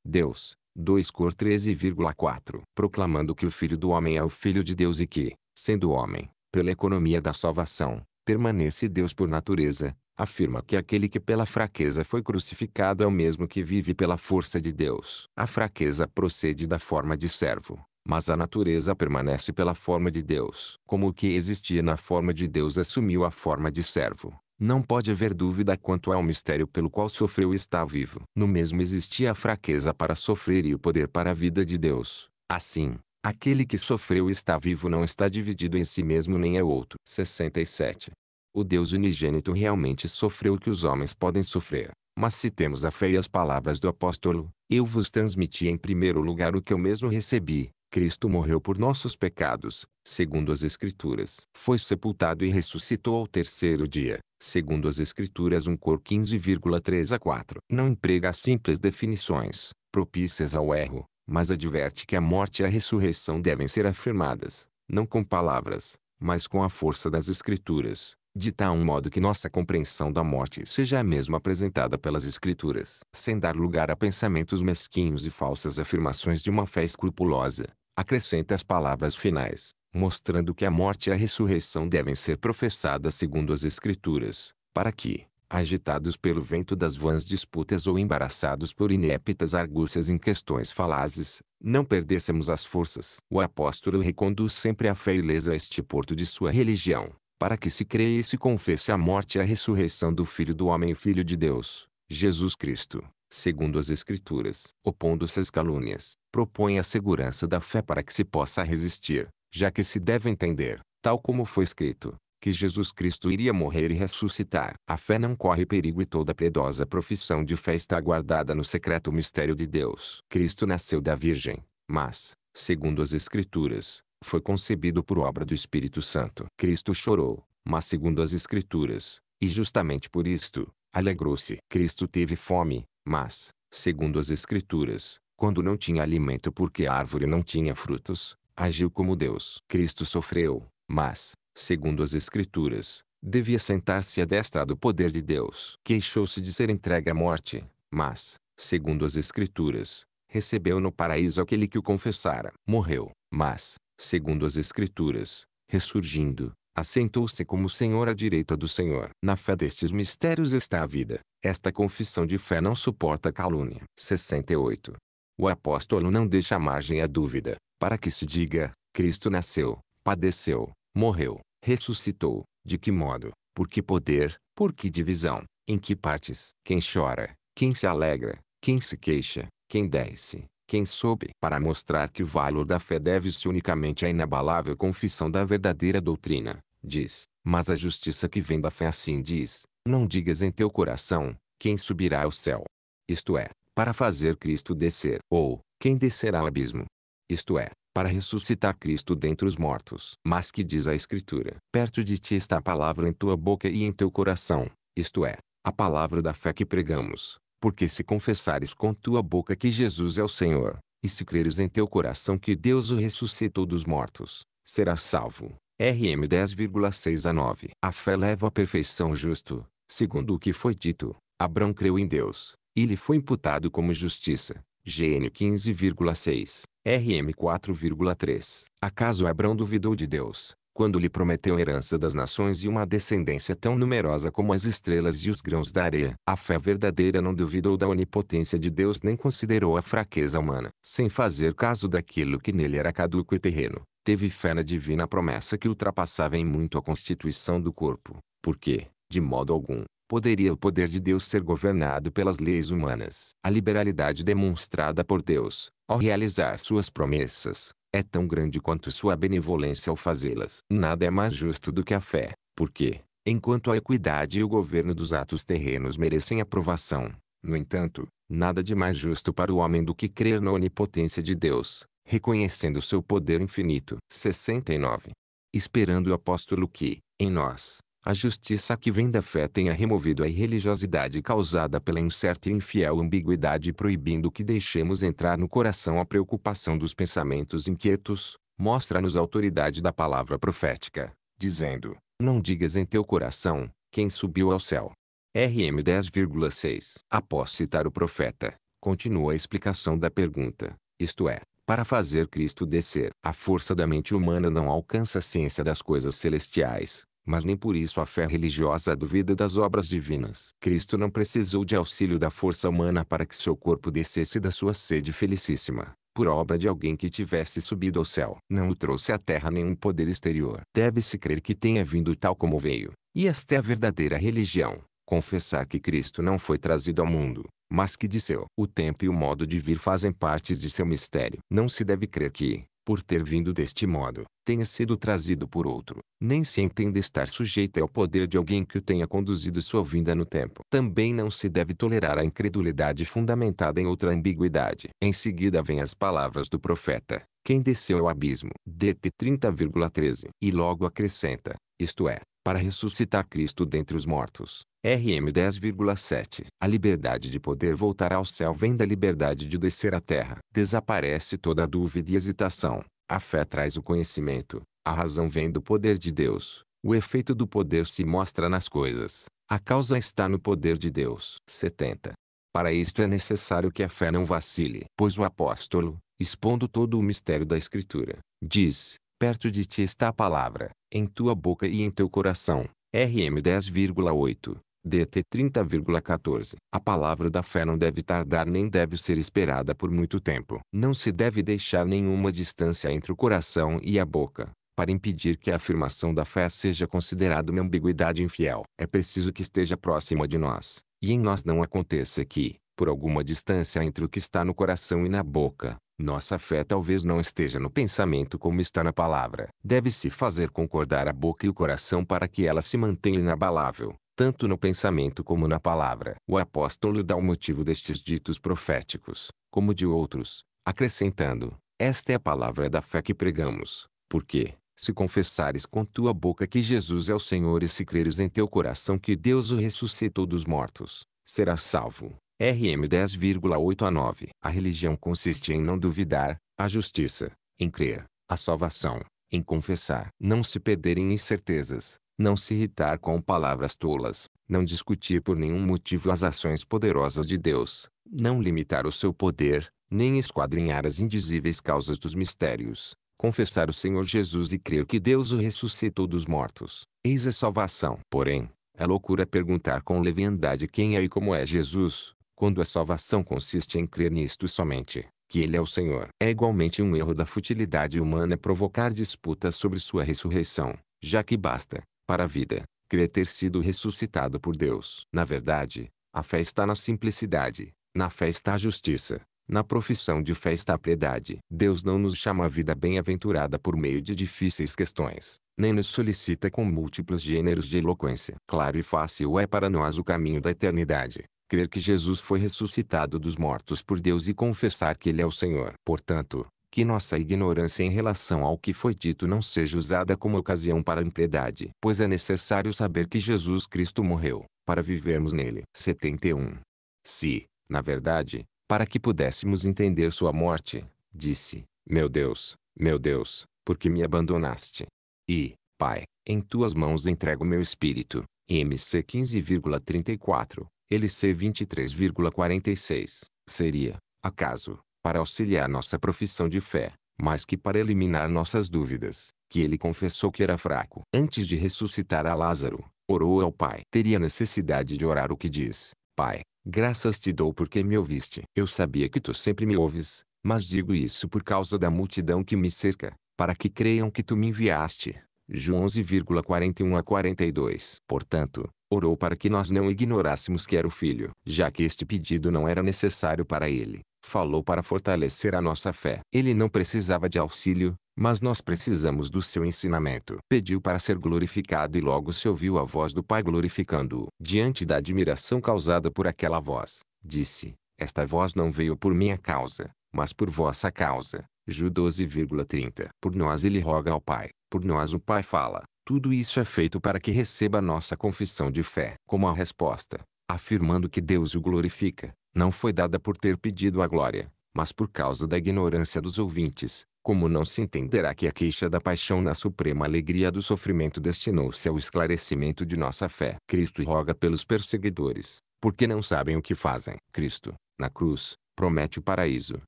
A: Deus, 2 Cor 13,4 Proclamando que o Filho do Homem é o Filho de Deus e que, sendo homem, pela economia da salvação, permanece Deus por natureza, afirma que aquele que pela fraqueza foi crucificado é o mesmo que vive pela força de Deus. A fraqueza procede da forma de servo, mas a natureza permanece pela forma de Deus. Como o que existia na forma de Deus assumiu a forma de servo, não pode haver dúvida quanto ao mistério pelo qual sofreu e está vivo. No mesmo existia a fraqueza para sofrer e o poder para a vida de Deus. Assim, aquele que sofreu e está vivo não está dividido em si mesmo nem é outro. 67. O Deus unigênito realmente sofreu o que os homens podem sofrer. Mas se temos a fé e as palavras do apóstolo, eu vos transmiti em primeiro lugar o que eu mesmo recebi, Cristo morreu por nossos pecados, segundo as Escrituras. Foi sepultado e ressuscitou ao terceiro dia, segundo as escrituras 1 Cor 15,3 a 4. Não emprega simples definições, propícias ao erro, mas adverte que a morte e a ressurreição devem ser afirmadas, não com palavras, mas com a força das escrituras, de tal modo que nossa compreensão da morte seja a mesma apresentada pelas escrituras, sem dar lugar a pensamentos mesquinhos e falsas afirmações de uma fé escrupulosa. Acrescenta as palavras finais mostrando que a morte e a ressurreição devem ser professadas segundo as Escrituras, para que, agitados pelo vento das vãs disputas ou embaraçados por inéptas argúcias em questões falazes, não perdêssemos as forças. O apóstolo reconduz sempre a fé ilesa a este porto de sua religião, para que se creia e se confesse a morte e a ressurreição do Filho do Homem e Filho de Deus, Jesus Cristo, segundo as Escrituras. Opondo-se às calúnias, propõe a segurança da fé para que se possa resistir, já que se deve entender, tal como foi escrito, que Jesus Cristo iria morrer e ressuscitar. A fé não corre perigo e toda piedosa profissão de fé está guardada no secreto mistério de Deus. Cristo nasceu da Virgem, mas, segundo as Escrituras, foi concebido por obra do Espírito Santo. Cristo chorou, mas segundo as Escrituras, e justamente por isto, alegrou-se. Cristo teve fome, mas, segundo as Escrituras, quando não tinha alimento porque a árvore não tinha frutos, agiu como Deus. Cristo sofreu, mas, segundo as Escrituras, devia sentar-se à destra do poder de Deus. Queixou-se de ser entregue à morte, mas, segundo as Escrituras, recebeu no paraíso aquele que o confessara. Morreu, mas, segundo as Escrituras, ressurgindo, assentou-se como Senhor à direita do Senhor. Na fé destes mistérios está a vida. Esta confissão de fé não suporta calúnia. 68. O apóstolo não deixa margem à dúvida, para que se diga: Cristo nasceu, padeceu, morreu, ressuscitou. De que modo? Por que poder? Por que divisão? Em que partes? Quem chora? Quem se alegra? Quem se queixa? Quem desce? Quem soube? Para mostrar que o valor da fé deve-se unicamente à inabalável confissão da verdadeira doutrina, diz: Mas a justiça que vem da fé assim diz: Não digas em teu coração: Quem subirá ao céu? Isto é, para fazer Cristo descer, ou, quem descerá ao abismo. Isto é, para ressuscitar Cristo dentre os mortos. Mas que diz a Escritura? Perto de ti está a palavra em tua boca e em teu coração, isto é, a palavra da fé que pregamos. Porque se confessares com tua boca que Jesus é o Senhor, e se creres em teu coração que Deus o ressuscitou dos mortos, serás salvo. RM 10,6 a 9. A fé leva à perfeição justo, segundo o que foi dito. Abraão creu em Deus, e lhe foi imputado como justiça. GN 15,6, RM 4,3. Acaso Abrão duvidou de Deus, quando lhe prometeu herança das nações e uma descendência tão numerosa como as estrelas e os grãos da areia? A fé verdadeira não duvidou da onipotência de Deus nem considerou a fraqueza humana. Sem fazer caso daquilo que nele era caduco e terreno, teve fé na divina promessa que ultrapassava em muito a constituição do corpo, porque, de modo algum, poderia o poder de Deus ser governado pelas leis humanas. A liberalidade demonstrada por Deus, ao realizar suas promessas, é tão grande quanto sua benevolência ao fazê-las. Nada é mais justo do que a fé, porque, enquanto a equidade e o governo dos atos terrenos merecem aprovação, no entanto, nada de mais justo para o homem do que crer na onipotência de Deus, reconhecendo seu poder infinito. 69. Esperando o apóstolo que, em nós, a justiça que vem da fé tenha removido a irreligiosidade causada pela incerta e infiel ambiguidade, proibindo que deixemos entrar no coração a preocupação dos pensamentos inquietos, mostra-nos a autoridade da palavra profética, dizendo: Não digas em teu coração, quem subiu ao céu. RM 10,6. Após citar o profeta, continua a explicação da pergunta, isto é, para fazer Cristo descer. A força da mente humana não alcança a ciência das coisas celestiais, mas nem por isso a fé religiosa duvida das obras divinas. Cristo não precisou de auxílio da força humana para que seu corpo descesse da sua sede felicíssima, por obra de alguém que tivesse subido ao céu. Não o trouxe à terra nenhum poder exterior. Deve-se crer que tenha vindo tal como veio, e esta é a verdadeira religião. Confessar que Cristo não foi trazido ao mundo, mas que de seu. O tempo e o modo de vir fazem parte de seu mistério. Não se deve crer que, por ter vindo deste modo, tenha sido trazido por outro, nem se entende estar sujeito ao poder de alguém que o tenha conduzido sua vinda no tempo. Também não se deve tolerar a incredulidade fundamentada em outra ambiguidade. Em seguida vêm as palavras do profeta, quem desceu ao abismo, DT 30,13, e logo acrescenta, isto é, para ressuscitar Cristo dentre os mortos. RM 10,7 A liberdade de poder voltar ao céu vem da liberdade de descer à terra. Desaparece toda a dúvida e hesitação. A fé traz o conhecimento. A razão vem do poder de Deus. O efeito do poder se mostra nas coisas. A causa está no poder de Deus. 70. Para isto é necessário que a fé não vacile, pois o apóstolo, expondo todo o mistério da Escritura, diz: Perto de ti está a palavra, em tua boca e em teu coração. RM 10,8. DT 30,14. A palavra da fé não deve tardar nem deve ser esperada por muito tempo. Não se deve deixar nenhuma distância entre o coração e a boca. Para impedir que a afirmação da fé seja considerada uma ambiguidade infiel, é preciso que esteja próxima de nós, e em nós não aconteça que, por alguma distância entre o que está no coração e na boca, nossa fé talvez não esteja no pensamento como está na palavra. Deve-se fazer concordar a boca e o coração para que ela se mantenha inabalável, tanto no pensamento como na palavra. O apóstolo dá o motivo destes ditos proféticos, como de outros, acrescentando: Esta é a palavra da fé que pregamos, porque, se confessares com tua boca que Jesus é o Senhor e se creres em teu coração que Deus o ressuscitou dos mortos, serás salvo. RM 10,8 a 9. A religião consiste em não duvidar, a justiça, em crer, a salvação, em confessar, não se perder em incertezas, não se irritar com palavras tolas, não discutir por nenhum motivo as ações poderosas de Deus, não limitar o seu poder, nem esquadrinhar as indizíveis causas dos mistérios, confessar o Senhor Jesus e crer que Deus o ressuscitou dos mortos. Eis a salvação. Porém, é loucura perguntar com leviandade quem é e como é Jesus, quando a salvação consiste em crer nisto somente, que Ele é o Senhor. É igualmente um erro da futilidade humana provocar disputas sobre sua ressurreição, já que basta, para a vida, crer ter sido ressuscitado por Deus. Na verdade, a fé está na simplicidade, na fé está a justiça, na profissão de fé está a piedade. Deus não nos chama a vida bem-aventurada por meio de difíceis questões, nem nos solicita com múltiplos gêneros de eloquência. Claro e fácil é para nós o caminho da eternidade, crer que Jesus foi ressuscitado dos mortos por Deus e confessar que Ele é o Senhor. Portanto, que nossa ignorância em relação ao que foi dito não seja usada como ocasião para impiedade, pois é necessário saber que Jesus Cristo morreu, para vivermos nele. 71. Se, na verdade, para que pudéssemos entender sua morte, disse: Meu Deus, meu Deus, por que me abandonaste? E, Pai, em tuas mãos entrego meu espírito. MC 15,34 LC 23,46, seria, acaso, para auxiliar nossa profissão de fé, mas que para eliminar nossas dúvidas, que ele confessou que era fraco. Antes de ressuscitar a Lázaro, orou ao Pai. Teria necessidade de orar o que diz: Pai, graças te dou porque me ouviste. Eu sabia que tu sempre me ouves, mas digo isso por causa da multidão que me cerca, para que creiam que tu me enviaste. João 11,41 a 42. Portanto, orou para que nós não ignorássemos que era o Filho, já que este pedido não era necessário para ele. Falou para fortalecer a nossa fé. Ele não precisava de auxílio, mas nós precisamos do seu ensinamento. Pediu para ser glorificado e logo se ouviu a voz do Pai glorificando-o. Diante da admiração causada por aquela voz, disse: Esta voz não veio por minha causa, mas por vossa causa. Ju 12,30. Por nós ele roga ao Pai, por nós o Pai fala, tudo isso é feito para que receba nossa confissão de fé. Como a resposta, afirmando que Deus o glorifica, não foi dada por ter pedido a glória, mas por causa da ignorância dos ouvintes, como não se entenderá que a queixa da paixão na suprema alegria do sofrimento destinou-se ao esclarecimento de nossa fé. Cristo roga pelos perseguidores, porque não sabem o que fazem. Cristo, na cruz, promete o paraíso.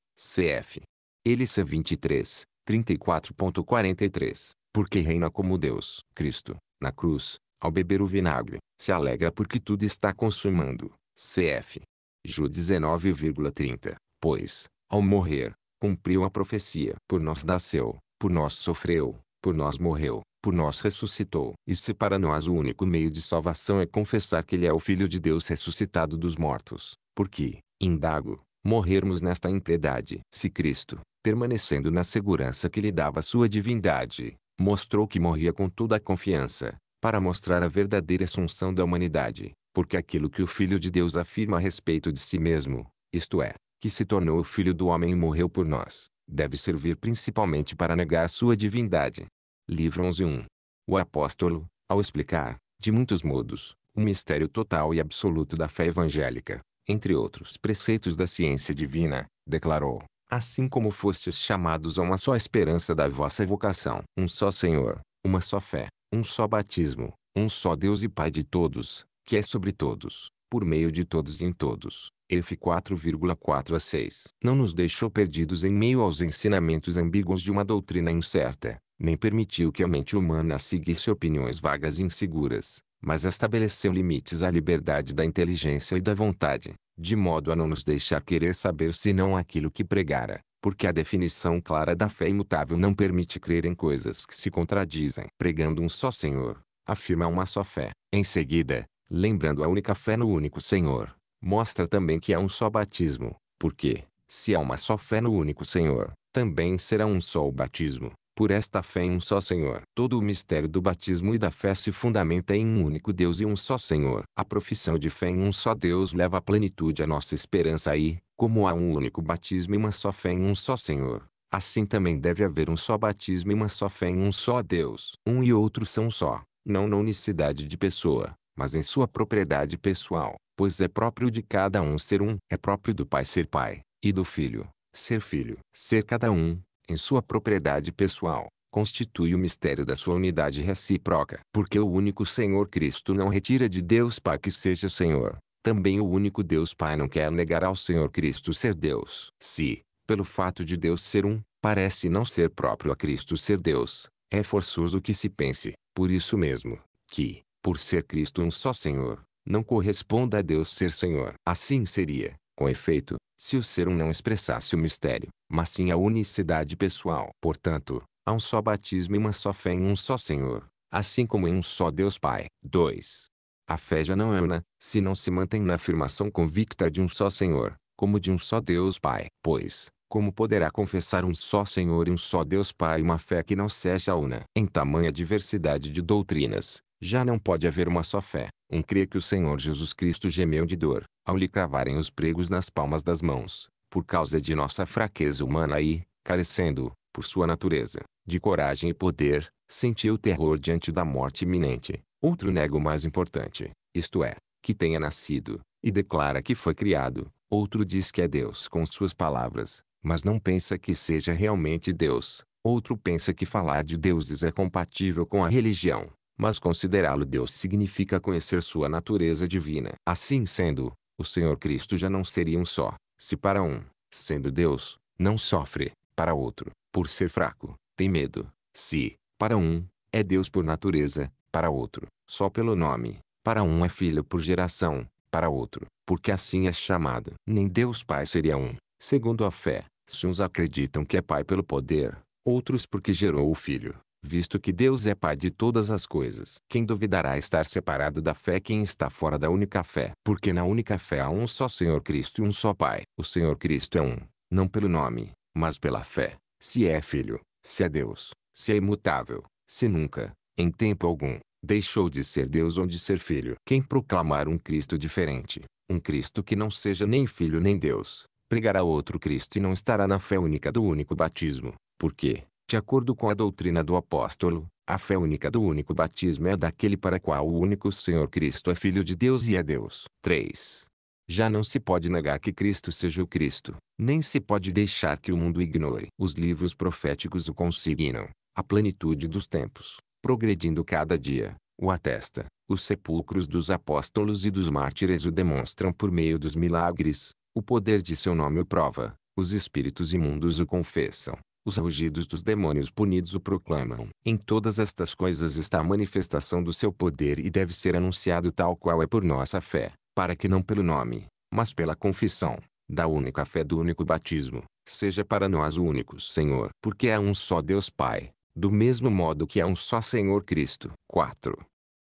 A: CF. Ele 23, 34.43 porque reina como Deus. Cristo, na cruz, ao beber o vinagre, se alegra porque tudo está consumando. Cf. Ju 19,30. Pois, ao morrer, cumpriu a profecia. Por nós nasceu, por nós sofreu, por nós morreu, por nós ressuscitou. E se é para nós o único meio de salvação é confessar que Ele é o Filho de Deus ressuscitado dos mortos, porque, indago, morrermos nesta impiedade. Se Cristo, permanecendo na segurança que lhe dava sua divindade, mostrou que morria com toda a confiança, para mostrar a verdadeira assunção da humanidade, porque aquilo que o Filho de Deus afirma a respeito de si mesmo, isto é, que se tornou o Filho do homem e morreu por nós, deve servir principalmente para negar sua divindade. Livro 11.1 O apóstolo, ao explicar, de muitos modos, o mistério total e absoluto da fé evangélica, entre outros preceitos da ciência divina, declarou, assim como fostes chamados a uma só esperança da vossa vocação, um só Senhor, uma só fé, um só batismo, um só Deus e Pai de todos, que é sobre todos, por meio de todos e em todos. F 4,4 a 6. Não nos deixou perdidos em meio aos ensinamentos ambíguos de uma doutrina incerta, nem permitiu que a mente humana seguisse opiniões vagas e inseguras, mas estabeleceu limites à liberdade da inteligência e da vontade, de modo a não nos deixar querer saber senão aquilo que pregara, porque a definição clara da fé imutável não permite crer em coisas que se contradizem. Pregando um só Senhor, afirma uma só fé. Em seguida, lembrando a única fé no único Senhor, mostra também que há um só batismo, porque, se há uma só fé no único Senhor, também será um só o batismo por esta fé em um só Senhor. Todo o mistério do batismo e da fé se fundamenta em um único Deus e um só Senhor. A profissão de fé em um só Deus leva à plenitude a nossa esperança e, como há um único batismo e uma só fé em um só Senhor, assim também deve haver um só batismo e uma só fé em um só Deus. Um e outro são só, não na unicidade de pessoa, mas em sua propriedade pessoal, pois é próprio de cada um ser um, é próprio do Pai ser Pai, e do Filho, ser Filho. Ser cada um, em sua propriedade pessoal, constitui o mistério da sua unidade recíproca. Porque o único Senhor Cristo não retira de Deus Pai que seja Senhor. Também o único Deus Pai não quer negar ao Senhor Cristo ser Deus. Se, pelo fato de Deus ser um, parece não ser próprio a Cristo ser Deus, é forçoso que se pense, por isso mesmo, que, por ser Cristo um só Senhor, não corresponda a Deus ser Senhor. Assim seria, com efeito, se o ser um não expressasse o mistério, mas sim a unicidade pessoal. Portanto, há um só batismo e uma só fé em um só Senhor, assim como em um só Deus Pai. 2. A fé já não é una, se não se mantém na afirmação convicta de um só Senhor, como de um só Deus Pai. Pois, como poderá confessar um só Senhor e um só Deus Pai uma fé que não seja una? Em tamanha diversidade de doutrinas, já não pode haver uma só fé. Um crê que o Senhor Jesus Cristo gemeu de dor, ao lhe cravarem os pregos nas palmas das mãos, por causa de nossa fraqueza humana e, carecendo, por sua natureza, de coragem e poder, sentiu terror diante da morte iminente. Outro nega o mais importante, isto é, que tenha nascido, e declara que foi criado. Outro diz que é Deus com suas palavras, mas não pensa que seja realmente Deus. Outro pensa que falar de deuses é compatível com a religião, mas considerá-lo Deus significa conhecer sua natureza divina. Assim sendo, o Senhor Cristo já não seria um só, se para um, sendo Deus, não sofre, para outro, por ser fraco, tem medo. Se, para um, é Deus por natureza, para outro, só pelo nome, para um é filho por geração, para outro, porque assim é chamado. Nem Deus Pai seria um, segundo a fé, se uns acreditam que é Pai pelo poder, outros porque gerou o Filho, visto que Deus é Pai de todas as coisas. Quem duvidará estar separado da fé quem está fora da única fé? Porque na única fé há um só Senhor Cristo e um só Pai. O Senhor Cristo é um, não pelo nome, mas pela fé. Se é Filho, se é Deus, se é imutável, se nunca, em tempo algum, deixou de ser Deus ou de ser Filho. Quem proclamar um Cristo diferente, um Cristo que não seja nem Filho nem Deus, pregará outro Cristo e não estará na fé única do único batismo. Porque, de acordo com a doutrina do apóstolo, a fé única do único batismo é daquele para qual o único Senhor Cristo é Filho de Deus e é Deus. 3. Já não se pode negar que Cristo seja o Cristo, nem se pode deixar que o mundo ignore. Os livros proféticos o consignam, a plenitude dos tempos, progredindo cada dia, o atesta. Os sepulcros dos apóstolos e dos mártires o demonstram por meio dos milagres, o poder de seu nome o prova, os espíritos imundos o confessam, os rugidos dos demônios punidos o proclamam. Em todas estas coisas está a manifestação do seu poder e deve ser anunciado tal qual é por nossa fé, para que não pelo nome, mas pela confissão, da única fé do único batismo, seja para nós o único Senhor. Porque há um só Deus Pai, do mesmo modo que há um só Senhor Cristo. 4.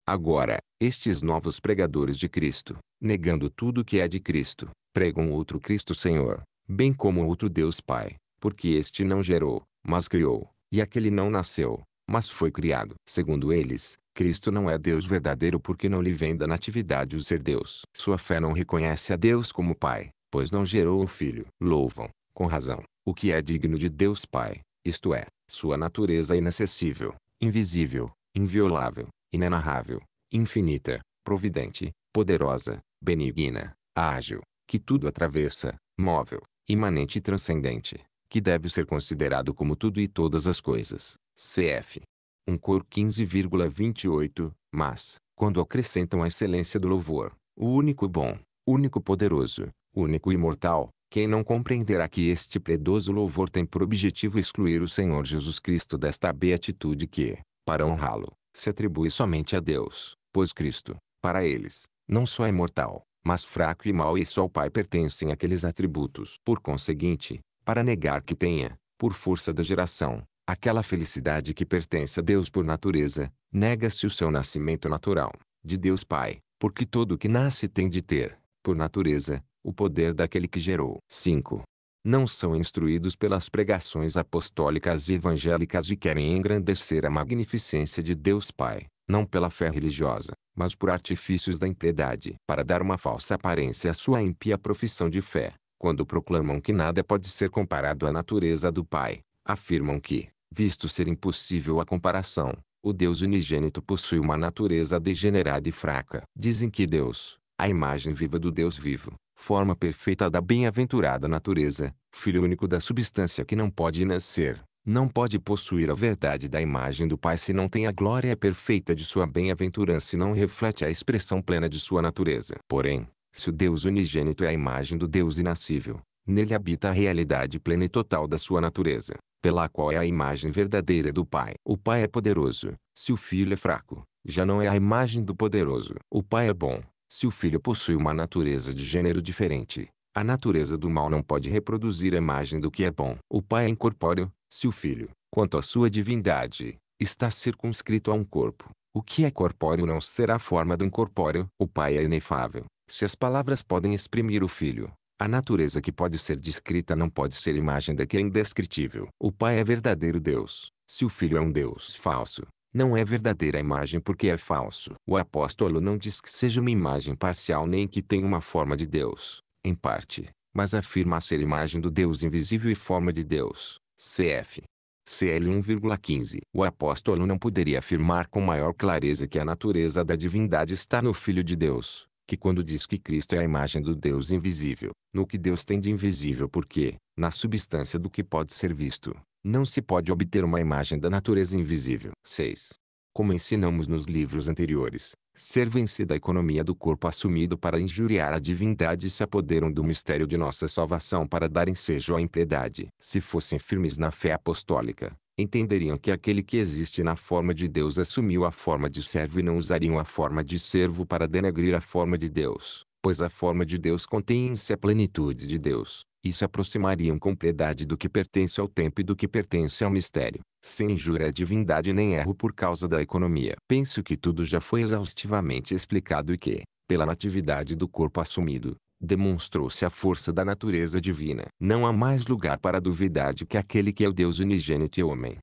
A: Agora, estes novos pregadores de Cristo, negando tudo que é de Cristo, pregam outro Cristo Senhor, bem como outro Deus Pai, porque este não gerou, mas criou, e aquele não nasceu, mas foi criado. Segundo eles, Cristo não é Deus verdadeiro porque não lhe vem da natividade o ser Deus. Sua fé não reconhece a Deus como Pai, pois não gerou o Filho. Louvam, com razão, o que é digno de Deus Pai, isto é, sua natureza inacessível, invisível, inviolável, inenarrável, infinita, providente, poderosa, benigna, ágil, que tudo atravessa, móvel, imanente e transcendente que deve ser considerado como tudo e todas as coisas. CF. um cor 15,28, mas, quando acrescentam a excelência do louvor, o único bom, único poderoso, único imortal, quem não compreenderá que este predoso louvor tem por objetivo excluir o Senhor Jesus Cristo desta beatitude que, para honrá-lo, se atribui somente a Deus, pois Cristo, para eles, não só é mortal, mas fraco e mau e só ao Pai pertencem aqueles atributos. Por conseguinte, para negar que tenha, por força da geração, aquela felicidade que pertence a Deus por natureza, nega-se o seu nascimento natural, de Deus Pai, porque todo o que nasce tem de ter, por natureza, o poder daquele que gerou. 5. Não são instruídos pelas pregações apostólicas e evangélicas e querem engrandecer a magnificência de Deus Pai, não pela fé religiosa, mas por artifícios da impiedade, para dar uma falsa aparência à sua impia profissão de fé quando proclamam que nada pode ser comparado à natureza do Pai, afirmam que, visto ser impossível a comparação, o Deus unigênito possui uma natureza degenerada e fraca. Dizem que Deus, a imagem viva do Deus vivo, forma perfeita da bem-aventurada natureza, filho único da substância que não pode nascer, não pode possuir a verdade da imagem do Pai se não tem a glória perfeita de sua bem-aventurança e não reflete a expressão plena de sua natureza. Porém, se o Deus unigênito é a imagem do Deus inascível, nele habita a realidade plena e total da sua natureza, pela qual é a imagem verdadeira do Pai. O Pai é poderoso, se o Filho é fraco, já não é a imagem do poderoso. O Pai é bom, se o Filho possui uma natureza de gênero diferente. A natureza do mal não pode reproduzir a imagem do que é bom. O Pai é incorpóreo, se o Filho, quanto à sua divindade, está circunscrito a um corpo. O que é corpóreo não será a forma do incorpóreo. O Pai é inefável, se as palavras podem exprimir o filho, a natureza que pode ser descrita não pode ser imagem da que é indescritível. O Pai é verdadeiro Deus. Se o filho é um Deus falso, não é verdadeira imagem porque é falso. O apóstolo não diz que seja uma imagem parcial nem que tenha uma forma de Deus, em parte, mas afirma ser imagem do Deus invisível e forma de Deus. Cf. CL 1,15. O apóstolo não poderia afirmar com maior clareza que a natureza da divindade está no Filho de Deus que quando diz que Cristo é a imagem do Deus invisível, no que Deus tem de invisível porque, na substância do que pode ser visto, não se pode obter uma imagem da natureza invisível. 6. Como ensinamos nos livros anteriores, servem-se da economia do corpo assumido para injuriar a divindade e se apoderam do mistério de nossa salvação para dar ensejo à impiedade. Se fossem firmes na fé apostólica, entenderiam que aquele que existe na forma de Deus assumiu a forma de servo e não usariam a forma de servo para denegrir a forma de Deus, pois a forma de Deus contém em si a plenitude de Deus, e se aproximariam com piedade do que pertence ao tempo e do que pertence ao mistério, sem injúria à divindade nem erro por causa da economia. Penso que tudo já foi exaustivamente explicado e que, pela natividade do corpo assumido, demonstrou-se a força da natureza divina. Não há mais lugar para duvidar de que aquele que é o Deus unigênito e homem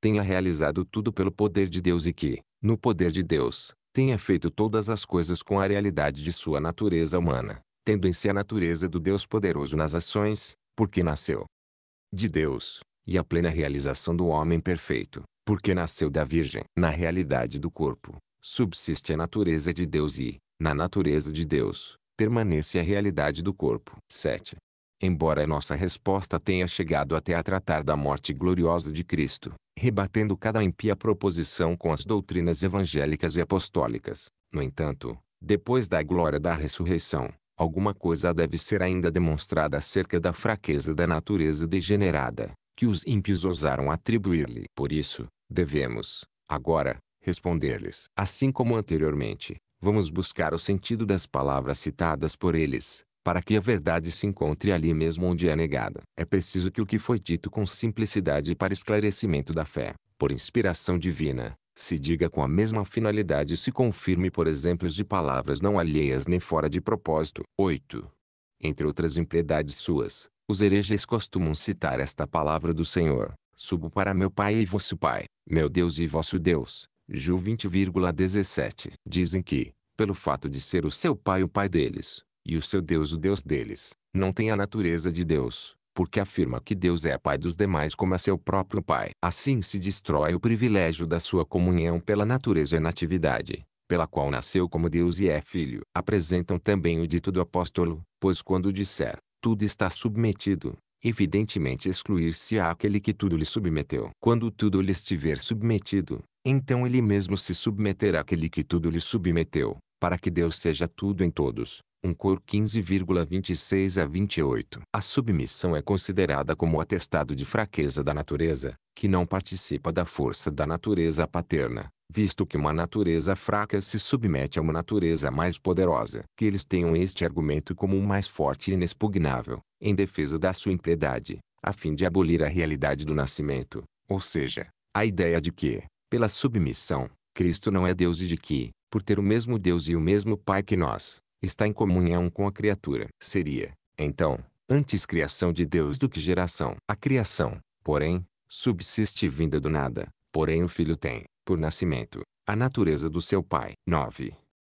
A: tenha realizado tudo pelo poder de Deus e que, no poder de Deus, tenha feito todas as coisas com a realidade de sua natureza humana, tendo em si a natureza do Deus poderoso nas ações, porque nasceu de Deus, e a plena realização do homem perfeito, porque nasceu da Virgem. Na realidade do corpo, subsiste a natureza de Deus e, na natureza de Deus, permanece a realidade do corpo. 7. Embora a nossa resposta tenha chegado até a tratar da morte gloriosa de Cristo, rebatendo cada impia proposição com as doutrinas evangélicas e apostólicas, no entanto, depois da glória da ressurreição, alguma coisa deve ser ainda demonstrada acerca da fraqueza da natureza degenerada, que os ímpios ousaram atribuir-lhe. Por isso, devemos, agora, responder-lhes. Assim como anteriormente, Vamos buscar o sentido das palavras citadas por eles, para que a verdade se encontre ali mesmo onde é negada. É preciso que o que foi dito com simplicidade para esclarecimento da fé, por inspiração divina, se diga com a mesma finalidade e se confirme por exemplos de palavras não alheias nem fora de propósito. 8. Entre outras impiedades suas, os hereges costumam citar esta palavra do Senhor: Subo para meu Pai e vosso Pai, meu Deus e vosso Deus. Ju 20,17. Dizem que, pelo fato de ser o seu pai o pai deles, e o seu Deus o Deus deles, não tem a natureza de Deus, porque afirma que Deus é pai dos demais como é seu próprio pai. Assim se destrói o privilégio da sua comunhão pela natureza e natividade, pela qual nasceu como Deus e é filho. Apresentam também o dito do apóstolo, pois quando disser, tudo está submetido, evidentemente excluir-se á aquele que tudo lhe submeteu. Quando tudo lhe estiver submetido, então ele mesmo se submeterá àquele que tudo lhe submeteu para que Deus seja tudo em todos. 1 Cor 15,26 a 28. A submissão é considerada como o atestado de fraqueza da natureza, que não participa da força da natureza paterna, visto que uma natureza fraca se submete a uma natureza mais poderosa. Que eles tenham este argumento como o mais forte e inexpugnável, em defesa da sua impiedade, a fim de abolir a realidade do nascimento, ou seja, a ideia de que, pela submissão, Cristo não é Deus e de que, por ter o mesmo Deus e o mesmo Pai que nós, está em comunhão com a criatura. Seria, então, antes criação de Deus do que geração. A criação, porém, subsiste vinda do nada, porém o filho tem, por nascimento, a natureza do seu pai. 9.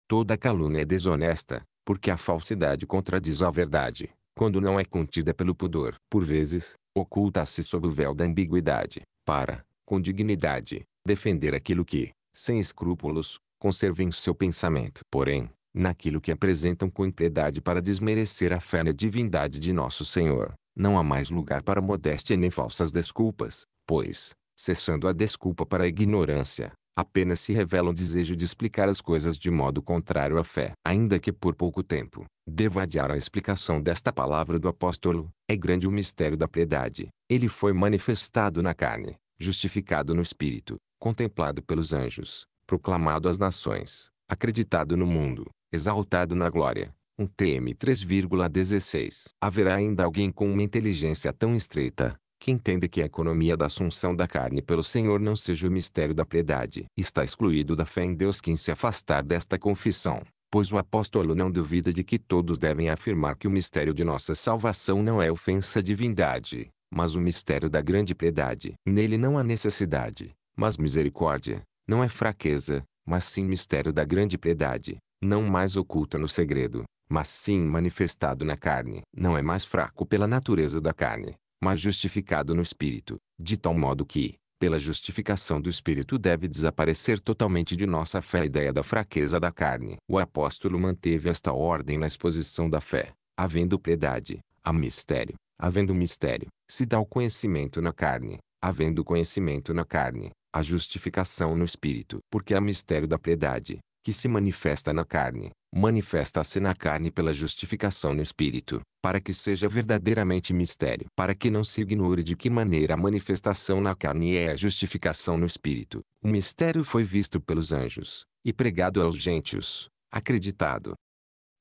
A: Toda calúnia é desonesta, porque a falsidade contradiz a verdade, quando não é contida pelo pudor. Por vezes, oculta-se sob o véu da ambiguidade, para, com dignidade, defender aquilo que, sem escrúpulos, conservem seu pensamento, porém, naquilo que apresentam com impiedade para desmerecer a fé na divindade de nosso Senhor, não há mais lugar para modéstia nem falsas desculpas, pois, cessando a desculpa para a ignorância, apenas se revela o desejo de explicar as coisas de modo contrário à fé. Ainda que por pouco tempo, devo adiar a explicação desta palavra do apóstolo, é grande o mistério da piedade. Ele foi manifestado na carne, justificado no espírito, contemplado pelos anjos, proclamado às nações, acreditado no mundo, exaltado na glória. Um TM 3,16. Haverá ainda alguém com uma inteligência tão estreita, que entende que a economia da assunção da carne pelo Senhor não seja o mistério da piedade. Está excluído da fé em Deus quem se afastar desta confissão, pois o apóstolo não duvida de que todos devem afirmar que o mistério de nossa salvação não é ofensa à divindade, mas o mistério da grande piedade. Nele não há necessidade, mas misericórdia, não é fraqueza, mas sim mistério da grande piedade, não mais oculto no segredo, mas sim manifestado na carne. Não é mais fraco pela natureza da carne, mas justificado no espírito, de tal modo que, pela justificação do espírito, deve desaparecer totalmente de nossa fé a ideia da fraqueza da carne. O apóstolo manteve esta ordem na exposição da fé, havendo piedade, há mistério, havendo mistério, se dá o conhecimento na carne, havendo conhecimento na carne, a justificação no espírito, porque é mistério da piedade, que se manifesta na carne, manifesta-se na carne pela justificação no espírito, para que seja verdadeiramente mistério, para que não se ignore de que maneira a manifestação na carne é a justificação no espírito. O mistério foi visto pelos anjos e pregado aos gentios, acreditado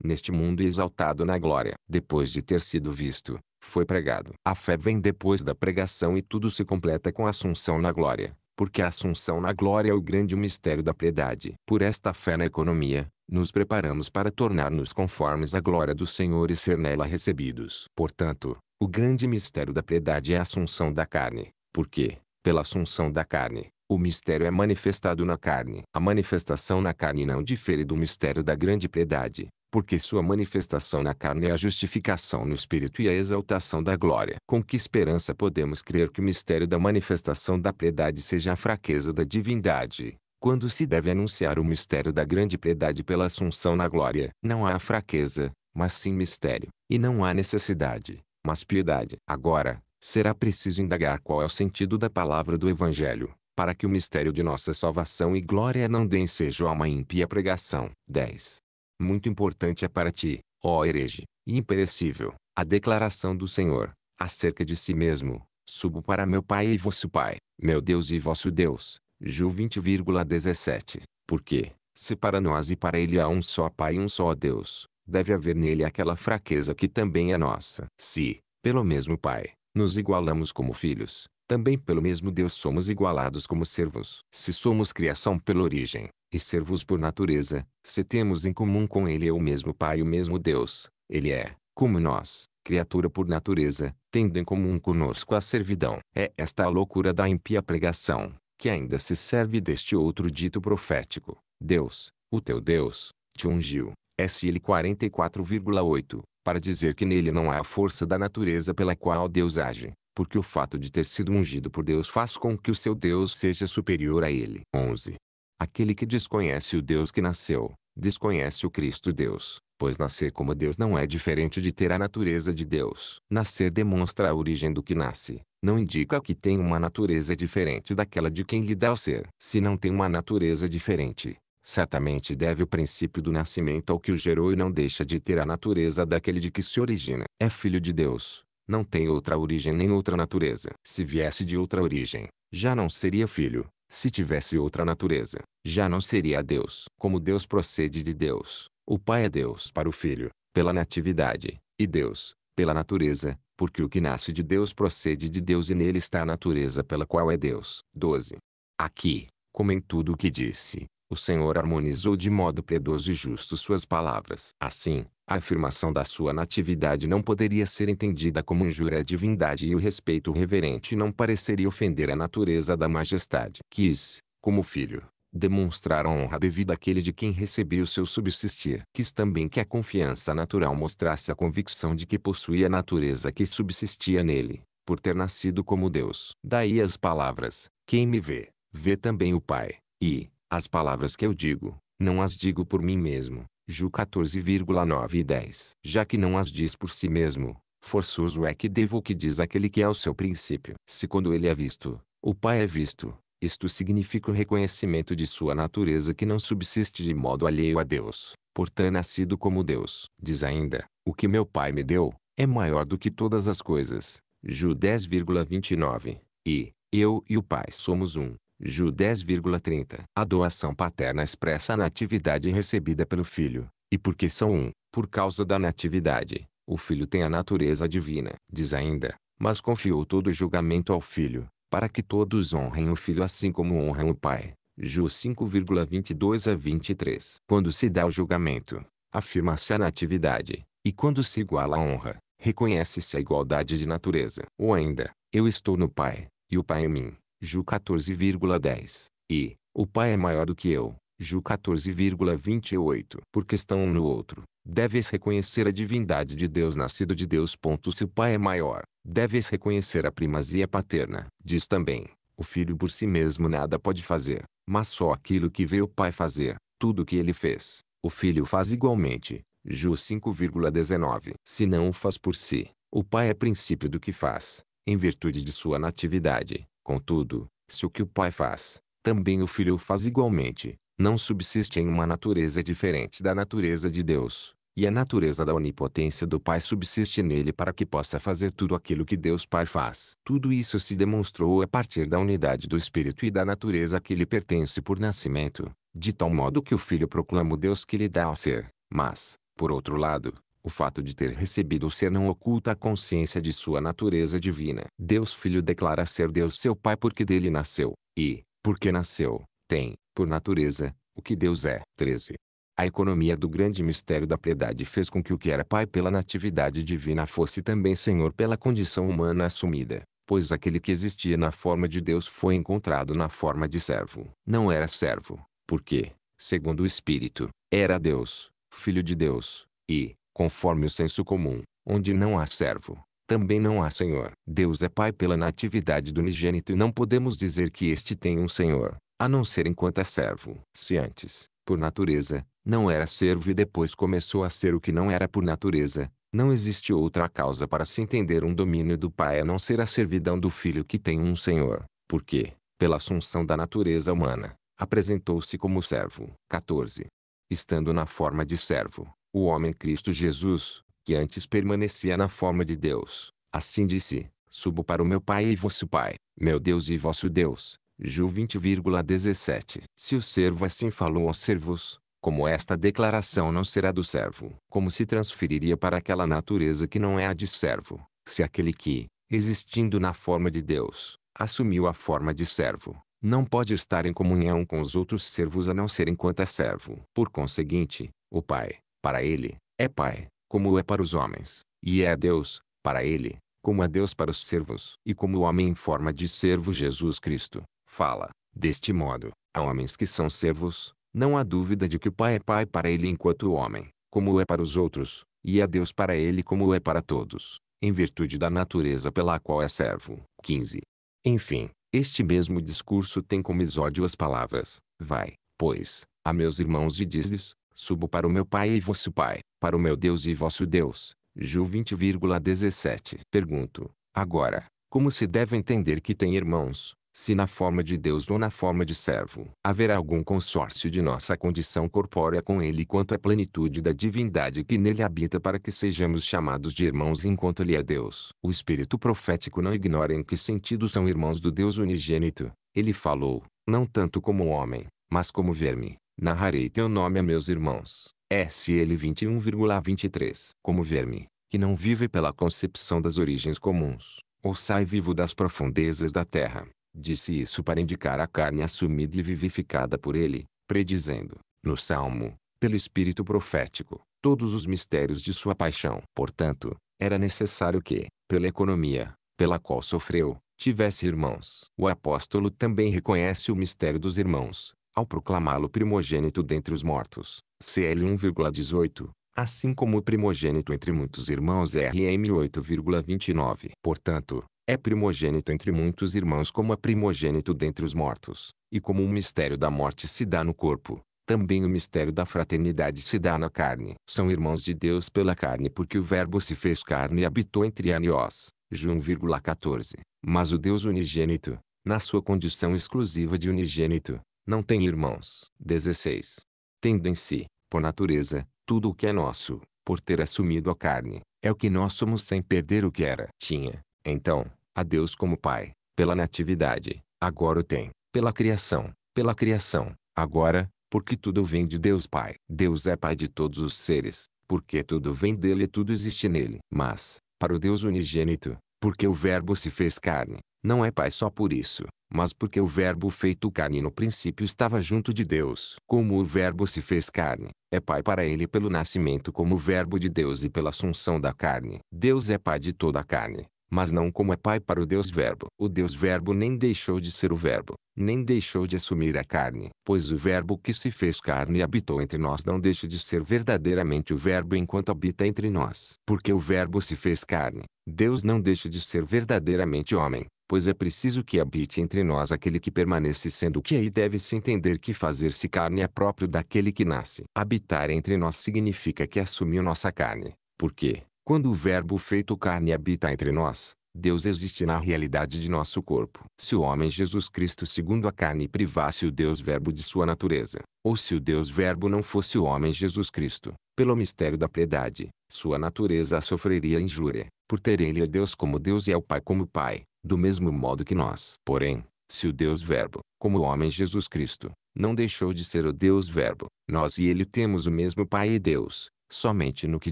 A: neste mundo exaltado na glória, depois de ter sido visto, foi pregado. A fé vem depois da pregação e tudo se completa com a assunção na glória porque a assunção na glória é o grande mistério da piedade. Por esta fé na economia, nos preparamos para tornar-nos conformes à glória do Senhor e ser nela recebidos. Portanto, o grande mistério da piedade é a assunção da carne, porque, pela assunção da carne, o mistério é manifestado na carne. A manifestação na carne não difere do mistério da grande piedade, porque sua manifestação na carne é a justificação no espírito e a exaltação da glória. Com que esperança podemos crer que o mistério da manifestação da piedade seja a fraqueza da divindade? Quando se deve anunciar o mistério da grande piedade pela assunção na glória, não há fraqueza, mas sim mistério, e não há necessidade, mas piedade. Agora, será preciso indagar qual é o sentido da palavra do Evangelho, para que o mistério de nossa salvação e glória não dê ensejo a uma ímpia pregação. 10 muito importante é para ti, ó herege, e imperecível, a declaração do Senhor, acerca de si mesmo, subo para meu Pai e vosso Pai, meu Deus e vosso Deus, Ju 20,17, porque, se para nós e para ele há um só Pai e um só Deus, deve haver nele aquela fraqueza que também é nossa. Se, pelo mesmo Pai, nos igualamos como filhos, também pelo mesmo Deus somos igualados como servos. Se somos criação pela origem, e servos por natureza, se temos em comum com ele é o mesmo Pai e o mesmo Deus, ele é, como nós, criatura por natureza, tendo em comum conosco a servidão. É esta a loucura da impia pregação, que ainda se serve deste outro dito profético: Deus, o teu Deus, te ungiu. SL 44,8, para dizer que nele não há a força da natureza pela qual Deus age, porque o fato de ter sido ungido por Deus faz com que o seu Deus seja superior a ele. 11. Aquele que desconhece o Deus que nasceu, desconhece o Cristo Deus, pois nascer como Deus não é diferente de ter a natureza de Deus. Nascer demonstra a origem do que nasce, não indica que tem uma natureza diferente daquela de quem lhe dá o ser. Se não tem uma natureza diferente, certamente deve o princípio do nascimento ao que o gerou e não deixa de ter a natureza daquele de que se origina. É filho de Deus, não tem outra origem nem outra natureza. Se viesse de outra origem, já não seria filho, se tivesse outra natureza, já não seria Deus. Como Deus procede de Deus, o Pai é Deus para o Filho, pela natividade, e Deus, pela natureza, porque o que nasce de Deus procede de Deus e nele está a natureza pela qual é Deus. 12. Aqui, como em tudo o que disse, o Senhor harmonizou de modo piedoso e justo suas palavras. Assim, a afirmação da sua natividade não poderia ser entendida como injúria à divindade e o respeito reverente não pareceria ofender a natureza da majestade. Quis, como filho, demonstrar a honra devida àquele de quem recebia o seu subsistir. Quis também que a confiança natural mostrasse a convicção de que possuía a natureza que subsistia nele, por ter nascido como Deus. Daí as palavras, quem me vê, vê também o Pai, e, as palavras que eu digo, não as digo por mim mesmo, Ju 14,9 e 10. Já que não as diz por si mesmo, forçoso é que devo o que diz aquele que é o seu princípio. Se quando ele é visto, o Pai é visto, isto significa o reconhecimento de sua natureza que não subsiste de modo alheio a Deus, portanto nascido como Deus. Diz ainda, o que meu Pai me deu, é maior do que todas as coisas. Ju 10,29. E, eu e o Pai somos um. Ju 10,30. A doação paterna expressa a natividade recebida pelo filho, e porque são um, por causa da natividade, o filho tem a natureza divina. Diz ainda, mas confiou todo o julgamento ao filho, para que todos honrem o filho assim como honram o pai. Ju 5,22 a 23. Quando se dá o julgamento, afirma-se a natividade, e quando se iguala a honra, reconhece-se a igualdade de natureza. Ou ainda, eu estou no Pai, e o Pai em mim. Ju 14,10. E, o pai é maior do que eu. Ju 14,28. Por questão um no outro, deves reconhecer a divindade de Deus nascido de Deus. Se o pai é maior, deves reconhecer a primazia paterna. Diz também, o filho por si mesmo nada pode fazer, mas só aquilo que vê o pai fazer, tudo que ele fez, o filho faz igualmente. Ju 5,19. Se não o faz por si, o pai é princípio do que faz, em virtude de sua natividade. Contudo, se o que o pai faz, também o filho o faz igualmente, não subsiste em uma natureza diferente da natureza de Deus, e a natureza da onipotência do Pai subsiste nele para que possa fazer tudo aquilo que Deus Pai faz. Tudo isso se demonstrou a partir da unidade do Espírito e da natureza a que lhe pertence por nascimento, de tal modo que o Filho proclama o Deus que lhe dá a ser. Mas, por outro lado, o fato de ter recebido o ser não oculta a consciência de sua natureza divina. Deus Filho declara ser Deus seu Pai porque dele nasceu, e, porque nasceu, tem, por natureza, o que Deus é. 13. A economia do grande mistério da piedade fez com que o que era Pai pela natividade divina fosse também Senhor pela condição humana assumida, pois aquele que existia na forma de Deus foi encontrado na forma de servo. Não era servo, porque, segundo o Espírito, era Deus, Filho de Deus, e, conforme o senso comum, onde não há servo, também não há senhor. Deus é Pai pela natividade do unigênito e não podemos dizer que este tem um senhor, a não ser enquanto é servo. Se antes, por natureza, não era servo e depois começou a ser o que não era por natureza, não existe outra causa para se entender um domínio do Pai a não ser a servidão do Filho que tem um senhor, porque, pela assunção da natureza humana, apresentou-se como servo. 14. Estando na forma de servo, o homem Cristo Jesus, que antes permanecia na forma de Deus, assim disse: Subo para o meu Pai e vosso Pai, meu Deus e vosso Deus. Ju 20,17. Se o servo assim falou aos servos, como esta declaração não será do servo, como se transferiria para aquela natureza que não é a de servo, se aquele que, existindo na forma de Deus, assumiu a forma de servo, não pode estar em comunhão com os outros servos a não ser enquanto é servo. Por conseguinte, o Pai, para ele, é Pai, como é para os homens, e é Deus, para ele, como é Deus para os servos. E como o homem em forma de servo Jesus Cristo, fala, deste modo, a homens que são servos, não há dúvida de que o Pai é Pai para ele enquanto o homem, como é para os outros, e é Deus para ele como é para todos, em virtude da natureza pela qual é servo. 15. Enfim, este mesmo discurso tem como exódio as palavras, vai, pois, a meus irmãos e diz-lhes Subo para o meu Pai e vosso Pai, para o meu Deus e vosso Deus. Ju 20,17. Pergunto, agora, como se deve entender que tem irmãos, se na forma de Deus ou na forma de servo, haverá algum consórcio de nossa condição corpórea com Ele quanto à plenitude da divindade que nele habita para que sejamos chamados de irmãos enquanto Ele é Deus. O Espírito profético não ignora em que sentido são irmãos do Deus unigênito. Ele falou, não tanto como homem, mas como verme. Narrarei teu nome a meus irmãos. SL 21,23 Como verme, que não vive pela concepção das origens comuns, ou sai vivo das profundezas da terra. Disse isso para indicar a carne assumida e vivificada por ele, predizendo, no Salmo, pelo espírito profético, todos os mistérios de sua paixão. Portanto, era necessário que, pela economia, pela qual sofreu, tivesse irmãos. O apóstolo também reconhece o mistério dos irmãos, ao proclamá-lo primogênito dentre os mortos. CL 1,18 assim como o primogênito entre muitos irmãos RM 8,29. Portanto, é primogênito entre muitos irmãos como é primogênito dentre os mortos, e como o mistério da morte se dá no corpo, também o mistério da fraternidade se dá na carne. São irmãos de Deus pela carne porque o verbo se fez carne e habitou entre anios, João 1,14. Mas o Deus unigênito, na sua condição exclusiva de unigênito, não tem irmãos. 16. Tendo em si, por natureza, tudo o que é nosso, por ter assumido a carne, é o que nós somos sem perder o que era. Tinha, então, a Deus como Pai, pela natividade, agora o tem, pela criação, pela criação, agora, porque tudo vem de Deus Pai. Deus é Pai de todos os seres, porque tudo vem dele e tudo existe nele. Mas, para o Deus unigênito, porque o Verbo se fez carne, não é Pai só por isso, mas porque o Verbo feito carne no princípio estava junto de Deus. Como o Verbo se fez carne, é Pai para ele pelo nascimento como Verbo de Deus e pela assunção da carne. Deus é Pai de toda a carne, mas não como é Pai para o Deus Verbo. O Deus Verbo nem deixou de ser o Verbo, nem deixou de assumir a carne, pois o Verbo que se fez carne e habitou entre nós não deixa de ser verdadeiramente o Verbo enquanto habita entre nós. Porque o Verbo se fez carne, Deus não deixa de ser verdadeiramente homem, pois é preciso que habite entre nós aquele que permanece sendo o que aí é deve-se entender que fazer-se carne é próprio daquele que nasce. Habitar entre nós significa que assumiu nossa carne, porque, quando o verbo feito carne habita entre nós, Deus existe na realidade de nosso corpo. Se o homem Jesus Cristo segundo a carne privasse o Deus verbo de sua natureza, ou se o Deus verbo não fosse o homem Jesus Cristo, pelo mistério da piedade, sua natureza sofreria injúria, por ter ele a Deus como Deus e ao Pai como Pai do mesmo modo que nós. Porém, se o Deus Verbo, como o homem Jesus Cristo, não deixou de ser o Deus Verbo, nós e ele temos o mesmo Pai e Deus, somente no que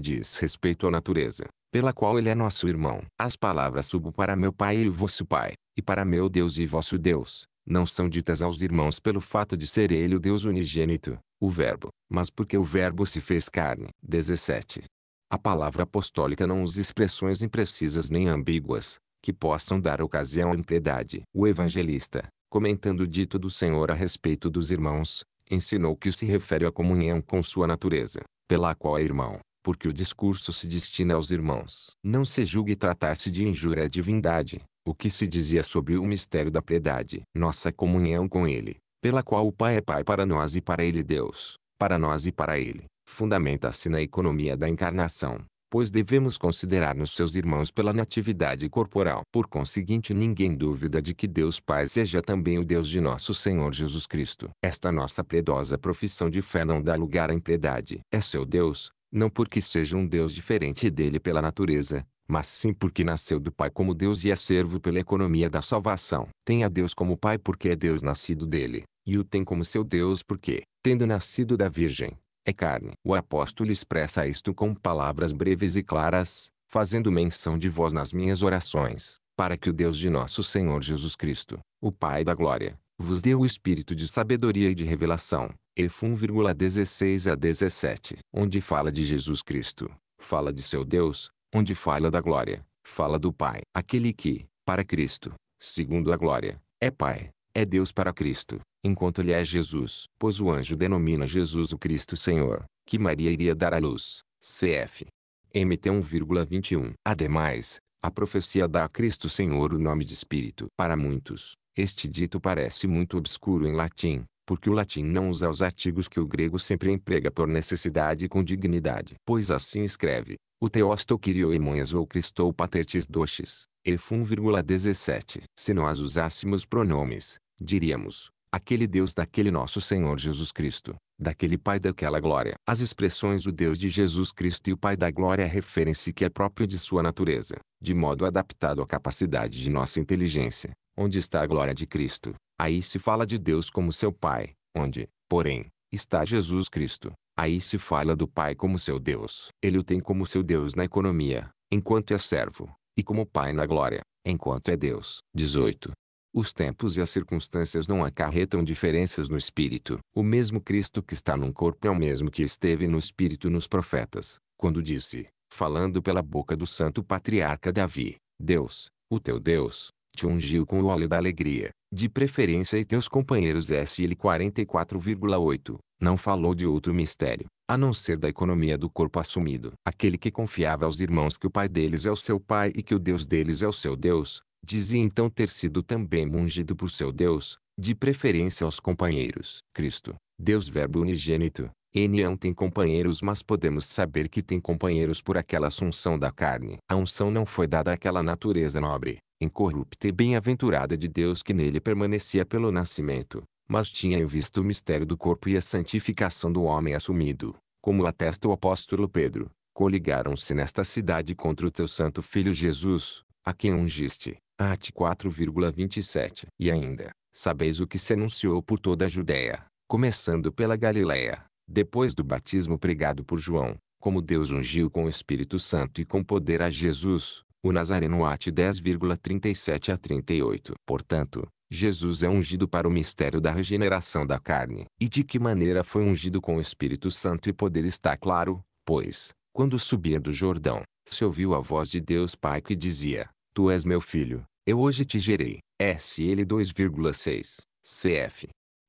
A: diz respeito à natureza, pela qual ele é nosso irmão. As palavras subo para meu Pai e vosso Pai, e para meu Deus e vosso Deus, não são ditas aos irmãos pelo fato de ser ele o Deus unigênito, o Verbo, mas porque o Verbo se fez carne. 17. A palavra apostólica não usa expressões imprecisas nem ambíguas, que possam dar ocasião à piedade. O evangelista, comentando o dito do Senhor a respeito dos irmãos, ensinou que se refere à comunhão com sua natureza, pela qual é irmão, porque o discurso se destina aos irmãos. Não se julgue tratar-se de injúria à divindade, o que se dizia sobre o mistério da piedade. Nossa comunhão com Ele, pela qual o Pai é Pai para nós e para Ele Deus, para nós e para Ele, fundamenta-se na economia da encarnação, pois devemos considerar-nos seus irmãos pela natividade corporal. Por conseguinte, ninguém dúvida de que Deus Pai seja também o Deus de nosso Senhor Jesus Cristo. Esta nossa piedosa profissão de fé não dá lugar à impiedade. É seu Deus, não porque seja um Deus diferente dele pela natureza, mas sim porque nasceu do Pai como Deus e é servo pela economia da salvação. Tem a Deus como Pai porque é Deus nascido dele, e o tem como seu Deus porque, tendo nascido da Virgem, é carne. O apóstolo expressa isto com palavras breves e claras, fazendo menção de vós nas minhas orações, para que o Deus de nosso Senhor Jesus Cristo, o Pai da Glória, vos dê o espírito de sabedoria e de revelação. Efo 1,16 a 17. Onde fala de Jesus Cristo, fala de seu Deus, onde fala da glória, fala do Pai. Aquele que, para Cristo, segundo a glória, é Pai é Deus para Cristo, enquanto ele é Jesus, pois o anjo denomina Jesus o Cristo Senhor, que Maria iria dar à luz. Cf. MT 1,21. Ademais, a profecia dá a Cristo Senhor o nome de Espírito. Para muitos, este dito parece muito obscuro em latim, porque o latim não usa os artigos que o grego sempre emprega por necessidade e com dignidade. Pois assim escreve, o teósto kirioimões ou Cristou patertis doxis, ef 1,17. Se nós usássemos pronomes, diríamos, aquele Deus daquele nosso Senhor Jesus Cristo, daquele Pai daquela glória. As expressões o Deus de Jesus Cristo e o Pai da glória referem-se que é próprio de sua natureza, de modo adaptado à capacidade de nossa inteligência, onde está a glória de Cristo. Aí se fala de Deus como seu Pai, onde, porém, está Jesus Cristo. Aí se fala do Pai como seu Deus. Ele o tem como seu Deus na economia, enquanto é servo, e como Pai na glória, enquanto é Deus. 18. Os tempos e as circunstâncias não acarretam diferenças no espírito. O mesmo Cristo que está num corpo é o mesmo que esteve no espírito nos profetas, quando disse, falando pela boca do santo patriarca Davi: Deus, o teu Deus, te ungiu com o óleo da alegria, de preferência e teus companheiros SL 44,8. Não falou de outro mistério, a não ser da economia do corpo assumido. Aquele que confiava aos irmãos que o pai deles é o seu pai e que o Deus deles é o seu Deus, Dizia então ter sido também mungido por seu Deus, de preferência aos companheiros. Cristo, Deus Verbo unigênito, N não tem companheiros mas podemos saber que tem companheiros por aquela assunção da carne. A unção não foi dada àquela natureza nobre, incorrupta e bem-aventurada de Deus que nele permanecia pelo nascimento, mas tinha em vista o mistério do corpo e a santificação do homem assumido, como atesta o apóstolo Pedro. Coligaram-se nesta cidade contra o teu santo filho Jesus, a quem ungiste, Ate 4,27 E ainda, sabeis o que se anunciou por toda a Judéia, começando pela Galiléia, depois do batismo pregado por João, como Deus ungiu com o Espírito Santo e com poder a Jesus, o Nazareno Ate 10,37 a 38. Portanto, Jesus é ungido para o mistério da regeneração da carne. E de que maneira foi ungido com o Espírito Santo e poder está claro, pois, quando subia do Jordão, se ouviu a voz de Deus Pai que dizia, Tu és meu filho, eu hoje te gerei. SL 2,6, CF.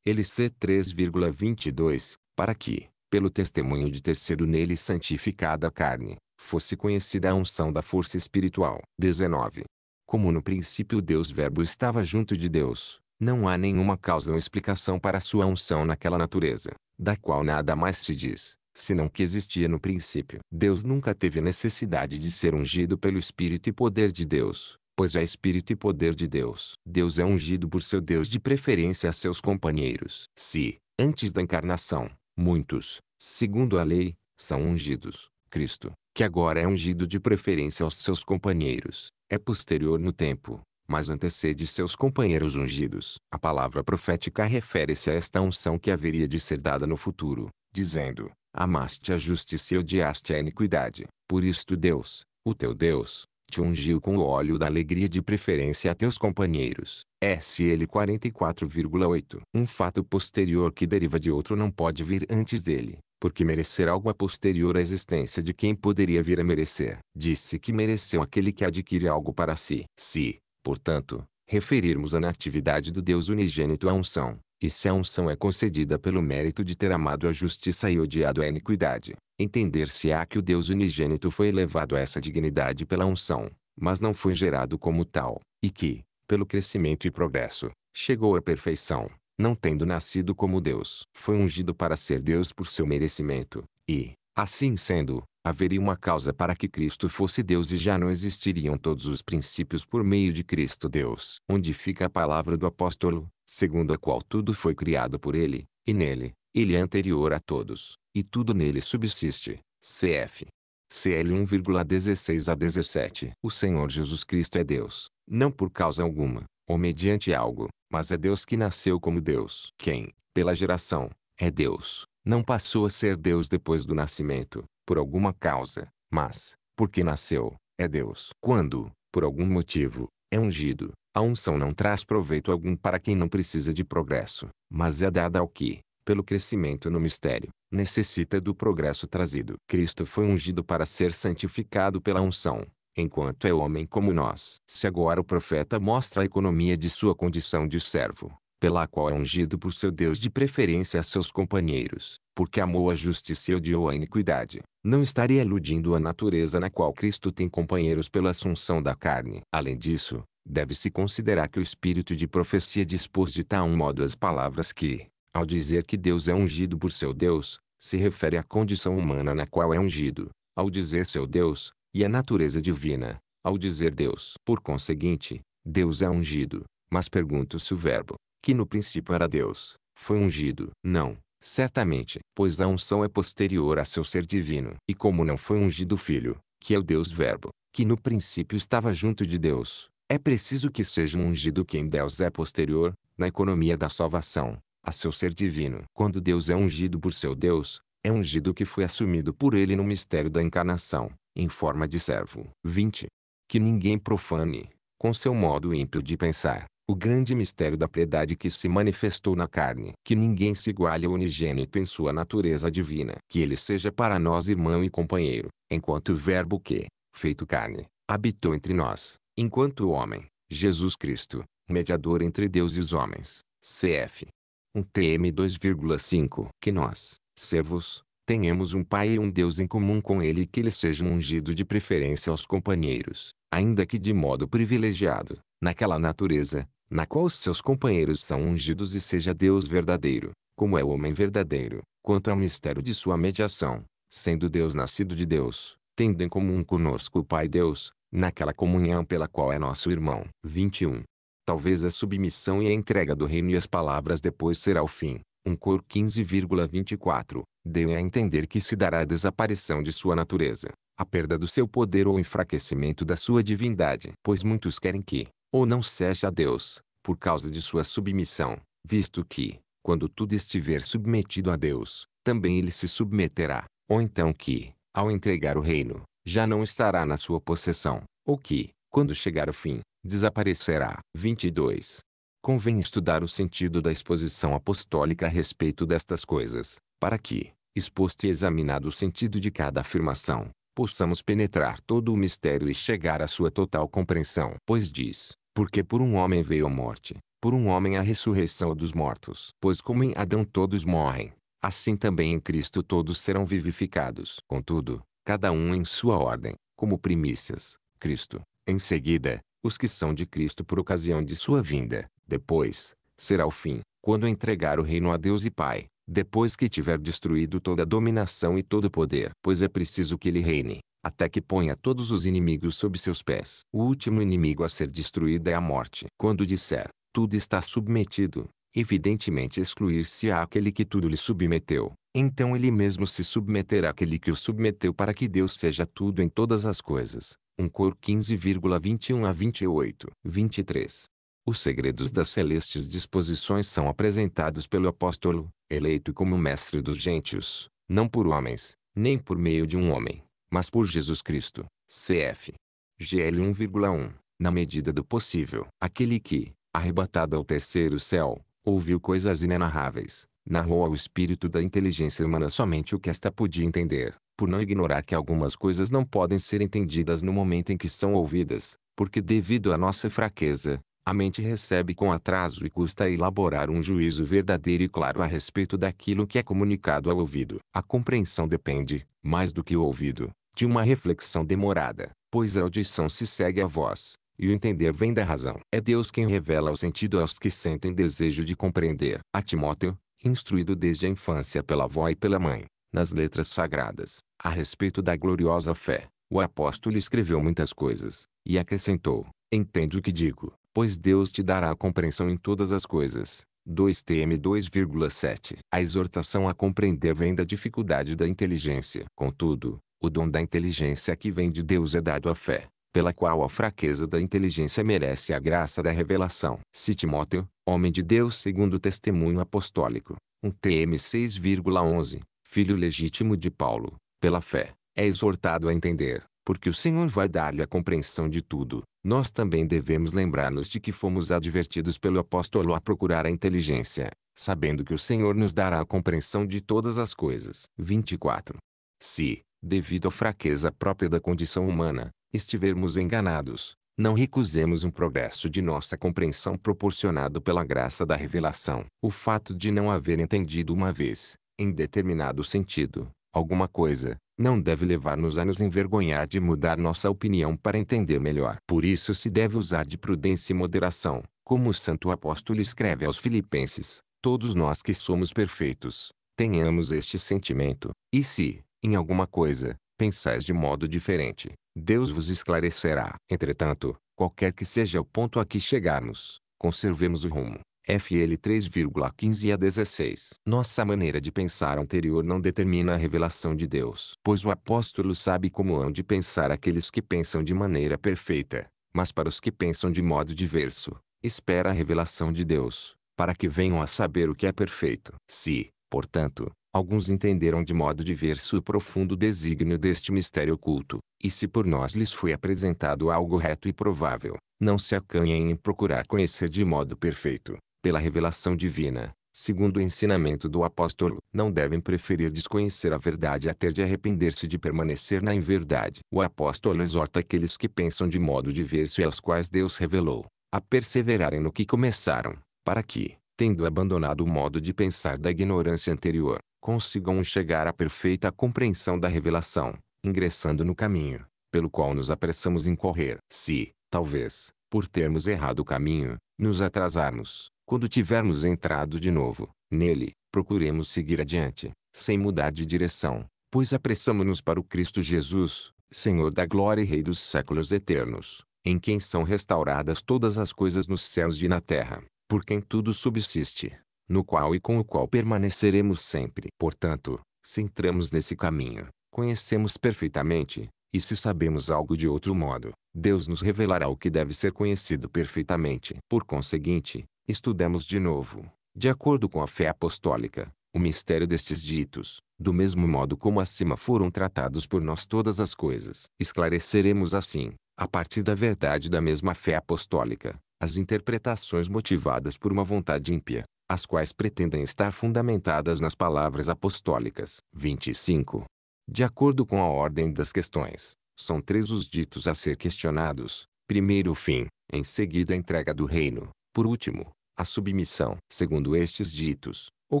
A: LC 3,22, para que, pelo testemunho de ter sido nele santificada a carne, fosse conhecida a unção da força espiritual. 19. Como no princípio Deus Verbo estava junto de Deus, não há nenhuma causa ou explicação para sua unção naquela natureza, da qual nada mais se diz senão que existia no princípio. Deus nunca teve necessidade de ser ungido pelo Espírito e poder de Deus, pois é Espírito e poder de Deus. Deus é ungido por seu Deus de preferência a seus companheiros. Se, antes da encarnação, muitos, segundo a lei, são ungidos, Cristo, que agora é ungido de preferência aos seus companheiros, é posterior no tempo, mas antecede seus companheiros ungidos. A palavra profética refere-se a esta unção que haveria de ser dada no futuro, dizendo: Amaste a justiça e odiaste a iniquidade. Por isto Deus, o teu Deus, te ungiu com o óleo da alegria de preferência a teus companheiros. SL 44,8 Um fato posterior que deriva de outro não pode vir antes dele, porque merecer algo é posterior à existência de quem poderia vir a merecer. Disse que mereceu aquele que adquire algo para si. Se, portanto, referirmos a natividade do Deus unigênito à unção, e se a unção é concedida pelo mérito de ter amado a justiça e odiado a iniquidade, entender-se-á que o Deus unigênito foi elevado a essa dignidade pela unção, mas não foi gerado como tal, e que, pelo crescimento e progresso, chegou à perfeição, não tendo nascido como Deus. Foi ungido para ser Deus por seu merecimento, e, assim sendo, haveria uma causa para que Cristo fosse Deus e já não existiriam todos os princípios por meio de Cristo Deus. Onde fica a palavra do apóstolo? segundo a qual tudo foi criado por ele, e nele, ele é anterior a todos, e tudo nele subsiste. CF. CL 1,16 a 17. O Senhor Jesus Cristo é Deus, não por causa alguma, ou mediante algo, mas é Deus que nasceu como Deus. Quem, pela geração, é Deus, não passou a ser Deus depois do nascimento, por alguma causa, mas, porque nasceu, é Deus. Quando, por algum motivo, é ungido, a unção não traz proveito algum para quem não precisa de progresso, mas é dada ao que, pelo crescimento no mistério, necessita do progresso trazido. Cristo foi ungido para ser santificado pela unção, enquanto é homem como nós. Se agora o profeta mostra a economia de sua condição de servo, pela qual é ungido por seu Deus de preferência a seus companheiros, porque amou a justiça e odiou a iniquidade, não estaria eludindo a natureza na qual Cristo tem companheiros pela assunção da carne. Além disso, deve-se considerar que o espírito de profecia dispôs de tal modo as palavras que, ao dizer que Deus é ungido por seu Deus, se refere à condição humana na qual é ungido, ao dizer seu Deus, e à natureza divina, ao dizer Deus. Por conseguinte, Deus é ungido, mas pergunto se o verbo, que no princípio era Deus, foi ungido. Não, certamente, pois a unção é posterior a seu ser divino. E como não foi ungido o Filho, que é o Deus Verbo, que no princípio estava junto de Deus, é preciso que seja ungido quem Deus é posterior, na economia da salvação, a seu ser divino. Quando Deus é ungido por seu Deus, é ungido que foi assumido por ele no mistério da encarnação, em forma de servo. 20. Que ninguém profane, com seu modo ímpio de pensar, o grande mistério da piedade que se manifestou na carne. Que ninguém se iguale ao unigênito em sua natureza divina. Que ele seja para nós irmão e companheiro, enquanto o verbo que, feito carne, habitou entre nós enquanto homem, Jesus Cristo, mediador entre Deus e os homens, cf. 1 um TM 2,5 Que nós, servos, tenhamos um Pai e um Deus em comum com Ele que Ele seja ungido de preferência aos companheiros, ainda que de modo privilegiado, naquela natureza, na qual seus companheiros são ungidos e seja Deus verdadeiro, como é o homem verdadeiro, quanto ao mistério de sua mediação, sendo Deus nascido de Deus, tendo em comum conosco o Pai Deus, naquela comunhão pela qual é nosso irmão. 21. Talvez a submissão e a entrega do reino e as palavras depois será o fim. um Cor 15,24, deu a entender que se dará a desaparição de sua natureza, a perda do seu poder ou o enfraquecimento da sua divindade. Pois muitos querem que, ou não seja a Deus, por causa de sua submissão, visto que, quando tudo estiver submetido a Deus, também ele se submeterá, ou então que, ao entregar o reino, já não estará na sua possessão, ou que, quando chegar o fim, desaparecerá. 22. Convém estudar o sentido da exposição apostólica a respeito destas coisas, para que, exposto e examinado o sentido de cada afirmação, possamos penetrar todo o mistério e chegar à sua total compreensão. Pois diz, porque por um homem veio a morte, por um homem a ressurreição dos mortos. Pois como em Adão todos morrem, assim também em Cristo todos serão vivificados. Contudo, cada um em sua ordem, como primícias, Cristo. Em seguida, os que são de Cristo por ocasião de sua vinda. Depois, será o fim, quando entregar o reino a Deus e Pai, depois que tiver destruído toda dominação e todo poder. Pois é preciso que ele reine, até que ponha todos os inimigos sob seus pés. O último inimigo a ser destruído é a morte. Quando disser, tudo está submetido, evidentemente excluir-se á aquele que tudo lhe submeteu então ele mesmo se submeterá àquele que o submeteu para que Deus seja tudo em todas as coisas. 1 Cor 15,21 a 28. 23. Os segredos das celestes disposições são apresentados pelo apóstolo, eleito como mestre dos gentios, não por homens, nem por meio de um homem, mas por Jesus Cristo. CF. GL 1,1. Na medida do possível, aquele que, arrebatado ao terceiro céu, ouviu coisas inenarráveis, narrou ao espírito da inteligência humana somente o que esta podia entender, por não ignorar que algumas coisas não podem ser entendidas no momento em que são ouvidas, porque devido à nossa fraqueza, a mente recebe com atraso e custa elaborar um juízo verdadeiro e claro a respeito daquilo que é comunicado ao ouvido. A compreensão depende, mais do que o ouvido, de uma reflexão demorada, pois a audição se segue à voz, e o entender vem da razão. É Deus quem revela o sentido aos que sentem desejo de compreender. A Timóteo, instruído desde a infância pela avó e pela mãe, nas letras sagradas, a respeito da gloriosa fé, o apóstolo escreveu muitas coisas, e acrescentou, entende o que digo, pois Deus te dará compreensão em todas as coisas. 2 TM 2,7 A exortação a compreender vem da dificuldade da inteligência. Contudo, o dom da inteligência que vem de Deus é dado à fé, pela qual a fraqueza da inteligência merece a graça da revelação. Citimóteo, homem de Deus segundo o testemunho apostólico, um TM 6,11, filho legítimo de Paulo, pela fé, é exortado a entender, porque o Senhor vai dar-lhe a compreensão de tudo. Nós também devemos lembrar-nos de que fomos advertidos pelo apóstolo a procurar a inteligência, sabendo que o Senhor nos dará a compreensão de todas as coisas. 24. Se, devido à fraqueza própria da condição humana, estivermos enganados, não recusemos um progresso de nossa compreensão proporcionado pela graça da revelação. O fato de não haver entendido uma vez, em determinado sentido, alguma coisa, não deve levar-nos a nos envergonhar de mudar nossa opinião para entender melhor. Por isso se deve usar de prudência e moderação, como o santo apóstolo escreve aos filipenses, todos nós que somos perfeitos, tenhamos este sentimento, e se, em alguma coisa, pensais de modo diferente, Deus vos esclarecerá. Entretanto, qualquer que seja o ponto a que chegarmos, conservemos o rumo. FL 3,15 a 16. Nossa maneira de pensar anterior não determina a revelação de Deus, pois o apóstolo sabe como hão de pensar aqueles que pensam de maneira perfeita, mas para os que pensam de modo diverso, espera a revelação de Deus, para que venham a saber o que é perfeito. Se, portanto, Alguns entenderam de modo diverso o profundo desígnio deste mistério oculto, e se por nós lhes foi apresentado algo reto e provável, não se acanhem em procurar conhecer de modo perfeito, pela revelação divina, segundo o ensinamento do apóstolo, não devem preferir desconhecer a verdade a ter de arrepender-se de permanecer na inverdade. O apóstolo exorta aqueles que pensam de modo diverso e aos quais Deus revelou, a perseverarem no que começaram, para que, tendo abandonado o modo de pensar da ignorância anterior, consigam chegar à perfeita compreensão da revelação, ingressando no caminho, pelo qual nos apressamos em correr. Se, talvez, por termos errado o caminho, nos atrasarmos, quando tivermos entrado de novo nele, procuremos seguir adiante, sem mudar de direção, pois apressamos-nos para o Cristo Jesus, Senhor da glória e Rei dos séculos eternos, em quem são restauradas todas as coisas nos céus e na terra, por quem tudo subsiste no qual e com o qual permaneceremos sempre. Portanto, se entramos nesse caminho, conhecemos perfeitamente, e se sabemos algo de outro modo, Deus nos revelará o que deve ser conhecido perfeitamente. Por conseguinte, estudamos de novo, de acordo com a fé apostólica, o mistério destes ditos, do mesmo modo como acima foram tratados por nós todas as coisas. Esclareceremos assim, a partir da verdade da mesma fé apostólica, as interpretações motivadas por uma vontade ímpia, as quais pretendem estar fundamentadas nas palavras apostólicas. 25. De acordo com a ordem das questões, são três os ditos a ser questionados: primeiro o fim, em seguida a entrega do reino, por último, a submissão. Segundo estes ditos, o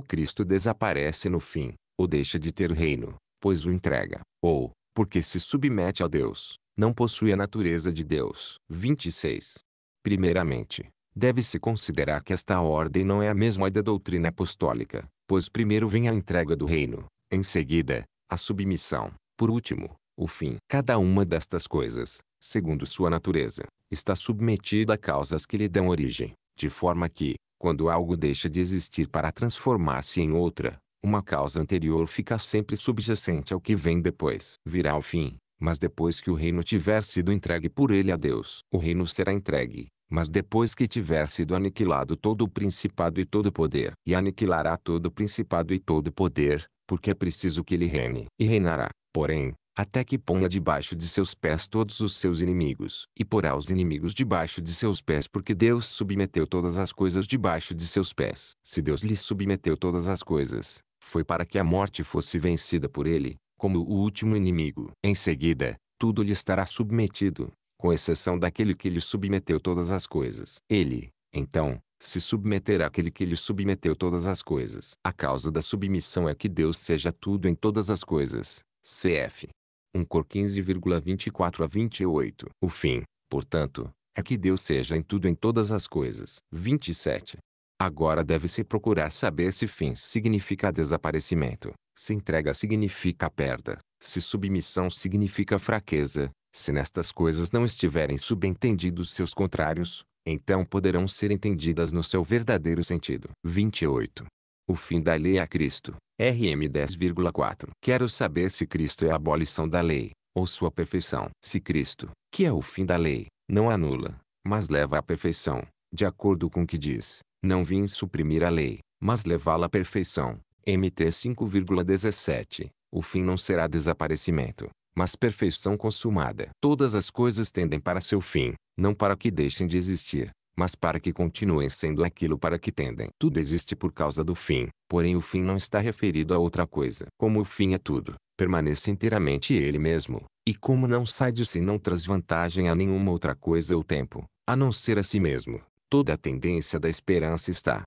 A: Cristo desaparece no fim, ou deixa de ter o reino, pois o entrega, ou, porque se submete a Deus, não possui a natureza de Deus. 26. Primeiramente, deve-se considerar que esta ordem não é a mesma da doutrina apostólica, pois primeiro vem a entrega do reino, em seguida, a submissão, por último, o fim. Cada uma destas coisas, segundo sua natureza, está submetida a causas que lhe dão origem, de forma que, quando algo deixa de existir para transformar-se em outra, uma causa anterior fica sempre subjacente ao que vem depois. Virá o fim, mas depois que o reino tiver sido entregue por ele a Deus, o reino será entregue, mas depois que tiver sido aniquilado todo o principado e todo o poder, e aniquilará todo o principado e todo o poder, porque é preciso que ele reine, e reinará, porém, até que ponha debaixo de seus pés todos os seus inimigos, e porá os inimigos debaixo de seus pés, porque Deus submeteu todas as coisas debaixo de seus pés. Se Deus lhe submeteu todas as coisas, foi para que a morte fosse vencida por ele, como o último inimigo. Em seguida, tudo lhe estará submetido, com exceção daquele que lhe submeteu todas as coisas. Ele, então, se submeterá àquele que lhe submeteu todas as coisas. A causa da submissão é que Deus seja tudo em todas as coisas. Cf. 1 Cor 15,24 a 28. O fim, portanto, é que Deus seja em tudo em todas as coisas. 27. Agora deve-se procurar saber se fim significa desaparecimento, se entrega significa perda, se submissão significa fraqueza, se nestas coisas não estiverem subentendidos seus contrários, então poderão ser entendidas no seu verdadeiro sentido. 28. O fim da lei a Cristo. RM 10,4. Quero saber se Cristo é a abolição da lei, ou sua perfeição. Se Cristo, que é o fim da lei, não anula, mas leva à perfeição, de acordo com o que diz, não vim suprimir a lei, mas levá-la à perfeição. MT 5,17. O fim não será desaparecimento, mas perfeição consumada. Todas as coisas tendem para seu fim, não para que deixem de existir, mas para que continuem sendo aquilo para que tendem. Tudo existe por causa do fim, porém o fim não está referido a outra coisa. Como o fim é tudo, permanece inteiramente ele mesmo, e como não sai de si não traz vantagem a nenhuma outra coisa ou tempo, a não ser a si mesmo. Toda a tendência da esperança está,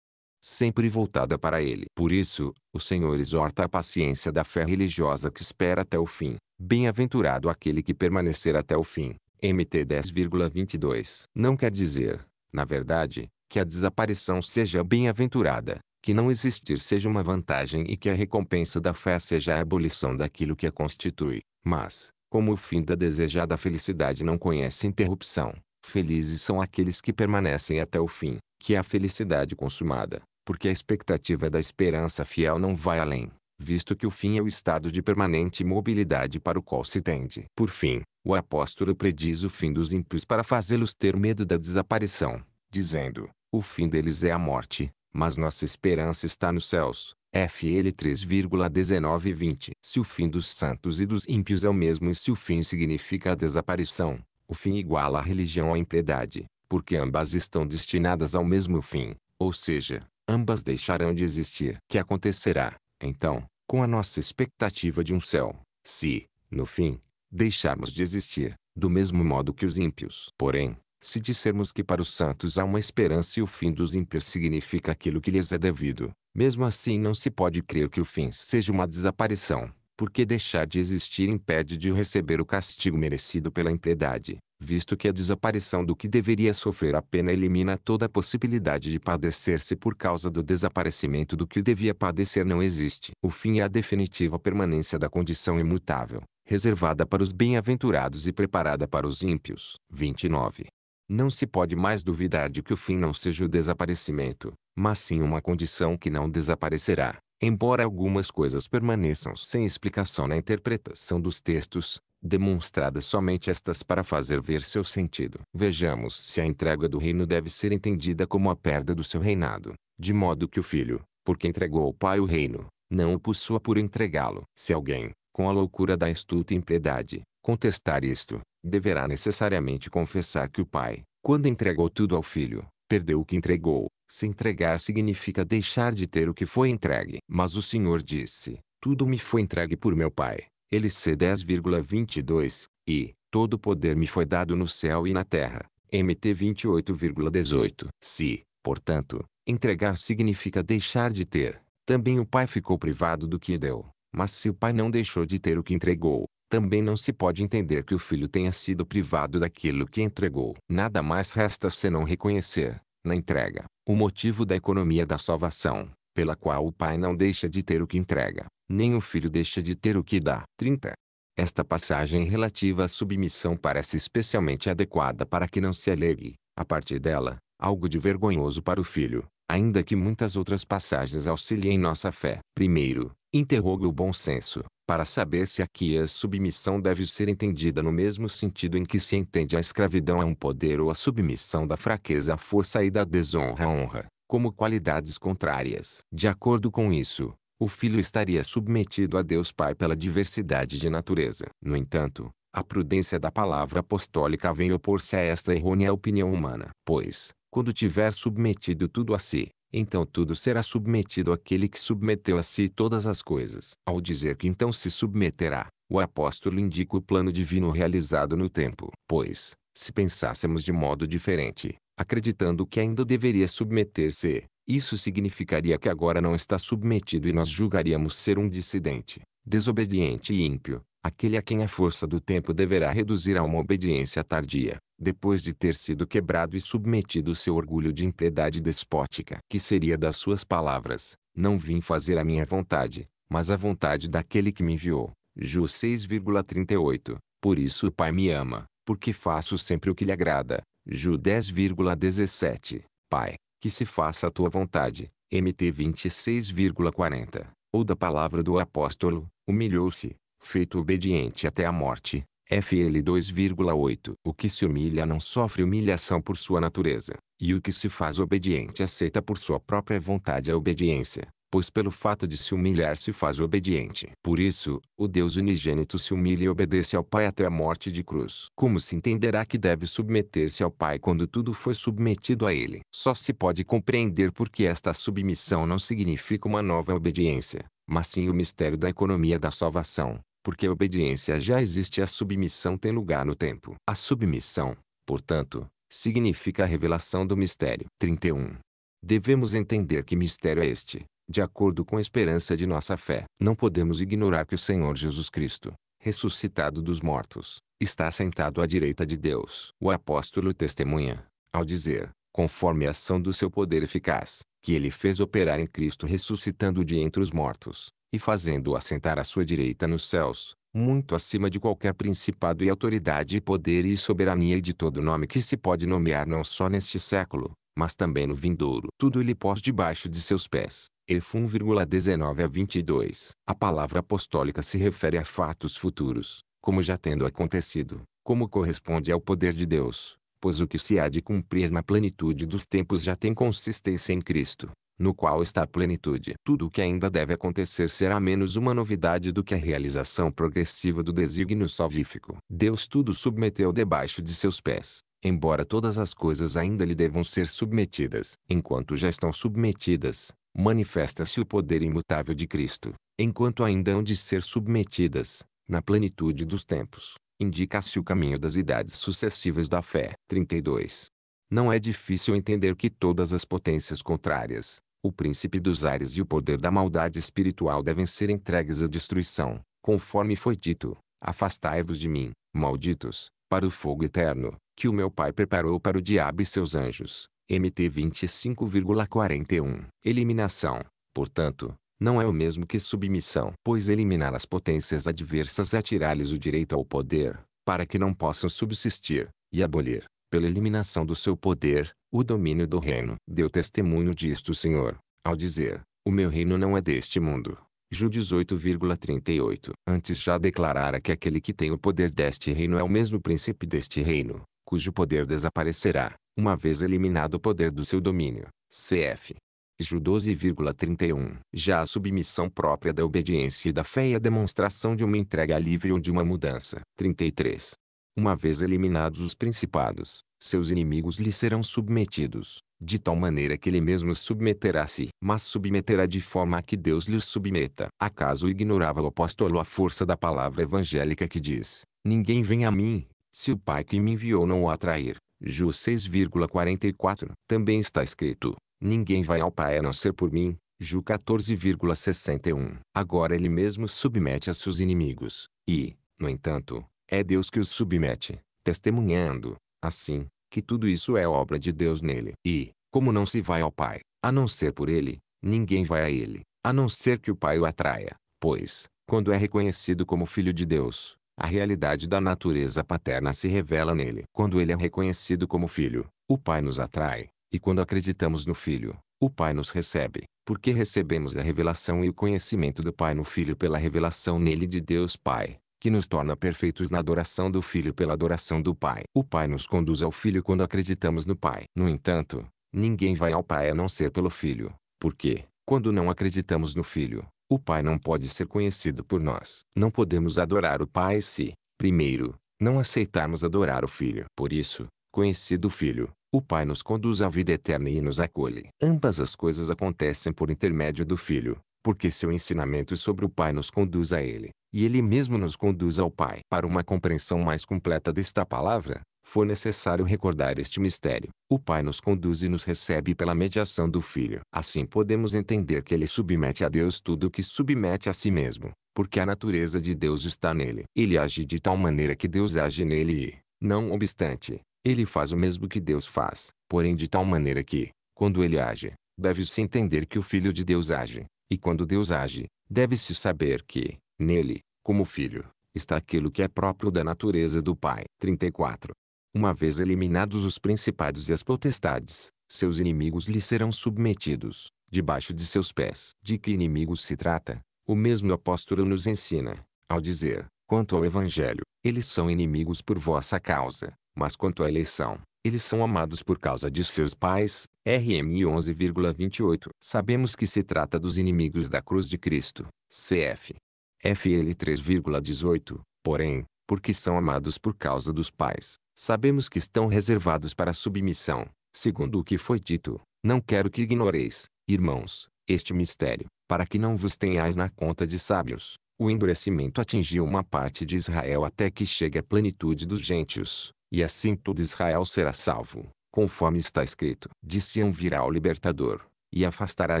A: sempre voltada para ele. Por isso, o Senhor exorta a paciência da fé religiosa que espera até o fim. Bem-aventurado aquele que permanecer até o fim. MT 10,22. Não quer dizer, na verdade, que a desaparição seja bem-aventurada, que não existir seja uma vantagem e que a recompensa da fé seja a abolição daquilo que a constitui. Mas, como o fim da desejada felicidade não conhece interrupção, felizes são aqueles que permanecem até o fim, que é a felicidade consumada porque a expectativa da esperança fiel não vai além, visto que o fim é o estado de permanente mobilidade para o qual se tende. Por fim, o apóstolo prediz o fim dos ímpios para fazê-los ter medo da desaparição, dizendo: O fim deles é a morte, mas nossa esperança está nos céus. FL 3,19-20. Se o fim dos santos e dos ímpios é o mesmo e se o fim significa a desaparição, o fim iguala a religião à impiedade, porque ambas estão destinadas ao mesmo fim, ou seja, ambas deixarão de existir. que acontecerá, então, com a nossa expectativa de um céu, se, no fim, deixarmos de existir, do mesmo modo que os ímpios? Porém, se dissermos que para os santos há uma esperança e o fim dos ímpios significa aquilo que lhes é devido, mesmo assim não se pode crer que o fim seja uma desaparição, porque deixar de existir impede de receber o castigo merecido pela impiedade visto que a desaparição do que deveria sofrer a pena elimina toda a possibilidade de padecer se por causa do desaparecimento do que devia padecer não existe. O fim é a definitiva permanência da condição imutável, reservada para os bem-aventurados e preparada para os ímpios. 29. Não se pode mais duvidar de que o fim não seja o desaparecimento, mas sim uma condição que não desaparecerá. Embora algumas coisas permaneçam sem explicação na interpretação dos textos, demonstradas somente estas para fazer ver seu sentido. Vejamos se a entrega do reino deve ser entendida como a perda do seu reinado, de modo que o filho, porque entregou ao pai o reino, não o possua por entregá-lo. Se alguém, com a loucura da astuta impiedade, contestar isto, deverá necessariamente confessar que o pai, quando entregou tudo ao filho, perdeu o que entregou. Se entregar significa deixar de ter o que foi entregue. Mas o Senhor disse: Tudo me foi entregue por meu pai. LC 10,22, e todo poder me foi dado no céu e na terra. MT 28,18. Se, portanto, entregar significa deixar de ter, também o pai ficou privado do que deu. Mas se o pai não deixou de ter o que entregou, também não se pode entender que o filho tenha sido privado daquilo que entregou. Nada mais resta senão reconhecer, na entrega, o motivo da economia da salvação pela qual o pai não deixa de ter o que entrega, nem o filho deixa de ter o que dá. 30. Esta passagem relativa à submissão parece especialmente adequada para que não se alegue, a partir dela, algo de vergonhoso para o filho, ainda que muitas outras passagens auxiliem nossa fé. Primeiro, interroga o bom senso, para saber se aqui a submissão deve ser entendida no mesmo sentido em que se entende a escravidão a é um poder ou a submissão da fraqueza à força e da desonra à honra como qualidades contrárias. De acordo com isso, o filho estaria submetido a Deus Pai pela diversidade de natureza. No entanto, a prudência da palavra apostólica vem opor-se a esta errônea opinião humana. Pois, quando tiver submetido tudo a si, então tudo será submetido àquele que submeteu a si todas as coisas. Ao dizer que então se submeterá, o apóstolo indica o plano divino realizado no tempo. Pois, se pensássemos de modo diferente, acreditando que ainda deveria submeter-se. Isso significaria que agora não está submetido e nós julgaríamos ser um dissidente, desobediente e ímpio, aquele a quem a força do tempo deverá reduzir a uma obediência tardia, depois de ter sido quebrado e submetido seu orgulho de impiedade despótica, que seria das suas palavras, não vim fazer a minha vontade, mas a vontade daquele que me enviou. Ju 6,38 Por isso o Pai me ama, porque faço sempre o que lhe agrada. Ju 10,17. Pai, que se faça a tua vontade. MT 26,40. Ou da palavra do apóstolo, humilhou-se, feito obediente até a morte. FL 2,8 O que se humilha não sofre humilhação por sua natureza, e o que se faz obediente aceita por sua própria vontade a obediência pois pelo fato de se humilhar se faz obediente. Por isso, o Deus unigênito se humilha e obedece ao Pai até a morte de cruz. Como se entenderá que deve submeter-se ao Pai quando tudo foi submetido a Ele? Só se pode compreender porque esta submissão não significa uma nova obediência, mas sim o mistério da economia da salvação, porque a obediência já existe e a submissão tem lugar no tempo. A submissão, portanto, significa a revelação do mistério. 31. Devemos entender que mistério é este, de acordo com a esperança de nossa fé. Não podemos ignorar que o Senhor Jesus Cristo, ressuscitado dos mortos, está sentado à direita de Deus. O apóstolo testemunha, ao dizer, conforme a ação do seu poder eficaz, que ele fez operar em Cristo ressuscitando-o de entre os mortos, e fazendo-o assentar à sua direita nos céus, muito acima de qualquer principado e autoridade e poder e soberania e de todo nome que se pode nomear não só neste século, mas também no vindouro. Tudo ele pôs debaixo de seus pés. Ef 1,19 a 22. A palavra apostólica se refere a fatos futuros, como já tendo acontecido, como corresponde ao poder de Deus, pois o que se há de cumprir na plenitude dos tempos já tem consistência em Cristo, no qual está a plenitude. Tudo o que ainda deve acontecer será menos uma novidade do que a realização progressiva do desígnio salvífico. Deus tudo submeteu debaixo de seus pés embora todas as coisas ainda lhe devam ser submetidas, enquanto já estão submetidas, manifesta-se o poder imutável de Cristo, enquanto ainda hão de ser submetidas, na plenitude dos tempos, indica-se o caminho das idades sucessivas da fé. 32. Não é difícil entender que todas as potências contrárias, o príncipe dos ares e o poder da maldade espiritual devem ser entregues à destruição, conforme foi dito, afastai-vos de mim, malditos, para o fogo eterno, que o meu Pai preparou para o diabo e seus anjos. MT 25,41. Eliminação, portanto, não é o mesmo que submissão, pois eliminar as potências adversas é tirar-lhes o direito ao poder, para que não possam subsistir, e abolir, pela eliminação do seu poder, o domínio do reino. Deu testemunho disto o Senhor, ao dizer, o meu reino não é deste mundo. Ju 18,38. Antes já declarara que aquele que tem o poder deste reino é o mesmo príncipe deste reino, cujo poder desaparecerá, uma vez eliminado o poder do seu domínio. Cf. Ju 12,31. Já a submissão própria da obediência e da fé é a demonstração de uma entrega livre ou de uma mudança. 33. Uma vez eliminados os principados, seus inimigos lhe serão submetidos, de tal maneira que ele mesmo submeterá-se, mas submeterá de forma a que Deus lhe submeta. Acaso ignorava o apóstolo a força da palavra evangélica que diz: Ninguém vem a mim, se o Pai que me enviou não o atrair. Ju 6,44. Também está escrito: Ninguém vai ao Pai a não ser por mim. Ju 14,61. Agora ele mesmo submete a seus inimigos, e, no entanto, é Deus que os submete, testemunhando, assim, que tudo isso é obra de Deus nele. E, como não se vai ao Pai, a não ser por ele, ninguém vai a ele, a não ser que o Pai o atraia. Pois, quando é reconhecido como filho de Deus, a realidade da natureza paterna se revela nele. Quando ele é reconhecido como filho, o Pai nos atrai, e quando acreditamos no Filho, o Pai nos recebe, porque recebemos a revelação e o conhecimento do Pai no Filho pela revelação nele de Deus Pai que nos torna perfeitos na adoração do Filho pela adoração do Pai. O Pai nos conduz ao Filho quando acreditamos no Pai. No entanto, ninguém vai ao Pai a não ser pelo Filho, porque, quando não acreditamos no Filho, o Pai não pode ser conhecido por nós. Não podemos adorar o Pai se, primeiro, não aceitarmos adorar o Filho. Por isso, conhecido o Filho, o Pai nos conduz à vida eterna e nos acolhe. Ambas as coisas acontecem por intermédio do Filho, porque seu ensinamento sobre o Pai nos conduz a Ele, e Ele mesmo nos conduz ao Pai. Para uma compreensão mais completa desta palavra, foi necessário recordar este mistério. O Pai nos conduz e nos recebe pela mediação do Filho. Assim podemos entender que ele submete a Deus tudo o que submete a si mesmo, porque a natureza de Deus está nele. Ele age de tal maneira que Deus age nele e, não obstante, ele faz o mesmo que Deus faz, porém de tal maneira que, quando ele age, deve-se entender que o Filho de Deus age, e quando Deus age, deve-se saber que, nele, como filho, está aquilo que é próprio da natureza do Pai. 34. Uma vez eliminados os principados e as potestades, seus inimigos lhe serão submetidos, debaixo de seus pés. De que inimigos se trata? O mesmo apóstolo nos ensina, ao dizer, quanto ao Evangelho, eles são inimigos por vossa causa, mas quanto à eleição, eles são amados por causa de seus pais. RM 11,28. Sabemos que se trata dos inimigos da cruz de Cristo. CF. FL 3,18. Porém, porque são amados por causa dos pais, sabemos que estão reservados para submissão, segundo o que foi dito. Não quero que ignoreis, irmãos, este mistério, para que não vos tenhais na conta de sábios. O endurecimento atingiu uma parte de Israel até que chegue a plenitude dos gentios. E assim todo Israel será salvo, conforme está escrito. De Sião virá o libertador, e afastará a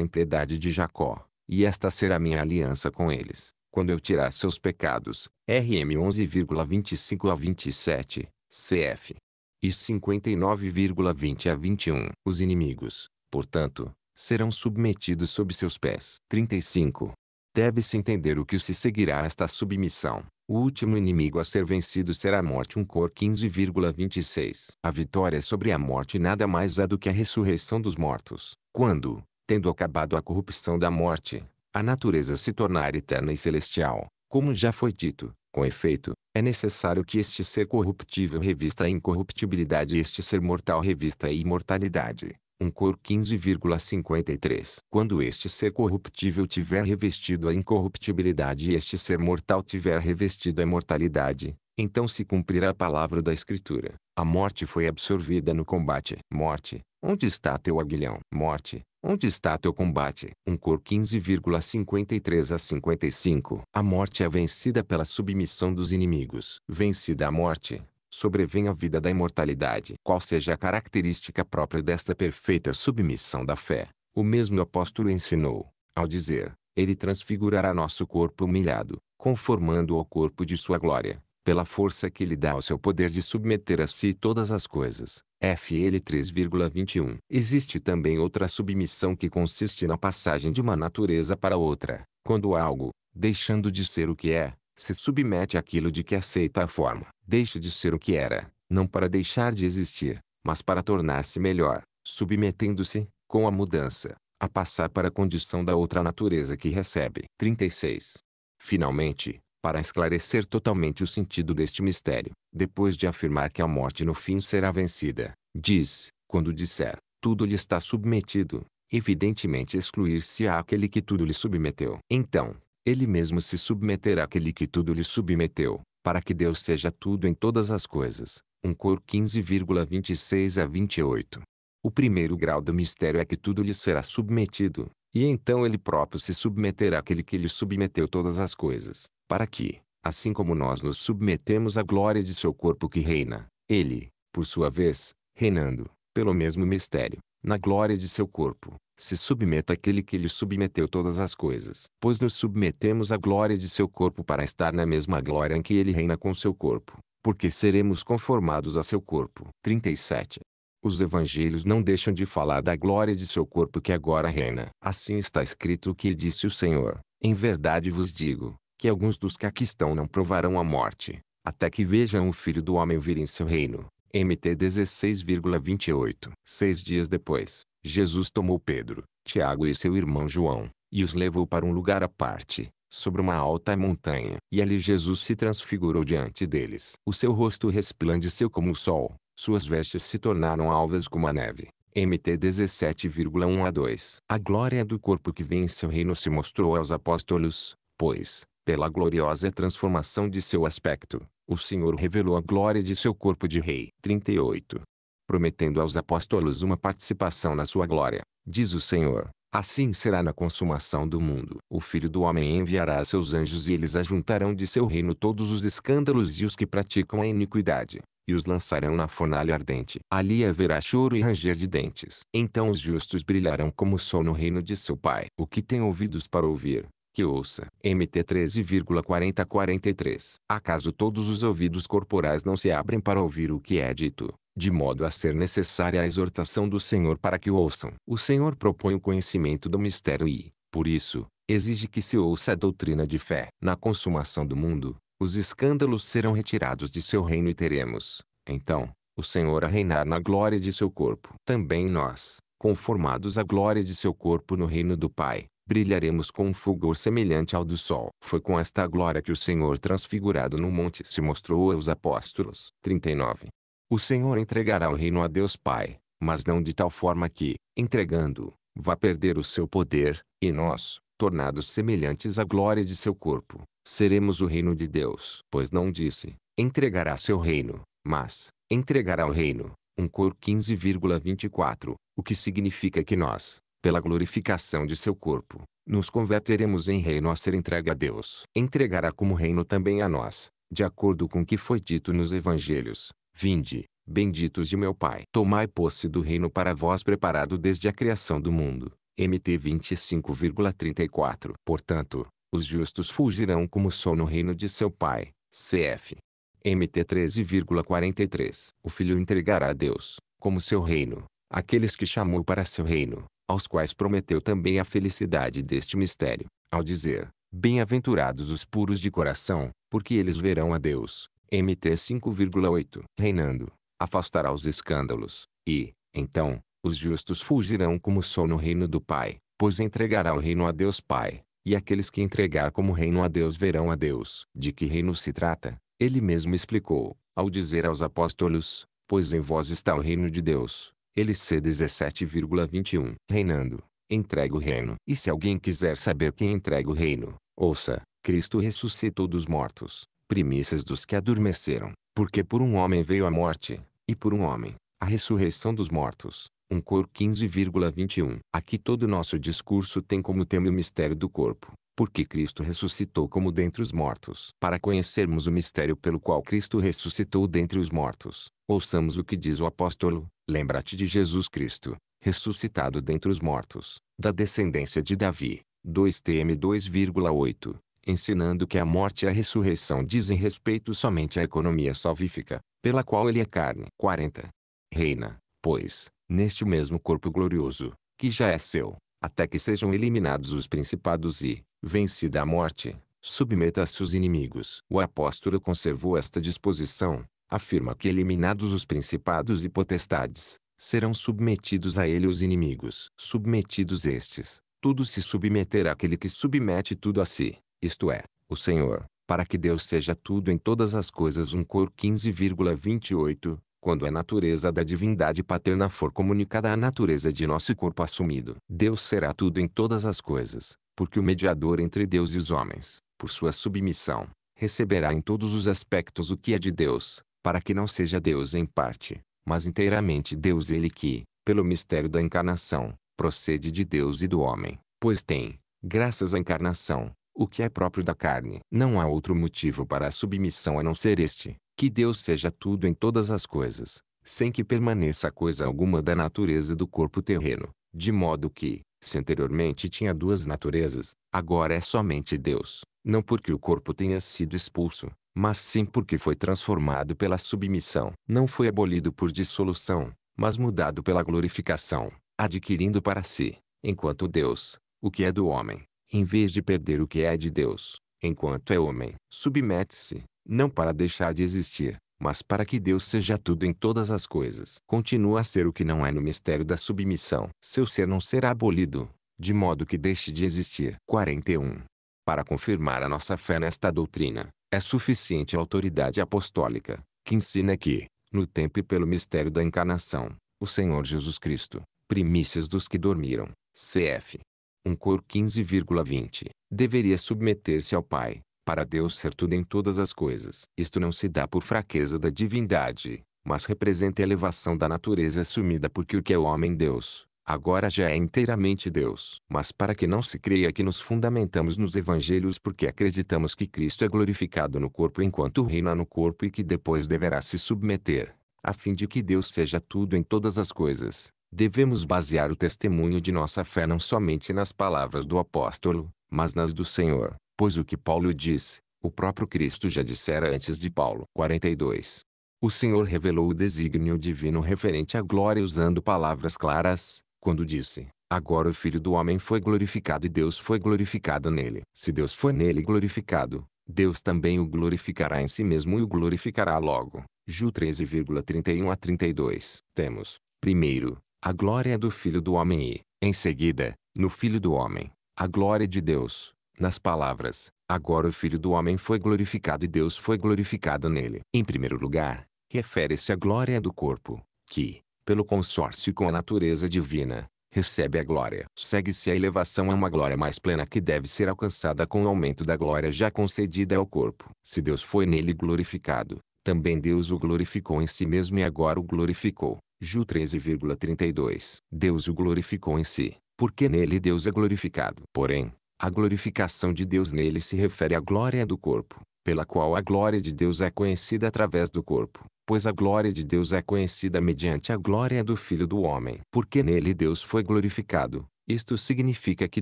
A: impiedade de Jacó, e esta será minha aliança com eles, quando eu tirar seus pecados. RM 11,25 a 27, CF. E 59,20 a 21. Os inimigos, portanto, serão submetidos sob seus pés. 35. Deve-se entender o que se seguirá a esta submissão. O último inimigo a ser vencido será a morte. um Cor 15,26 A vitória é sobre a morte nada mais é do que a ressurreição dos mortos. Quando, tendo acabado a corrupção da morte, a natureza se tornar eterna e celestial, como já foi dito, com efeito, é necessário que este ser corruptível revista a incorruptibilidade e este ser mortal revista a imortalidade um cor 15,53. Quando este ser corruptível tiver revestido a incorruptibilidade e este ser mortal tiver revestido a imortalidade, então se cumprirá a palavra da Escritura. A morte foi absorvida no combate. Morte, onde está teu aguilhão? Morte, onde está teu combate? Um cor 15,53 a 55. A morte é vencida pela submissão dos inimigos. Vencida a morte, sobrevém a vida da imortalidade. Qual seja a característica própria desta perfeita submissão da fé, o mesmo apóstolo ensinou, ao dizer, ele transfigurará nosso corpo humilhado, conformando o ao corpo de sua glória, pela força que lhe dá o seu poder de submeter a si todas as coisas. FL 3,21 Existe também outra submissão que consiste na passagem de uma natureza para outra, quando algo, deixando de ser o que é, se submete àquilo de que aceita a forma. Deixa de ser o que era, não para deixar de existir, mas para tornar-se melhor, submetendo-se, com a mudança, a passar para a condição da outra natureza que recebe. 36. Finalmente, para esclarecer totalmente o sentido deste mistério, depois de afirmar que a morte no fim será vencida, diz, quando disser, tudo lhe está submetido, evidentemente excluir-se á aquele que tudo lhe submeteu. Então, ele mesmo se submeterá àquele que tudo lhe submeteu, para que Deus seja tudo em todas as coisas. 1 Cor 15,26 a 28. O primeiro grau do mistério é que tudo lhe será submetido, e então ele próprio se submeterá àquele que lhe submeteu todas as coisas, para que, assim como nós nos submetemos à glória de seu corpo que reina, ele, por sua vez, reinando, pelo mesmo mistério, na glória de seu corpo, se submeta àquele que lhe submeteu todas as coisas. Pois nos submetemos à glória de seu corpo para estar na mesma glória em que ele reina com seu corpo, porque seremos conformados a seu corpo. 37. Os evangelhos não deixam de falar da glória de seu corpo que agora reina. Assim está escrito o que disse o Senhor. Em verdade vos digo, que alguns dos que aqui estão não provarão a morte, até que vejam o Filho do Homem vir em seu reino. MT 16,28. Seis dias depois, Jesus tomou Pedro, Tiago e seu irmão João, e os levou para um lugar à parte, sobre uma alta montanha. E ali Jesus se transfigurou diante deles. O seu rosto resplandeceu como o sol, suas vestes se tornaram alvas como a neve. MT 17,1 a 2 A glória do corpo que vem em seu reino se mostrou aos apóstolos, pois, pela gloriosa transformação de seu aspecto, o Senhor revelou a glória de seu corpo de rei. 38 prometendo aos apóstolos uma participação na sua glória. Diz o Senhor, assim será na consumação do mundo. O Filho do Homem enviará seus anjos e eles ajuntarão de seu reino todos os escândalos e os que praticam a iniquidade e os lançarão na fornalha ardente. Ali haverá choro e ranger de dentes. Então os justos brilharão como o sol no reino de seu Pai. O que tem ouvidos para ouvir, que ouça. MT 13,4043. Acaso todos os ouvidos corporais não se abrem para ouvir o que é dito? de modo a ser necessária a exortação do Senhor para que o ouçam. O Senhor propõe o conhecimento do mistério e, por isso, exige que se ouça a doutrina de fé. Na consumação do mundo, os escândalos serão retirados de seu reino e teremos, então, o Senhor a reinar na glória de seu corpo. Também nós, conformados à glória de seu corpo no reino do Pai, brilharemos com um fulgor semelhante ao do sol. Foi com esta glória que o Senhor transfigurado no monte se mostrou aos apóstolos. 39. O Senhor entregará o reino a Deus Pai, mas não de tal forma que, entregando, vá perder o seu poder, e nós, tornados semelhantes à glória de seu corpo, seremos o reino de Deus. Pois não disse, entregará seu reino, mas, entregará o reino. 1 Cor 15,24, o que significa que nós, pela glorificação de seu corpo, nos converteremos em reino a ser entregue a Deus. Entregará como reino também a nós, de acordo com o que foi dito nos evangelhos, Vinde, benditos de meu Pai. Tomai posse do reino para vós preparado desde a criação do mundo. MT 25,34. Portanto, os justos fugirão como o sol no reino de seu Pai. CF. MT 13,43. O filho entregará a Deus, como seu reino, aqueles que chamou para seu reino, aos quais prometeu também a felicidade deste mistério, ao dizer: Bem-aventurados os puros de coração, porque eles verão a Deus. MT 5,8, reinando, afastará os escândalos, e, então, os justos fugirão como sol no reino do Pai, pois entregará o reino a Deus Pai, e aqueles que entregar como reino a Deus verão a Deus. De que reino se trata? Ele mesmo explicou, ao dizer aos apóstolos, pois em vós está o reino de Deus. LC 17,21 Reinando, entrega o reino. E se alguém quiser saber quem entrega o reino, ouça, Cristo ressuscitou dos mortos, primícias dos que adormeceram, porque por um homem veio a morte, e por um homem, a ressurreição dos mortos. 1 Cor 15,21 Aqui todo o nosso discurso tem como tema o mistério do corpo, porque Cristo ressuscitou como dentre os mortos. Para conhecermos o mistério pelo qual Cristo ressuscitou dentre os mortos, ouçamos o que diz o apóstolo, lembra-te de Jesus Cristo, ressuscitado dentre os mortos, da descendência de Davi. 2 TM 2,8 ensinando que a morte e a ressurreição dizem respeito somente à economia salvífica, pela qual ele é carne. 40. Reina, pois, neste mesmo corpo glorioso, que já é seu, até que sejam eliminados os principados e, vencida a morte, submeta-se os inimigos. O apóstolo conservou esta disposição, afirma que eliminados os principados e potestades, serão submetidos a ele os inimigos. Submetidos estes, tudo se submeterá àquele que submete tudo a si, isto é, o Senhor, para que Deus seja tudo em todas as coisas um cor 15,28, quando a natureza da divindade paterna for comunicada à natureza de nosso corpo assumido. Deus será tudo em todas as coisas, porque o mediador entre Deus e os homens, por sua submissão, receberá em todos os aspectos o que é de Deus, para que não seja Deus em parte, mas inteiramente Deus ele que, pelo mistério da encarnação, procede de Deus e do homem, pois tem, graças à encarnação, o que é próprio da carne. Não há outro motivo para a submissão a não ser este, que Deus seja tudo em todas as coisas, sem que permaneça coisa alguma da natureza do corpo terreno, de modo que, se anteriormente tinha duas naturezas, agora é somente Deus, não porque o corpo tenha sido expulso, mas sim porque foi transformado pela submissão. Não foi abolido por dissolução, mas mudado pela glorificação, adquirindo para si, enquanto Deus, o que é do homem, em vez de perder o que é de Deus, enquanto é homem, submete-se, não para deixar de existir, mas para que Deus seja tudo em todas as coisas. Continua a ser o que não é no mistério da submissão. Seu ser não será abolido, de modo que deixe de existir. 41. Para confirmar a nossa fé nesta doutrina, é suficiente a autoridade apostólica, que ensina que, no tempo e pelo mistério da encarnação, o Senhor Jesus Cristo, primícias dos que dormiram, cf um cor 15,20, deveria submeter-se ao Pai, para Deus ser tudo em todas as coisas. Isto não se dá por fraqueza da divindade, mas representa a elevação da natureza assumida porque o que é o homem Deus, agora já é inteiramente Deus. Mas para que não se creia que nos fundamentamos nos evangelhos porque acreditamos que Cristo é glorificado no corpo enquanto reina no corpo e que depois deverá se submeter, a fim de que Deus seja tudo em todas as coisas, Devemos basear o testemunho de nossa fé não somente nas palavras do apóstolo, mas nas do Senhor, pois o que Paulo diz, o próprio Cristo já dissera antes de Paulo. 42. O Senhor revelou o desígnio divino referente à glória usando palavras claras, quando disse: Agora o Filho do Homem foi glorificado e Deus foi glorificado nele. Se Deus foi nele glorificado, Deus também o glorificará em si mesmo e o glorificará logo. Ju 13,31 a 32. Temos, primeiro, a glória é do Filho do Homem e, em seguida, no Filho do Homem, a glória de Deus. Nas palavras, agora o Filho do Homem foi glorificado e Deus foi glorificado nele. Em primeiro lugar, refere-se à glória do corpo, que, pelo consórcio com a natureza divina, recebe a glória. Segue-se a elevação a uma glória mais plena que deve ser alcançada com o aumento da glória já concedida ao corpo. Se Deus foi nele glorificado, também Deus o glorificou em si mesmo e agora o glorificou. Ju 13,32 Deus o glorificou em si, porque nele Deus é glorificado. Porém, a glorificação de Deus nele se refere à glória do corpo, pela qual a glória de Deus é conhecida através do corpo, pois a glória de Deus é conhecida mediante a glória do Filho do Homem. Porque nele Deus foi glorificado, isto significa que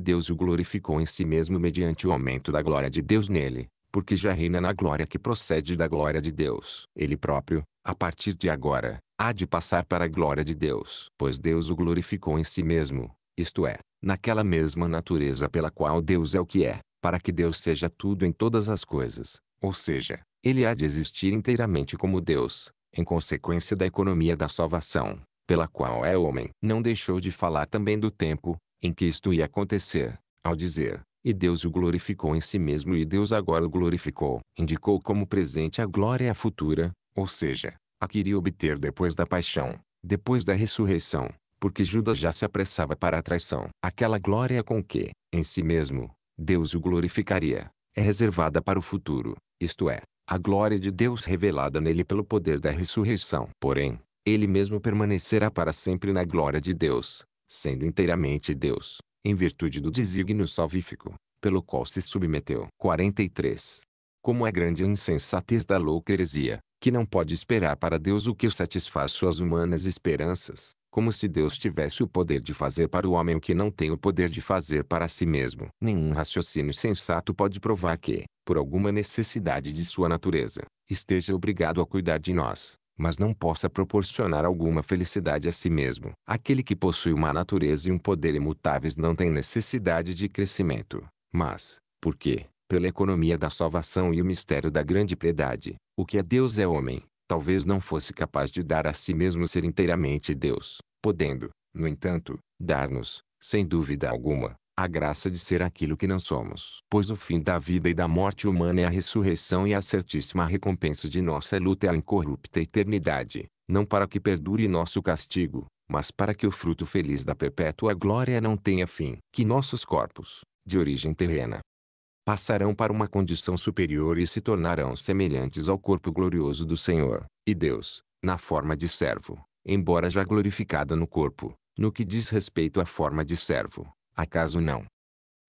A: Deus o glorificou em si mesmo mediante o aumento da glória de Deus nele, porque já reina na glória que procede da glória de Deus. Ele próprio, a partir de agora, há de passar para a glória de Deus. Pois Deus o glorificou em si mesmo, isto é, naquela mesma natureza pela qual Deus é o que é, para que Deus seja tudo em todas as coisas. Ou seja, ele há de existir inteiramente como Deus, em consequência da economia da salvação, pela qual é homem. Não deixou de falar também do tempo, em que isto ia acontecer, ao dizer, e Deus o glorificou em si mesmo e Deus agora o glorificou. Indicou como presente a glória futura, ou seja, a queria obter depois da paixão, depois da ressurreição, porque Judas já se apressava para a traição. Aquela glória com que, em si mesmo, Deus o glorificaria, é reservada para o futuro, isto é, a glória de Deus revelada nele pelo poder da ressurreição. Porém, ele mesmo permanecerá para sempre na glória de Deus, sendo inteiramente Deus em virtude do desígnio salvífico, pelo qual se submeteu. 43. Como é grande a insensatez da louca heresia, que não pode esperar para Deus o que satisfaz suas humanas esperanças, como se Deus tivesse o poder de fazer para o homem o que não tem o poder de fazer para si mesmo. Nenhum raciocínio sensato pode provar que, por alguma necessidade de sua natureza, esteja obrigado a cuidar de nós, mas não possa proporcionar alguma felicidade a si mesmo. Aquele que possui uma natureza e um poder imutáveis não tem necessidade de crescimento. Mas, porque, pela economia da salvação e o mistério da grande piedade, o que a é Deus é homem, talvez não fosse capaz de dar a si mesmo ser inteiramente Deus, podendo, no entanto, dar-nos, sem dúvida alguma, a graça de ser aquilo que não somos. Pois o fim da vida e da morte humana é a ressurreição e a certíssima recompensa de nossa luta é a incorrupta eternidade, não para que perdure nosso castigo, mas para que o fruto feliz da perpétua glória não tenha fim. Que nossos corpos, de origem terrena, passarão para uma condição superior e se tornarão semelhantes ao corpo glorioso do Senhor, e Deus, na forma de servo, embora já glorificada no corpo, no que diz respeito à forma de servo, acaso não?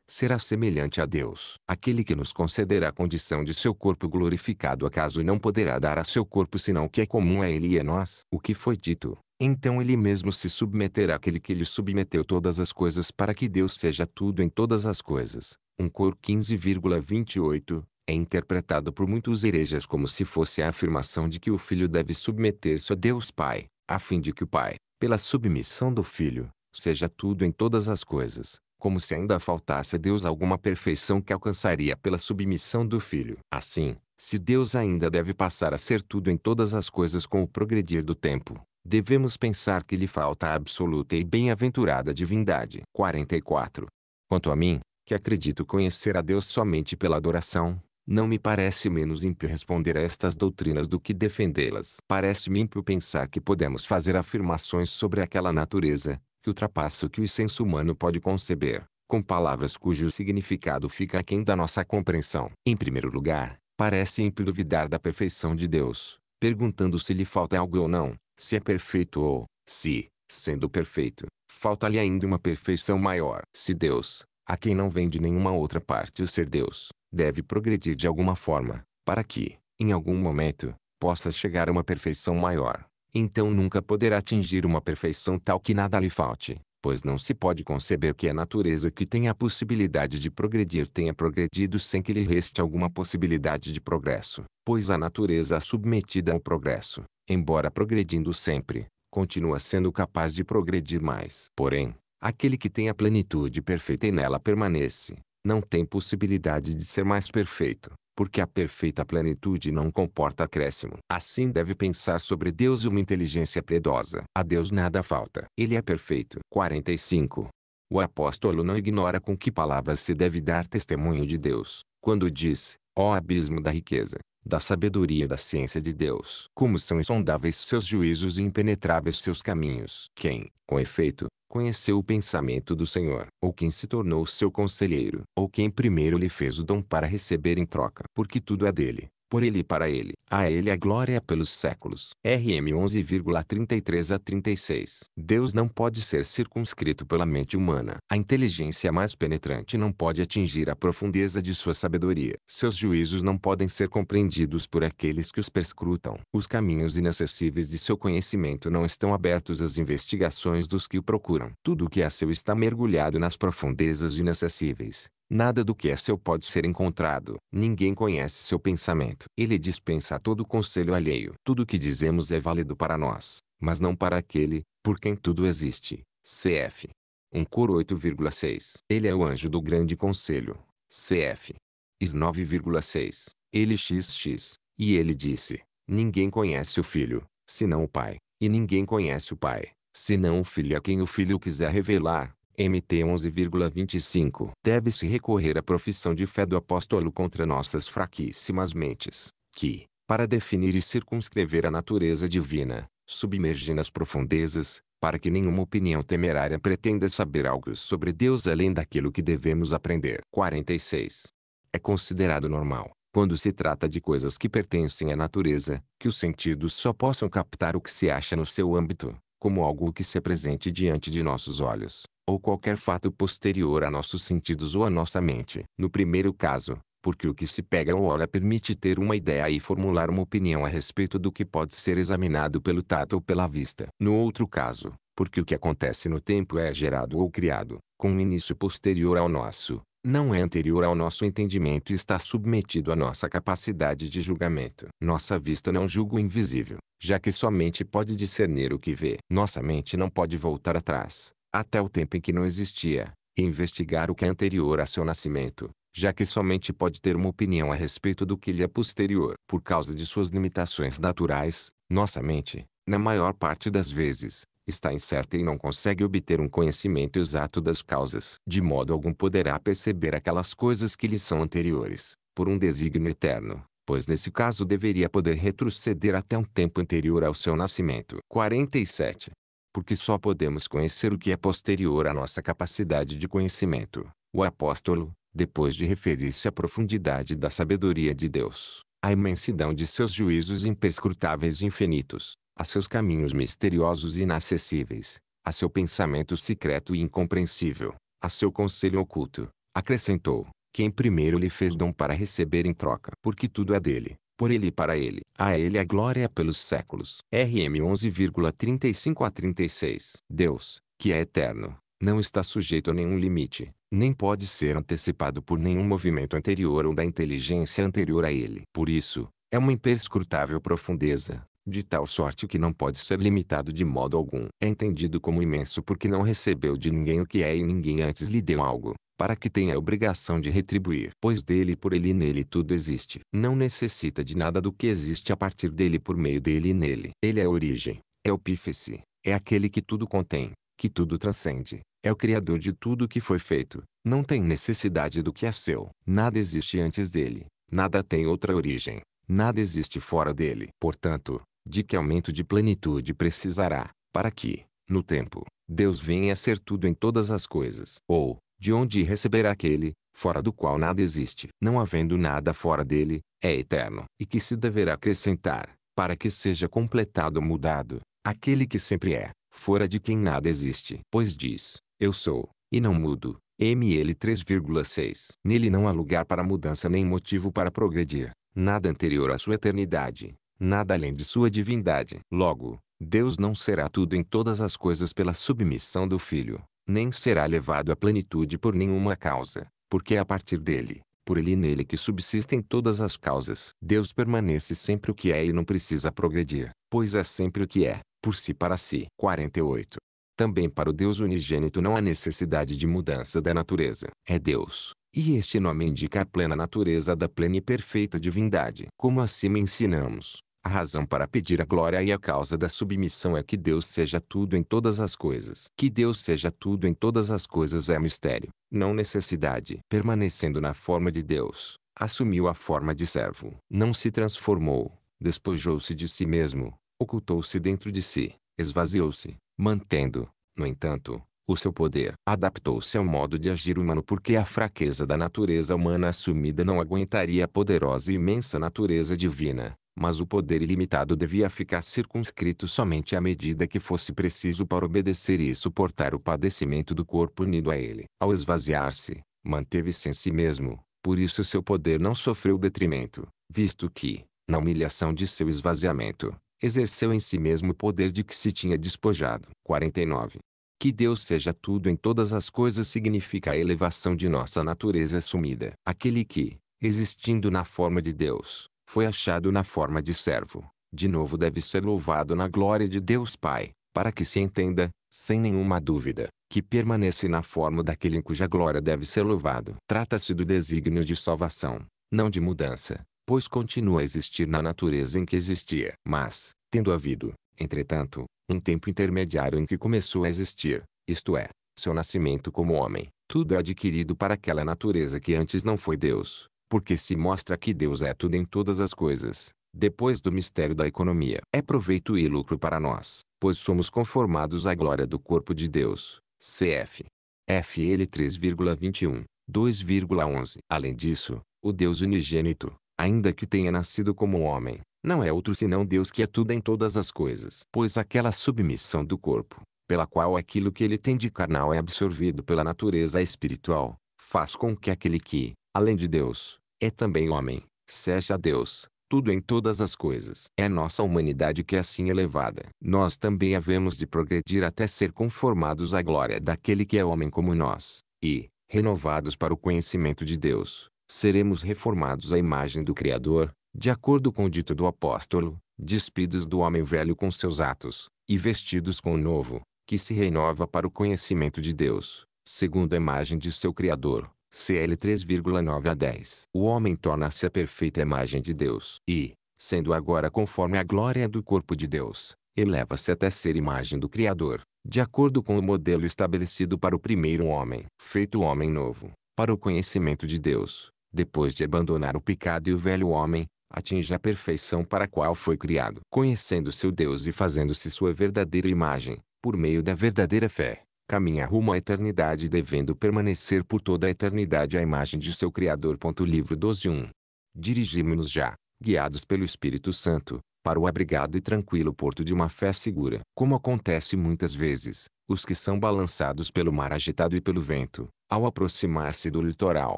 A: Será semelhante a Deus, aquele que nos concederá a condição de seu corpo glorificado, acaso não poderá dar a seu corpo senão o que é comum a ele e a nós? O que foi dito, então ele mesmo se submeterá àquele que lhe submeteu todas as coisas para que Deus seja tudo em todas as coisas. Um cor 15,28 é interpretado por muitos hereges como se fosse a afirmação de que o filho deve submeter-se a Deus Pai, a fim de que o Pai, pela submissão do filho, seja tudo em todas as coisas, como se ainda faltasse a Deus alguma perfeição que alcançaria pela submissão do Filho. Assim, se Deus ainda deve passar a ser tudo em todas as coisas com o progredir do tempo, devemos pensar que lhe falta a absoluta e bem-aventurada divindade. 44. Quanto a mim, que acredito conhecer a Deus somente pela adoração, não me parece menos ímpio responder a estas doutrinas do que defendê-las. Parece-me ímpio pensar que podemos fazer afirmações sobre aquela natureza, que ultrapassa o que o senso humano pode conceber, com palavras cujo significado fica aquém da nossa compreensão. Em primeiro lugar, parece ímpio duvidar da perfeição de Deus, perguntando se lhe falta algo ou não, se é perfeito ou, se, sendo perfeito, falta-lhe ainda uma perfeição maior. Se Deus, a quem não vem de nenhuma outra parte o ser Deus, deve progredir de alguma forma, para que, em algum momento, possa chegar a uma perfeição maior então nunca poderá atingir uma perfeição tal que nada lhe falte, pois não se pode conceber que a natureza que tem a possibilidade de progredir tenha progredido sem que lhe reste alguma possibilidade de progresso, pois a natureza é submetida ao progresso, embora progredindo sempre, continua sendo capaz de progredir mais. Porém, aquele que tem a plenitude perfeita e nela permanece, não tem possibilidade de ser mais perfeito, porque a perfeita plenitude não comporta acréscimo. Assim deve pensar sobre Deus uma inteligência piedosa. A Deus nada falta. Ele é perfeito. 45. O apóstolo não ignora com que palavras se deve dar testemunho de Deus, quando diz, ó abismo da riqueza, da sabedoria e da ciência de Deus. Como são insondáveis seus juízos e impenetráveis seus caminhos. Quem, com efeito, conheceu o pensamento do Senhor, ou quem se tornou seu conselheiro, ou quem primeiro lhe fez o dom para receber em troca, porque tudo é dele, por ele e para ele. A ele a glória é pelos séculos. RM 11,33 a 36. Deus não pode ser circunscrito pela mente humana. A inteligência mais penetrante não pode atingir a profundeza de sua sabedoria. Seus juízos não podem ser compreendidos por aqueles que os perscrutam. Os caminhos inacessíveis de seu conhecimento não estão abertos às investigações dos que o procuram. Tudo o que é seu está mergulhado nas profundezas inacessíveis. Nada do que é seu pode ser encontrado. Ninguém conhece seu pensamento. Ele dispensa todo conselho alheio. Tudo o que dizemos é válido para nós, mas não para aquele, por quem tudo existe. CF. 1 Cor 8,6. Ele é o anjo do grande conselho. CF. Is 9,6. Ele XX. E ele disse, ninguém conhece o filho, senão o pai. E ninguém conhece o pai, senão o filho a quem o filho quiser revelar. MT 11,25. Deve-se recorrer à profissão de fé do apóstolo contra nossas fraquíssimas mentes, que, para definir e circunscrever a natureza divina, submerge nas profundezas, para que nenhuma opinião temerária pretenda saber algo sobre Deus além daquilo que devemos aprender. 46. É considerado normal, quando se trata de coisas que pertencem à natureza, que os sentidos só possam captar o que se acha no seu âmbito, como algo que se apresente diante de nossos olhos ou qualquer fato posterior a nossos sentidos ou a nossa mente. No primeiro caso, porque o que se pega ou olha permite ter uma ideia e formular uma opinião a respeito do que pode ser examinado pelo tato ou pela vista. No outro caso, porque o que acontece no tempo é gerado ou criado, com um início posterior ao nosso, não é anterior ao nosso entendimento e está submetido à nossa capacidade de julgamento. Nossa vista não julga o invisível, já que somente pode discernir o que vê. Nossa mente não pode voltar atrás, até o tempo em que não existia, e investigar o que é anterior a seu nascimento, já que somente pode ter uma opinião a respeito do que lhe é posterior. Por causa de suas limitações naturais, nossa mente, na maior parte das vezes, está incerta e não consegue obter um conhecimento exato das causas. De modo algum poderá perceber aquelas coisas que lhe são anteriores, por um desígnio eterno, pois nesse caso deveria poder retroceder até um tempo anterior ao seu nascimento. 47 porque só podemos conhecer o que é posterior à nossa capacidade de conhecimento. O apóstolo, depois de referir-se à profundidade da sabedoria de Deus, à imensidão de seus juízos imperscrutáveis e infinitos, a seus caminhos misteriosos e inacessíveis, a seu pensamento secreto e incompreensível, a seu conselho oculto, acrescentou, quem primeiro lhe fez dom para receber em troca, porque tudo é dele, por ele e para ele. A ele a glória é pelos séculos. RM 11,35 a 36. Deus, que é eterno, não está sujeito a nenhum limite, nem pode ser antecipado por nenhum movimento anterior ou da inteligência anterior a ele. Por isso, é uma imperscrutável profundeza, de tal sorte que não pode ser limitado de modo algum. É entendido como imenso porque não recebeu de ninguém o que é e ninguém antes lhe deu algo para que tenha a obrigação de retribuir. Pois dele por ele e nele tudo existe. Não necessita de nada do que existe a partir dele por meio dele e nele. Ele é a origem, é o pífice, é aquele que tudo contém, que tudo transcende. É o criador de tudo que foi feito. Não tem necessidade do que é seu. Nada existe antes dele. Nada tem outra origem. Nada existe fora dele. Portanto, de que aumento de plenitude precisará, para que, no tempo, Deus venha a ser tudo em todas as coisas? Ou, de onde receberá aquele, fora do qual nada existe, não havendo nada fora dele, é eterno, e que se deverá acrescentar, para que seja completado ou mudado, aquele que sempre é, fora de quem nada existe. Pois diz, eu sou, e não mudo. ML 3,6 Nele não há lugar para mudança nem motivo para progredir, nada anterior à sua eternidade, nada além de sua divindade. Logo, Deus não será tudo em todas as coisas pela submissão do Filho, nem será levado à plenitude por nenhuma causa, porque é a partir dele, por ele e nele que subsistem todas as causas. Deus permanece sempre o que é e não precisa progredir, pois é sempre o que é, por si para si. 48. Também para o Deus unigênito não há necessidade de mudança da natureza. É Deus, e este nome indica a plena natureza da plena e perfeita divindade. Como acima assim ensinamos, a razão para pedir a glória e a causa da submissão é que Deus seja tudo em todas as coisas. Que Deus seja tudo em todas as coisas é mistério, não necessidade. Permanecendo na forma de Deus, assumiu a forma de servo. Não se transformou, despojou-se de si mesmo, ocultou-se dentro de si, esvaziou-se, mantendo, no entanto, o seu poder. Adaptou-se ao modo de agir humano porque a fraqueza da natureza humana assumida não aguentaria a poderosa e imensa natureza divina mas o poder ilimitado devia ficar circunscrito somente à medida que fosse preciso para obedecer e suportar o padecimento do corpo unido a ele. Ao esvaziar-se, manteve-se em si mesmo, por isso seu poder não sofreu detrimento, visto que, na humilhação de seu esvaziamento, exerceu em si mesmo o poder de que se tinha despojado. 49. Que Deus seja tudo em todas as coisas significa a elevação de nossa natureza assumida. Aquele que, existindo na forma de Deus, foi achado na forma de servo, de novo deve ser louvado na glória de Deus Pai, para que se entenda, sem nenhuma dúvida, que permanece na forma daquele em cuja glória deve ser louvado. Trata-se do desígnio de salvação, não de mudança, pois continua a existir na natureza em que existia. Mas, tendo havido, entretanto, um tempo intermediário em que começou a existir, isto é, seu nascimento como homem, tudo é adquirido para aquela natureza que antes não foi Deus porque se mostra que Deus é tudo em todas as coisas, depois do mistério da economia. É proveito e lucro para nós, pois somos conformados à glória do corpo de Deus. CF. FL 3,21, 2,11. Além disso, o Deus unigênito, ainda que tenha nascido como homem, não é outro senão Deus que é tudo em todas as coisas. Pois aquela submissão do corpo, pela qual aquilo que ele tem de carnal é absorvido pela natureza espiritual, faz com que aquele que, além de Deus, é também homem, Seja Deus, tudo em todas as coisas. É nossa humanidade que é assim elevada. Nós também havemos de progredir até ser conformados à glória daquele que é homem como nós, e, renovados para o conhecimento de Deus, seremos reformados à imagem do Criador, de acordo com o dito do apóstolo, despidos do homem velho com seus atos, e vestidos com o novo, que se renova para o conhecimento de Deus, segundo a imagem de seu Criador CL 3,9 a 10. O homem torna-se a perfeita imagem de Deus e, sendo agora conforme a glória do corpo de Deus, eleva-se até ser imagem do Criador, de acordo com o modelo estabelecido para o primeiro homem, feito homem novo, para o conhecimento de Deus, depois de abandonar o pecado e o velho homem, atinge a perfeição para a qual foi criado, conhecendo seu Deus e fazendo-se sua verdadeira imagem, por meio da verdadeira fé caminha rumo à eternidade devendo permanecer por toda a eternidade à imagem de seu Criador. Livro 12.1 Dirigimos-nos já, guiados pelo Espírito Santo, para o abrigado e tranquilo porto de uma fé segura. Como acontece muitas vezes, os que são balançados pelo mar agitado e pelo vento, ao aproximar-se do litoral,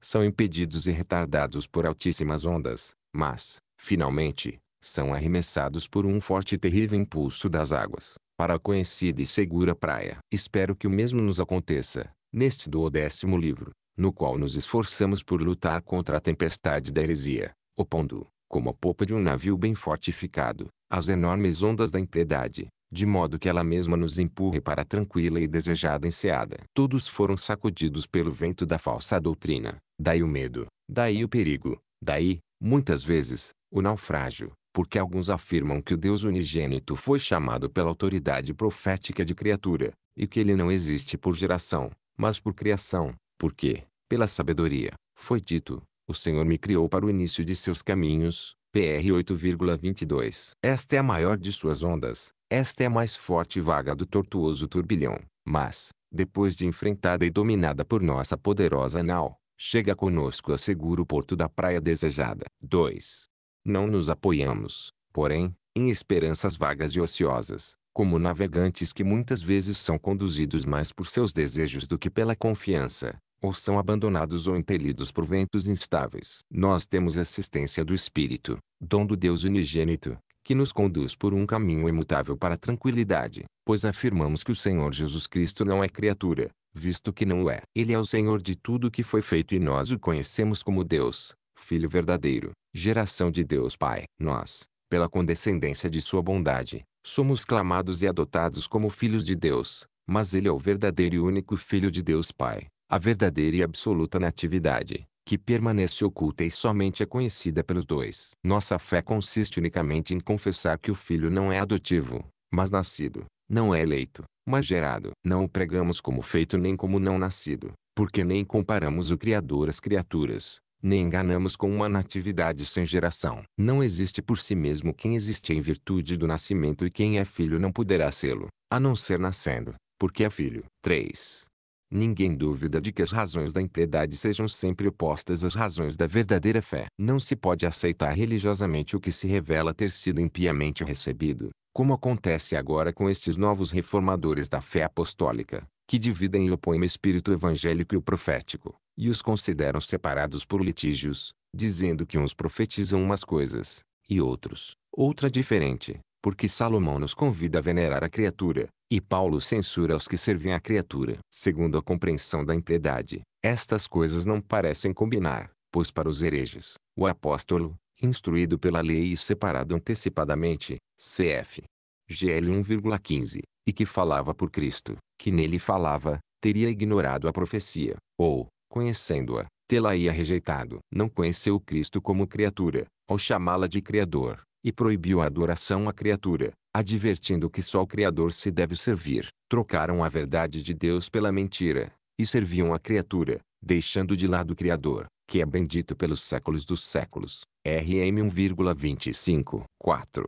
A: são impedidos e retardados por altíssimas ondas, mas, finalmente, são arremessados por um forte e terrível impulso das águas para a conhecida e segura praia. Espero que o mesmo nos aconteça, neste duodécimo livro, no qual nos esforçamos por lutar contra a tempestade da heresia, opondo, como a popa de um navio bem fortificado, as enormes ondas da impiedade, de modo que ela mesma nos empurre para a tranquila e desejada enseada. Todos foram sacudidos pelo vento da falsa doutrina, daí o medo, daí o perigo, daí, muitas vezes, o naufrágio, porque alguns afirmam que o Deus unigênito foi chamado pela autoridade profética de criatura, e que ele não existe por geração, mas por criação, porque, pela sabedoria, foi dito: O Senhor me criou para o início de seus caminhos. PR 8,22. Esta é a maior de suas ondas, esta é a mais forte vaga do tortuoso turbilhão, mas, depois de enfrentada e dominada por nossa poderosa nau, chega conosco a seguro porto da praia desejada. 2. Não nos apoiamos, porém, em esperanças vagas e ociosas, como navegantes que muitas vezes são conduzidos mais por seus desejos do que pela confiança, ou são abandonados ou impelidos por ventos instáveis. Nós temos assistência do Espírito, dom do Deus unigênito, que nos conduz por um caminho imutável para a tranquilidade, pois afirmamos que o Senhor Jesus Cristo não é criatura, visto que não o é. Ele é o Senhor de tudo que foi feito e nós o conhecemos como Deus, Filho verdadeiro, geração de Deus Pai, nós, pela condescendência de sua bondade, somos clamados e adotados como filhos de Deus, mas ele é o verdadeiro e único Filho de Deus Pai, a verdadeira e absoluta natividade, que permanece oculta e somente é conhecida pelos dois. Nossa fé consiste unicamente em confessar que o Filho não é adotivo, mas nascido, não é eleito, mas gerado. Não o pregamos como feito nem como não nascido, porque nem comparamos o Criador às criaturas, nem enganamos com uma natividade sem geração. Não existe por si mesmo quem existe em virtude do nascimento e quem é filho não poderá sê-lo, a não ser nascendo, porque é filho. 3. Ninguém duvida de que as razões da impiedade sejam sempre opostas às razões da verdadeira fé. Não se pode aceitar religiosamente o que se revela ter sido impiamente recebido, como acontece agora com estes novos reformadores da fé apostólica que dividem e opõem o espírito evangélico e o profético, e os consideram separados por litígios, dizendo que uns profetizam umas coisas, e outros, outra diferente, porque Salomão nos convida a venerar a criatura, e Paulo censura os que servem a criatura. Segundo a compreensão da impiedade, estas coisas não parecem combinar, pois para os hereges, o apóstolo, instruído pela lei e separado antecipadamente, cf. GL 1,15, e que falava por Cristo, que nele falava, teria ignorado a profecia, ou, conhecendo-a, tê-la-ia rejeitado. Não conheceu Cristo como criatura, ao chamá-la de Criador, e proibiu a adoração à criatura, advertindo que só o Criador se deve servir. Trocaram a verdade de Deus pela mentira, e serviam a criatura, deixando de lado o Criador, que é bendito pelos séculos dos séculos. RM 1,25 4.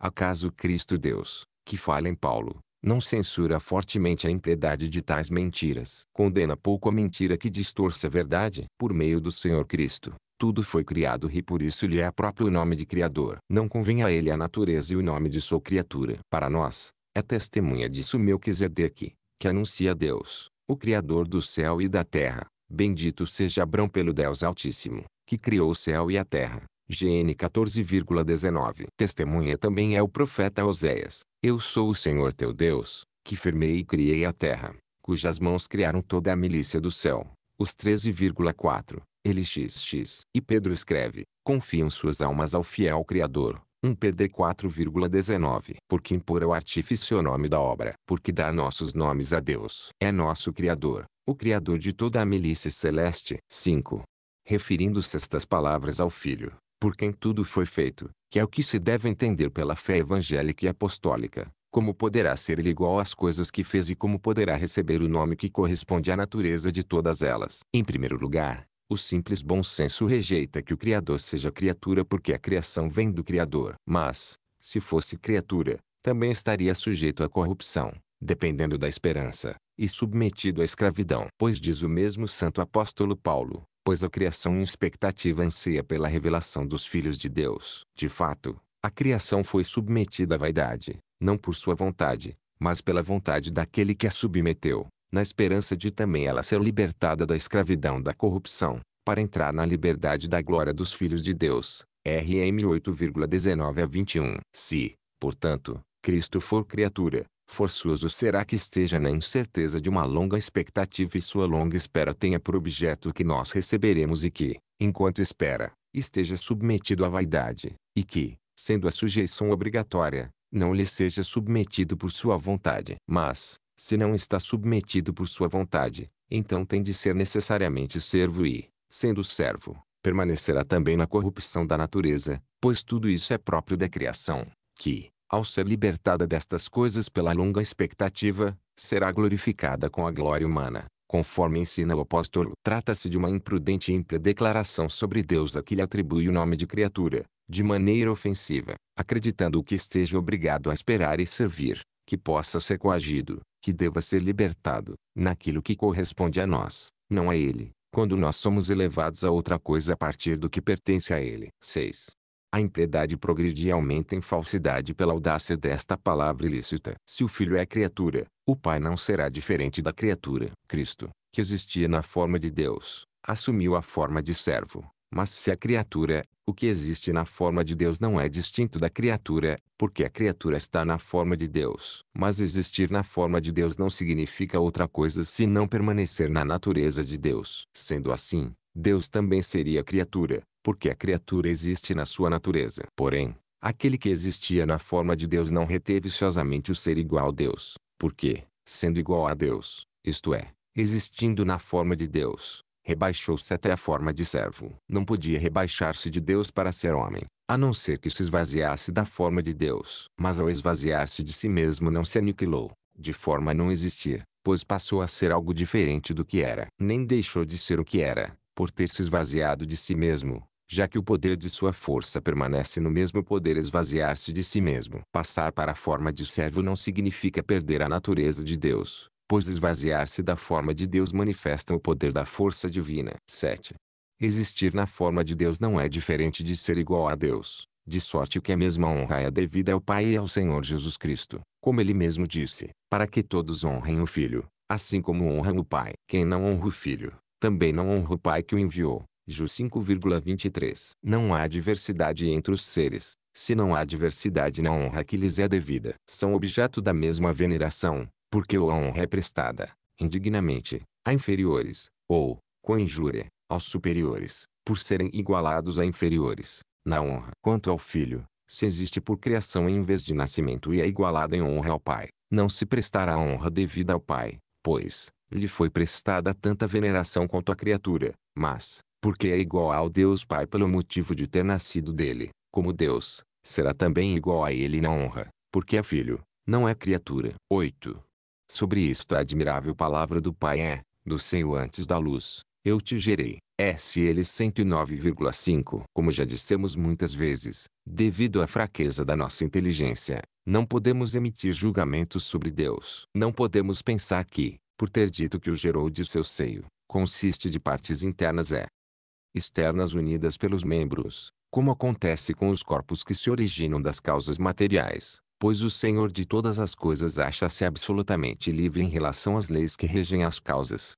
A: Acaso Cristo Deus, que fala em Paulo, não censura fortemente a impiedade de tais mentiras. Condena pouco a mentira que distorce a verdade. Por meio do Senhor Cristo, tudo foi criado e por isso lhe é próprio o nome de Criador. Não convém a ele a natureza e o nome de sua criatura. Para nós, é testemunha disso Melquisedeque, que anuncia a Deus, o Criador do céu e da terra. Bendito seja Abrão pelo Deus Altíssimo, que criou o céu e a terra. GN 14,19 Testemunha também é o profeta Oséias, eu sou o Senhor teu Deus, que firmei e criei a terra, cujas mãos criaram toda a milícia do céu. Os 13,4, ele xx. E Pedro escreve, confiam suas almas ao fiel Criador. 1 PD 4,19 Porque impor ao é artifício o nome da obra. Porque dar nossos nomes a Deus. É nosso Criador, o Criador de toda a milícia celeste. 5. Referindo-se estas palavras ao Filho, por quem tudo foi feito, que é o que se deve entender pela fé evangélica e apostólica, como poderá ser ele igual às coisas que fez e como poderá receber o nome que corresponde à natureza de todas elas. Em primeiro lugar, o simples bom senso rejeita que o Criador seja criatura porque a criação vem do Criador. Mas, se fosse criatura, também estaria sujeito à corrupção, dependendo da esperança, e submetido à escravidão. Pois diz o mesmo santo apóstolo Paulo, pois a criação em expectativa anseia pela revelação dos filhos de Deus. De fato, a criação foi submetida à vaidade, não por sua vontade, mas pela vontade daquele que a submeteu, na esperança de também ela ser libertada da escravidão da corrupção, para entrar na liberdade da glória dos filhos de Deus. RM 8,19 a 21. Se, portanto, Cristo for criatura, forçoso será que esteja na incerteza de uma longa expectativa e sua longa espera tenha por objeto que nós receberemos e que, enquanto espera, esteja submetido à vaidade, e que, sendo a sujeição obrigatória, não lhe seja submetido por sua vontade. Mas, se não está submetido por sua vontade, então tem de ser necessariamente servo e, sendo servo, permanecerá também na corrupção da natureza, pois tudo isso é próprio da criação, que, ao ser libertada destas coisas pela longa expectativa, será glorificada com a glória humana. Conforme ensina o apóstolo, trata-se de uma imprudente e ímpia declaração sobre Deus a que lhe atribui o nome de criatura, de maneira ofensiva, acreditando que esteja obrigado a esperar e servir, que possa ser coagido, que deva ser libertado, naquilo que corresponde a nós, não a ele, quando nós somos elevados a outra coisa a partir do que pertence a ele. 6. A impiedade e aumenta em falsidade pela audácia desta palavra ilícita. Se o filho é criatura, o pai não será diferente da criatura. Cristo, que existia na forma de Deus, assumiu a forma de servo. Mas se a criatura, o que existe na forma de Deus não é distinto da criatura, porque a criatura está na forma de Deus. Mas existir na forma de Deus não significa outra coisa senão permanecer na natureza de Deus. Sendo assim, Deus também seria criatura, porque a criatura existe na sua natureza. Porém, aquele que existia na forma de Deus não reteve ciosamente o ser igual a Deus, porque, sendo igual a Deus, isto é, existindo na forma de Deus, rebaixou-se até a forma de servo. Não podia rebaixar-se de Deus para ser homem, a não ser que se esvaziasse da forma de Deus. Mas ao esvaziar-se de si mesmo não se aniquilou, de forma a não existir, pois passou a ser algo diferente do que era. Nem deixou de ser o que era, por ter se esvaziado de si mesmo, já que o poder de sua força permanece no mesmo poder esvaziar-se de si mesmo. Passar para a forma de servo não significa perder a natureza de Deus, pois esvaziar-se da forma de Deus manifesta o poder da força divina. 7. Existir na forma de Deus não é diferente de ser igual a Deus, de sorte que a mesma honra é devida ao Pai e ao Senhor Jesus Cristo, como ele mesmo disse, para que todos honrem o Filho, assim como honram o Pai. Quem não honra o Filho, também não honra o Pai que o enviou. Ju 5,23. Não há diversidade entre os seres, se não há diversidade na honra que lhes é devida. São objeto da mesma veneração, porque a honra é prestada, indignamente, a inferiores, ou, com injúria, aos superiores, por serem igualados a inferiores, na honra. Quanto ao filho, se existe por criação em vez de nascimento e é igualado em honra ao pai, não se prestará a honra devida ao pai, pois, lhe foi prestada tanta veneração quanto à criatura, mas, porque é igual ao Deus Pai pelo motivo de ter nascido dele, como Deus, será também igual a ele na honra, porque é filho, não é criatura. 8. Sobre isto a admirável palavra do Pai é, do seio antes da luz, eu te gerei. SL 109,5 Como já dissemos muitas vezes, devido à fraqueza da nossa inteligência, não podemos emitir julgamentos sobre Deus. Não podemos pensar que, por ter dito que o gerou de seu seio, consiste de partes internas é, externas unidas pelos membros, como acontece com os corpos que se originam das causas materiais, pois o Senhor de todas as coisas acha-se absolutamente livre em relação às leis que regem as causas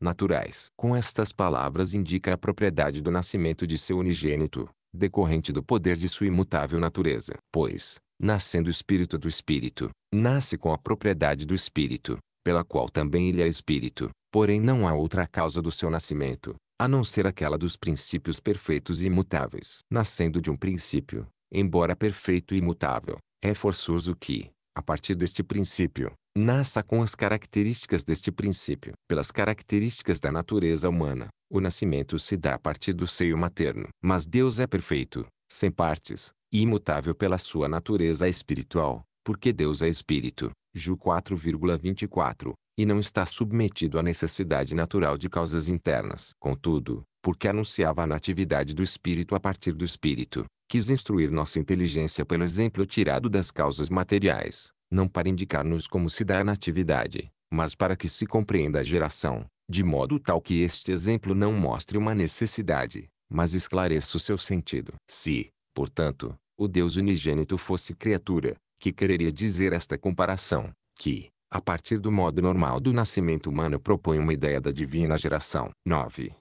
A: naturais. Com estas palavras indica a propriedade do nascimento de seu unigênito, decorrente do poder de sua imutável natureza. Pois, nascendo o espírito do espírito, nasce com a propriedade do espírito, pela qual também ele é espírito, porém não há outra causa do seu nascimento a não ser aquela dos princípios perfeitos e imutáveis. Nascendo de um princípio, embora perfeito e imutável, é forçoso que, a partir deste princípio, nasça com as características deste princípio. Pelas características da natureza humana, o nascimento se dá a partir do seio materno. Mas Deus é perfeito, sem partes, e imutável pela sua natureza espiritual, porque Deus é espírito. Ju 4,24 e não está submetido à necessidade natural de causas internas. Contudo, porque anunciava a natividade do espírito a partir do espírito, quis instruir nossa inteligência pelo exemplo tirado das causas materiais, não para indicar-nos como se dá a natividade, mas para que se compreenda a geração, de modo tal que este exemplo não mostre uma necessidade, mas esclareça o seu sentido. Se, portanto, o Deus unigênito fosse criatura, que quereria dizer esta comparação? Que, a partir do modo normal do nascimento humano propõe uma ideia da divina geração. 9.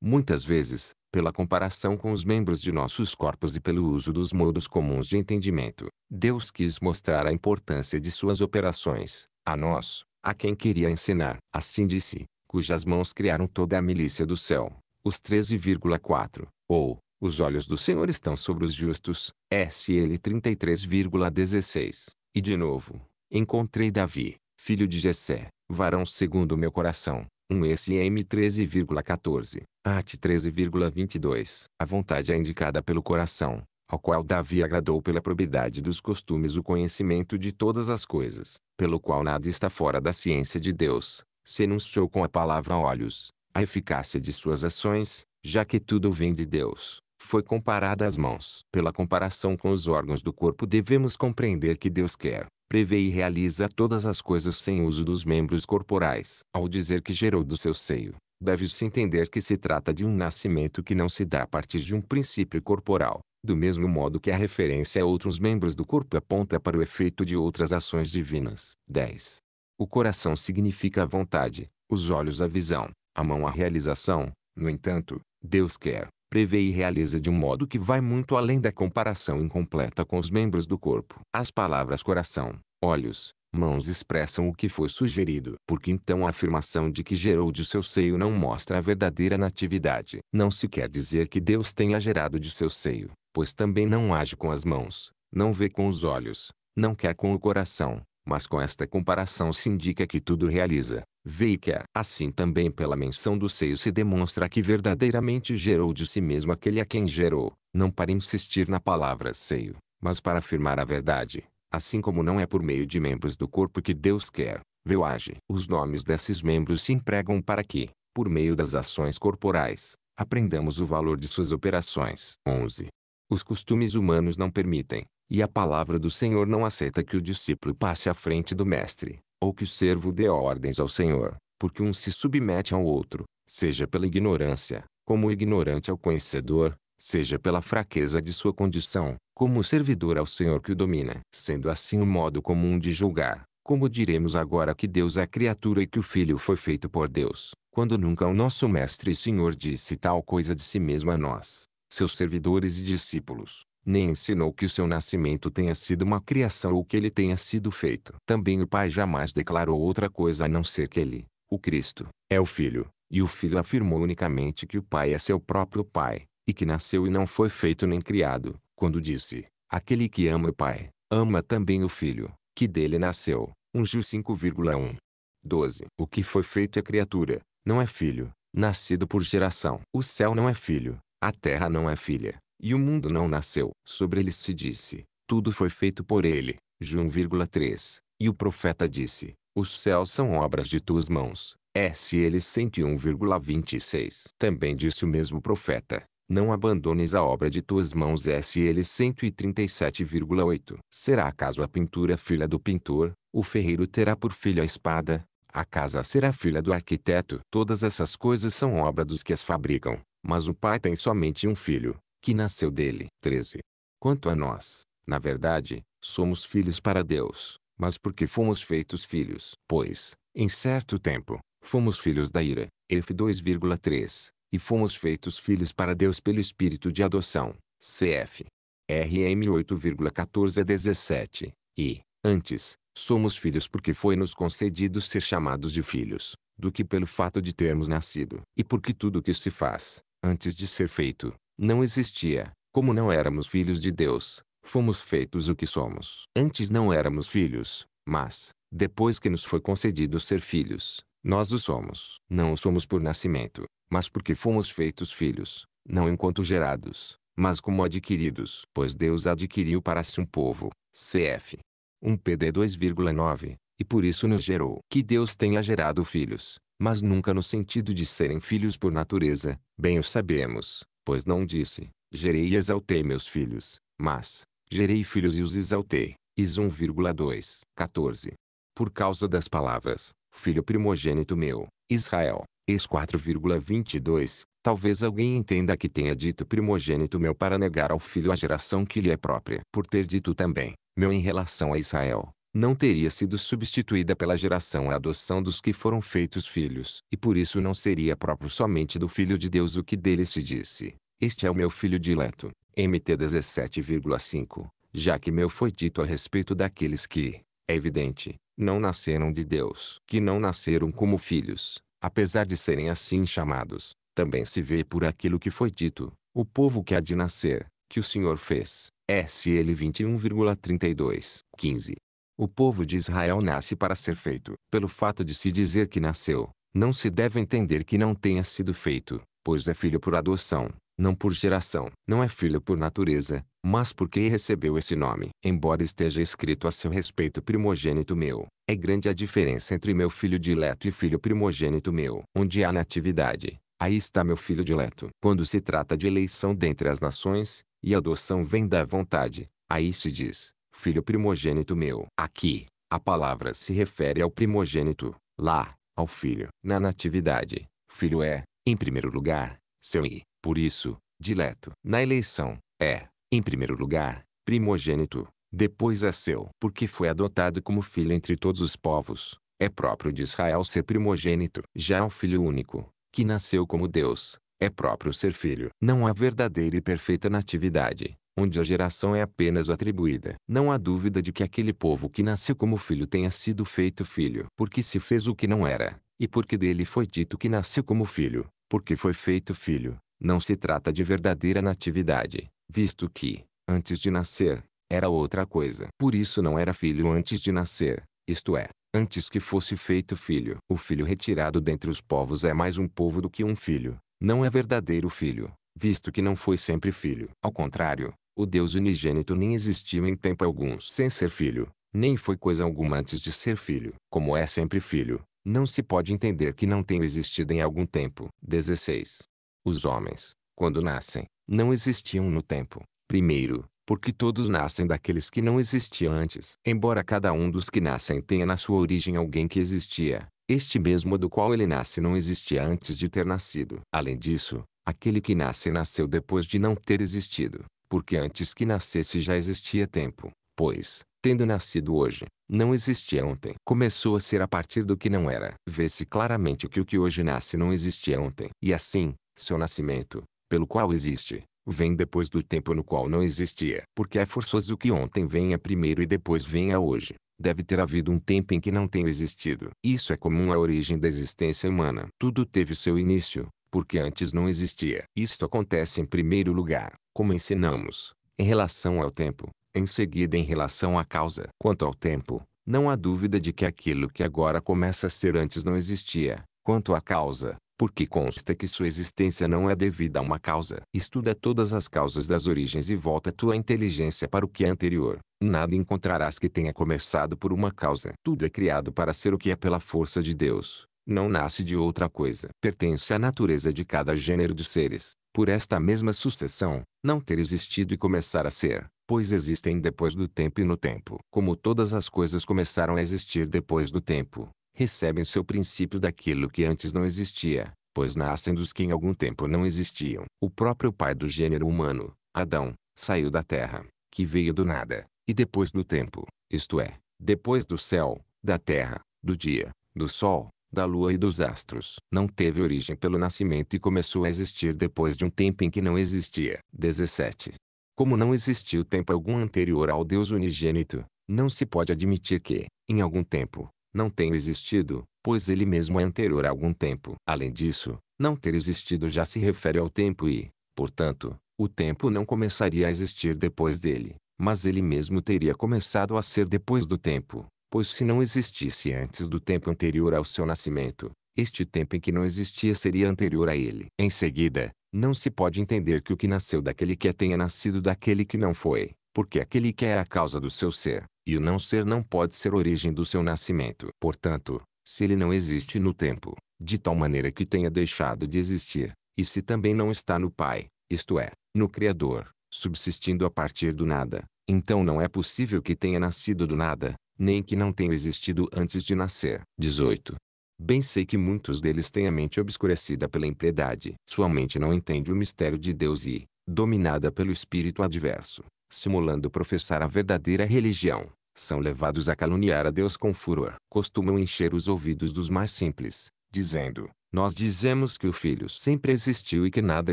A: Muitas vezes, pela comparação com os membros de nossos corpos e pelo uso dos modos comuns de entendimento, Deus quis mostrar a importância de suas operações, a nós, a quem queria ensinar. Assim disse, cujas mãos criaram toda a milícia do céu, os 13,4, ou, os olhos do Senhor estão sobre os justos, SL 33,16. E de novo, encontrei Davi, filho de Jessé, varão segundo o meu coração, 1 SM 13,14, At 13,22. A vontade é indicada pelo coração, ao qual Davi agradou pela probidade dos costumes o conhecimento de todas as coisas, pelo qual nada está fora da ciência de Deus, se enunciou com a palavra olhos, a eficácia de suas ações, já que tudo vem de Deus, foi comparada às mãos. Pela comparação com os órgãos do corpo devemos compreender que Deus quer, prevê e realiza todas as coisas sem uso dos membros corporais. Ao dizer que gerou do seu seio, deve-se entender que se trata de um nascimento que não se dá a partir de um princípio corporal, do mesmo modo que a referência a outros membros do corpo aponta para o efeito de outras ações divinas. 10. O coração significa a vontade, os olhos a visão, a mão a realização. No entanto, Deus quer, prevê e realiza de um modo que vai muito além da comparação incompleta com os membros do corpo. As palavras coração, olhos, mãos expressam o que foi sugerido, porque então a afirmação de que gerou de seu seio não mostra a verdadeira natividade. Não se quer dizer que Deus tenha gerado de seu seio, pois também não age com as mãos, não vê com os olhos, não quer com o coração, mas com esta comparação se indica que tudo realiza, Veica. É assim também pela menção do seio se demonstra que verdadeiramente gerou de si mesmo aquele a quem gerou, não para insistir na palavra seio, mas para afirmar a verdade. Assim como não é por meio de membros do corpo que Deus quer, veu age. Os nomes desses membros se empregam para que, por meio das ações corporais, aprendamos o valor de suas operações. 11. Os costumes humanos não permitem, e a palavra do Senhor não aceita que o discípulo passe à frente do mestre, ou que o servo dê ordens ao senhor, porque um se submete ao outro, seja pela ignorância, como o ignorante ao conhecedor, seja pela fraqueza de sua condição, como o servidor ao senhor que o domina. Sendo assim o modo comum de julgar, como diremos agora que Deus é criatura e que o Filho foi feito por Deus, quando nunca o nosso Mestre e Senhor disse tal coisa de si mesmo a nós, seus servidores e discípulos nem ensinou que o seu nascimento tenha sido uma criação ou que ele tenha sido feito. Também o Pai jamais declarou outra coisa a não ser que ele, o Cristo, é o Filho, e o Filho afirmou unicamente que o Pai é seu próprio Pai, e que nasceu e não foi feito nem criado, quando disse, aquele que ama o Pai, ama também o Filho, que dele nasceu. 1 Ju 5,1 12. O que foi feito é criatura, não é filho, nascido por geração. O céu não é filho, a terra não é filha, e o mundo não nasceu. Sobre ele se disse, tudo foi feito por ele. João 1,3 E o profeta disse, os céus são obras de tuas mãos. É, S.L. 101,26. Também disse o mesmo profeta, não abandones a obra de tuas mãos é, S.L. 137,8. Será acaso a pintura filha do pintor? O ferreiro terá por filho a espada? A casa será filha do arquiteto? Todas essas coisas são obra dos que as fabricam, mas o pai tem somente um filho que nasceu dele. 13. Quanto a nós, na verdade, somos filhos para Deus, mas porque fomos feitos filhos. Pois, em certo tempo, fomos filhos da ira, F 2,3, e fomos feitos filhos para Deus pelo Espírito de adoção, CF. RM 8,14 a 17, e, antes, somos filhos porque foi-nos concedido ser chamados de filhos, do que pelo fato de termos nascido. E porque tudo o que se faz, antes de ser feito, não existia. Como não éramos filhos de Deus, fomos feitos o que somos. Antes não éramos filhos, mas, depois que nos foi concedido ser filhos, nós o somos. Não o somos por nascimento, mas porque fomos feitos filhos, não enquanto gerados, mas como adquiridos. Pois Deus adquiriu para si um povo, cf. 1 PD 2,9, e por isso nos gerou. Que Deus tenha gerado filhos, mas nunca no sentido de serem filhos por natureza, bem o sabemos. Pois não disse, gerei e exaltei meus filhos, mas, gerei filhos e os exaltei. Is 1,2, 14. Por causa das palavras, filho primogênito meu, Israel, Is 4,22, talvez alguém entenda que tenha dito primogênito meu para negar ao filho a geração que lhe é própria. Por ter dito também, meu em relação a Israel, não teria sido substituída pela geração a adoção dos que foram feitos filhos, e por isso não seria próprio somente do Filho de Deus o que dele se disse. Este é o meu filho dileto. MT 17,5. Já que meu foi dito a respeito daqueles que, é evidente, não nasceram de Deus, que não nasceram como filhos, apesar de serem assim chamados, também se vê por aquilo que foi dito, o povo que há de nascer, que o Senhor fez. SL 21,32, 15. O povo de Israel nasce para ser feito. Pelo fato de se dizer que nasceu, não se deve entender que não tenha sido feito, pois é filho por adoção, não por geração. Não é filho por natureza, mas porque recebeu esse nome. Embora esteja escrito a seu respeito primogênito meu, é grande a diferença entre meu filho dileto e filho primogênito meu. Onde há natividade, aí está meu filho dileto. Quando se trata de eleição dentre as nações, e adoção vem da vontade, aí se diz, filho primogênito meu. Aqui, a palavra se refere ao primogênito, lá, ao filho. Na natividade, filho é, em primeiro lugar, seu e, por isso, dileto. Na eleição, é, em primeiro lugar, primogênito, depois é seu. Porque foi adotado como filho entre todos os povos, é próprio de Israel ser primogênito. Já o é filho único, que nasceu como Deus, é próprio ser filho. Não há verdadeira e perfeita natividade, onde a geração é apenas atribuída. Não há dúvida de que aquele povo que nasceu como filho tenha sido feito filho, porque se fez o que não era, e porque dele foi dito que nasceu como filho, porque foi feito filho. Não se trata de verdadeira natividade, visto que, antes de nascer, era outra coisa. Por isso não era filho antes de nascer, isto é, antes que fosse feito filho. O filho retirado dentre os povos é mais um povo do que um filho, não é verdadeiro filho, visto que não foi sempre filho. Ao contrário, o Deus unigênito nem existiu em tempo algum sem ser filho, nem foi coisa alguma antes de ser filho. Como é sempre filho, não se pode entender que não tenha existido em algum tempo. 16. Os homens, quando nascem, não existiam no tempo. Primeiro, porque todos nascem daqueles que não existiam antes. Embora cada um dos que nascem tenha na sua origem alguém que existia, este mesmo do qual ele nasce não existia antes de ter nascido. Além disso, aquele que nasce nasceu depois de não ter existido porque antes que nascesse já existia tempo, pois, tendo nascido hoje, não existia ontem. Começou a ser a partir do que não era. Vê-se claramente que o que hoje nasce não existia ontem. E assim, seu nascimento, pelo qual existe, vem depois do tempo no qual não existia. Porque é forçoso que ontem venha primeiro e depois venha hoje. Deve ter havido um tempo em que não tenha existido. Isso é comum à origem da existência humana. Tudo teve seu início, porque antes não existia. Isto acontece em primeiro lugar, como ensinamos, em relação ao tempo, em seguida em relação à causa. Quanto ao tempo, não há dúvida de que aquilo que agora começa a ser antes não existia. Quanto à causa, porque consta que sua existência não é devida a uma causa. Estuda todas as causas das origens e volta tua inteligência para o que é anterior. Nada encontrarás que tenha começado por uma causa. Tudo é criado para ser o que é pela força de Deus não nasce de outra coisa. Pertence à natureza de cada gênero de seres, por esta mesma sucessão, não ter existido e começar a ser, pois existem depois do tempo e no tempo. Como todas as coisas começaram a existir depois do tempo, recebem seu princípio daquilo que antes não existia, pois nascem dos que em algum tempo não existiam. O próprio pai do gênero humano, Adão, saiu da terra, que veio do nada, e depois do tempo, isto é, depois do céu, da terra, do dia, do sol, da lua e dos astros. Não teve origem pelo nascimento e começou a existir depois de um tempo em que não existia. 17. Como não existiu tempo algum anterior ao Deus unigênito, não se pode admitir que, em algum tempo, não tenha existido, pois ele mesmo é anterior a algum tempo. Além disso, não ter existido já se refere ao tempo e, portanto, o tempo não começaria a existir depois dele, mas ele mesmo teria começado a ser depois do tempo. Pois se não existisse antes do tempo anterior ao seu nascimento, este tempo em que não existia seria anterior a ele. Em seguida, não se pode entender que o que nasceu daquele que é tenha nascido daquele que não foi, porque aquele que é a causa do seu ser, e o não ser não pode ser origem do seu nascimento. Portanto, se ele não existe no tempo, de tal maneira que tenha deixado de existir, e se também não está no Pai, isto é, no Criador, subsistindo a partir do nada, então não é possível que tenha nascido do nada, nem que não tenham existido antes de nascer. 18. Bem sei que muitos deles têm a mente obscurecida pela impiedade. Sua mente não entende o mistério de Deus e, dominada pelo espírito adverso, simulando professar a verdadeira religião, são levados a caluniar a Deus com furor. Costumam encher os ouvidos dos mais simples, dizendo: Nós dizemos que o filho sempre existiu e que nada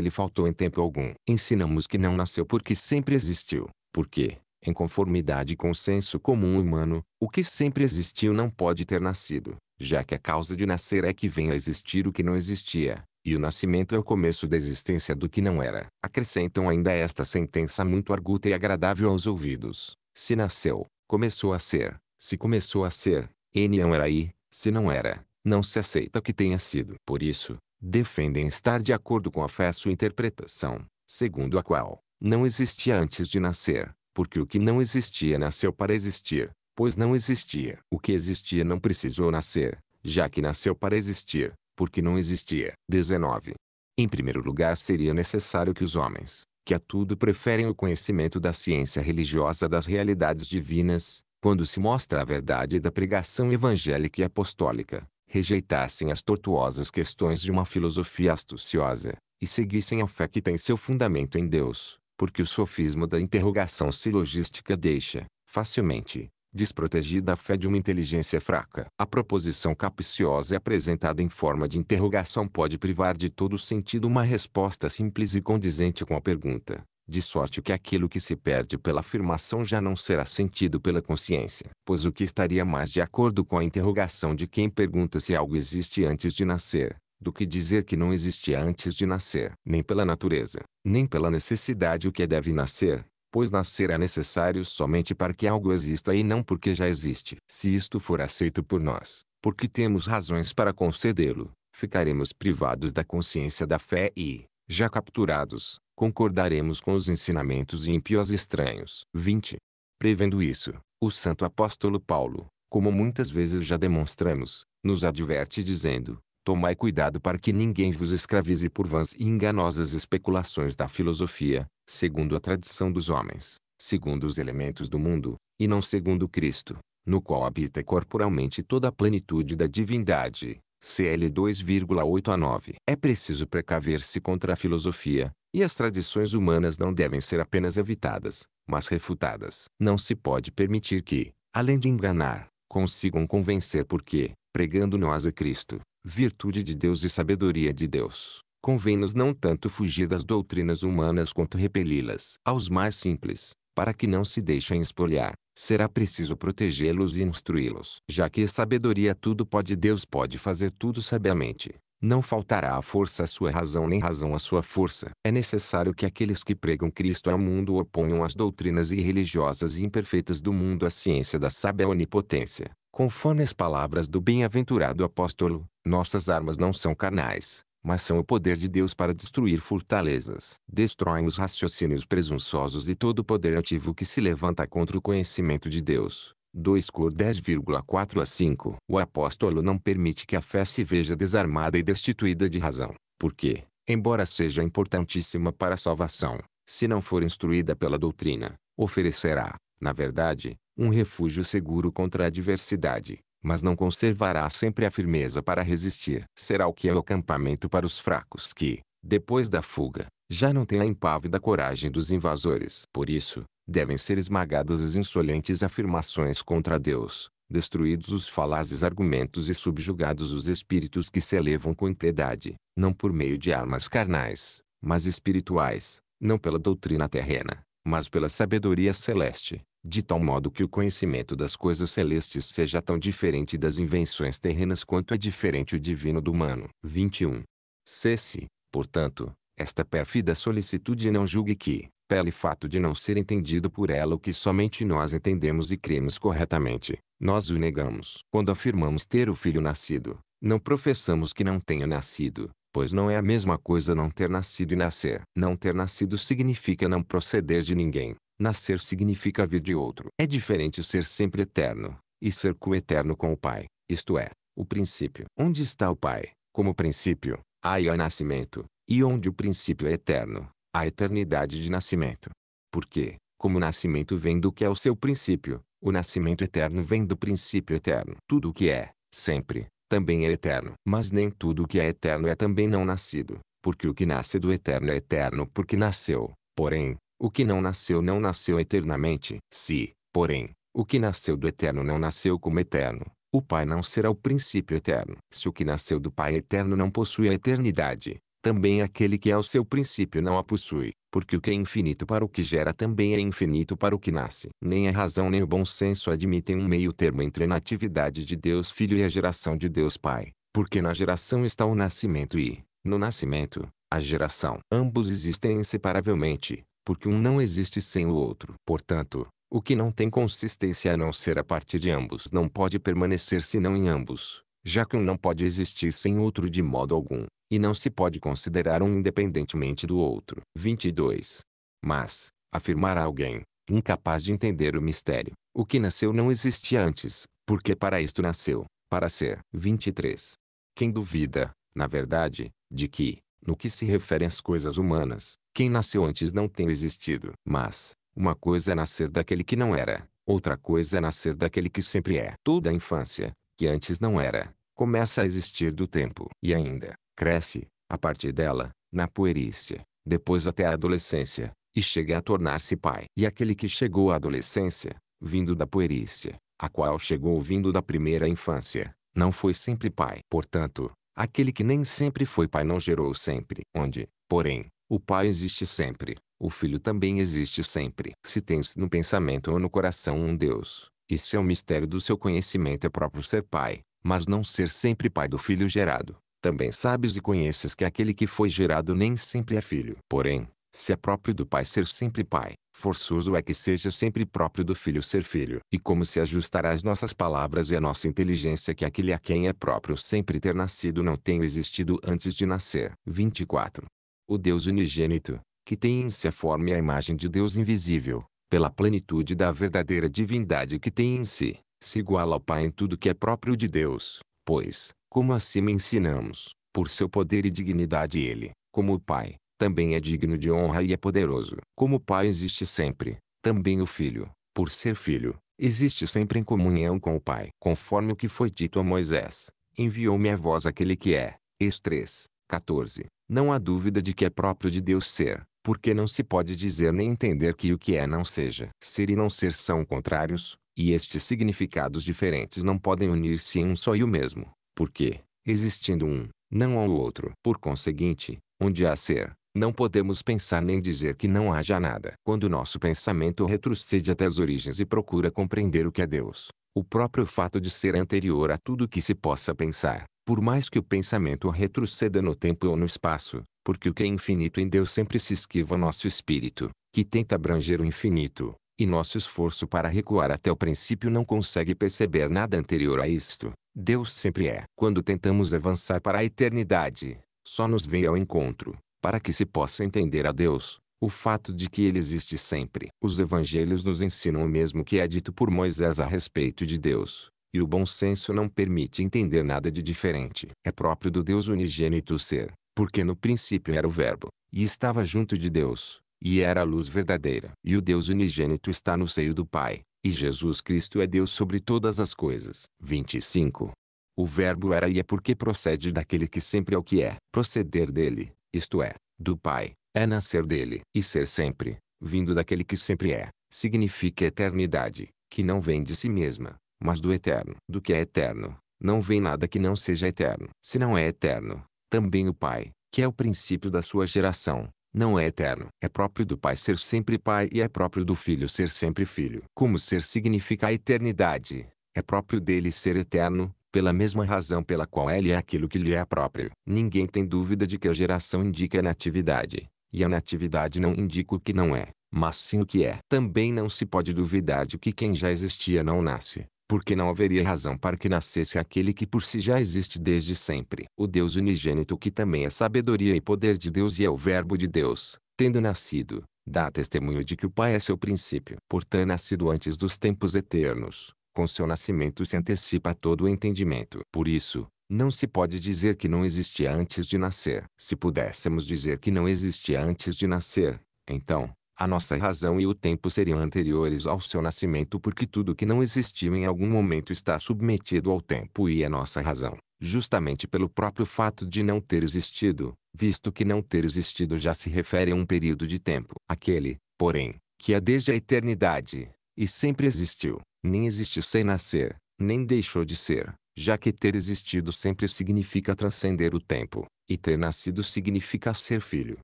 A: lhe faltou em tempo algum. Ensinamos que não nasceu porque sempre existiu, porque, em conformidade com o senso comum humano, o que sempre existiu não pode ter nascido, já que a causa de nascer é que vem a existir o que não existia, e o nascimento é o começo da existência do que não era. Acrescentam ainda esta sentença muito arguta e agradável aos ouvidos. Se nasceu, começou a ser. Se começou a ser, N não era I, se não era, não se aceita que tenha sido. Por isso, defendem estar de acordo com a fé sua interpretação, segundo a qual, não existia antes de nascer, porque o que não existia nasceu para existir, pois não existia. O que existia não precisou nascer, já que nasceu para existir, porque não existia. 19. Em primeiro lugar, seria necessário que os homens, que a tudo preferem o conhecimento da ciência religiosa das realidades divinas, quando se mostra a verdade da pregação evangélica e apostólica, rejeitassem as tortuosas questões de uma filosofia astuciosa, e seguissem a fé que tem seu fundamento em Deus, porque o sofismo da interrogação silogística deixa, facilmente, desprotegida a fé de uma inteligência fraca. A proposição capciosa é apresentada em forma de interrogação pode privar de todo sentido uma resposta simples e condizente com a pergunta, de sorte que aquilo que se perde pela afirmação já não será sentido pela consciência, pois o que estaria mais de acordo com a interrogação de quem pergunta se algo existe antes de nascer, do que dizer que não existia antes de nascer, nem pela natureza, nem pela necessidade o que deve nascer, pois nascer é necessário somente para que algo exista e não porque já existe. Se isto for aceito por nós, porque temos razões para concedê-lo, ficaremos privados da consciência da fé e, já capturados, concordaremos com os ensinamentos ímpios e estranhos. 20. Prevendo isso, o santo apóstolo Paulo, como muitas vezes já demonstramos, nos adverte dizendo, Tomai cuidado para que ninguém vos escravize por vãs e enganosas especulações da filosofia, segundo a tradição dos homens, segundo os elementos do mundo, e não segundo Cristo, no qual habita corporalmente toda a plenitude da divindade. CL 2,8 a 9. É preciso precaver-se contra a filosofia, e as tradições humanas não devem ser apenas evitadas, mas refutadas. Não se pode permitir que, além de enganar, consigam convencer porque, pregando nós a Cristo, virtude de Deus e sabedoria de Deus, convém-nos não tanto fugir das doutrinas humanas quanto repeli-las. Aos mais simples, para que não se deixem espolhar, será preciso protegê-los e instruí-los. Já que a sabedoria tudo pode Deus pode fazer tudo sabiamente. Não faltará a força à sua razão nem razão à sua força. É necessário que aqueles que pregam Cristo ao mundo oponham as doutrinas irreligiosas e imperfeitas do mundo à ciência da sábia onipotência, conforme as palavras do bem-aventurado apóstolo, nossas armas não são carnais, mas são o poder de Deus para destruir fortalezas. Destroem os raciocínios presunçosos e todo o poder ativo que se levanta contra o conhecimento de Deus. 2 Cor 10,4 a 5 O apóstolo não permite que a fé se veja desarmada e destituída de razão, porque, embora seja importantíssima para a salvação, se não for instruída pela doutrina, oferecerá, na verdade, um refúgio seguro contra a adversidade mas não conservará sempre a firmeza para resistir. Será o que é o acampamento para os fracos que, depois da fuga, já não têm a impávida coragem dos invasores. Por isso, devem ser esmagadas as insolentes afirmações contra Deus, destruídos os falazes argumentos e subjugados os espíritos que se elevam com impiedade, não por meio de armas carnais, mas espirituais, não pela doutrina terrena, mas pela sabedoria celeste, de tal modo que o conhecimento das coisas celestes seja tão diferente das invenções terrenas quanto é diferente o divino do humano. 21. Cesse, portanto, esta pérfida solicitude e não julgue que, pelo fato de não ser entendido por ela o que somente nós entendemos e cremos corretamente, nós o negamos. Quando afirmamos ter o filho nascido, não professamos que não tenha nascido, pois não é a mesma coisa não ter nascido e nascer. Não ter nascido significa não proceder de ninguém, Nascer significa vir de outro. É diferente ser sempre eterno, e ser coeterno com o Pai, isto é, o princípio. Onde está o Pai, como princípio, há o nascimento, e onde o princípio é eterno, há eternidade de nascimento. Porque, como o nascimento vem do que é o seu princípio, o nascimento eterno vem do princípio eterno. Tudo o que é, sempre, também é eterno. Mas nem tudo o que é eterno é também não nascido, porque o que nasce do eterno é eterno porque nasceu. Porém, o que não nasceu não nasceu eternamente. Se, porém, o que nasceu do eterno não nasceu como eterno, o Pai não será o princípio eterno. Se o que nasceu do Pai eterno não possui a eternidade, também aquele que é o seu princípio não a possui, porque o que é infinito para o que gera também é infinito para o que nasce. Nem a razão nem o bom senso admitem um meio termo entre a natividade de Deus Filho e a geração de Deus Pai, porque na geração está o nascimento e, no nascimento, a geração. Ambos existem inseparavelmente, porque um não existe sem o outro. Portanto, o que não tem consistência a não ser a partir de ambos não pode permanecer senão em ambos, já que um não pode existir sem outro de modo algum, e não se pode considerar um independentemente do outro. 22. Mas, afirmará alguém, incapaz de entender o mistério, o que nasceu não existia antes, porque para isto nasceu, para ser. 23. Quem duvida, na verdade, de que, no que se refere às coisas humanas, quem nasceu antes não tem existido. Mas, uma coisa é nascer daquele que não era, outra coisa é nascer daquele que sempre é. Toda a infância, que antes não era, começa a existir do tempo. E ainda, cresce, a partir dela, na puerícia, depois até a adolescência, e chega a tornar-se pai. E aquele que chegou à adolescência, vindo da puerícia, a qual chegou vindo da primeira infância, não foi sempre pai. Portanto, aquele que nem sempre foi pai não gerou sempre. Onde, porém, o Pai existe sempre, o Filho também existe sempre. Se tens no pensamento ou no coração um Deus, esse é o mistério do seu conhecimento é próprio ser Pai, mas não ser sempre Pai do Filho gerado. Também sabes e conheces que aquele que foi gerado nem sempre é filho. Porém, se é próprio do Pai ser sempre Pai, forçoso é que seja sempre próprio do Filho ser Filho. E como se ajustará as nossas palavras e a nossa inteligência que aquele a quem é próprio sempre ter nascido não tenha existido antes de nascer. 24 o Deus unigênito, que tem em si a forma e a imagem de Deus invisível, pela plenitude da verdadeira divindade que tem em si, se iguala ao Pai em tudo que é próprio de Deus, pois, como acima assim ensinamos, por seu poder e dignidade ele, como o Pai, também é digno de honra e é poderoso. Como o Pai existe sempre, também o Filho, por ser Filho, existe sempre em comunhão com o Pai. Conforme o que foi dito a Moisés, enviou-me a voz aquele que é, ex 3, 14 não há dúvida de que é próprio de Deus ser, porque não se pode dizer nem entender que o que é não seja. Ser e não ser são contrários, e estes significados diferentes não podem unir-se em um só e o mesmo, porque, existindo um, não há o outro. Por conseguinte, onde há ser, não podemos pensar nem dizer que não haja nada. Quando nosso pensamento retrocede até as origens e procura compreender o que é Deus, o próprio fato de ser anterior a tudo que se possa pensar, por mais que o pensamento retroceda no tempo ou no espaço, porque o que é infinito em Deus sempre se esquiva ao nosso espírito, que tenta abranger o infinito, e nosso esforço para recuar até o princípio não consegue perceber nada anterior a isto. Deus sempre é. Quando tentamos avançar para a eternidade, só nos vem ao encontro, para que se possa entender a Deus, o fato de que ele existe sempre. Os evangelhos nos ensinam o mesmo que é dito por Moisés a respeito de Deus e o bom senso não permite entender nada de diferente. É próprio do Deus unigênito ser, porque no princípio era o Verbo, e estava junto de Deus, e era a luz verdadeira. E o Deus unigênito está no seio do Pai, e Jesus Cristo é Deus sobre todas as coisas. 25. O Verbo era e é porque procede daquele que sempre é o que é. Proceder dele, isto é, do Pai, é nascer dele. E ser sempre, vindo daquele que sempre é, significa eternidade, que não vem de si mesma, mas do eterno. Do que é eterno, não vem nada que não seja eterno. Se não é eterno, também o Pai, que é o princípio da sua geração, não é eterno. É próprio do Pai ser sempre Pai e é próprio do Filho ser sempre Filho. Como ser significa a eternidade, é próprio dele ser eterno, pela mesma razão pela qual ele é aquilo que lhe é próprio. Ninguém tem dúvida de que a geração indica a natividade, e a natividade não indica o que não é, mas sim o que é. Também não se pode duvidar de que quem já existia não nasce, porque não haveria razão para que nascesse aquele que por si já existe desde sempre. O Deus unigênito que também é sabedoria e poder de Deus e é o verbo de Deus, tendo nascido, dá testemunho de que o Pai é seu princípio. Por ter é nascido antes dos tempos eternos, com seu nascimento se antecipa todo o entendimento. Por isso, não se pode dizer que não existia antes de nascer. Se pudéssemos dizer que não existia antes de nascer, então, a nossa razão e o tempo seriam anteriores ao seu nascimento porque tudo que não existiu em algum momento está submetido ao tempo e à é nossa razão, justamente pelo próprio fato de não ter existido, visto que não ter existido já se refere a um período de tempo. Aquele, porém, que é desde a eternidade, e sempre existiu, nem existe sem nascer, nem deixou de ser, já que ter existido sempre significa transcender o tempo, e ter nascido significa ser filho.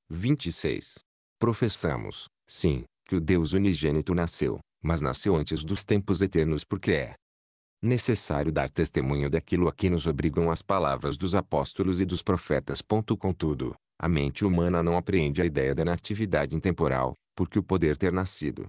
A: 26. Professamos, Sim, que o Deus unigênito nasceu, mas nasceu antes dos tempos eternos porque é necessário dar testemunho daquilo a que nos obrigam as palavras dos apóstolos e dos profetas. Contudo, a mente humana não apreende a ideia da natividade intemporal, porque o poder ter nascido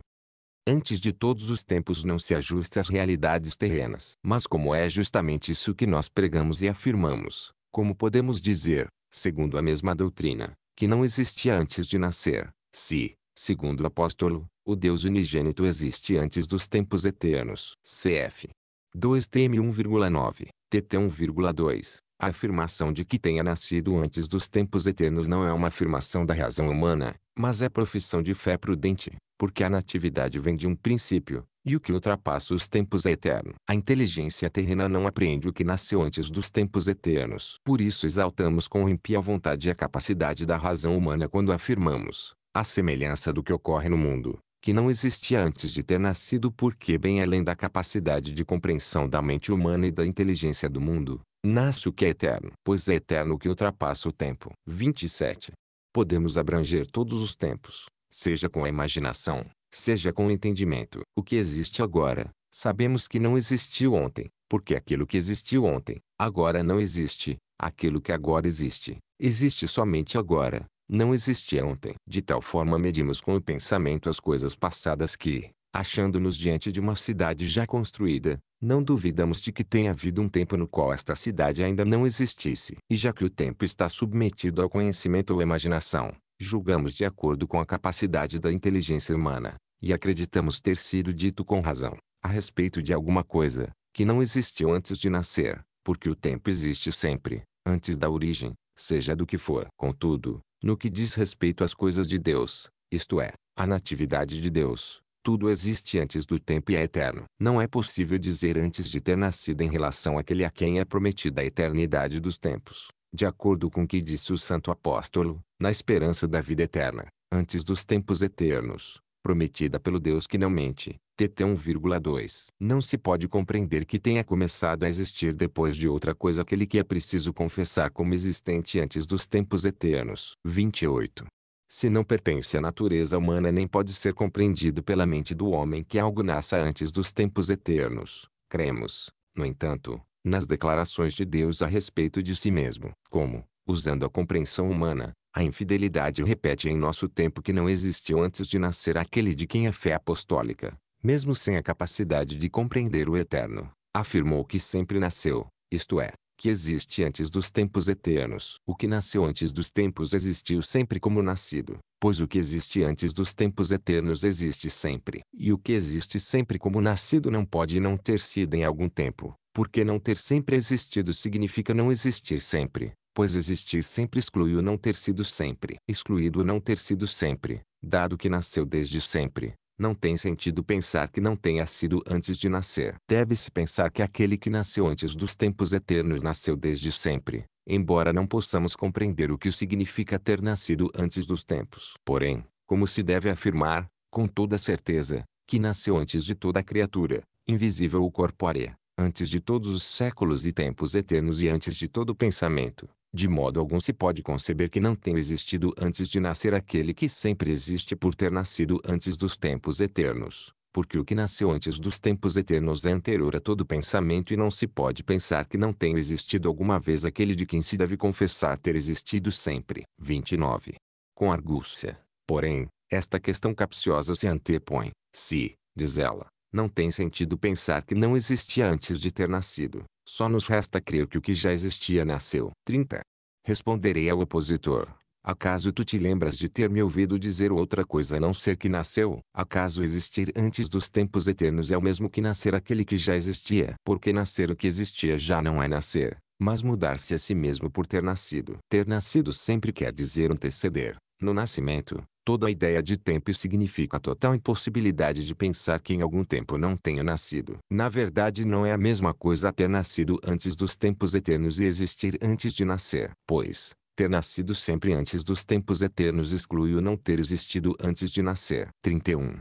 A: antes de todos os tempos não se ajusta às realidades terrenas. Mas como é justamente isso que nós pregamos e afirmamos, como podemos dizer, segundo a mesma doutrina, que não existia antes de nascer, se, Segundo o apóstolo, o Deus unigênito existe antes dos tempos eternos. Cf. 2 TM 1,9, TT 1,2. A afirmação de que tenha nascido antes dos tempos eternos não é uma afirmação da razão humana, mas é profissão de fé prudente, porque a natividade vem de um princípio, e o que ultrapassa os tempos é eterno. A inteligência terrena não apreende o que nasceu antes dos tempos eternos. Por isso exaltamos com impia vontade a capacidade da razão humana quando afirmamos, à semelhança do que ocorre no mundo, que não existia antes de ter nascido porque bem além da capacidade de compreensão da mente humana e da inteligência do mundo, nasce o que é eterno, pois é eterno o que ultrapassa o tempo. 27. Podemos abranger todos os tempos, seja com a imaginação, seja com o entendimento. O que existe agora, sabemos que não existiu ontem, porque aquilo que existiu ontem, agora não existe, aquilo que agora existe, existe somente agora, não existia ontem. De tal forma medimos com o pensamento as coisas passadas que, achando-nos diante de uma cidade já construída, não duvidamos de que tenha havido um tempo no qual esta cidade ainda não existisse. E já que o tempo está submetido ao conhecimento ou imaginação, julgamos de acordo com a capacidade da inteligência humana, e acreditamos ter sido dito com razão, a respeito de alguma coisa, que não existiu antes de nascer, porque o tempo existe sempre, antes da origem, seja do que for. Contudo, no que diz respeito às coisas de Deus, isto é, à natividade de Deus, tudo existe antes do tempo e é eterno. Não é possível dizer antes de ter nascido em relação àquele a quem é prometida a eternidade dos tempos. De acordo com o que disse o santo apóstolo, na esperança da vida eterna, antes dos tempos eternos, prometida pelo Deus que não mente. TT 1,2. Não se pode compreender que tenha começado a existir depois de outra coisa aquele que é preciso confessar como existente antes dos tempos eternos. 28. Se não pertence à natureza humana nem pode ser compreendido pela mente do homem que algo nasça antes dos tempos eternos. Cremos, no entanto, nas declarações de Deus a respeito de si mesmo, como, usando a compreensão humana, a infidelidade repete em nosso tempo que não existiu antes de nascer aquele de quem a fé apostólica, mesmo sem a capacidade de compreender o eterno, afirmou que sempre nasceu, isto é, que existe antes dos tempos eternos. O que nasceu antes dos tempos existiu sempre como nascido, pois o que existe antes dos tempos eternos existe sempre. E o que existe sempre como nascido não pode não ter sido em algum tempo, porque não ter sempre existido significa não existir sempre pois existir sempre exclui o não ter sido sempre. Excluído o não ter sido sempre, dado que nasceu desde sempre, não tem sentido pensar que não tenha sido antes de nascer. Deve-se pensar que aquele que nasceu antes dos tempos eternos nasceu desde sempre, embora não possamos compreender o que significa ter nascido antes dos tempos. Porém, como se deve afirmar, com toda certeza, que nasceu antes de toda criatura, invisível ou corpórea, antes de todos os séculos e tempos eternos e antes de todo pensamento, de modo algum se pode conceber que não tenha existido antes de nascer aquele que sempre existe por ter nascido antes dos tempos eternos, porque o que nasceu antes dos tempos eternos é anterior a todo pensamento e não se pode pensar que não tenha existido alguma vez aquele de quem se deve confessar ter existido sempre. 29. Com argúcia, porém, esta questão capciosa se antepõe, se, diz ela, não tem sentido pensar que não existia antes de ter nascido, só nos resta crer que o que já existia nasceu. 30. Responderei ao opositor. Acaso tu te lembras de ter me ouvido dizer outra coisa a não ser que nasceu? Acaso existir antes dos tempos eternos é o mesmo que nascer aquele que já existia? Porque nascer o que existia já não é nascer, mas mudar-se a si mesmo por ter nascido. Ter nascido sempre quer dizer anteceder, no nascimento, Toda a ideia de tempo significa a total impossibilidade de pensar que em algum tempo não tenha nascido. Na verdade não é a mesma coisa ter nascido antes dos tempos eternos e existir antes de nascer. Pois, ter nascido sempre antes dos tempos eternos exclui o não ter existido antes de nascer. 31.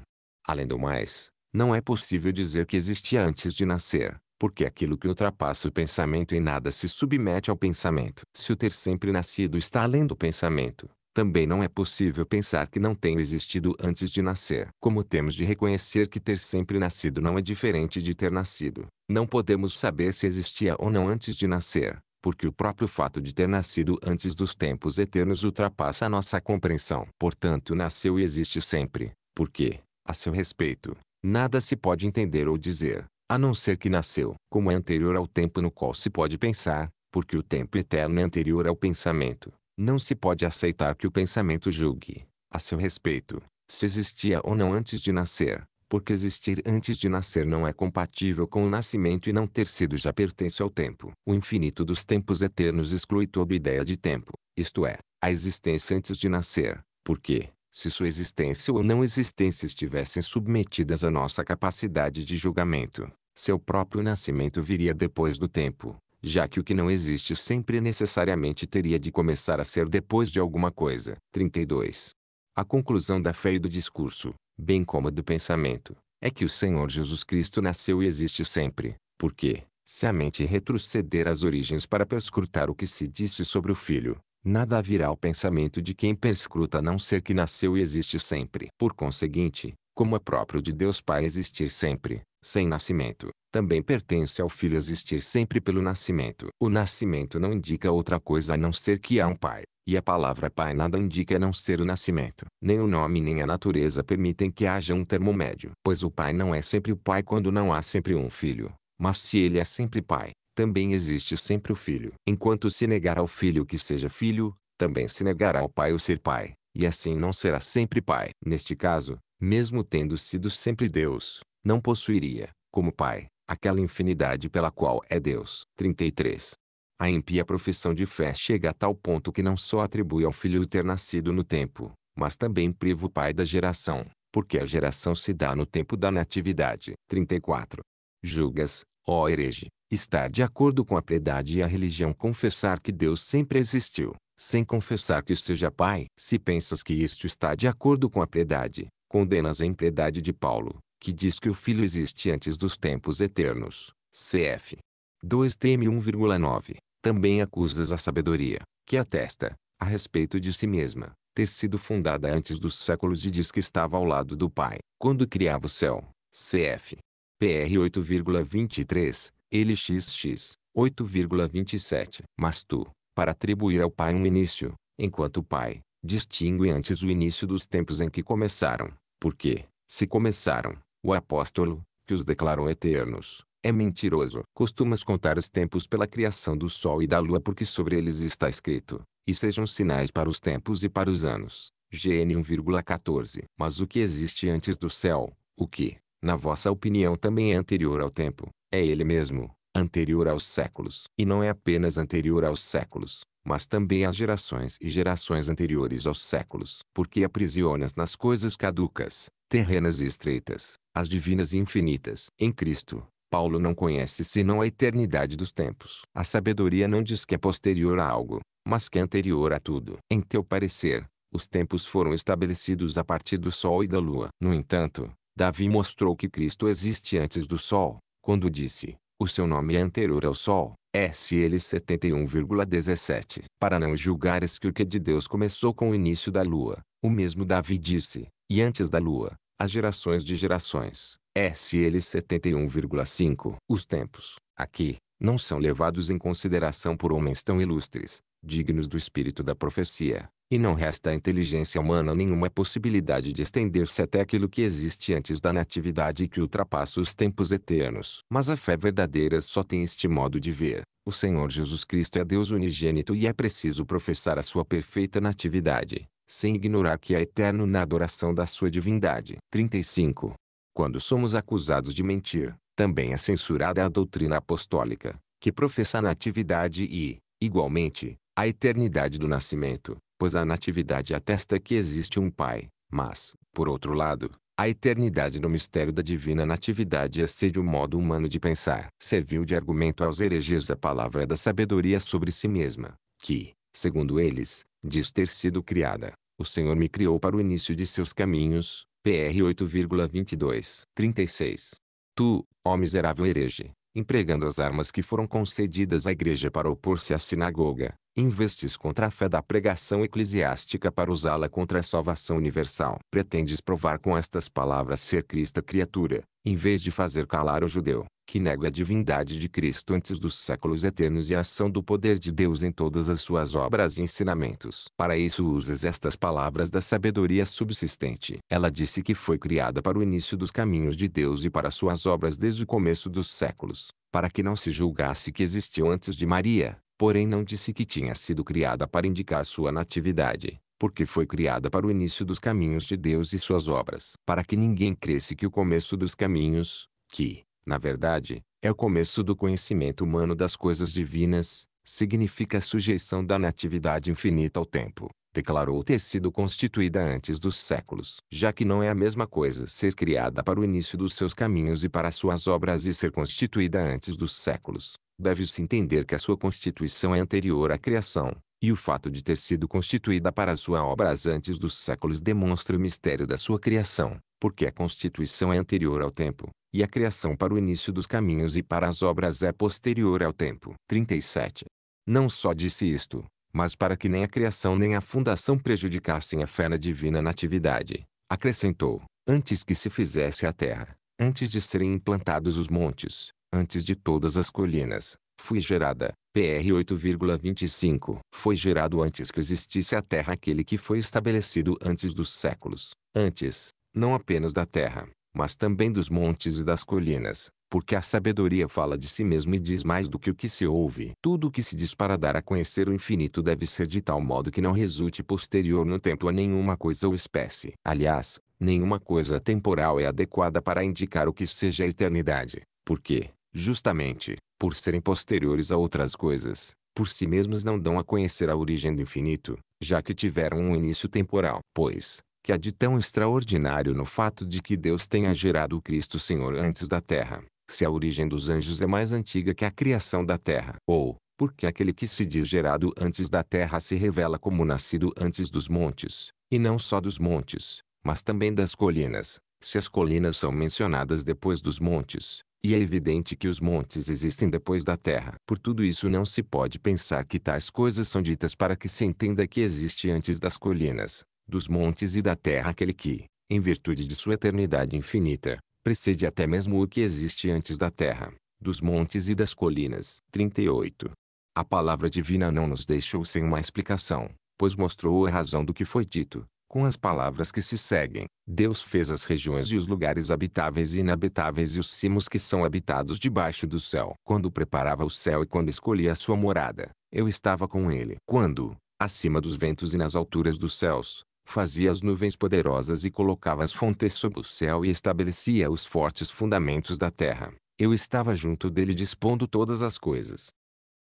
A: Além do mais, não é possível dizer que existia antes de nascer, porque aquilo que ultrapassa o pensamento em nada se submete ao pensamento. Se o ter sempre nascido está além do pensamento, também não é possível pensar que não tenho existido antes de nascer. Como temos de reconhecer que ter sempre nascido não é diferente de ter nascido, não podemos saber se existia ou não antes de nascer, porque o próprio fato de ter nascido antes dos tempos eternos ultrapassa a nossa compreensão. Portanto, nasceu e existe sempre, porque, a seu respeito, nada se pode entender ou dizer, a não ser que nasceu, como é anterior ao tempo no qual se pode pensar, porque o tempo eterno é anterior ao pensamento. Não se pode aceitar que o pensamento julgue, a seu respeito, se existia ou não antes de nascer, porque existir antes de nascer não é compatível com o nascimento e não ter sido já pertence ao tempo. O infinito dos tempos eternos exclui toda ideia de tempo, isto é, a existência antes de nascer, porque, se sua existência ou não existência estivessem submetidas à nossa capacidade de julgamento, seu próprio nascimento viria depois do tempo, já que o que não existe sempre necessariamente teria de começar a ser depois de alguma coisa. 32. A conclusão da fé e do discurso, bem como do pensamento, é que o Senhor Jesus Cristo nasceu e existe sempre, porque, se a mente retroceder às origens para perscrutar o que se disse sobre o Filho, nada virá ao pensamento de quem perscruta a não ser que nasceu e existe sempre. Por conseguinte, como é próprio de Deus Pai existir sempre, sem nascimento, também pertence ao filho existir sempre pelo nascimento. O nascimento não indica outra coisa a não ser que há um pai, e a palavra pai nada indica a não ser o nascimento. Nem o nome nem a natureza permitem que haja um termo médio, pois o pai não é sempre o pai quando não há sempre um filho, mas se ele é sempre pai, também existe sempre o filho. Enquanto se negar ao filho que seja filho, também se negará ao pai o ser pai, e assim não será sempre pai. Neste caso, mesmo tendo sido sempre Deus, não possuiria, como pai, aquela infinidade pela qual é Deus. 33. A impia profissão de fé chega a tal ponto que não só atribui ao filho o ter nascido no tempo, mas também priva o pai da geração, porque a geração se dá no tempo da natividade. 34. Julgas, ó herege, estar de acordo com a piedade e a religião confessar que Deus sempre existiu, sem confessar que seja Pai. Se pensas que isto está de acordo com a piedade, condenas a impiedade de Paulo, que diz que o Filho existe antes dos tempos eternos. Cf. 2 TM 1,9. Também acusas a sabedoria, que atesta, a respeito de si mesma, ter sido fundada antes dos séculos e diz que estava ao lado do Pai, quando criava o céu. Cf. PR 8,23, LXX 8,27. Mas tu, para atribuir ao Pai um início, enquanto o Pai, distingue antes o início dos tempos em que começaram, porque, se começaram, o apóstolo, que os declarou eternos, é mentiroso. Costumas contar os tempos pela criação do sol e da lua porque sobre eles está escrito, e sejam sinais para os tempos e para os anos. GN 1,14 Mas o que existe antes do céu, o que, na vossa opinião também é anterior ao tempo, é ele mesmo, anterior aos séculos. E não é apenas anterior aos séculos, mas também às gerações e gerações anteriores aos séculos. Porque aprisionas nas coisas caducas, terrenas e estreitas, as divinas e infinitas. Em Cristo, Paulo não conhece senão a eternidade dos tempos. A sabedoria não diz que é posterior a algo, mas que é anterior a tudo. Em teu parecer, os tempos foram estabelecidos a partir do Sol e da Lua. No entanto, Davi mostrou que Cristo existe antes do Sol, quando disse, o seu nome é anterior ao Sol, SL 71,17. Para não julgares que o que de Deus começou com o início da Lua, o mesmo Davi disse, e antes da Lua, as gerações de gerações. É, SL 71,5. Os tempos, aqui, não são levados em consideração por homens tão ilustres, dignos do espírito da profecia, e não resta à inteligência humana nenhuma possibilidade de estender-se até aquilo que existe antes da natividade e que ultrapassa os tempos eternos. Mas a fé verdadeira só tem este modo de ver. O Senhor Jesus Cristo é Deus unigênito e é preciso professar a sua perfeita natividade, sem ignorar que é eterno na adoração da sua divindade. 35. Quando somos acusados de mentir, também é censurada a doutrina apostólica, que professa a natividade e, igualmente, a eternidade do nascimento, pois a natividade atesta que existe um Pai, mas, por outro lado, a eternidade no mistério da divina natividade excede o modo humano de pensar. Serviu de argumento aos hereges a palavra da sabedoria sobre si mesma, que, segundo eles, diz ter sido criada. O Senhor me criou para o início de seus caminhos. PR 8,22. 36. Tu, ó miserável herege, empregando as armas que foram concedidas à igreja para opor-se à sinagoga, investes contra a fé da pregação eclesiástica para usá-la contra a salvação universal. Pretendes provar com estas palavras ser Cristo criatura, em vez de fazer calar o judeu que nega a divindade de Cristo antes dos séculos eternos e a ação do poder de Deus em todas as suas obras e ensinamentos. Para isso usas estas palavras da sabedoria subsistente. Ela disse que foi criada para o início dos caminhos de Deus e para suas obras desde o começo dos séculos, para que não se julgasse que existiu antes de Maria, porém não disse que tinha sido criada para indicar sua natividade porque foi criada para o início dos caminhos de Deus e suas obras, para que ninguém cresce que o começo dos caminhos, que, na verdade, é o começo do conhecimento humano das coisas divinas, significa a sujeição da natividade infinita ao tempo, declarou ter sido constituída antes dos séculos, já que não é a mesma coisa ser criada para o início dos seus caminhos e para suas obras e ser constituída antes dos séculos. Deve-se entender que a sua constituição é anterior à criação, e o fato de ter sido constituída para sua obras antes dos séculos demonstra o mistério da sua criação, porque a constituição é anterior ao tempo, e a criação para o início dos caminhos e para as obras é posterior ao tempo. 37. Não só disse isto, mas para que nem a criação nem a fundação prejudicassem a fé na divina natividade, acrescentou, antes que se fizesse a terra, antes de serem implantados os montes, antes de todas as colinas, fui gerada. PR 8,25 Foi gerado antes que existisse a terra aquele que foi estabelecido antes dos séculos. Antes, não apenas da terra, mas também dos montes e das colinas, porque a sabedoria fala de si mesmo e diz mais do que o que se ouve. Tudo o que se diz para dar a conhecer o infinito deve ser de tal modo que não resulte posterior no tempo a nenhuma coisa ou espécie. Aliás, nenhuma coisa temporal é adequada para indicar o que seja a eternidade, porque, justamente, por serem posteriores a outras coisas, por si mesmas não dão a conhecer a origem do infinito, já que tiveram um início temporal. Pois, que há de tão extraordinário no fato de que Deus tenha gerado o Cristo Senhor antes da terra, se a origem dos anjos é mais antiga que a criação da terra, ou, porque aquele que se diz gerado antes da terra se revela como nascido antes dos montes, e não só dos montes, mas também das colinas, se as colinas são mencionadas depois dos montes, e é evidente que os montes existem depois da terra. Por tudo isso não se pode pensar que tais coisas são ditas para que se entenda que existe antes das colinas, dos montes e da terra aquele que, em virtude de sua eternidade infinita, precede até mesmo o que existe antes da terra, dos montes e das colinas. 38. A palavra divina não nos deixou sem uma explicação, pois mostrou a razão do que foi dito. Com as palavras que se seguem, Deus fez as regiões e os lugares habitáveis e inabitáveis e os cimos que são habitados debaixo do céu. Quando preparava o céu e quando escolhia a sua morada, eu estava com ele. Quando, acima dos ventos e nas alturas dos céus, fazia as nuvens poderosas e colocava as fontes sob o céu e estabelecia os fortes fundamentos da terra. Eu estava junto dele dispondo todas as coisas.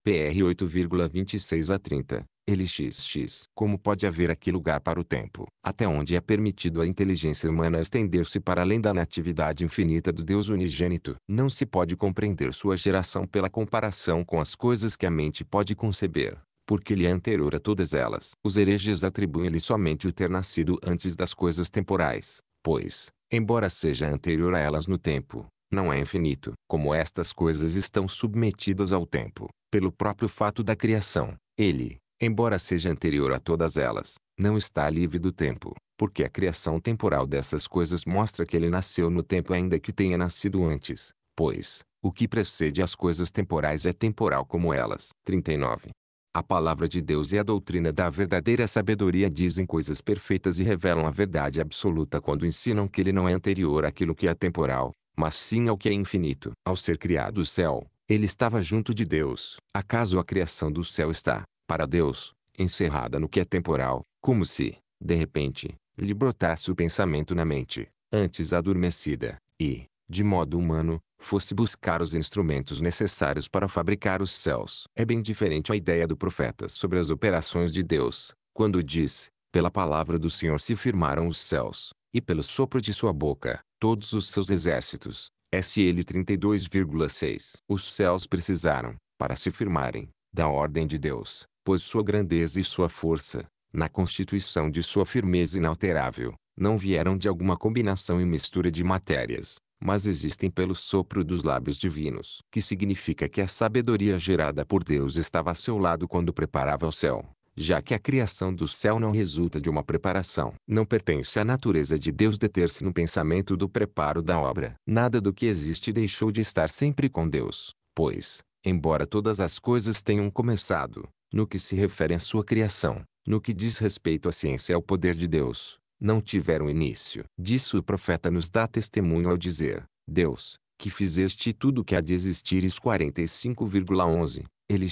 A: PR 8,26 a 30. LXX. Como pode haver aqui lugar para o tempo, até onde é permitido a inteligência humana estender-se para além da natividade infinita do Deus unigênito? Não se pode compreender sua geração pela comparação com as coisas que a mente pode conceber porque ele é anterior a todas elas. Os hereges atribuem-lhe somente o ter nascido antes das coisas temporais, pois, embora seja anterior a elas no tempo, não é infinito. Como estas coisas estão submetidas ao tempo, pelo próprio fato da criação, ele, embora seja anterior a todas elas, não está livre do tempo, porque a criação temporal dessas coisas mostra que ele nasceu no tempo ainda que tenha nascido antes, pois, o que precede as coisas temporais é temporal como elas. 39. A palavra de Deus e a doutrina da verdadeira sabedoria dizem coisas perfeitas e revelam a verdade absoluta quando ensinam que ele não é anterior àquilo que é temporal, mas sim ao que é infinito. Ao ser criado o céu, ele estava junto de Deus. Acaso a criação do céu está, para Deus, encerrada no que é temporal, como se, de repente, lhe brotasse o pensamento na mente, antes adormecida, e, de modo humano, fosse buscar os instrumentos necessários para fabricar os céus. É bem diferente a ideia do profeta sobre as operações de Deus, quando diz, pela palavra do Senhor se firmaram os céus, e pelo sopro de sua boca, todos os seus exércitos. SL 32,6 Os céus precisaram, para se firmarem, da ordem de Deus, pois sua grandeza e sua força, na constituição de sua firmeza inalterável, não vieram de alguma combinação e mistura de matérias, mas existem pelo sopro dos lábios divinos, que significa que a sabedoria gerada por Deus estava a seu lado quando preparava o céu, já que a criação do céu não resulta de uma preparação. Não pertence à natureza de Deus deter-se no pensamento do preparo da obra. Nada do que existe deixou de estar sempre com Deus, pois, embora todas as coisas tenham começado, no que se refere à sua criação, no que diz respeito à ciência e ao poder de Deus, não tiveram início. Disso o profeta nos dá testemunho ao dizer: Deus, que fizeste tudo que há de existir, 45,11, ele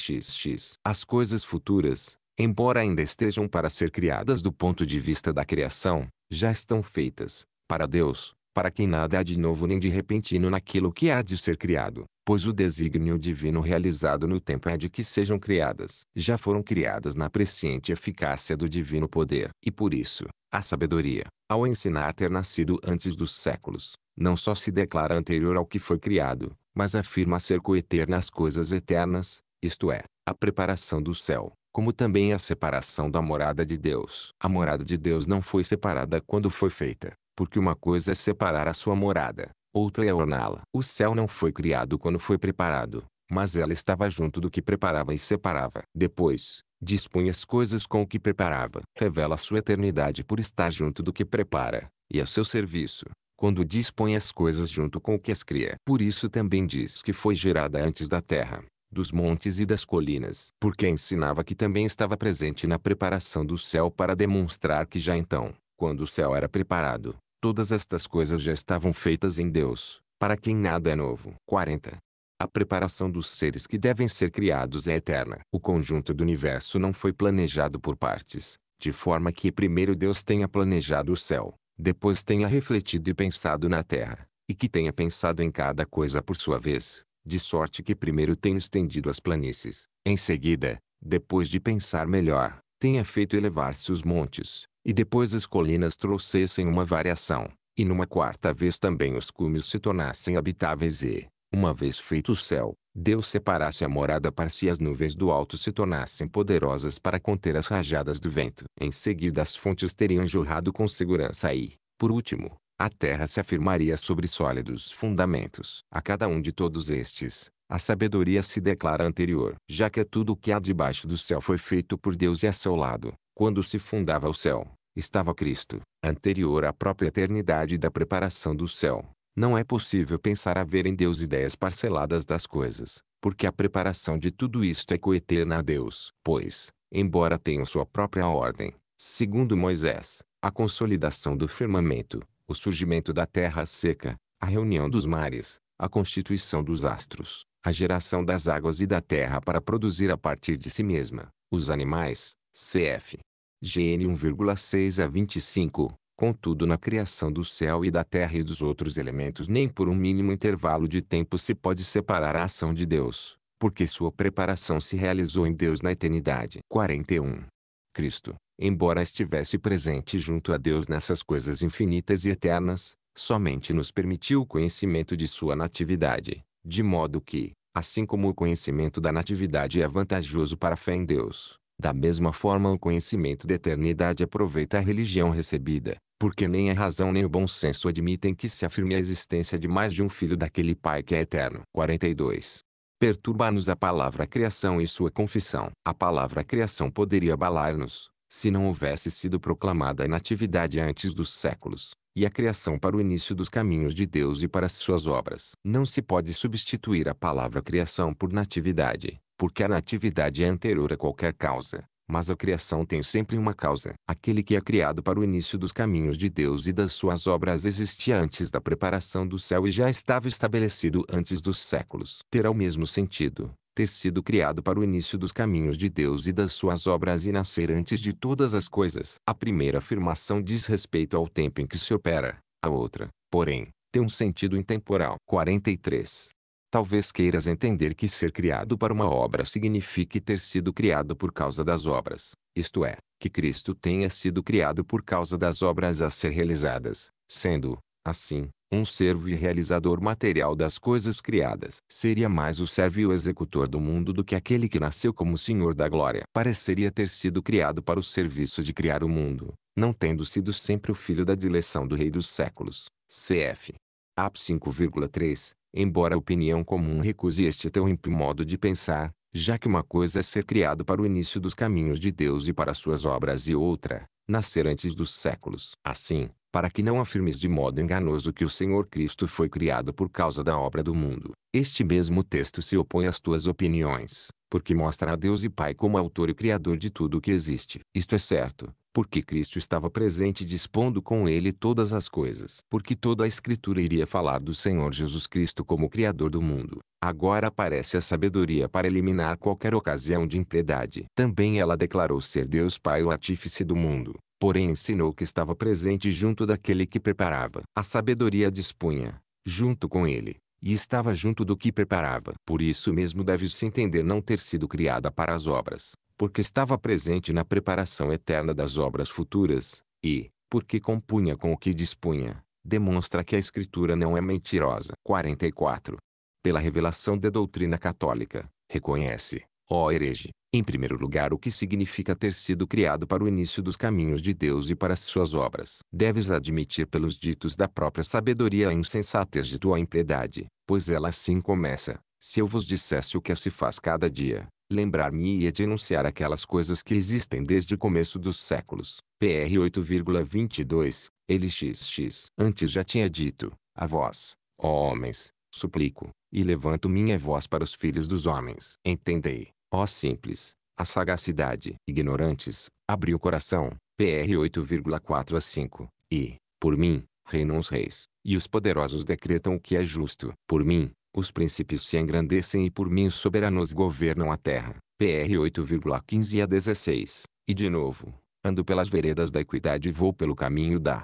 A: As coisas futuras, embora ainda estejam para ser criadas do ponto de vista da criação, já estão feitas, para Deus, para quem nada há de novo nem de repentino naquilo que há de ser criado, pois o desígnio divino realizado no tempo é de que sejam criadas. Já foram criadas na presciente eficácia do divino poder, e por isso, a sabedoria, ao ensinar ter nascido antes dos séculos, não só se declara anterior ao que foi criado, mas afirma ser coeterna às coisas eternas, isto é, a preparação do céu, como também a separação da morada de Deus. A morada de Deus não foi separada quando foi feita, porque uma coisa é separar a sua morada, outra é orná-la. O céu não foi criado quando foi preparado, mas ela estava junto do que preparava e separava. Depois, dispõe as coisas com o que preparava. Revela sua eternidade por estar junto do que prepara, e a seu serviço, quando dispõe as coisas junto com o que as cria. Por isso também diz que foi gerada antes da terra, dos montes e das colinas. Porque ensinava que também estava presente na preparação do céu para demonstrar que já então, quando o céu era preparado, todas estas coisas já estavam feitas em Deus, para quem nada é novo. 40. A preparação dos seres que devem ser criados é eterna. O conjunto do universo não foi planejado por partes, de forma que primeiro Deus tenha planejado o céu, depois tenha refletido e pensado na terra, e que tenha pensado em cada coisa por sua vez, de sorte que primeiro tenha estendido as planícies, em seguida, depois de pensar melhor, tenha feito elevar-se os montes, e depois as colinas trouxessem uma variação, e numa quarta vez também os cumes se tornassem habitáveis e, uma vez feito o céu, Deus separasse a morada para se as nuvens do alto se tornassem poderosas para conter as rajadas do vento. Em seguida as fontes teriam jorrado com segurança e, por último, a terra se afirmaria sobre sólidos fundamentos. A cada um de todos estes, a sabedoria se declara anterior. Já que tudo o que há debaixo do céu foi feito por Deus e a seu lado, quando se fundava o céu, estava Cristo, anterior à própria eternidade da preparação do céu. Não é possível pensar haver em Deus ideias parceladas das coisas, porque a preparação de tudo isto é coeterna a Deus. Pois, embora tenham sua própria ordem, segundo Moisés, a consolidação do firmamento, o surgimento da terra seca, a reunião dos mares, a constituição dos astros, a geração das águas e da terra para produzir a partir de si mesma, os animais, cf. GN 1,6 a 25, Contudo, na criação do céu e da terra e dos outros elementos, nem por um mínimo intervalo de tempo se pode separar a ação de Deus, porque sua preparação se realizou em Deus na eternidade. 41. Cristo, embora estivesse presente junto a Deus nessas coisas infinitas e eternas, somente nos permitiu o conhecimento de sua natividade, de modo que, assim como o conhecimento da natividade é vantajoso para a fé em Deus, da mesma forma o conhecimento da eternidade aproveita a religião recebida, porque nem a razão nem o bom senso admitem que se afirme a existência de mais de um filho daquele Pai que é eterno. 42. Perturba-nos a palavra criação e sua confissão. A palavra criação poderia abalar-nos, se não houvesse sido proclamada a natividade antes dos séculos, e a criação para o início dos caminhos de Deus e para suas obras. Não se pode substituir a palavra criação por natividade, porque a natividade é anterior a qualquer causa, mas a criação tem sempre uma causa. Aquele que é criado para o início dos caminhos de Deus e das suas obras existia antes da preparação do céu e já estava estabelecido antes dos séculos. Terá o mesmo sentido ter sido criado para o início dos caminhos de Deus e das suas obras e nascer antes de todas as coisas. A primeira afirmação diz respeito ao tempo em que se opera, a outra, porém, tem um sentido intemporal. 43. Talvez queiras entender que ser criado para uma obra signifique ter sido criado por causa das obras, isto é, que Cristo tenha sido criado por causa das obras a ser realizadas, sendo, assim, um servo e realizador material das coisas criadas. Seria mais o servo e o executor do mundo do que aquele que nasceu como Senhor da Glória. Pareceria ter sido criado para o serviço de criar o mundo, não tendo sido sempre o filho da dileção do Rei dos séculos. CF. Ap 5,3 Embora a opinião comum recuse este tão ímpio modo de pensar, já que uma coisa é ser criado para o início dos caminhos de Deus e para suas obras e outra, nascer antes dos séculos. Assim, para que não afirmes de modo enganoso que o Senhor Cristo foi criado por causa da obra do mundo. Este mesmo texto se opõe às tuas opiniões, porque mostra a Deus e Pai como autor e criador de tudo o que existe. Isto é certo, porque Cristo estava presente dispondo com ele todas as coisas. Porque toda a Escritura iria falar do Senhor Jesus Cristo como Criador do mundo. Agora aparece a sabedoria para eliminar qualquer ocasião de impiedade. Também ela declarou ser Deus Pai o artífice do mundo, porém ensinou que estava presente junto daquele que preparava. A sabedoria dispunha, junto com ele, e estava junto do que preparava. Por isso mesmo deve-se entender não ter sido criada para as obras, porque estava presente na preparação eterna das obras futuras, e, porque compunha com o que dispunha, demonstra que a Escritura não é mentirosa. 44. Pela revelação da doutrina católica, reconhece, ó herege, em primeiro lugar o que significa ter sido criado para o início dos caminhos de Deus e para as suas obras. Deves admitir pelos ditos da própria sabedoria a insensatez de tua impiedade, pois ela assim começa. Se eu vos dissesse o que se faz cada dia, lembrar-me-ia de enunciar aquelas coisas que existem desde o começo dos séculos. PR 8,22, ele xx. Antes já tinha dito, a voz, ó homens, suplico, e levanto minha voz para os filhos dos homens. Entendei, ó simples, a sagacidade. Ignorantes, abri o coração. PR 8,4 a 5. E, por mim, reinam os reis, e os poderosos decretam o que é justo. Por mim, os príncipes se engrandecem e por mim os soberanos governam a terra. PR 8,15 a 16. E de novo, ando pelas veredas da equidade e vou pelo caminho da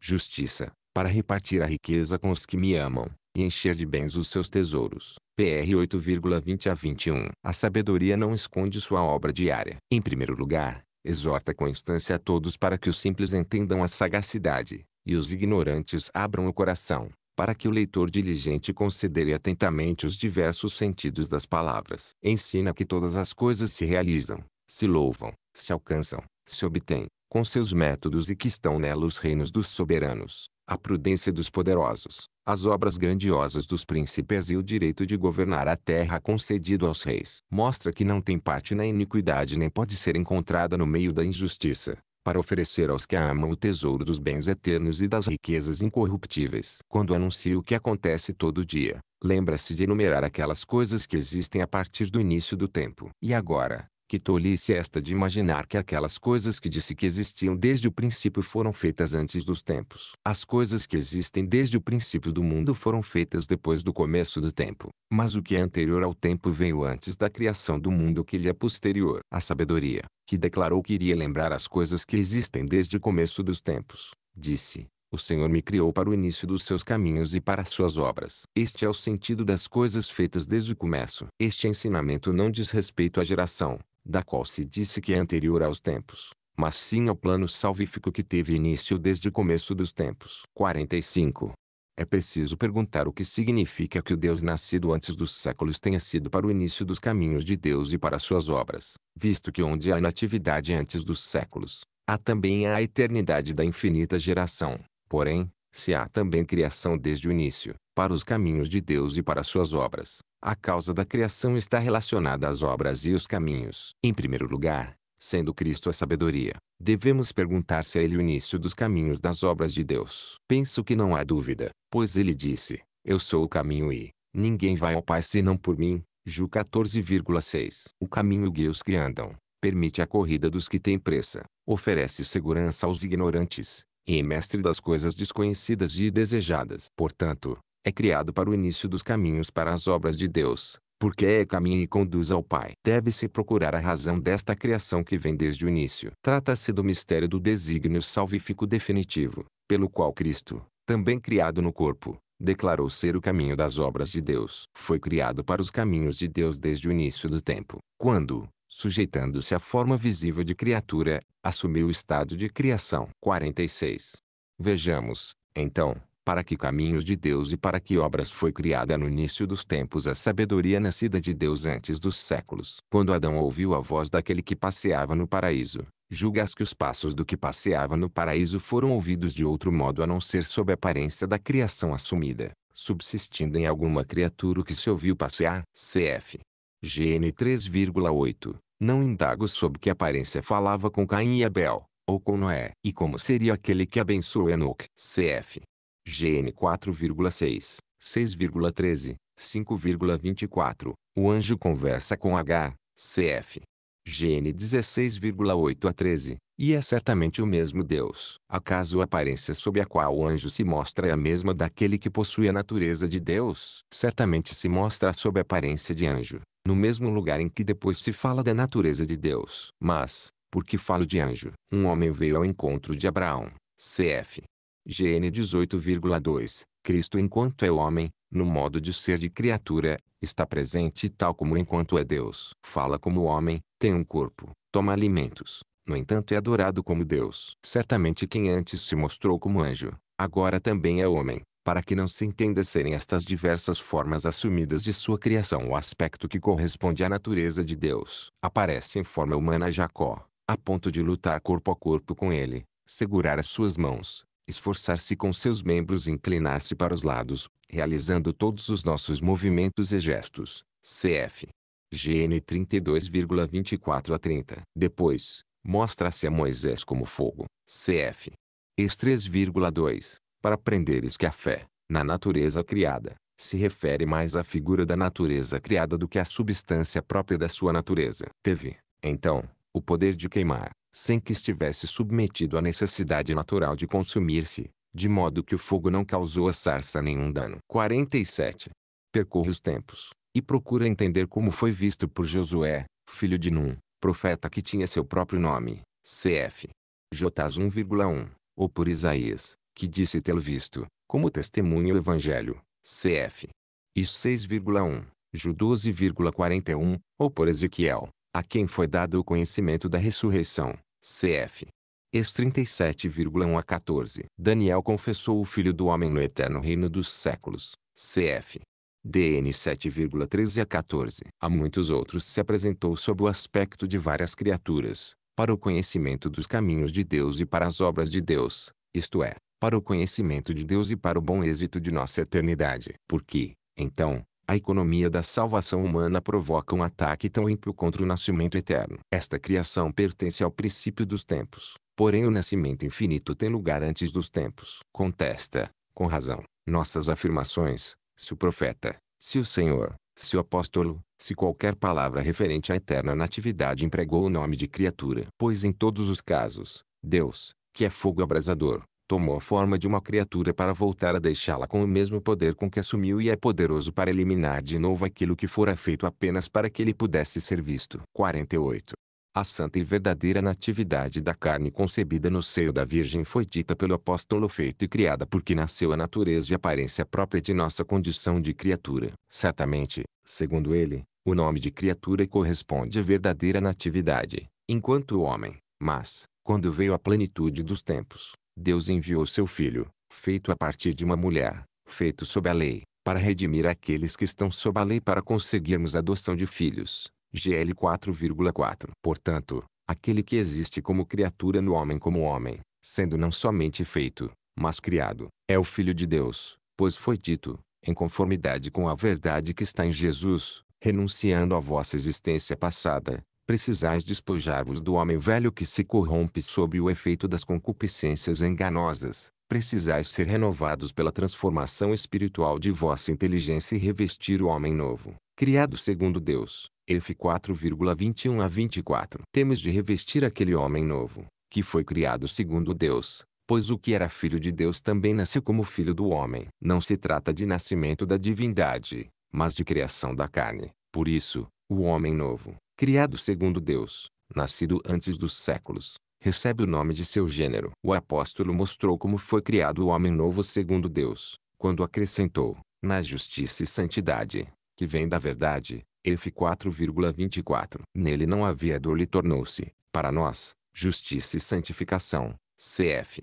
A: justiça, para repartir a riqueza com os que me amam, e encher de bens os seus tesouros. PR 8,20 a 21. A sabedoria não esconde sua obra diária. Em primeiro lugar, exorta com instância a todos para que os simples entendam a sagacidade, e os ignorantes abram o coração para que o leitor diligente considere atentamente os diversos sentidos das palavras. Ensina que todas as coisas se realizam, se louvam, se alcançam, se obtêm, com seus métodos e que estão nela os reinos dos soberanos, a prudência dos poderosos, as obras grandiosas dos príncipes e o direito de governar a terra concedido aos reis. Mostra que não tem parte na iniquidade nem pode ser encontrada no meio da injustiça, para oferecer aos que a amam o tesouro dos bens eternos e das riquezas incorruptíveis. Quando anuncia o que acontece todo dia, lembra-se de enumerar aquelas coisas que existem a partir do início do tempo. E agora, que tolice esta de imaginar que aquelas coisas que disse que existiam desde o princípio foram feitas antes dos tempos. As coisas que existem desde o princípio do mundo foram feitas depois do começo do tempo. Mas o que é anterior ao tempo veio antes da criação do mundo que lhe é posterior. A sabedoria, que declarou que iria lembrar as coisas que existem desde o começo dos tempos, disse: o Senhor me criou para o início dos seus caminhos e para suas obras. Este é o sentido das coisas feitas desde o começo. Este ensinamento não diz respeito à geração, da qual se disse que é anterior aos tempos, mas sim ao plano salvífico que teve início desde o começo dos tempos. 45. É preciso perguntar o que significa que o Deus nascido antes dos séculos tenha sido para o início dos caminhos de Deus e para suas obras, visto que onde há natividade antes dos séculos, há também a eternidade da infinita geração. Porém, se há também criação desde o início, para os caminhos de Deus e para suas obras, a causa da criação está relacionada às obras e os caminhos. Em primeiro lugar, sendo Cristo a sabedoria, devemos perguntar se é ele o início dos caminhos das obras de Deus. Penso que não há dúvida, pois ele disse: Eu sou o caminho e ninguém vai ao Pai senão por mim. Ju 14,6. O caminho guia os que andam, permite a corrida dos que têm pressa, oferece segurança aos ignorantes, e é mestre das coisas desconhecidas e desejadas. Portanto, é criado para o início dos caminhos para as obras de Deus, porque é caminho e conduz ao Pai. Deve-se procurar a razão desta criação que vem desde o início. Trata-se do mistério do desígnio salvífico definitivo, pelo qual Cristo, também criado no corpo, declarou ser o caminho das obras de Deus. Foi criado para os caminhos de Deus desde o início do tempo, quando, sujeitando-se à forma visível de criatura, assumiu o estado de criação. 46. Vejamos, então, para que caminhos de Deus e para que obras foi criada no início dos tempos a sabedoria nascida de Deus antes dos séculos. Quando Adão ouviu a voz daquele que passeava no paraíso, julgas que os passos do que passeava no paraíso foram ouvidos de outro modo a não ser sob a aparência da criação assumida, subsistindo em alguma criatura que se ouviu passear. Cf. GN 3,8 Não indago sob que aparência falava com Caim e Abel, ou com Noé, e como seria aquele que abençoou Enoque. Cf. GN 4,6, 6,13, 5,24. O anjo conversa com H, CF. GN 16,8 a 13, e é certamente o mesmo Deus. Acaso a aparência sob a qual o anjo se mostra é a mesma daquele que possui a natureza de Deus? Certamente se mostra sob a aparência de anjo, no mesmo lugar em que depois se fala da natureza de Deus. Mas, por que falo de anjo? Um homem veio ao encontro de Abraão, cf. GN 18,2, Cristo enquanto é homem, no modo de ser de criatura, está presente tal como enquanto é Deus. Fala como homem, tem um corpo, toma alimentos, no entanto é adorado como Deus. Certamente quem antes se mostrou como anjo, agora também é homem, para que não se entenda serem estas diversas formas assumidas de sua criação o aspecto que corresponde à natureza de Deus. Aparece em forma humana Jacó, a ponto de lutar corpo a corpo com ele, segurar as suas mãos, esforçar-se com seus membros e inclinar-se para os lados, realizando todos os nossos movimentos e gestos. CF. GN 32,24 a 30. Depois, mostra-se a Moisés como fogo. CF. Ex 3,2. Para aprenderes que a fé, na natureza criada, se refere mais à figura da natureza criada do que à substância própria da sua natureza. Teve, Então, o poder de queimar, sem que estivesse submetido à necessidade natural de consumir-se, de modo que o fogo não causou a sarça nenhum dano. 47. Percorre os tempos, e procura entender como foi visto por Josué, filho de Num, profeta que tinha seu próprio nome, cf. Jotas 1,1, ou por Isaías, que disse tê-lo visto, como testemunha o Evangelho, cf. e 6,1, Ju 12,41, ou por Ezequiel, a quem foi dado o conhecimento da ressurreição. Cf. Ex 37,1 a 14. Daniel confessou o Filho do Homem no eterno reino dos séculos. Cf. DN 7,13 a 14. A muitos outros se apresentou sob o aspecto de várias criaturas, para o conhecimento dos caminhos de Deus e para as obras de Deus, isto é, para o conhecimento de Deus e para o bom êxito de nossa eternidade. Porque, então, a economia da salvação humana provoca um ataque tão ímpio contra o nascimento eterno. Esta criação pertence ao princípio dos tempos, porém o nascimento infinito tem lugar antes dos tempos. Contesta, com razão, nossas afirmações, se o profeta, se o Senhor, se o apóstolo, se qualquer palavra referente à eterna natividade empregou o nome de criatura. Pois em todos os casos, Deus, que é fogo abrasador, tomou a forma de uma criatura para voltar a deixá-la com o mesmo poder com que assumiu e é poderoso para eliminar de novo aquilo que fora feito apenas para que ele pudesse ser visto. 48. A santa e verdadeira natividade da carne concebida no seio da Virgem foi dita pelo apóstolo feito e criada porque nasceu a natureza e aparência própria de nossa condição de criatura. Certamente, segundo ele, o nome de criatura corresponde à verdadeira natividade, enquanto o homem. Mas, quando veio a plenitude dos tempos, Deus enviou seu Filho, feito a partir de uma mulher, feito sob a lei, para redimir aqueles que estão sob a lei para conseguirmos a adoção de filhos. GL 4,4 Portanto, aquele que existe como criatura no homem como homem, sendo não somente feito, mas criado, é o Filho de Deus, pois foi dito, em conformidade com a verdade que está em Jesus, renunciando à vossa existência passada, precisais despojar-vos do homem velho que se corrompe sob o efeito das concupiscências enganosas. Precisais ser renovados pela transformação espiritual de vossa inteligência e revestir o homem novo, criado segundo Deus. Ef 4,21 a 24. Temos de revestir aquele homem novo, que foi criado segundo Deus, pois o que era filho de Deus também nasceu como filho do homem. Não se trata de nascimento da divindade, mas de criação da carne. Por isso, o homem novo, criado segundo Deus, nascido antes dos séculos, recebe o nome de seu gênero. O apóstolo mostrou como foi criado o homem novo segundo Deus, quando acrescentou, na justiça e santidade, que vem da verdade, f 4,24. Nele não havia dor e tornou-se, para nós, justiça e santificação, cf.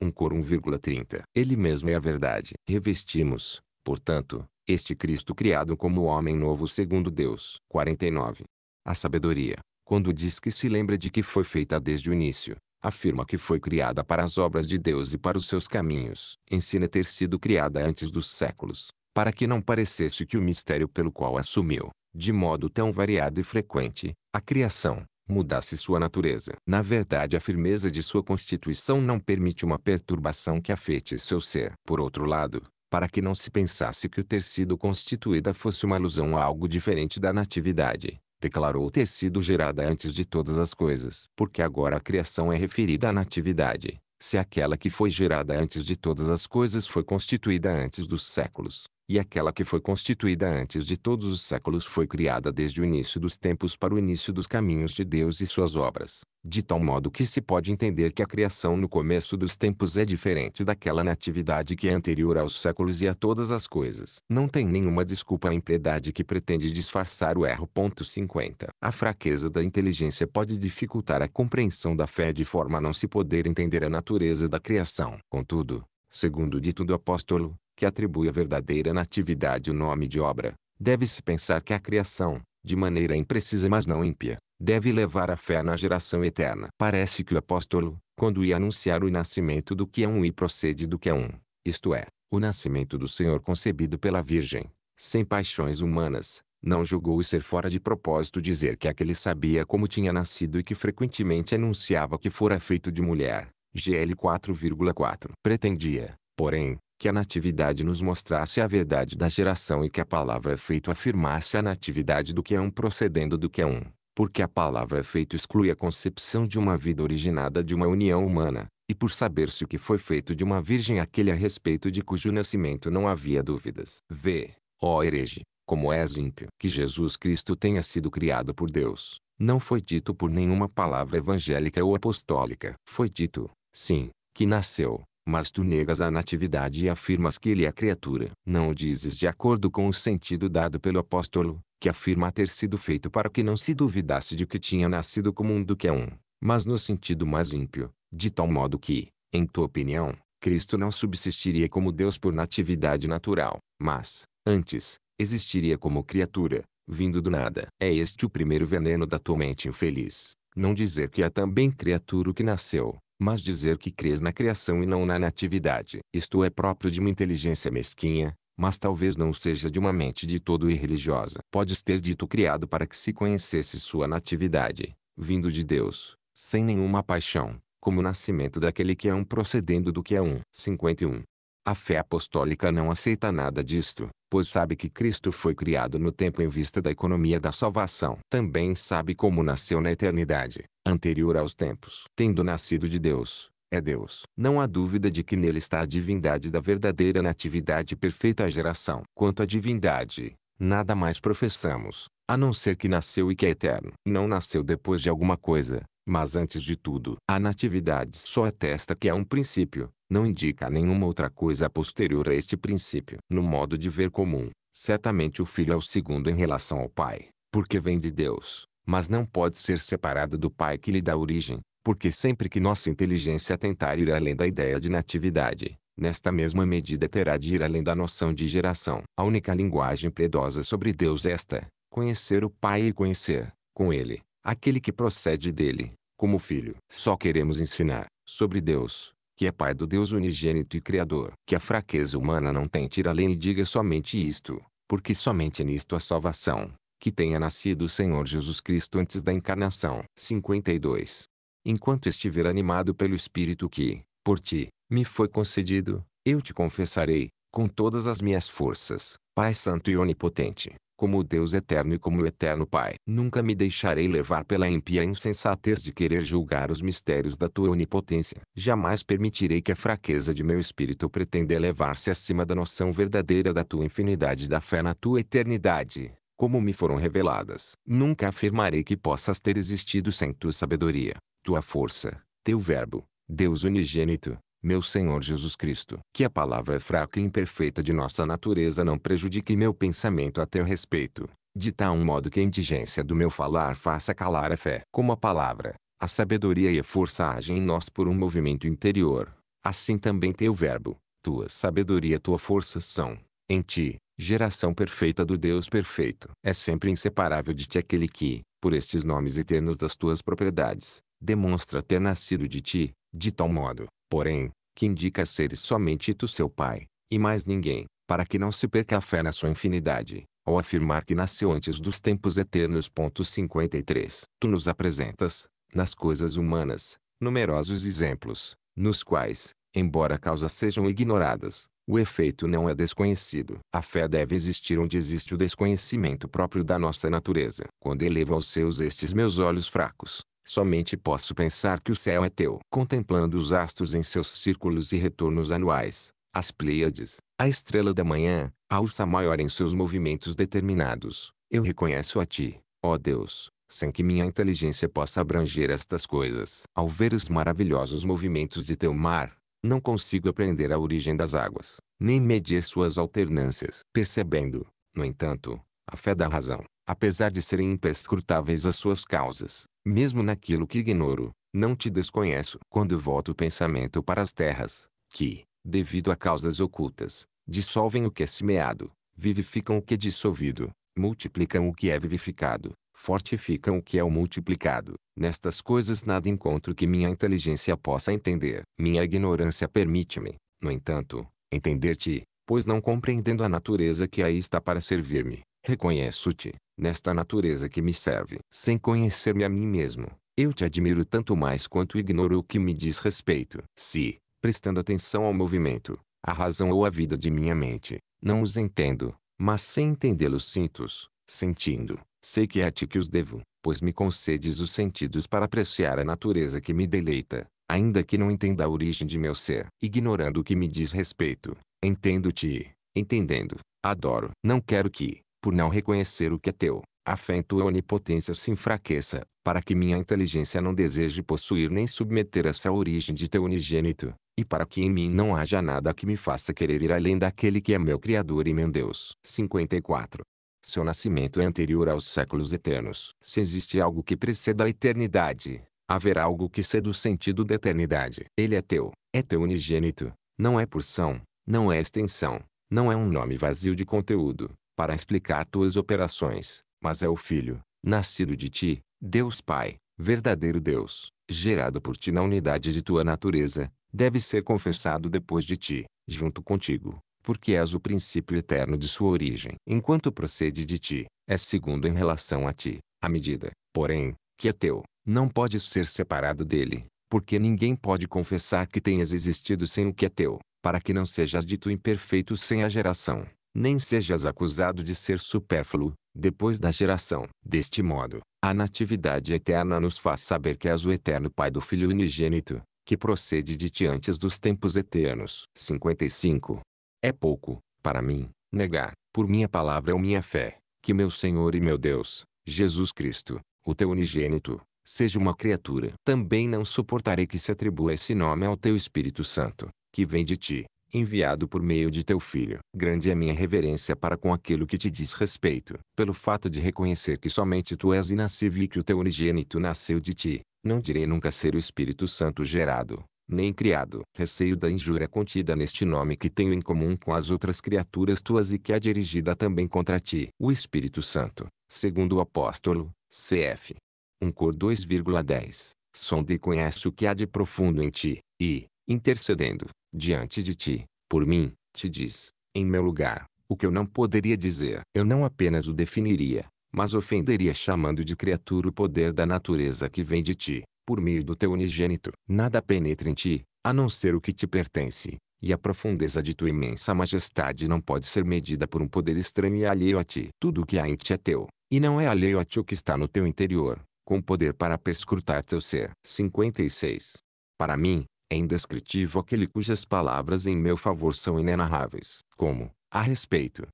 A: 1 Cor 1,30. Ele mesmo é a verdade. Revestimos, portanto, este Cristo criado como homem novo segundo Deus. 49. A sabedoria, quando diz que se lembra de que foi feita desde o início, afirma que foi criada para as obras de Deus e para os seus caminhos. Ensina ter sido criada antes dos séculos, para que não parecesse que o mistério pelo qual assumiu, de modo tão variado e frequente, a criação, mudasse sua natureza. Na verdade, a firmeza de sua constituição não permite uma perturbação que afete seu ser. Por outro lado, para que não se pensasse que o ter sido constituída fosse uma alusão a algo diferente da natividade, declarou ter sido gerada antes de todas as coisas. Porque agora a criação é referida à natividade, se aquela que foi gerada antes de todas as coisas foi constituída antes dos séculos e aquela que foi constituída antes de todos os séculos foi criada desde o início dos tempos para o início dos caminhos de Deus e suas obras, de tal modo que se pode entender que a criação no começo dos tempos é diferente daquela natividade que é anterior aos séculos e a todas as coisas. Não tem nenhuma desculpa a impiedade que pretende disfarçar o erro. 50. A fraqueza da inteligência pode dificultar a compreensão da fé de forma a não se poder entender a natureza da criação. Contudo, segundo dito do apóstolo, que atribui à verdadeira natividade o nome de obra, deve-se pensar que a criação, de maneira imprecisa mas não ímpia, deve levar a fé na geração eterna. Parece que o apóstolo, quando ia anunciar o nascimento do que é um e procede do que é um, isto é, o nascimento do Senhor concebido pela Virgem, sem paixões humanas, não julgou e ser fora de propósito dizer que aquele sabia como tinha nascido e que frequentemente anunciava que fora feito de mulher. GL 4,4. Pretendia, porém, que a Natividade nos mostrasse a verdade da geração e que a palavra feito afirmasse a natividade do que é um procedendo do que é um, porque a palavra feito exclui a concepção de uma vida originada de uma união humana, e por saber-se o que foi feito de uma virgem aquele a respeito de cujo nascimento não havia dúvidas. Vê, ó herege, como és ímpio, que Jesus Cristo tenha sido criado por Deus. Não foi dito por nenhuma palavra evangélica ou apostólica. Foi dito, sim, que nasceu, mas tu negas a natividade e afirmas que ele é criatura. Não o dizes de acordo com o sentido dado pelo apóstolo, que afirma ter sido feito para que não se duvidasse de que tinha nascido como um do que é um, mas no sentido mais ímpio, de tal modo que, em tua opinião, Cristo não subsistiria como Deus por natividade natural, mas, antes, existiria como criatura, vindo do nada. É este o primeiro veneno da tua mente infeliz, não dizer que é também criatura o que nasceu, mas dizer que crês na criação e não na natividade. Isto é próprio de uma inteligência mesquinha, mas talvez não seja de uma mente de todo irreligiosa. Podes ter dito criado para que se conhecesse sua natividade, vindo de Deus, sem nenhuma paixão, como o nascimento daquele que é um procedendo do que é um. 51. A fé apostólica não aceita nada disto, pois sabe que Cristo foi criado no tempo em vista da economia da salvação. Também sabe como nasceu na eternidade, anterior aos tempos. Tendo nascido de Deus, é Deus. Não há dúvida de que nele está a divindade da verdadeira natividade perfeita à geração. Quanto à divindade, nada mais professamos, a não ser que nasceu e que é eterno. Não nasceu depois de alguma coisa, mas antes de tudo. A natividade só atesta que é um princípio, não indica nenhuma outra coisa posterior a este princípio. No modo de ver comum, certamente o filho é o segundo em relação ao pai, porque vem de Deus, mas não pode ser separado do pai que lhe dá origem, porque sempre que nossa inteligência tentar ir além da ideia de natividade, nesta mesma medida terá de ir além da noção de geração. A única linguagem piedosa sobre Deus é esta, conhecer o Pai e conhecer, com Ele, aquele que procede dele, como filho. Só queremos ensinar, sobre Deus, que é Pai do Deus unigênito e Criador. Que a fraqueza humana não tem tira além e diga somente isto, porque somente é nisto há salvação, que tenha nascido o Senhor Jesus Cristo antes da encarnação. 52. Enquanto estiver animado pelo Espírito que, por ti, me foi concedido, eu te confessarei, com todas as minhas forças, Pai Santo e Onipotente, como o Deus eterno e como o eterno Pai. Nunca me deixarei levar pela impia insensatez de querer julgar os mistérios da tua onipotência. Jamais permitirei que a fraqueza de meu espírito pretenda elevar-se acima da noção verdadeira da tua infinidade e da fé na tua eternidade como me foram reveladas. Nunca afirmarei que possas ter existido sem tua sabedoria, tua força, teu verbo, Deus unigênito, meu Senhor Jesus Cristo. Que a palavra é fraca e imperfeita de nossa natureza não prejudique meu pensamento a teu respeito, de tal modo que a indigência do meu falar faça calar a fé. Como a palavra, a sabedoria e a força agem em nós por um movimento interior, assim também teu verbo, tua sabedoria e tua força são, em ti, geração perfeita do Deus perfeito. É sempre inseparável de ti aquele que, por estes nomes eternos das tuas propriedades, demonstra ter nascido de ti, de tal modo, porém, que indica seres somente tu seu Pai, e mais ninguém, para que não se perca a fé na sua infinidade, ao afirmar que nasceu antes dos tempos eternos. 53. Tu nos apresentas, nas coisas humanas, numerosos exemplos, nos quais, embora causas sejam ignoradas, o efeito não é desconhecido. A fé deve existir onde existe o desconhecimento próprio da nossa natureza. Quando elevo aos seus estes meus olhos fracos, Somente posso pensar que o céu é teu. Contemplando os astros em seus círculos e retornos anuais, as Pleiades, a estrela da manhã, a ursa maior em seus movimentos determinados, eu reconheço a ti, ó Deus, sem que minha inteligência possa abranger estas coisas. Ao ver os maravilhosos movimentos de teu mar, não consigo aprender a origem das águas, nem medir suas alternâncias. Percebendo, no entanto, a fé da razão, apesar de serem imperscrutáveis as suas causas, mesmo naquilo que ignoro, não te desconheço. Quando volto o pensamento para as terras, que, devido a causas ocultas, dissolvem o que é semeado, vivificam o que é dissolvido, multiplicam o que é vivificado, fortificam o que é o multiplicado. Nestas coisas nada encontro que minha inteligência possa entender. Minha ignorância permite-me, no entanto, entender-te, pois não compreendendo a natureza que aí está para servir-me, Reconheço-te, nesta natureza que me serve. Sem conhecer-me a mim mesmo, eu te admiro tanto mais quanto ignoro o que me diz respeito. Se, prestando atenção ao movimento, a razão ou a vida de minha mente, não os entendo, mas sem entendê-los sinto-os, sentindo, sei que é a ti que os devo, pois me concedes os sentidos para apreciar a natureza que me deleita, ainda que não entenda a origem de meu ser. Ignorando o que me diz respeito, entendo-te, entendendo, adoro. Não quero que, por não reconhecer o que é teu, a fé em tua onipotência se enfraqueça, para que minha inteligência não deseje possuir nem submeter essa origem de teu unigênito, e para que em mim não haja nada que me faça querer ir além daquele que é meu Criador e meu Deus. 54. Seu nascimento é anterior aos séculos eternos. Se existe algo que preceda a eternidade, haverá algo que ceda o sentido da eternidade. Ele é teu, é teu unigênito, não é porção, não é extensão, não é um nome vazio de conteúdo, para explicar tuas operações, mas é o Filho, nascido de ti, Deus Pai, verdadeiro Deus, gerado por ti na unidade de tua natureza, deve ser confessado depois de ti, junto contigo, porque és o princípio eterno de sua origem. Enquanto procede de ti, é segundo em relação a ti, à medida, porém, que é teu, não pode ser separado dele, porque ninguém pode confessar que tenhas existido sem o que é teu, para que não sejas dito imperfeito sem a geração nem sejas acusado de ser supérfluo, depois da geração. Deste modo, a natividade eterna nos faz saber que és o eterno Pai do Filho unigênito, que procede de ti antes dos tempos eternos. 55. É pouco, para mim, negar, por minha palavra ou minha fé, que meu Senhor e meu Deus, Jesus Cristo, o teu unigênito, seja uma criatura. Também não suportarei que se atribua esse nome ao teu Espírito Santo, que vem de ti, enviado por meio de teu filho. Grande é minha reverência para com aquilo que te diz respeito, pelo fato de reconhecer que somente tu és inascível e que o teu unigênito nasceu de ti. Não direi nunca ser o Espírito Santo gerado, nem criado. Receio da injúria contida neste nome que tenho em comum com as outras criaturas tuas e que é dirigida também contra ti. O Espírito Santo, segundo o apóstolo, cf. 1 Cor 2,10, sonda e conhece o que há de profundo em ti, e, intercedendo, diante de ti, por mim, te diz, em meu lugar, o que eu não poderia dizer. Eu não apenas o definiria, mas ofenderia chamando de criatura o poder da natureza que vem de ti, por meio do teu unigênito. Nada penetra em ti, a não ser o que te pertence, e a profundeza de tua imensa majestade não pode ser medida por um poder estranho e alheio a ti. Tudo o que há em ti é teu, e não é alheio a ti o que está no teu interior, com poder para perscrutar teu ser. 56. Para mim, é indescritível aquele cujas palavras em meu favor são inenarráveis. Como, a respeito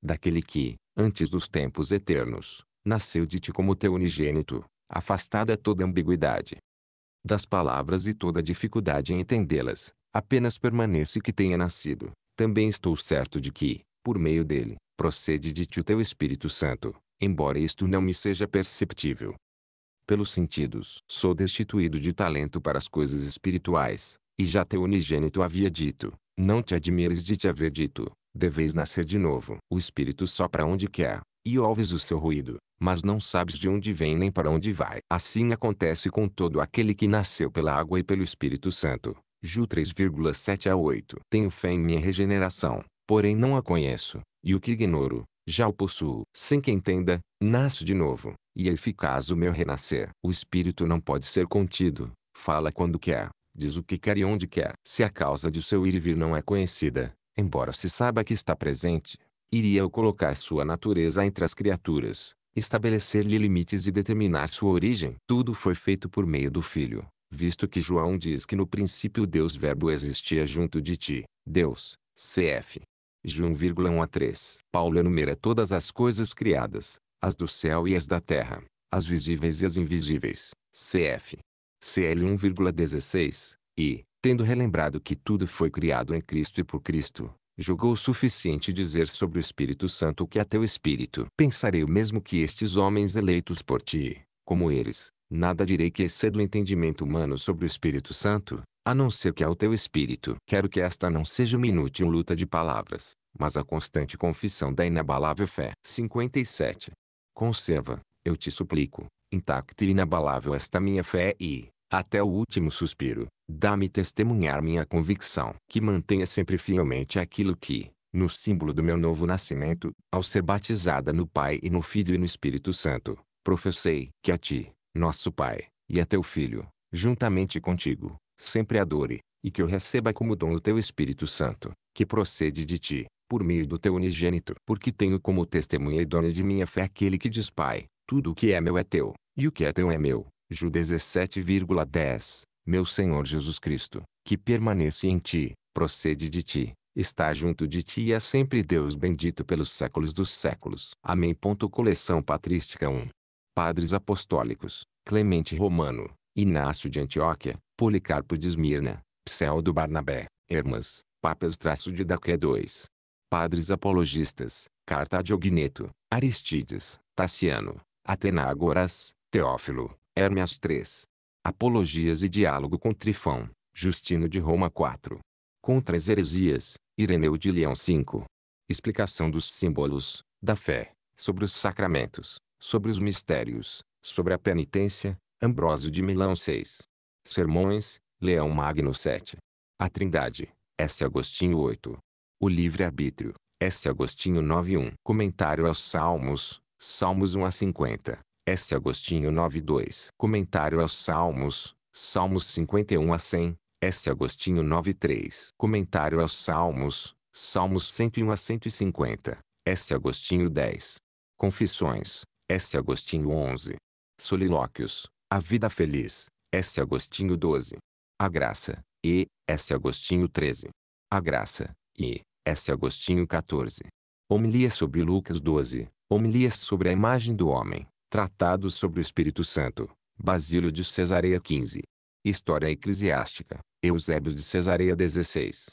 A: daquele que, antes dos tempos eternos, nasceu de ti como teu unigênito, afastada é toda ambiguidade das palavras e toda dificuldade em entendê-las, apenas permanece que tenha nascido. Também estou certo de que, por meio dele, procede de ti o teu Espírito Santo, embora isto não me seja perceptível pelos sentidos. Sou destituído de talento para as coisas espirituais, e já teu unigênito havia dito, não te admires de te haver dito, deveis nascer de novo. O espírito sopra onde quer, e ouves o seu ruído, mas não sabes de onde vem nem para onde vai. Assim acontece com todo aquele que nasceu pela água e pelo Espírito Santo. Ju 3,7 a 8. Tenho fé em minha regeneração, porém não a conheço, e o que ignoro, já o possuo. Sem que entenda, nasce de novo e eficaz o meu renascer. O espírito não pode ser contido, fala quando quer, diz o que quer e onde quer. Se a causa de seu ir e vir não é conhecida, embora se saiba que está presente, iria eu colocar sua natureza entre as criaturas, estabelecer-lhe limites e determinar sua origem. Tudo foi feito por meio do Filho, visto que João diz que no princípio Deus Verbo existia junto de ti, Deus, cf. De 1,1 a 3. Paulo enumera todas as coisas criadas, as do céu e as da terra, as visíveis e as invisíveis, cf. CL 1,16, e, tendo relembrado que tudo foi criado em Cristo e por Cristo, julgou suficiente dizer sobre o Espírito Santo que até o Espírito pensarei o mesmo que estes homens eleitos por ti, como eles, nada direi que exceda o entendimento humano sobre o Espírito Santo, a não ser que ao teu Espírito quero que esta não seja uma inútil luta de palavras, mas a constante confissão da inabalável fé. 57. Conserva, eu te suplico, intacta e inabalável esta minha fé e, até o último suspiro, dá-me testemunhar minha convicção que mantenha sempre fielmente aquilo que, no símbolo do meu novo nascimento, ao ser batizada no Pai e no Filho e no Espírito Santo, professei que a ti, nosso Pai, e a teu Filho, juntamente contigo, sempre adore, e que eu receba como dom o teu Espírito Santo, que procede de ti, por meio do teu unigênito, porque tenho como testemunha e dona de minha fé aquele que diz Pai, tudo o que é meu é teu, e o que é teu é meu. Ju 17,10 Meu Senhor Jesus Cristo, que permanece em ti, procede de ti, está junto de ti e é sempre Deus bendito pelos séculos dos séculos. Amém. Coleção Patrística 1 Padres Apostólicos, Clemente Romano, Inácio de Antioquia, Policarpo de Esmirna, Pseudo Barnabé, Hermas, Papas traço de Daqué 2 padres apologistas, carta a Ogneto, Aristides, Tassiano, Atenágoras, Teófilo, Hermes 3. Apologias e diálogo com Trifão, Justino de Roma 4. Contra as heresias, Ireneu de Leão 5. Explicação dos símbolos, da fé, sobre os sacramentos, sobre os mistérios, sobre a penitência, Ambrósio de Milão 6. Sermões, Leão Magno 7. A Trindade, S. Agostinho 8. O livre-arbítrio. S. Agostinho 9.1. Comentário aos Salmos. Salmos 1 a 50. S. Agostinho 9.2. Comentário aos Salmos. Salmos 51 a 100. S. Agostinho 9.3. Comentário aos Salmos. Salmos 101 a 150. S. Agostinho 10. Confissões. S. Agostinho 11. Solilóquios. A Vida Feliz. S. Agostinho 12. A Graça. E. S. Agostinho 13. A Graça. E. S. Agostinho 14. Homilias sobre Lucas 12. Homilias sobre a imagem do homem. Tratados sobre o Espírito Santo. Basílio de Cesareia 15. História Eclesiástica. Eusébio de Cesareia 16.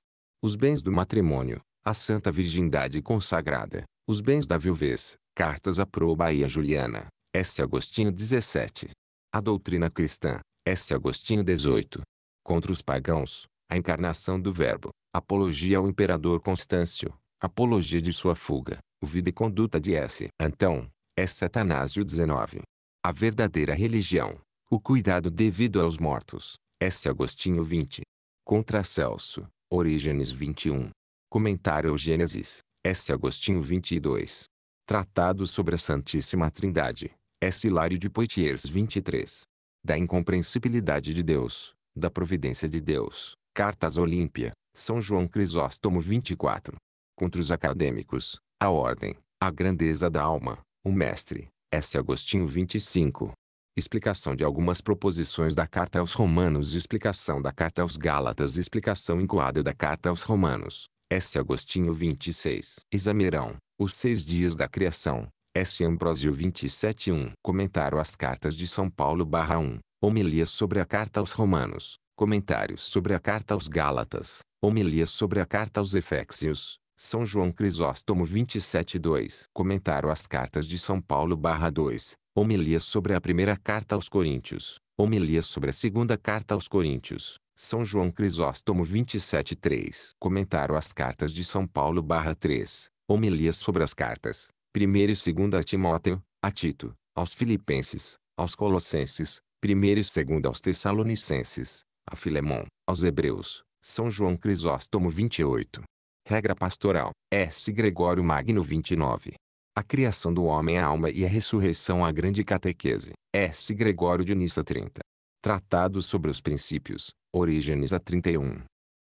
A: Os bens do matrimônio. A Santa Virgindade consagrada. Os bens da viuvez. Cartas a e a Juliana. S. Agostinho 17. A doutrina cristã. S. Agostinho 18. Contra os pagãos. A encarnação do Verbo. Apologia ao imperador Constâncio. Apologia de sua fuga. Vida e conduta de S. Então, é Satanásio 19. A verdadeira religião. O cuidado devido aos mortos. S. Agostinho 20. Contra Celso. Orígenes 21. Comentário ao Gênesis. S. Agostinho 22. Tratado sobre a Santíssima Trindade. S. Hilário de Poitiers 23. Da incompreensibilidade de Deus. Da providência de Deus. Cartas Olímpia. São João Crisóstomo 24. Contra os acadêmicos, a ordem, a grandeza da alma, o mestre, S. Agostinho 25. Explicação de algumas proposições da Carta aos Romanos Explicação da Carta aos Gálatas Explicação encoada da Carta aos Romanos, S. Agostinho 26. Examerão, os seis dias da criação, S. Ambrosio 27.1. Comentário às cartas de São Paulo barra 1. Homilias sobre a Carta aos Romanos. Comentários sobre a Carta aos Gálatas. Homilia sobre a carta aos Efésios, São João Crisóstomo 27.2. Comentário às cartas de São Paulo 2. Homilia sobre a primeira carta aos Coríntios. Homilia sobre a segunda carta aos Coríntios. São João Crisóstomo 27.3. Comentário às cartas de São Paulo 3. Homilia sobre as cartas. 1 e 2 a Timóteo, a Tito, aos Filipenses, aos Colossenses, 1 e 2 aos Tessalonicenses, a Filemon, aos Hebreus, são João Crisóstomo 28. Regra pastoral. É S. Gregório Magno 29. A criação do homem à é alma e a ressurreição à grande catequese. É S. Gregório de Nissa 30. Tratado sobre os princípios. Orígenes a 31.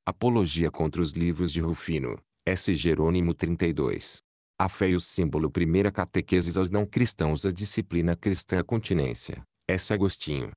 A: Apologia contra os livros de Rufino. S. Jerônimo 32. A fé e o símbolo Primeira catequeses aos não cristãos A disciplina cristã a continência. S. Agostinho.